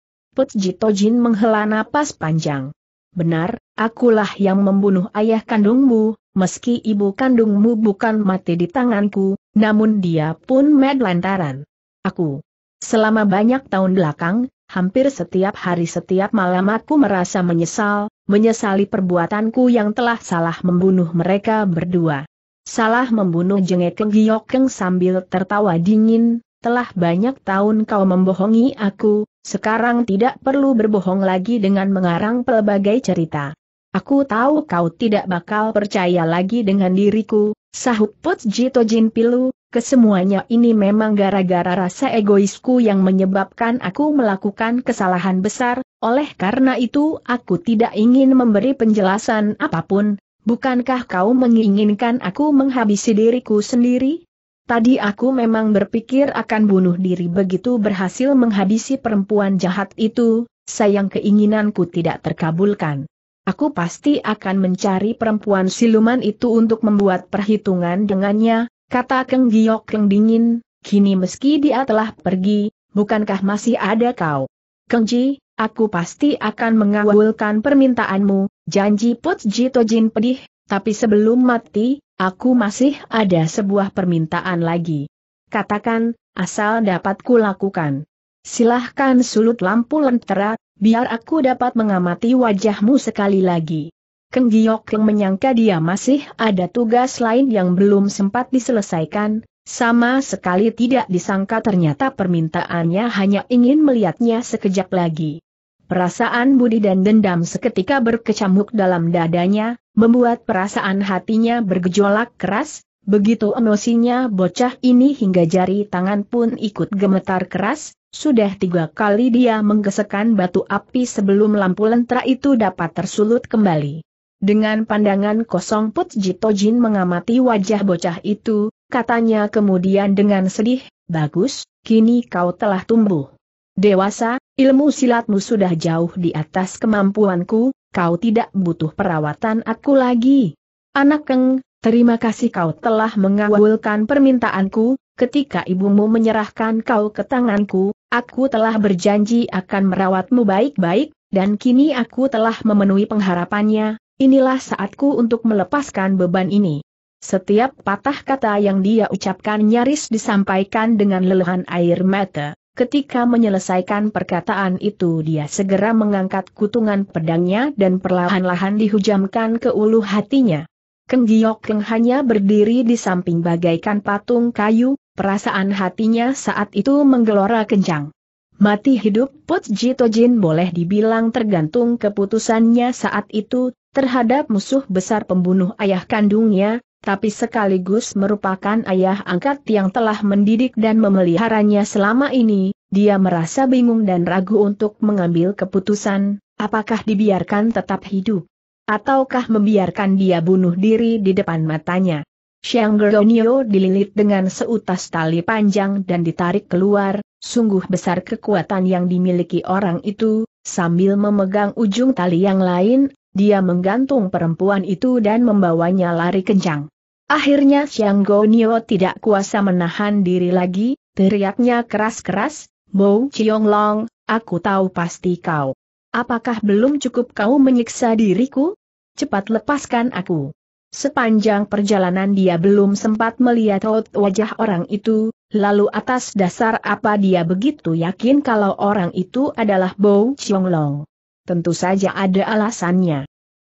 Jito Jin menghela napas panjang. Benar, akulah yang membunuh ayah kandungmu, meski ibu kandungmu bukan mati di tanganku, namun dia pun med lantaran. Aku. Selama banyak tahun belakang, hampir setiap hari setiap malam aku merasa menyesal, menyesali perbuatanku yang telah salah membunuh mereka berdua. Salah membunuh jengekeng giokeng sambil tertawa dingin, telah banyak tahun kau membohongi aku, sekarang tidak perlu berbohong lagi dengan mengarang pelbagai cerita. Aku tahu kau tidak bakal percaya lagi dengan diriku, sahut Put Jito Jin Pilu, kesemuanya ini memang gara-gara rasa egoisku yang menyebabkan aku melakukan kesalahan besar, oleh karena itu aku tidak ingin memberi penjelasan apapun, bukankah kau menginginkan aku menghabisi diriku sendiri? Tadi aku memang berpikir akan bunuh diri begitu berhasil menghabisi perempuan jahat itu, sayang keinginanku tidak terkabulkan. Aku pasti akan mencari perempuan siluman itu untuk membuat perhitungan dengannya, kata Keng Giok Keng dingin, kini meski dia telah pergi, bukankah masih ada kau? Keng Ji, aku pasti akan mengawulkan permintaanmu, janji Put Ji Tojin pedih, tapi sebelum mati, Aku masih ada sebuah permintaan lagi. Katakan, asal dapat kulakukan. Silahkan sulut lampu lentera, biar aku dapat mengamati wajahmu sekali lagi. Keng Giok yang menyangka dia masih ada tugas lain yang belum sempat diselesaikan, sama sekali tidak disangka ternyata permintaannya hanya ingin melihatnya sekejap lagi. Perasaan budi dan dendam seketika berkecamuk dalam dadanya, membuat perasaan hatinya bergejolak keras, begitu emosinya bocah ini hingga jari tangan pun ikut gemetar keras, sudah tiga kali dia menggesekan batu api sebelum lampu lentera itu dapat tersulut kembali. Dengan pandangan kosong Put Jito Jin mengamati wajah bocah itu, katanya kemudian dengan sedih, Bagus, kini kau telah tumbuh. Dewasa, ilmu silatmu sudah jauh di atas kemampuanku, kau tidak butuh perawatan aku lagi. Anak Keng, terima kasih kau telah mengabulkan permintaanku, ketika ibumu menyerahkan kau ke tanganku, aku telah berjanji akan merawatmu baik-baik, dan kini aku telah memenuhi pengharapannya, inilah saatku untuk melepaskan beban ini. Setiap patah kata yang dia ucapkan nyaris disampaikan dengan lelehan air mata. Ketika menyelesaikan perkataan itu dia segera mengangkat kutungan pedangnya dan perlahan-lahan dihujamkan ke ulu hatinya. Keng Keng hanya berdiri di samping bagaikan patung kayu, perasaan hatinya saat itu menggelora kencang. Mati hidup Put Jito Jin boleh dibilang tergantung keputusannya saat itu, terhadap musuh besar pembunuh ayah kandungnya, tapi sekaligus merupakan ayah angkat yang telah mendidik dan memeliharanya selama ini, dia merasa bingung dan ragu untuk mengambil keputusan, apakah dibiarkan tetap hidup? Ataukah membiarkan dia bunuh diri di depan matanya? Xiang Gerdonio dililit dengan seutas tali panjang dan ditarik keluar, sungguh besar kekuatan yang dimiliki orang itu, sambil memegang ujung tali yang lain, dia menggantung perempuan itu dan membawanya lari kencang. Akhirnya Xiang Gonio tidak kuasa menahan diri lagi, teriaknya keras-keras, Bo Chiong Long, aku tahu pasti kau. Apakah belum cukup kau menyiksa diriku? Cepat lepaskan aku. Sepanjang perjalanan dia belum sempat melihat wajah orang itu, lalu atas dasar apa dia begitu yakin kalau orang itu adalah Bo Chiong Long? Tentu saja ada alasannya.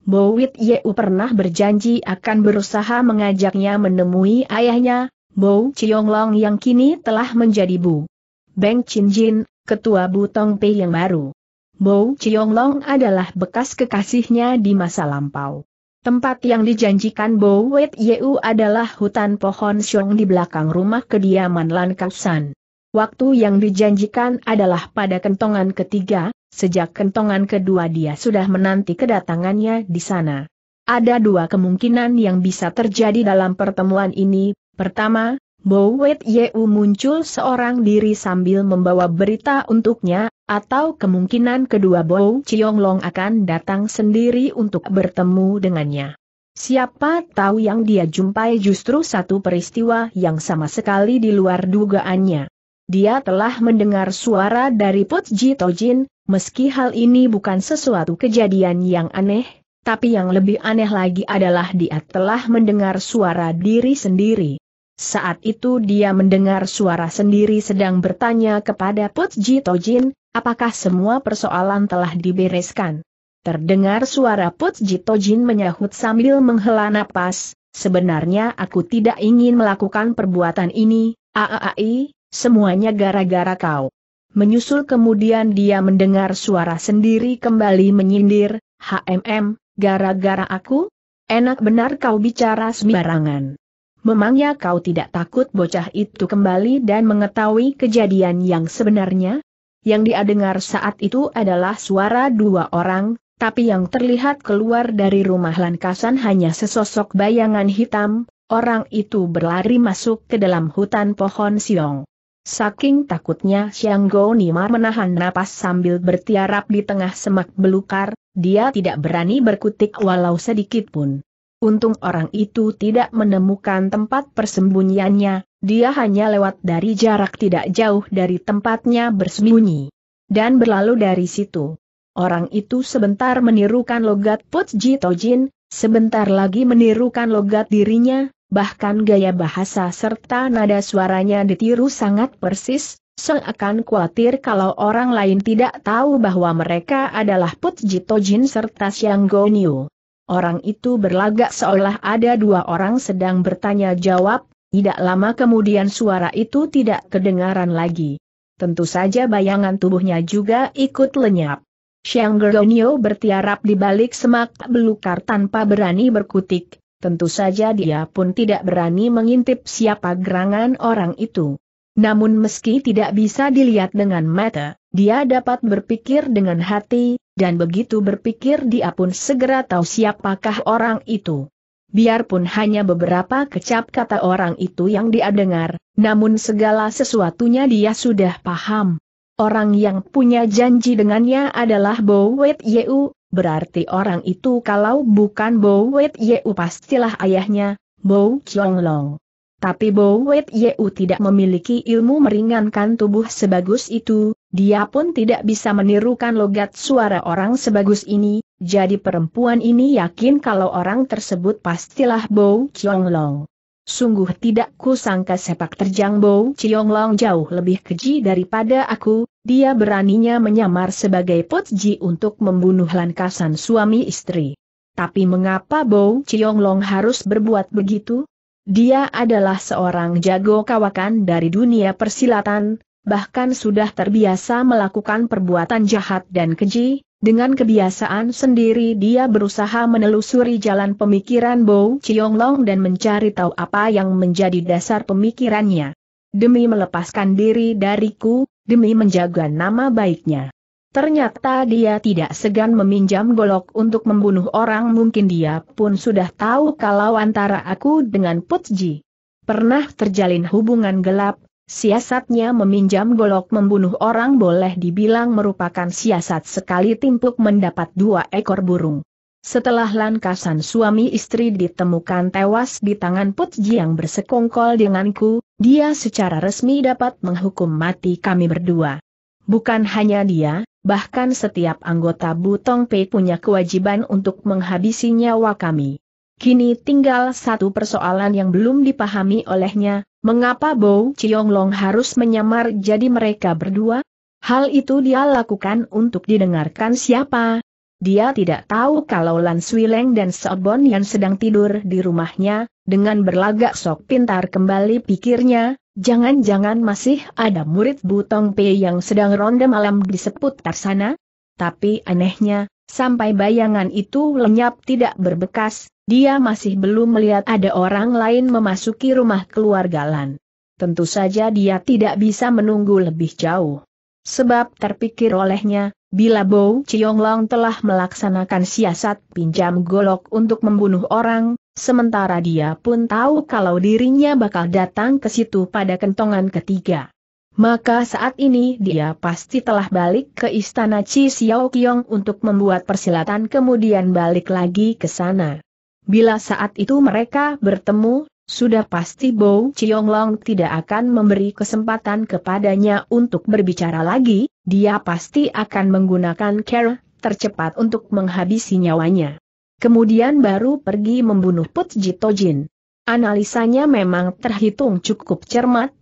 Bowit Yeu pernah berjanji akan berusaha mengajaknya menemui ayahnya, Bow Long yang kini telah menjadi Bu. Beng Chin Jin, ketua Bu Tong Pei yang baru. Bow Long adalah bekas kekasihnya di masa lampau. Tempat yang dijanjikan Bow Wit Yeu adalah hutan pohon Xiong di belakang rumah kediaman Lan Kausan. Waktu yang dijanjikan adalah pada kentongan ketiga, Sejak kentongan kedua dia sudah menanti kedatangannya di sana. Ada dua kemungkinan yang bisa terjadi dalam pertemuan ini. Pertama, Bowet Yeu muncul seorang diri sambil membawa berita untuknya, atau kemungkinan kedua Bow Chiong Long akan datang sendiri untuk bertemu dengannya. Siapa tahu yang dia jumpai justru satu peristiwa yang sama sekali di luar dugaannya dia telah mendengar suara dari Put Ji Tojin, meski hal ini bukan sesuatu kejadian yang aneh, tapi yang lebih aneh lagi adalah dia telah mendengar suara diri sendiri. Saat itu dia mendengar suara sendiri sedang bertanya kepada Put Ji Tojin, apakah semua persoalan telah dibereskan. Terdengar suara Put Ji Tojin menyahut sambil menghela napas, sebenarnya aku tidak ingin melakukan perbuatan ini, aaai, Semuanya gara-gara kau. Menyusul kemudian dia mendengar suara sendiri kembali menyindir, HMM, gara-gara aku? Enak benar kau bicara sembarangan. Memangnya kau tidak takut bocah itu kembali dan mengetahui kejadian yang sebenarnya? Yang dia dengar saat itu adalah suara dua orang, tapi yang terlihat keluar dari rumah Lankasan hanya sesosok bayangan hitam, orang itu berlari masuk ke dalam hutan pohon siong. Saking takutnya Xiang Ni Nima menahan napas sambil bertiarap di tengah semak belukar, dia tidak berani berkutik walau sedikit pun. Untung orang itu tidak menemukan tempat persembunyiannya, dia hanya lewat dari jarak tidak jauh dari tempatnya bersembunyi. Dan berlalu dari situ. Orang itu sebentar menirukan logat Putji To Tojin, sebentar lagi menirukan logat dirinya, bahkan gaya bahasa serta nada suaranya ditiru sangat persis, Akan khawatir kalau orang lain tidak tahu bahwa mereka adalah Put Jito Jin serta Xiang Goniu. Orang itu berlagak seolah ada dua orang sedang bertanya jawab, tidak lama kemudian suara itu tidak kedengaran lagi. Tentu saja bayangan tubuhnya juga ikut lenyap. Xiang Gernio bertiarap di balik semak belukar tanpa berani berkutik, tentu saja dia pun tidak berani mengintip siapa gerangan orang itu. Namun meski tidak bisa dilihat dengan mata, dia dapat berpikir dengan hati, dan begitu berpikir dia pun segera tahu siapakah orang itu. Biarpun hanya beberapa kecap kata orang itu yang dia dengar, namun segala sesuatunya dia sudah paham. Orang yang punya janji dengannya adalah Bowet Yeu, berarti orang itu kalau bukan Bo Wet Yeu pastilah ayahnya, Bo Chong Long. Tapi Bo Wet Yeu tidak memiliki ilmu meringankan tubuh sebagus itu, dia pun tidak bisa menirukan logat suara orang sebagus ini, jadi perempuan ini yakin kalau orang tersebut pastilah Bo Chong Long. Sungguh tidak kusangka sepak terjang Bo Chiong Long jauh lebih keji daripada aku, dia beraninya menyamar sebagai potji untuk membunuh lankasan suami istri. Tapi mengapa Bo Long harus berbuat begitu? Dia adalah seorang jago kawakan dari dunia persilatan, bahkan sudah terbiasa melakukan perbuatan jahat dan keji, dengan kebiasaan sendiri dia berusaha menelusuri jalan pemikiran Bo Long dan mencari tahu apa yang menjadi dasar pemikirannya. Demi melepaskan diri dariku, demi menjaga nama baiknya. Ternyata dia tidak segan meminjam golok untuk membunuh orang mungkin dia pun sudah tahu kalau antara aku dengan Putji. Pernah terjalin hubungan gelap, siasatnya meminjam golok membunuh orang boleh dibilang merupakan siasat sekali timpuk mendapat dua ekor burung. Setelah lankasan suami istri ditemukan tewas di tangan Putji yang bersekongkol denganku, dia secara resmi dapat menghukum mati kami berdua. Bukan hanya dia, bahkan setiap anggota Butong Pei punya kewajiban untuk menghabisi nyawa kami. Kini tinggal satu persoalan yang belum dipahami olehnya, mengapa Bo Long harus menyamar jadi mereka berdua? Hal itu dia lakukan untuk didengarkan siapa, dia tidak tahu kalau Lan Sui Swileng dan Sobon yang sedang tidur di rumahnya, dengan berlagak sok pintar kembali pikirnya, jangan-jangan masih ada murid Butong Pe yang sedang ronde malam di seputar sana? Tapi anehnya, sampai bayangan itu lenyap tidak berbekas, dia masih belum melihat ada orang lain memasuki rumah keluarga Lan. Tentu saja dia tidak bisa menunggu lebih jauh. Sebab terpikir olehnya, Bila Chiong Long telah melaksanakan siasat pinjam golok untuk membunuh orang, sementara dia pun tahu kalau dirinya bakal datang ke situ pada kentongan ketiga. Maka saat ini dia pasti telah balik ke istana Chi Xiao Kiong untuk membuat persilatan kemudian balik lagi ke sana. Bila saat itu mereka bertemu, sudah pasti Chiong Long tidak akan memberi kesempatan kepadanya untuk berbicara lagi, dia pasti akan menggunakan care tercepat untuk menghabisi nyawanya. Kemudian baru pergi membunuh Put Jitojin. Analisanya memang terhitung cukup cermat,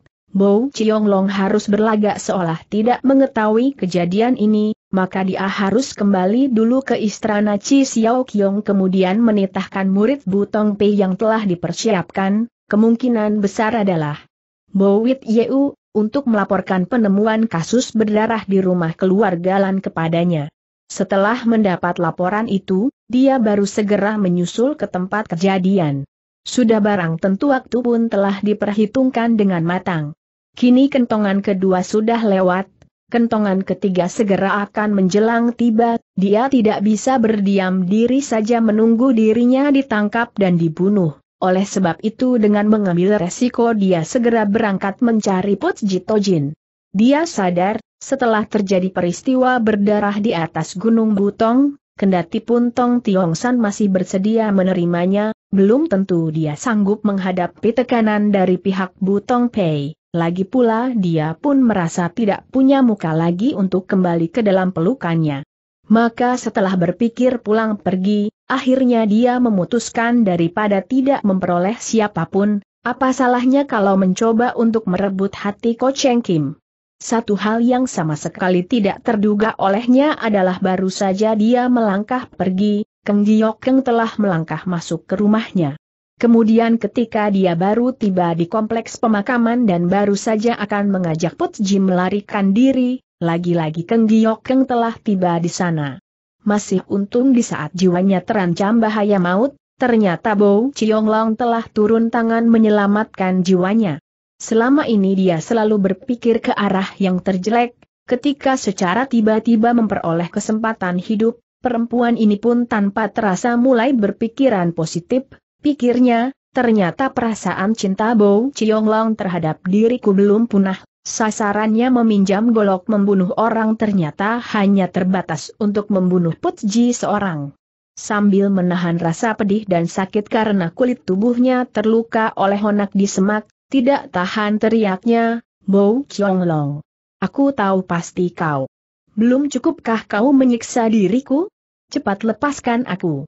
Chiong Long harus berlagak seolah tidak mengetahui kejadian ini, maka dia harus kembali dulu ke istana Chi Xiao Kiong kemudian menitahkan murid Butong Pei yang telah dipersiapkan, kemungkinan besar adalah Bowit Yeu, untuk melaporkan penemuan kasus berdarah di rumah keluarga Lan kepadanya. Setelah mendapat laporan itu, dia baru segera menyusul ke tempat kejadian. Sudah barang tentu waktu pun telah diperhitungkan dengan matang. Kini kentongan kedua sudah lewat, Kentongan ketiga segera akan menjelang tiba, dia tidak bisa berdiam diri saja menunggu dirinya ditangkap dan dibunuh. Oleh sebab itu dengan mengambil resiko dia segera berangkat mencari Put Jitojin. Dia sadar, setelah terjadi peristiwa berdarah di atas Gunung Butong, kendati pun Tong Tiong San masih bersedia menerimanya, belum tentu dia sanggup menghadapi tekanan dari pihak Butong Pei. Lagi pula dia pun merasa tidak punya muka lagi untuk kembali ke dalam pelukannya. Maka setelah berpikir pulang pergi, akhirnya dia memutuskan daripada tidak memperoleh siapapun, apa salahnya kalau mencoba untuk merebut hati Ko Cheng Kim. Satu hal yang sama sekali tidak terduga olehnya adalah baru saja dia melangkah pergi, Keng Giok Keng telah melangkah masuk ke rumahnya. Kemudian ketika dia baru tiba di kompleks pemakaman dan baru saja akan mengajak Put Ji melarikan diri, lagi-lagi Keng Giokeng telah tiba di sana. Masih untung di saat jiwanya terancam bahaya maut, ternyata Bo Long telah turun tangan menyelamatkan jiwanya. Selama ini dia selalu berpikir ke arah yang terjelek, ketika secara tiba-tiba memperoleh kesempatan hidup, perempuan ini pun tanpa terasa mulai berpikiran positif, Pikirnya, ternyata perasaan cinta Bow Chiong Long terhadap diriku belum punah. Sasarannya meminjam golok membunuh orang ternyata hanya terbatas untuk membunuh Put seorang. Sambil menahan rasa pedih dan sakit karena kulit tubuhnya terluka oleh honak di semak, tidak tahan teriaknya, Bow Chiong Long. Aku tahu pasti kau. Belum cukupkah kau menyiksa diriku? Cepat lepaskan aku.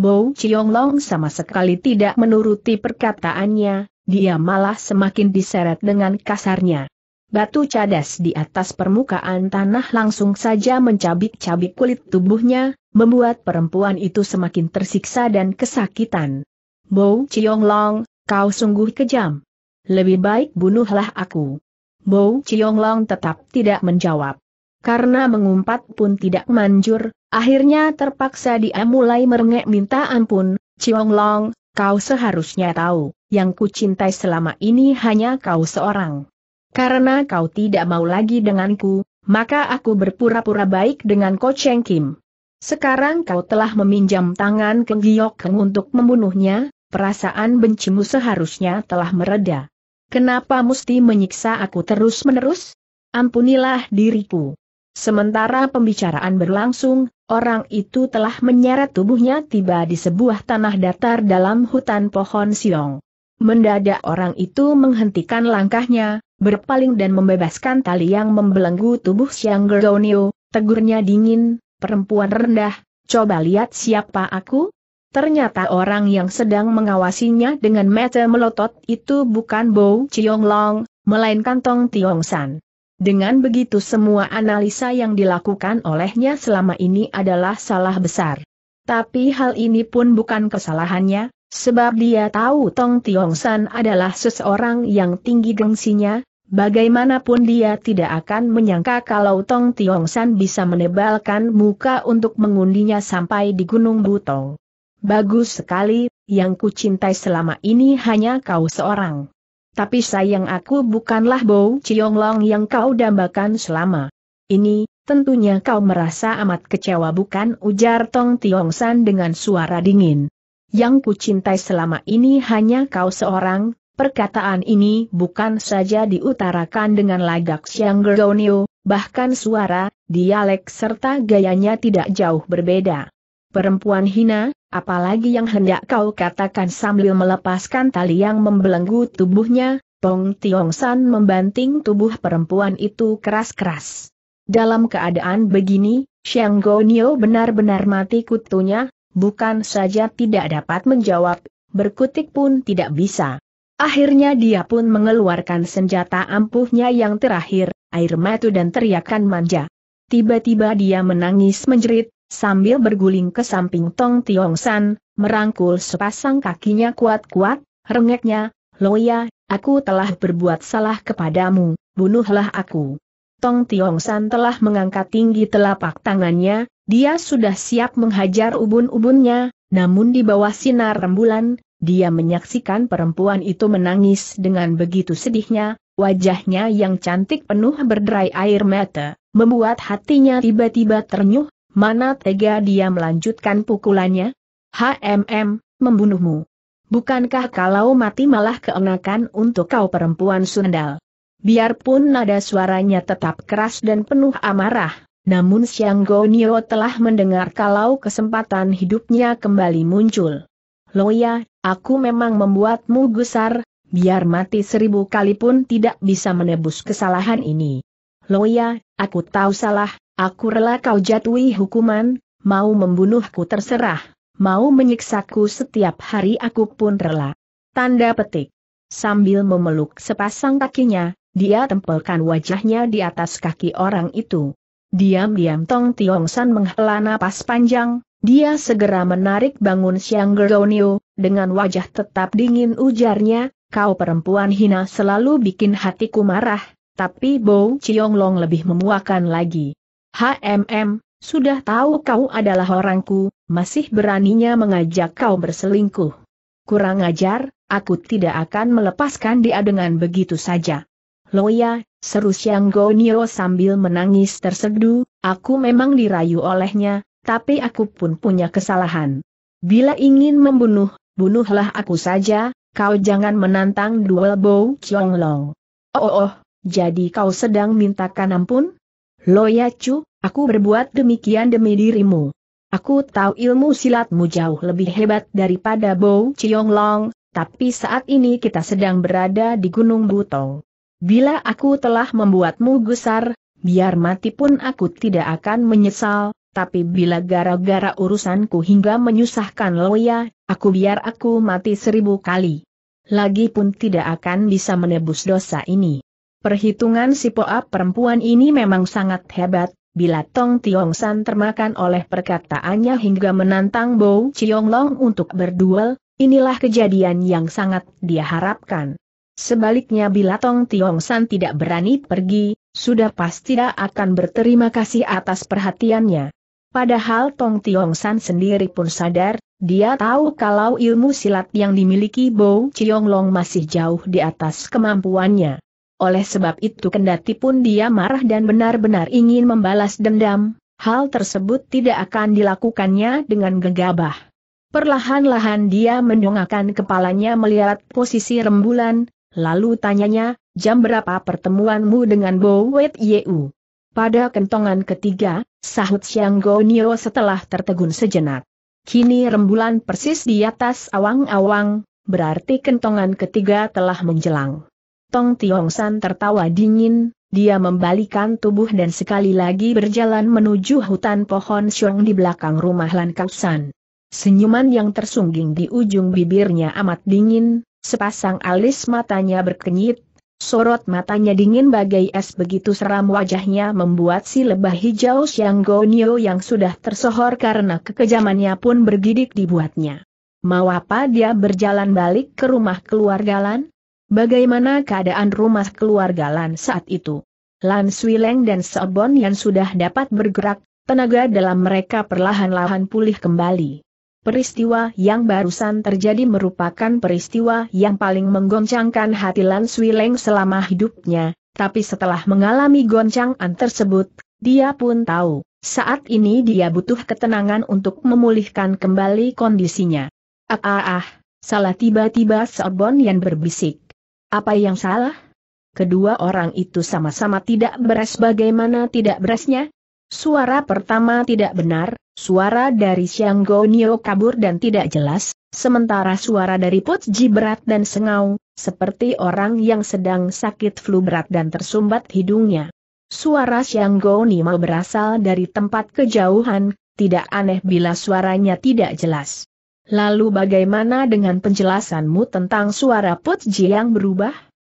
Chiong Long sama sekali tidak menuruti perkataannya, dia malah semakin diseret dengan kasarnya. Batu cadas di atas permukaan tanah langsung saja mencabik-cabik kulit tubuhnya, membuat perempuan itu semakin tersiksa dan kesakitan. Bow Chiong Long, kau sungguh kejam. Lebih baik bunuhlah aku. Bow Chiong Long tetap tidak menjawab karena mengumpat pun tidak manjur, akhirnya terpaksa dia mulai merengek minta ampun, Ciong Long, kau seharusnya tahu, yang ku cintai selama ini hanya kau seorang. Karena kau tidak mau lagi denganku, maka aku berpura-pura baik dengan Ko Cheng Kim. Sekarang kau telah meminjam tangan ke Giok Keng untuk membunuhnya, perasaan bencimu seharusnya telah mereda. Kenapa mesti menyiksa aku terus-menerus? Ampunilah diriku. Sementara pembicaraan berlangsung, orang itu telah menyeret tubuhnya tiba di sebuah tanah datar dalam hutan pohon siong. Mendadak orang itu menghentikan langkahnya, berpaling dan membebaskan tali yang membelenggu tubuh Siang Gerdonio, tegurnya dingin, perempuan rendah, coba lihat siapa aku? Ternyata orang yang sedang mengawasinya dengan mata melotot itu bukan Bo Chiong Long, melainkan Tong Tiong San. Dengan begitu semua analisa yang dilakukan olehnya selama ini adalah salah besar. Tapi hal ini pun bukan kesalahannya, sebab dia tahu Tong Tiong San adalah seseorang yang tinggi gengsinya, bagaimanapun dia tidak akan menyangka kalau Tong Tiong San bisa menebalkan muka untuk mengundinya sampai di Gunung Butong. Bagus sekali, yang kucintai selama ini hanya kau seorang. Tapi sayang aku bukanlah Chiong Long yang kau dambakan selama. Ini, tentunya kau merasa amat kecewa bukan ujar Tong Tiong San dengan suara dingin. Yang kucintai selama ini hanya kau seorang, perkataan ini bukan saja diutarakan dengan lagak Xiang Gergonio, bahkan suara, dialek serta gayanya tidak jauh berbeda. Perempuan hina, apalagi yang hendak kau katakan sambil melepaskan tali yang membelenggu tubuhnya, Pong Tiong San membanting tubuh perempuan itu keras-keras. Dalam keadaan begini, Xiang Gonio benar-benar mati kutunya, bukan saja tidak dapat menjawab, berkutik pun tidak bisa. Akhirnya dia pun mengeluarkan senjata ampuhnya yang terakhir, air mata dan teriakan manja. Tiba-tiba dia menangis menjerit, sambil berguling ke samping Tong Tiong San, merangkul sepasang kakinya kuat-kuat, rengeknya, Loya, aku telah berbuat salah kepadamu, bunuhlah aku. Tong Tiong San telah mengangkat tinggi telapak tangannya, dia sudah siap menghajar ubun-ubunnya, namun di bawah sinar rembulan, dia menyaksikan perempuan itu menangis dengan begitu sedihnya, wajahnya yang cantik penuh berderai air mata, membuat hatinya tiba-tiba ternyuh, Mana tega dia melanjutkan pukulannya? HMM, membunuhmu. Bukankah kalau mati malah keenakan untuk kau perempuan sundal? Biarpun nada suaranya tetap keras dan penuh amarah, namun Siang Gonio telah mendengar kalau kesempatan hidupnya kembali muncul. Loya, aku memang membuatmu gusar, biar mati seribu kali pun tidak bisa menebus kesalahan ini. Loya, aku tahu salah, Aku rela kau jatuhi hukuman, mau membunuhku terserah, mau menyiksaku setiap hari aku pun rela. Tanda petik. Sambil memeluk sepasang kakinya, dia tempelkan wajahnya di atas kaki orang itu. Diam-diam Tong Tiong San menghela napas panjang, dia segera menarik bangun Siang Gergonio, dengan wajah tetap dingin ujarnya, kau perempuan hina selalu bikin hatiku marah, tapi Bo Chiong Long lebih memuakan lagi. HMM, sudah tahu kau adalah orangku, masih beraninya mengajak kau berselingkuh. Kurang ajar, aku tidak akan melepaskan dia dengan begitu saja. Loya, seru Siang Gonio sambil menangis tersedu, aku memang dirayu olehnya, tapi aku pun punya kesalahan. Bila ingin membunuh, bunuhlah aku saja, kau jangan menantang duel Bo Chong Long. Oh, oh, oh, jadi kau sedang mintakan ampun? Loya Chu, aku berbuat demikian demi dirimu. Aku tahu ilmu silatmu jauh lebih hebat daripada Bow Chiong Long, tapi saat ini kita sedang berada di Gunung Butong. Bila aku telah membuatmu gusar, biar mati pun aku tidak akan menyesal, tapi bila gara-gara urusanku hingga menyusahkan Loya, aku biar aku mati seribu kali. Lagi pun tidak akan bisa menebus dosa ini. Perhitungan si poap perempuan ini memang sangat hebat, bila Tong Tiong San termakan oleh perkataannya hingga menantang Bo Chiong Long untuk berduel, inilah kejadian yang sangat dia harapkan. Sebaliknya bila Tong Tiong San tidak berani pergi, sudah pasti dia akan berterima kasih atas perhatiannya. Padahal Tong Tiong San sendiri pun sadar, dia tahu kalau ilmu silat yang dimiliki Bo Chiong Long masih jauh di atas kemampuannya oleh sebab itu kendati pun dia marah dan benar-benar ingin membalas dendam, hal tersebut tidak akan dilakukannya dengan gegabah. Perlahan-lahan dia mendongakkan kepalanya melihat posisi rembulan, lalu tanyanya, jam berapa pertemuanmu dengan Bo Wet Yeu? Pada kentongan ketiga, sahut Siang Nio setelah tertegun sejenak. Kini rembulan persis di atas awang-awang, berarti kentongan ketiga telah menjelang. Tong Tiong San tertawa dingin, dia membalikan tubuh dan sekali lagi berjalan menuju hutan pohon siung di belakang rumah Lan Kau San. Senyuman yang tersungging di ujung bibirnya amat dingin, sepasang alis matanya berkenyit, sorot matanya dingin bagai es begitu seram wajahnya membuat si lebah hijau Xiang Gonyo yang sudah tersohor karena kekejamannya pun bergidik dibuatnya. Mau apa dia berjalan balik ke rumah keluarga Lan? Bagaimana keadaan rumah keluarga Lan saat itu? Lan Swileng dan Sebon yang sudah dapat bergerak, tenaga dalam mereka perlahan-lahan pulih kembali. Peristiwa yang barusan terjadi merupakan peristiwa yang paling menggoncangkan hati Lan Swileng selama hidupnya, tapi setelah mengalami goncangan tersebut, dia pun tahu, saat ini dia butuh ketenangan untuk memulihkan kembali kondisinya. Ah ah ah, salah tiba-tiba Sebon yang berbisik. Apa yang salah? Kedua orang itu sama-sama tidak beres bagaimana tidak beresnya? Suara pertama tidak benar, suara dari Siang Gonio kabur dan tidak jelas, sementara suara dari Putji berat dan sengau, seperti orang yang sedang sakit flu berat dan tersumbat hidungnya. Suara Siang Gonio berasal dari tempat kejauhan, tidak aneh bila suaranya tidak jelas. Lalu bagaimana dengan penjelasanmu tentang suara Putji yang berubah?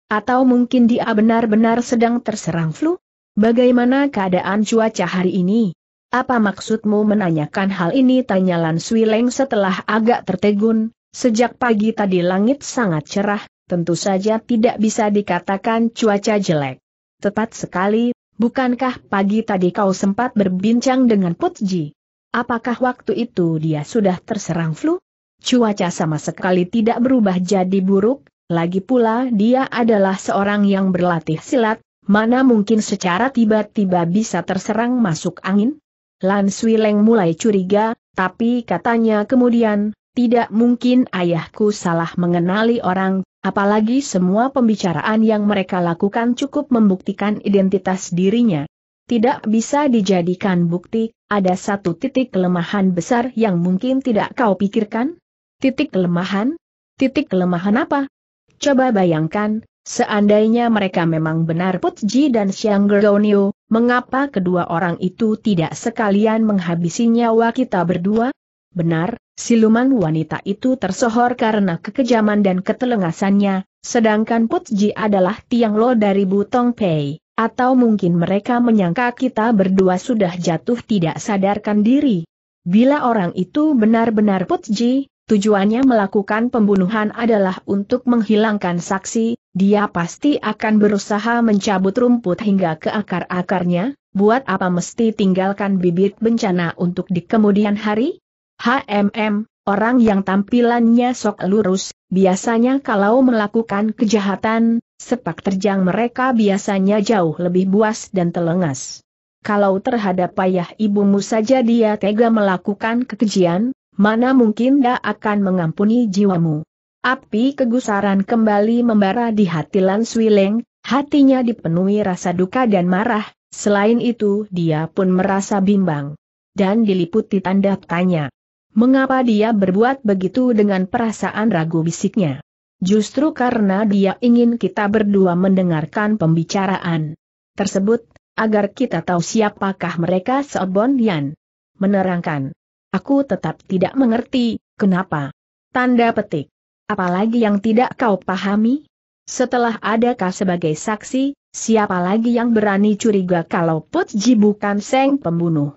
Atau mungkin dia benar-benar sedang terserang flu? Bagaimana keadaan cuaca hari ini? Apa maksudmu menanyakan hal ini? Tanya Lan Swileng setelah agak tertegun, sejak pagi tadi langit sangat cerah, tentu saja tidak bisa dikatakan cuaca jelek. Tepat sekali, bukankah pagi tadi kau sempat berbincang dengan Putji? Apakah waktu itu dia sudah terserang flu? Cuaca sama sekali tidak berubah jadi buruk, lagi pula dia adalah seorang yang berlatih silat, mana mungkin secara tiba-tiba bisa terserang masuk angin? Lan Leng mulai curiga, tapi katanya kemudian, tidak mungkin ayahku salah mengenali orang, apalagi semua pembicaraan yang mereka lakukan cukup membuktikan identitas dirinya tidak bisa dijadikan bukti, ada satu titik kelemahan besar yang mungkin tidak kau pikirkan? Titik kelemahan? Titik kelemahan apa? Coba bayangkan, Seandainya mereka memang benar Putji dan Siang Gergonio, mengapa kedua orang itu tidak sekalian menghabisi nyawa kita berdua? Benar, siluman wanita itu tersohor karena kekejaman dan ketelengasannya, sedangkan Putji adalah Tiang Lo dari Butong Pei. Atau mungkin mereka menyangka kita berdua sudah jatuh tidak sadarkan diri. Bila orang itu benar-benar putji, tujuannya melakukan pembunuhan adalah untuk menghilangkan saksi, dia pasti akan berusaha mencabut rumput hingga ke akar-akarnya, buat apa mesti tinggalkan bibit bencana untuk di kemudian hari? HMM, orang yang tampilannya sok lurus, biasanya kalau melakukan kejahatan, sepak terjang mereka biasanya jauh lebih buas dan telengas. Kalau terhadap ayah ibumu saja dia tega melakukan kekejian, mana mungkin dia akan mengampuni jiwamu. Api kegusaran kembali membara di hati Lan Swileng, hatinya dipenuhi rasa duka dan marah, selain itu dia pun merasa bimbang. Dan diliputi tanda tanya. Mengapa dia berbuat begitu dengan perasaan ragu bisiknya? Justru karena dia ingin kita berdua mendengarkan pembicaraan tersebut, agar kita tahu siapakah mereka Sobon Yan. Menerangkan. Aku tetap tidak mengerti, kenapa? Tanda petik. Apalagi yang tidak kau pahami? Setelah adakah sebagai saksi, siapa lagi yang berani curiga kalau Putji bukan Seng pembunuh?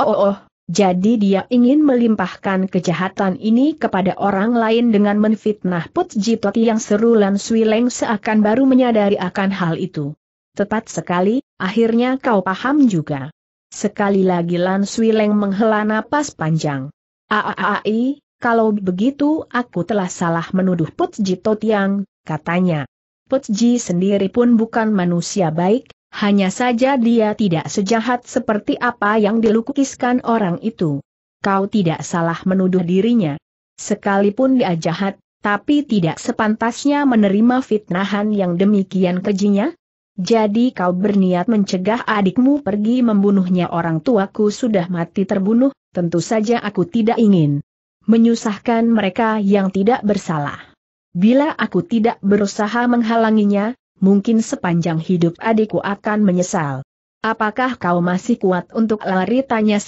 Oh, oh, oh jadi dia ingin melimpahkan kejahatan ini kepada orang lain dengan menfitnah Put Jitoti yang seru Lan Sui seakan baru menyadari akan hal itu. Tepat sekali, akhirnya kau paham juga. Sekali lagi Lan Sui menghela napas panjang. Aaai, kalau begitu aku telah salah menuduh Put Jitoti yang, katanya. Putji sendiri pun bukan manusia baik, hanya saja dia tidak sejahat seperti apa yang dilukiskan orang itu. Kau tidak salah menuduh dirinya. Sekalipun dia jahat, tapi tidak sepantasnya menerima fitnahan yang demikian kejinya? Jadi kau berniat mencegah adikmu pergi membunuhnya orang tuaku sudah mati terbunuh, tentu saja aku tidak ingin menyusahkan mereka yang tidak bersalah. Bila aku tidak berusaha menghalanginya, mungkin sepanjang hidup adikku akan menyesal. Apakah kau masih kuat untuk lari tanya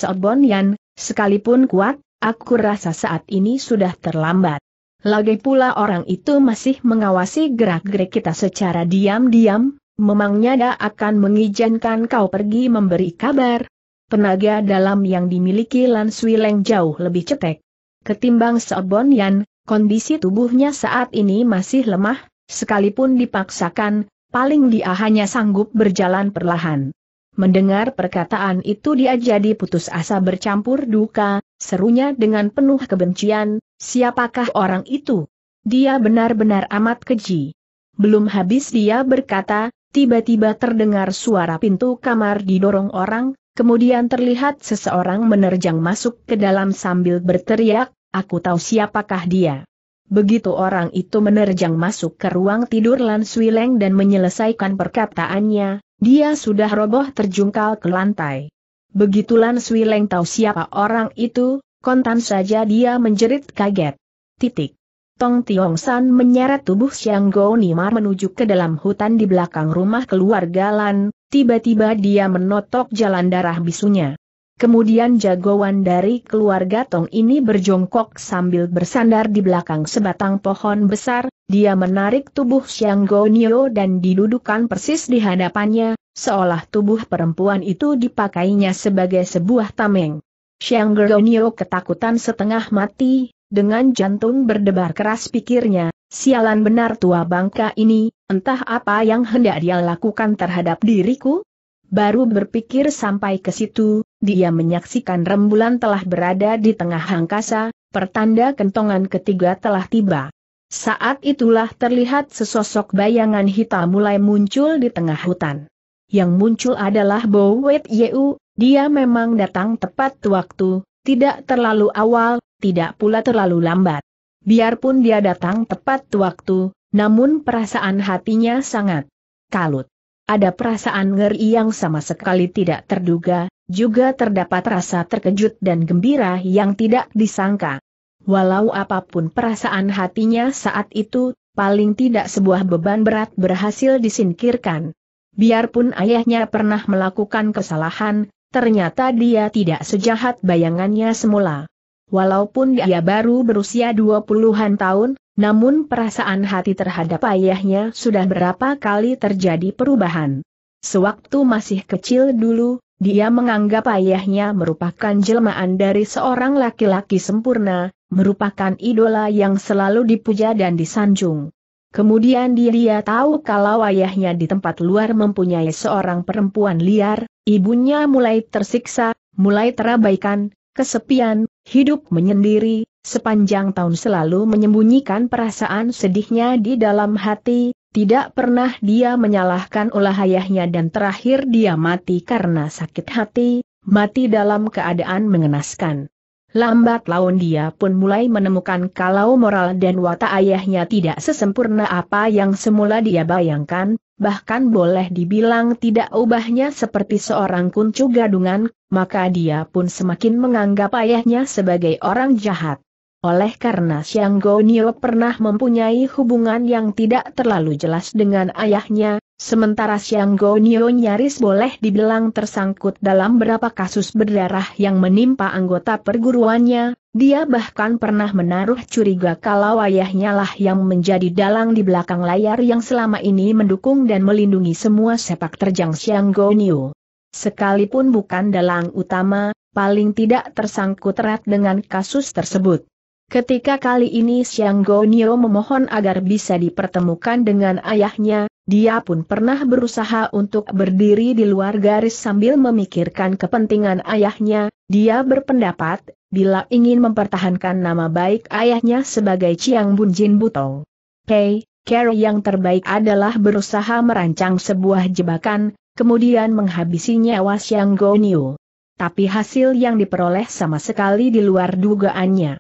Yan, sekalipun kuat, aku rasa saat ini sudah terlambat. Lagi pula orang itu masih mengawasi gerak-gerik kita secara diam-diam, memangnya dia akan mengizinkan kau pergi memberi kabar. Tenaga dalam yang dimiliki Lan Leng jauh lebih cetek. Ketimbang Seobon Yan, kondisi tubuhnya saat ini masih lemah, Sekalipun dipaksakan, paling dia hanya sanggup berjalan perlahan. Mendengar perkataan itu dia jadi putus asa bercampur duka, serunya dengan penuh kebencian, siapakah orang itu? Dia benar-benar amat keji. Belum habis dia berkata, tiba-tiba terdengar suara pintu kamar didorong orang, kemudian terlihat seseorang menerjang masuk ke dalam sambil berteriak, aku tahu siapakah dia. Begitu orang itu menerjang masuk ke ruang tidur Lan Swileng dan menyelesaikan perkataannya, dia sudah roboh terjungkal ke lantai. Begitu Lan Suileng tahu siapa orang itu, kontan saja dia menjerit kaget. Titik. Tong Tiong San menyeret tubuh Xiang Go Nima menuju ke dalam hutan di belakang rumah keluarga Lan, tiba-tiba dia menotok jalan darah bisunya. Kemudian jagoan dari keluarga Tong ini berjongkok sambil bersandar di belakang sebatang pohon besar, dia menarik tubuh Xiang Gonio dan didudukan persis di hadapannya, seolah tubuh perempuan itu dipakainya sebagai sebuah tameng. Xiang Gonio ketakutan setengah mati, dengan jantung berdebar keras pikirnya, sialan benar tua bangka ini, entah apa yang hendak dia lakukan terhadap diriku? Baru berpikir sampai ke situ, dia menyaksikan rembulan telah berada di tengah angkasa, pertanda kentongan ketiga telah tiba. Saat itulah terlihat sesosok bayangan hitam mulai muncul di tengah hutan. Yang muncul adalah Bowet Yeu, dia memang datang tepat waktu, tidak terlalu awal, tidak pula terlalu lambat. Biarpun dia datang tepat waktu, namun perasaan hatinya sangat kalut. Ada perasaan ngeri yang sama sekali tidak terduga, juga terdapat rasa terkejut dan gembira yang tidak disangka. Walau apapun perasaan hatinya saat itu, paling tidak sebuah beban berat berhasil disingkirkan. Biarpun ayahnya pernah melakukan kesalahan, ternyata dia tidak sejahat bayangannya semula. Walaupun dia baru berusia 20-an tahun, namun perasaan hati terhadap ayahnya sudah berapa kali terjadi perubahan. Sewaktu masih kecil dulu, dia menganggap ayahnya merupakan jelmaan dari seorang laki-laki sempurna, merupakan idola yang selalu dipuja dan disanjung. Kemudian dia tahu kalau ayahnya di tempat luar mempunyai seorang perempuan liar, ibunya mulai tersiksa, mulai terabaikan, kesepian, hidup menyendiri, sepanjang tahun selalu menyembunyikan perasaan sedihnya di dalam hati, tidak pernah dia menyalahkan ulah ayahnya dan terakhir dia mati karena sakit hati, mati dalam keadaan mengenaskan. Lambat laun dia pun mulai menemukan kalau moral dan watak ayahnya tidak sesempurna apa yang semula dia bayangkan, bahkan boleh dibilang tidak ubahnya seperti seorang kuncu gadungan, maka dia pun semakin menganggap ayahnya sebagai orang jahat. Oleh karena Xiang Nio pernah mempunyai hubungan yang tidak terlalu jelas dengan ayahnya, sementara Xiang Nio nyaris boleh dibilang tersangkut dalam beberapa kasus berdarah yang menimpa anggota perguruannya, dia bahkan pernah menaruh curiga kalau ayahnya lah yang menjadi dalang di belakang layar yang selama ini mendukung dan melindungi semua sepak terjang Xiang Nio. Sekalipun bukan dalang utama, paling tidak tersangkut erat dengan kasus tersebut. Ketika kali ini Xiang Gonio memohon agar bisa dipertemukan dengan ayahnya, dia pun pernah berusaha untuk berdiri di luar garis sambil memikirkan kepentingan ayahnya, dia berpendapat, bila ingin mempertahankan nama baik ayahnya sebagai Chiang Bunjin Butong. Hei, Carrie yang terbaik adalah berusaha merancang sebuah jebakan, kemudian menghabisi nyawa Xiang Gonio. Tapi hasil yang diperoleh sama sekali di luar dugaannya.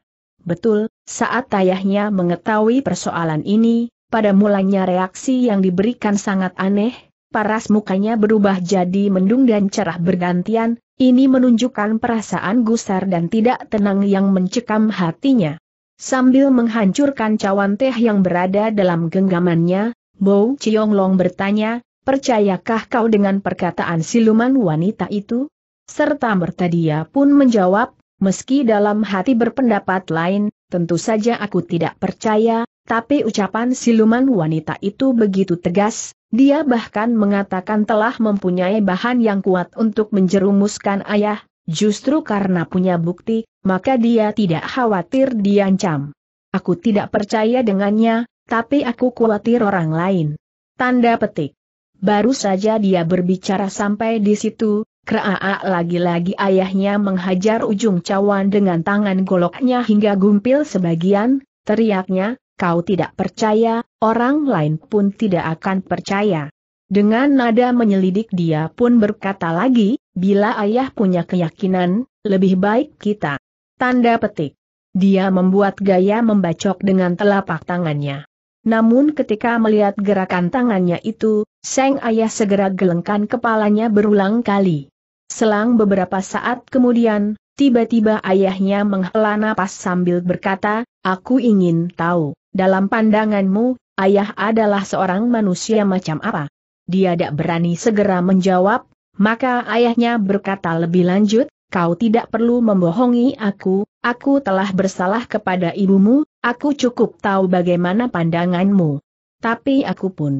Betul, saat ayahnya mengetahui persoalan ini, pada mulanya reaksi yang diberikan sangat aneh, paras mukanya berubah jadi mendung dan cerah bergantian, ini menunjukkan perasaan gusar dan tidak tenang yang mencekam hatinya. Sambil menghancurkan cawan teh yang berada dalam genggamannya, Bo Long bertanya, percayakah kau dengan perkataan siluman wanita itu? Serta merta dia pun menjawab, Meski dalam hati berpendapat lain, tentu saja aku tidak percaya, tapi ucapan siluman wanita itu begitu tegas, dia bahkan mengatakan telah mempunyai bahan yang kuat untuk menjerumuskan ayah, justru karena punya bukti, maka dia tidak khawatir diancam. Aku tidak percaya dengannya, tapi aku khawatir orang lain. Tanda petik. Baru saja dia berbicara sampai di situ, Kraa lagi-lagi ayahnya menghajar ujung cawan dengan tangan goloknya hingga gumpil sebagian, teriaknya, kau tidak percaya, orang lain pun tidak akan percaya. Dengan nada menyelidik dia pun berkata lagi, bila ayah punya keyakinan, lebih baik kita. Tanda petik. Dia membuat gaya membacok dengan telapak tangannya. Namun ketika melihat gerakan tangannya itu, Seng Ayah segera gelengkan kepalanya berulang kali. Selang beberapa saat kemudian, tiba-tiba ayahnya menghela napas sambil berkata, Aku ingin tahu, dalam pandanganmu, ayah adalah seorang manusia macam apa? Dia tidak berani segera menjawab, maka ayahnya berkata lebih lanjut, Kau tidak perlu membohongi aku, aku telah bersalah kepada ibumu, Aku cukup tahu bagaimana pandanganmu. Tapi aku pun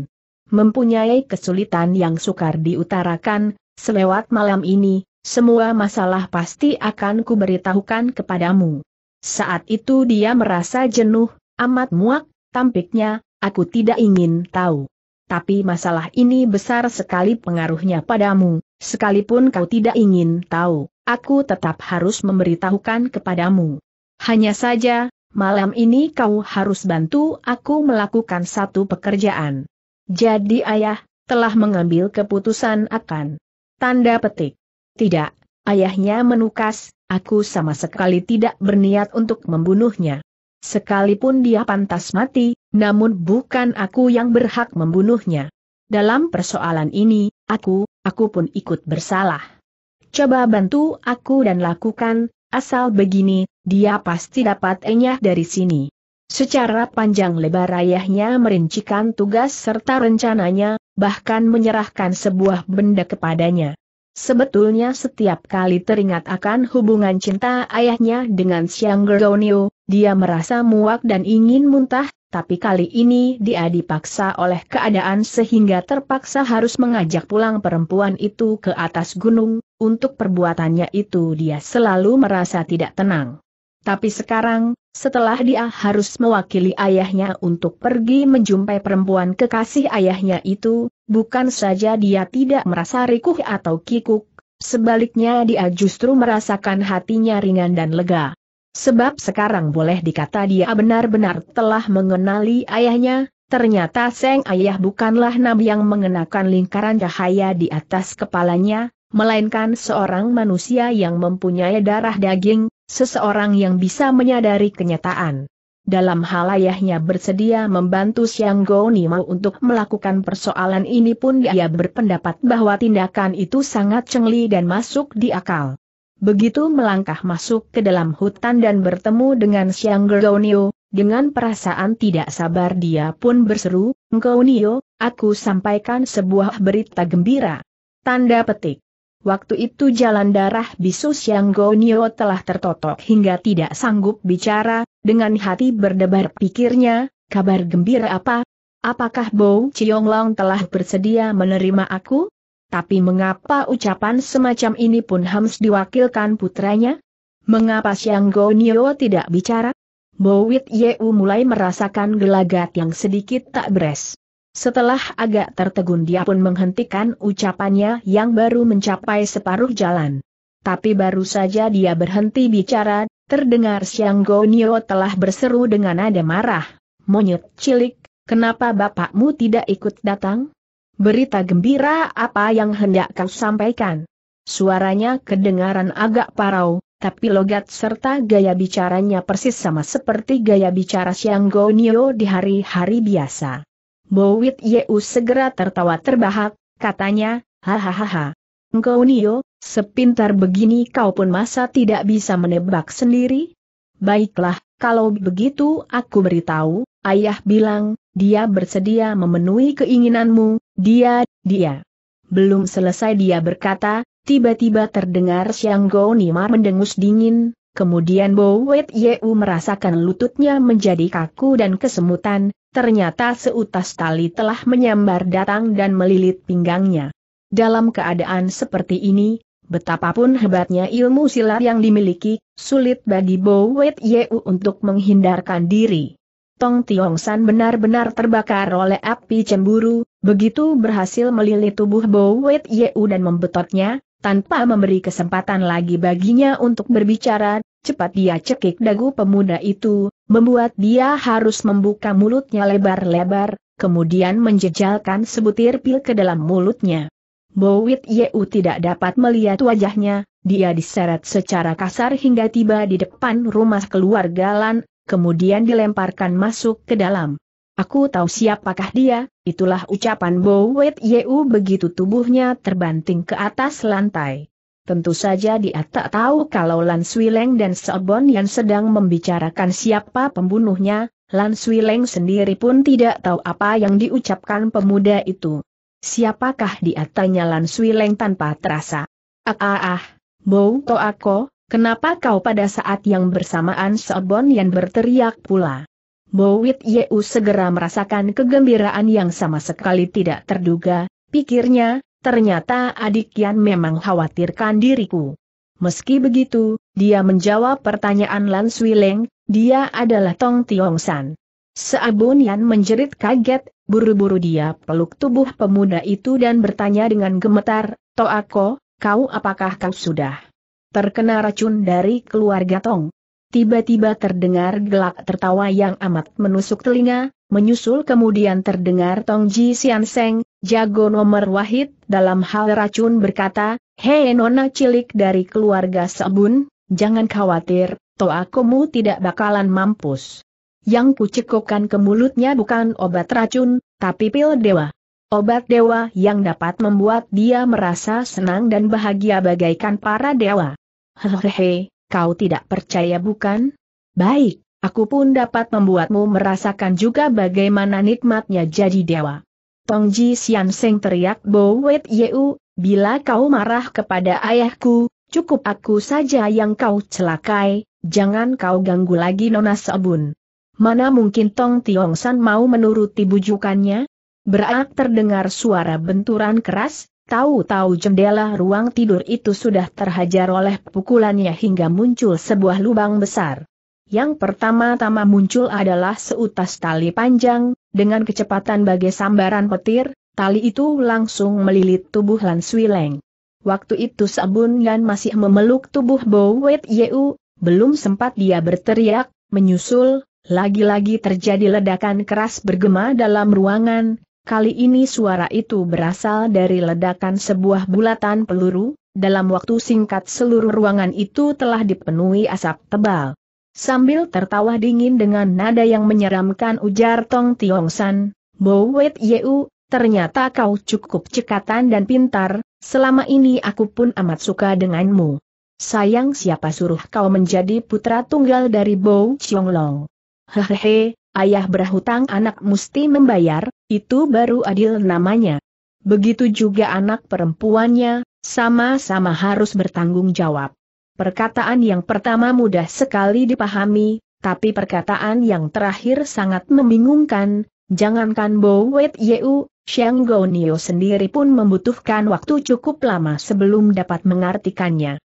mempunyai kesulitan yang sukar diutarakan, selewat malam ini, semua masalah pasti akan kuberitahukan kepadamu. Saat itu dia merasa jenuh, amat muak, tampiknya, aku tidak ingin tahu. Tapi masalah ini besar sekali pengaruhnya padamu, sekalipun kau tidak ingin tahu, aku tetap harus memberitahukan kepadamu. Hanya saja, malam ini kau harus bantu aku melakukan satu pekerjaan. Jadi ayah, telah mengambil keputusan akan. Tanda petik. Tidak, ayahnya menukas, aku sama sekali tidak berniat untuk membunuhnya. Sekalipun dia pantas mati, namun bukan aku yang berhak membunuhnya. Dalam persoalan ini, aku, aku pun ikut bersalah. Coba bantu aku dan lakukan, asal begini, dia pasti dapat enyah dari sini. Secara panjang lebar ayahnya merincikan tugas serta rencananya, bahkan menyerahkan sebuah benda kepadanya. Sebetulnya setiap kali teringat akan hubungan cinta ayahnya dengan Siang Gergonio, dia merasa muak dan ingin muntah, tapi kali ini dia dipaksa oleh keadaan sehingga terpaksa harus mengajak pulang perempuan itu ke atas gunung, untuk perbuatannya itu dia selalu merasa tidak tenang. Tapi sekarang, setelah dia harus mewakili ayahnya untuk pergi menjumpai perempuan kekasih ayahnya itu, bukan saja dia tidak merasa rikuh atau kikuk, sebaliknya dia justru merasakan hatinya ringan dan lega. Sebab sekarang boleh dikata dia benar-benar telah mengenali ayahnya, ternyata Seng Ayah bukanlah nabi yang mengenakan lingkaran cahaya di atas kepalanya, melainkan seorang manusia yang mempunyai darah daging, Seseorang yang bisa menyadari kenyataan. Dalam hal ayahnya bersedia membantu Siang Nima untuk melakukan persoalan ini pun dia berpendapat bahwa tindakan itu sangat cengli dan masuk di akal. Begitu melangkah masuk ke dalam hutan dan bertemu dengan Siang Gounio, dengan perasaan tidak sabar dia pun berseru, Gounio, aku sampaikan sebuah berita gembira. Tanda petik. Waktu itu jalan darah bisu Siang Gonyo telah tertotok hingga tidak sanggup bicara, dengan hati berdebar pikirnya, kabar gembira apa? Apakah Bo Long telah bersedia menerima aku? Tapi mengapa ucapan semacam ini pun harus diwakilkan putranya? Mengapa Siang Gonio tidak bicara? Bowit Yeu mulai merasakan gelagat yang sedikit tak beres. Setelah agak tertegun dia pun menghentikan ucapannya yang baru mencapai separuh jalan. Tapi baru saja dia berhenti bicara, terdengar Siang Gonio telah berseru dengan nada marah. Monyet cilik, kenapa bapakmu tidak ikut datang? Berita gembira apa yang hendak kau sampaikan? Suaranya kedengaran agak parau, tapi logat serta gaya bicaranya persis sama seperti gaya bicara Siang Gonio di hari-hari biasa. Mowit Yeu segera tertawa terbahak, katanya, hahaha. Engkau Nio, sepintar begini kau pun masa tidak bisa menebak sendiri? Baiklah, kalau begitu aku beritahu, ayah bilang, dia bersedia memenuhi keinginanmu, dia, dia. Belum selesai dia berkata, tiba-tiba terdengar Siang Gouni mendengus dingin, Kemudian Bo Wet Yeu merasakan lututnya menjadi kaku dan kesemutan, ternyata seutas tali telah menyambar datang dan melilit pinggangnya. Dalam keadaan seperti ini, betapapun hebatnya ilmu silat yang dimiliki, sulit bagi Bo Wet Yeu untuk menghindarkan diri. Tong Tiong San benar-benar terbakar oleh api cemburu, begitu berhasil melilit tubuh Bo Wet Yeu dan membetotnya, tanpa memberi kesempatan lagi baginya untuk berbicara, cepat dia cekik dagu pemuda itu, membuat dia harus membuka mulutnya lebar-lebar, kemudian menjejalkan sebutir pil ke dalam mulutnya. Bowit Yeu tidak dapat melihat wajahnya, dia diseret secara kasar hingga tiba di depan rumah keluarga Lan, kemudian dilemparkan masuk ke dalam. Aku tahu siapakah dia, itulah ucapan Bowit Yeu begitu tubuhnya terbanting ke atas lantai. Tentu saja dia tak tahu kalau Lan Swileng dan Sobon yang sedang membicarakan siapa pembunuhnya, Lan Swileng sendiri pun tidak tahu apa yang diucapkan pemuda itu. Siapakah dia tanya Lan Swileng tanpa terasa. Ah ah ah, Bou to aku, kenapa kau pada saat yang bersamaan Sobon yang berteriak pula. Bowit Yeu segera merasakan kegembiraan yang sama sekali tidak terduga, pikirnya, Ternyata adik Yan memang khawatirkan diriku. Meski begitu, dia menjawab pertanyaan Lan Sui Leng, dia adalah Tong Tiong San. Seabun Yan menjerit kaget, buru-buru dia peluk tubuh pemuda itu dan bertanya dengan gemetar, Toako, kau apakah kau sudah terkena racun dari keluarga Tong? Tiba-tiba terdengar gelak tertawa yang amat menusuk telinga, menyusul kemudian terdengar Tong Ji Sian Seng, Jago nomor wahid, dalam hal racun berkata, Hei nona cilik dari keluarga Sebun, jangan khawatir, toa kamu tidak bakalan mampus. Yang kucekokkan ke mulutnya bukan obat racun, tapi pil dewa. Obat dewa yang dapat membuat dia merasa senang dan bahagia bagaikan para dewa. Hehehe, kau tidak percaya bukan? Baik, aku pun dapat membuatmu merasakan juga bagaimana nikmatnya jadi dewa. Tong Ji Sian Seng teriak Bo Wet Yeu, bila kau marah kepada ayahku, cukup aku saja yang kau celakai, jangan kau ganggu lagi Nona Sabun. Mana mungkin Tong Tiong San mau menuruti bujukannya? Berak terdengar suara benturan keras, tahu-tahu jendela ruang tidur itu sudah terhajar oleh pukulannya hingga muncul sebuah lubang besar. Yang pertama-tama muncul adalah seutas tali panjang, dengan kecepatan bagai sambaran petir, tali itu langsung melilit tubuh Lan Sui Leng. Waktu itu Sabun Yan masih memeluk tubuh Bo Wet Yeu, belum sempat dia berteriak, menyusul, lagi-lagi terjadi ledakan keras bergema dalam ruangan, Kali ini suara itu berasal dari ledakan sebuah bulatan peluru, dalam waktu singkat seluruh ruangan itu telah dipenuhi asap tebal. Sambil tertawa dingin dengan nada yang menyeramkan ujar Tong Tiong San, Bo Wet Yeu, ternyata kau cukup cekatan dan pintar, selama ini aku pun amat suka denganmu. Sayang siapa suruh kau menjadi putra tunggal dari Bo Chiong Long. Hehehe, ayah berhutang anak mesti membayar, itu baru adil namanya. Begitu juga anak perempuannya, sama-sama harus bertanggung jawab. Perkataan yang pertama mudah sekali dipahami, tapi perkataan yang terakhir sangat membingungkan, jangankan Bo Wet Yeu, Xiang Gonio sendiri pun membutuhkan waktu cukup lama sebelum dapat mengartikannya.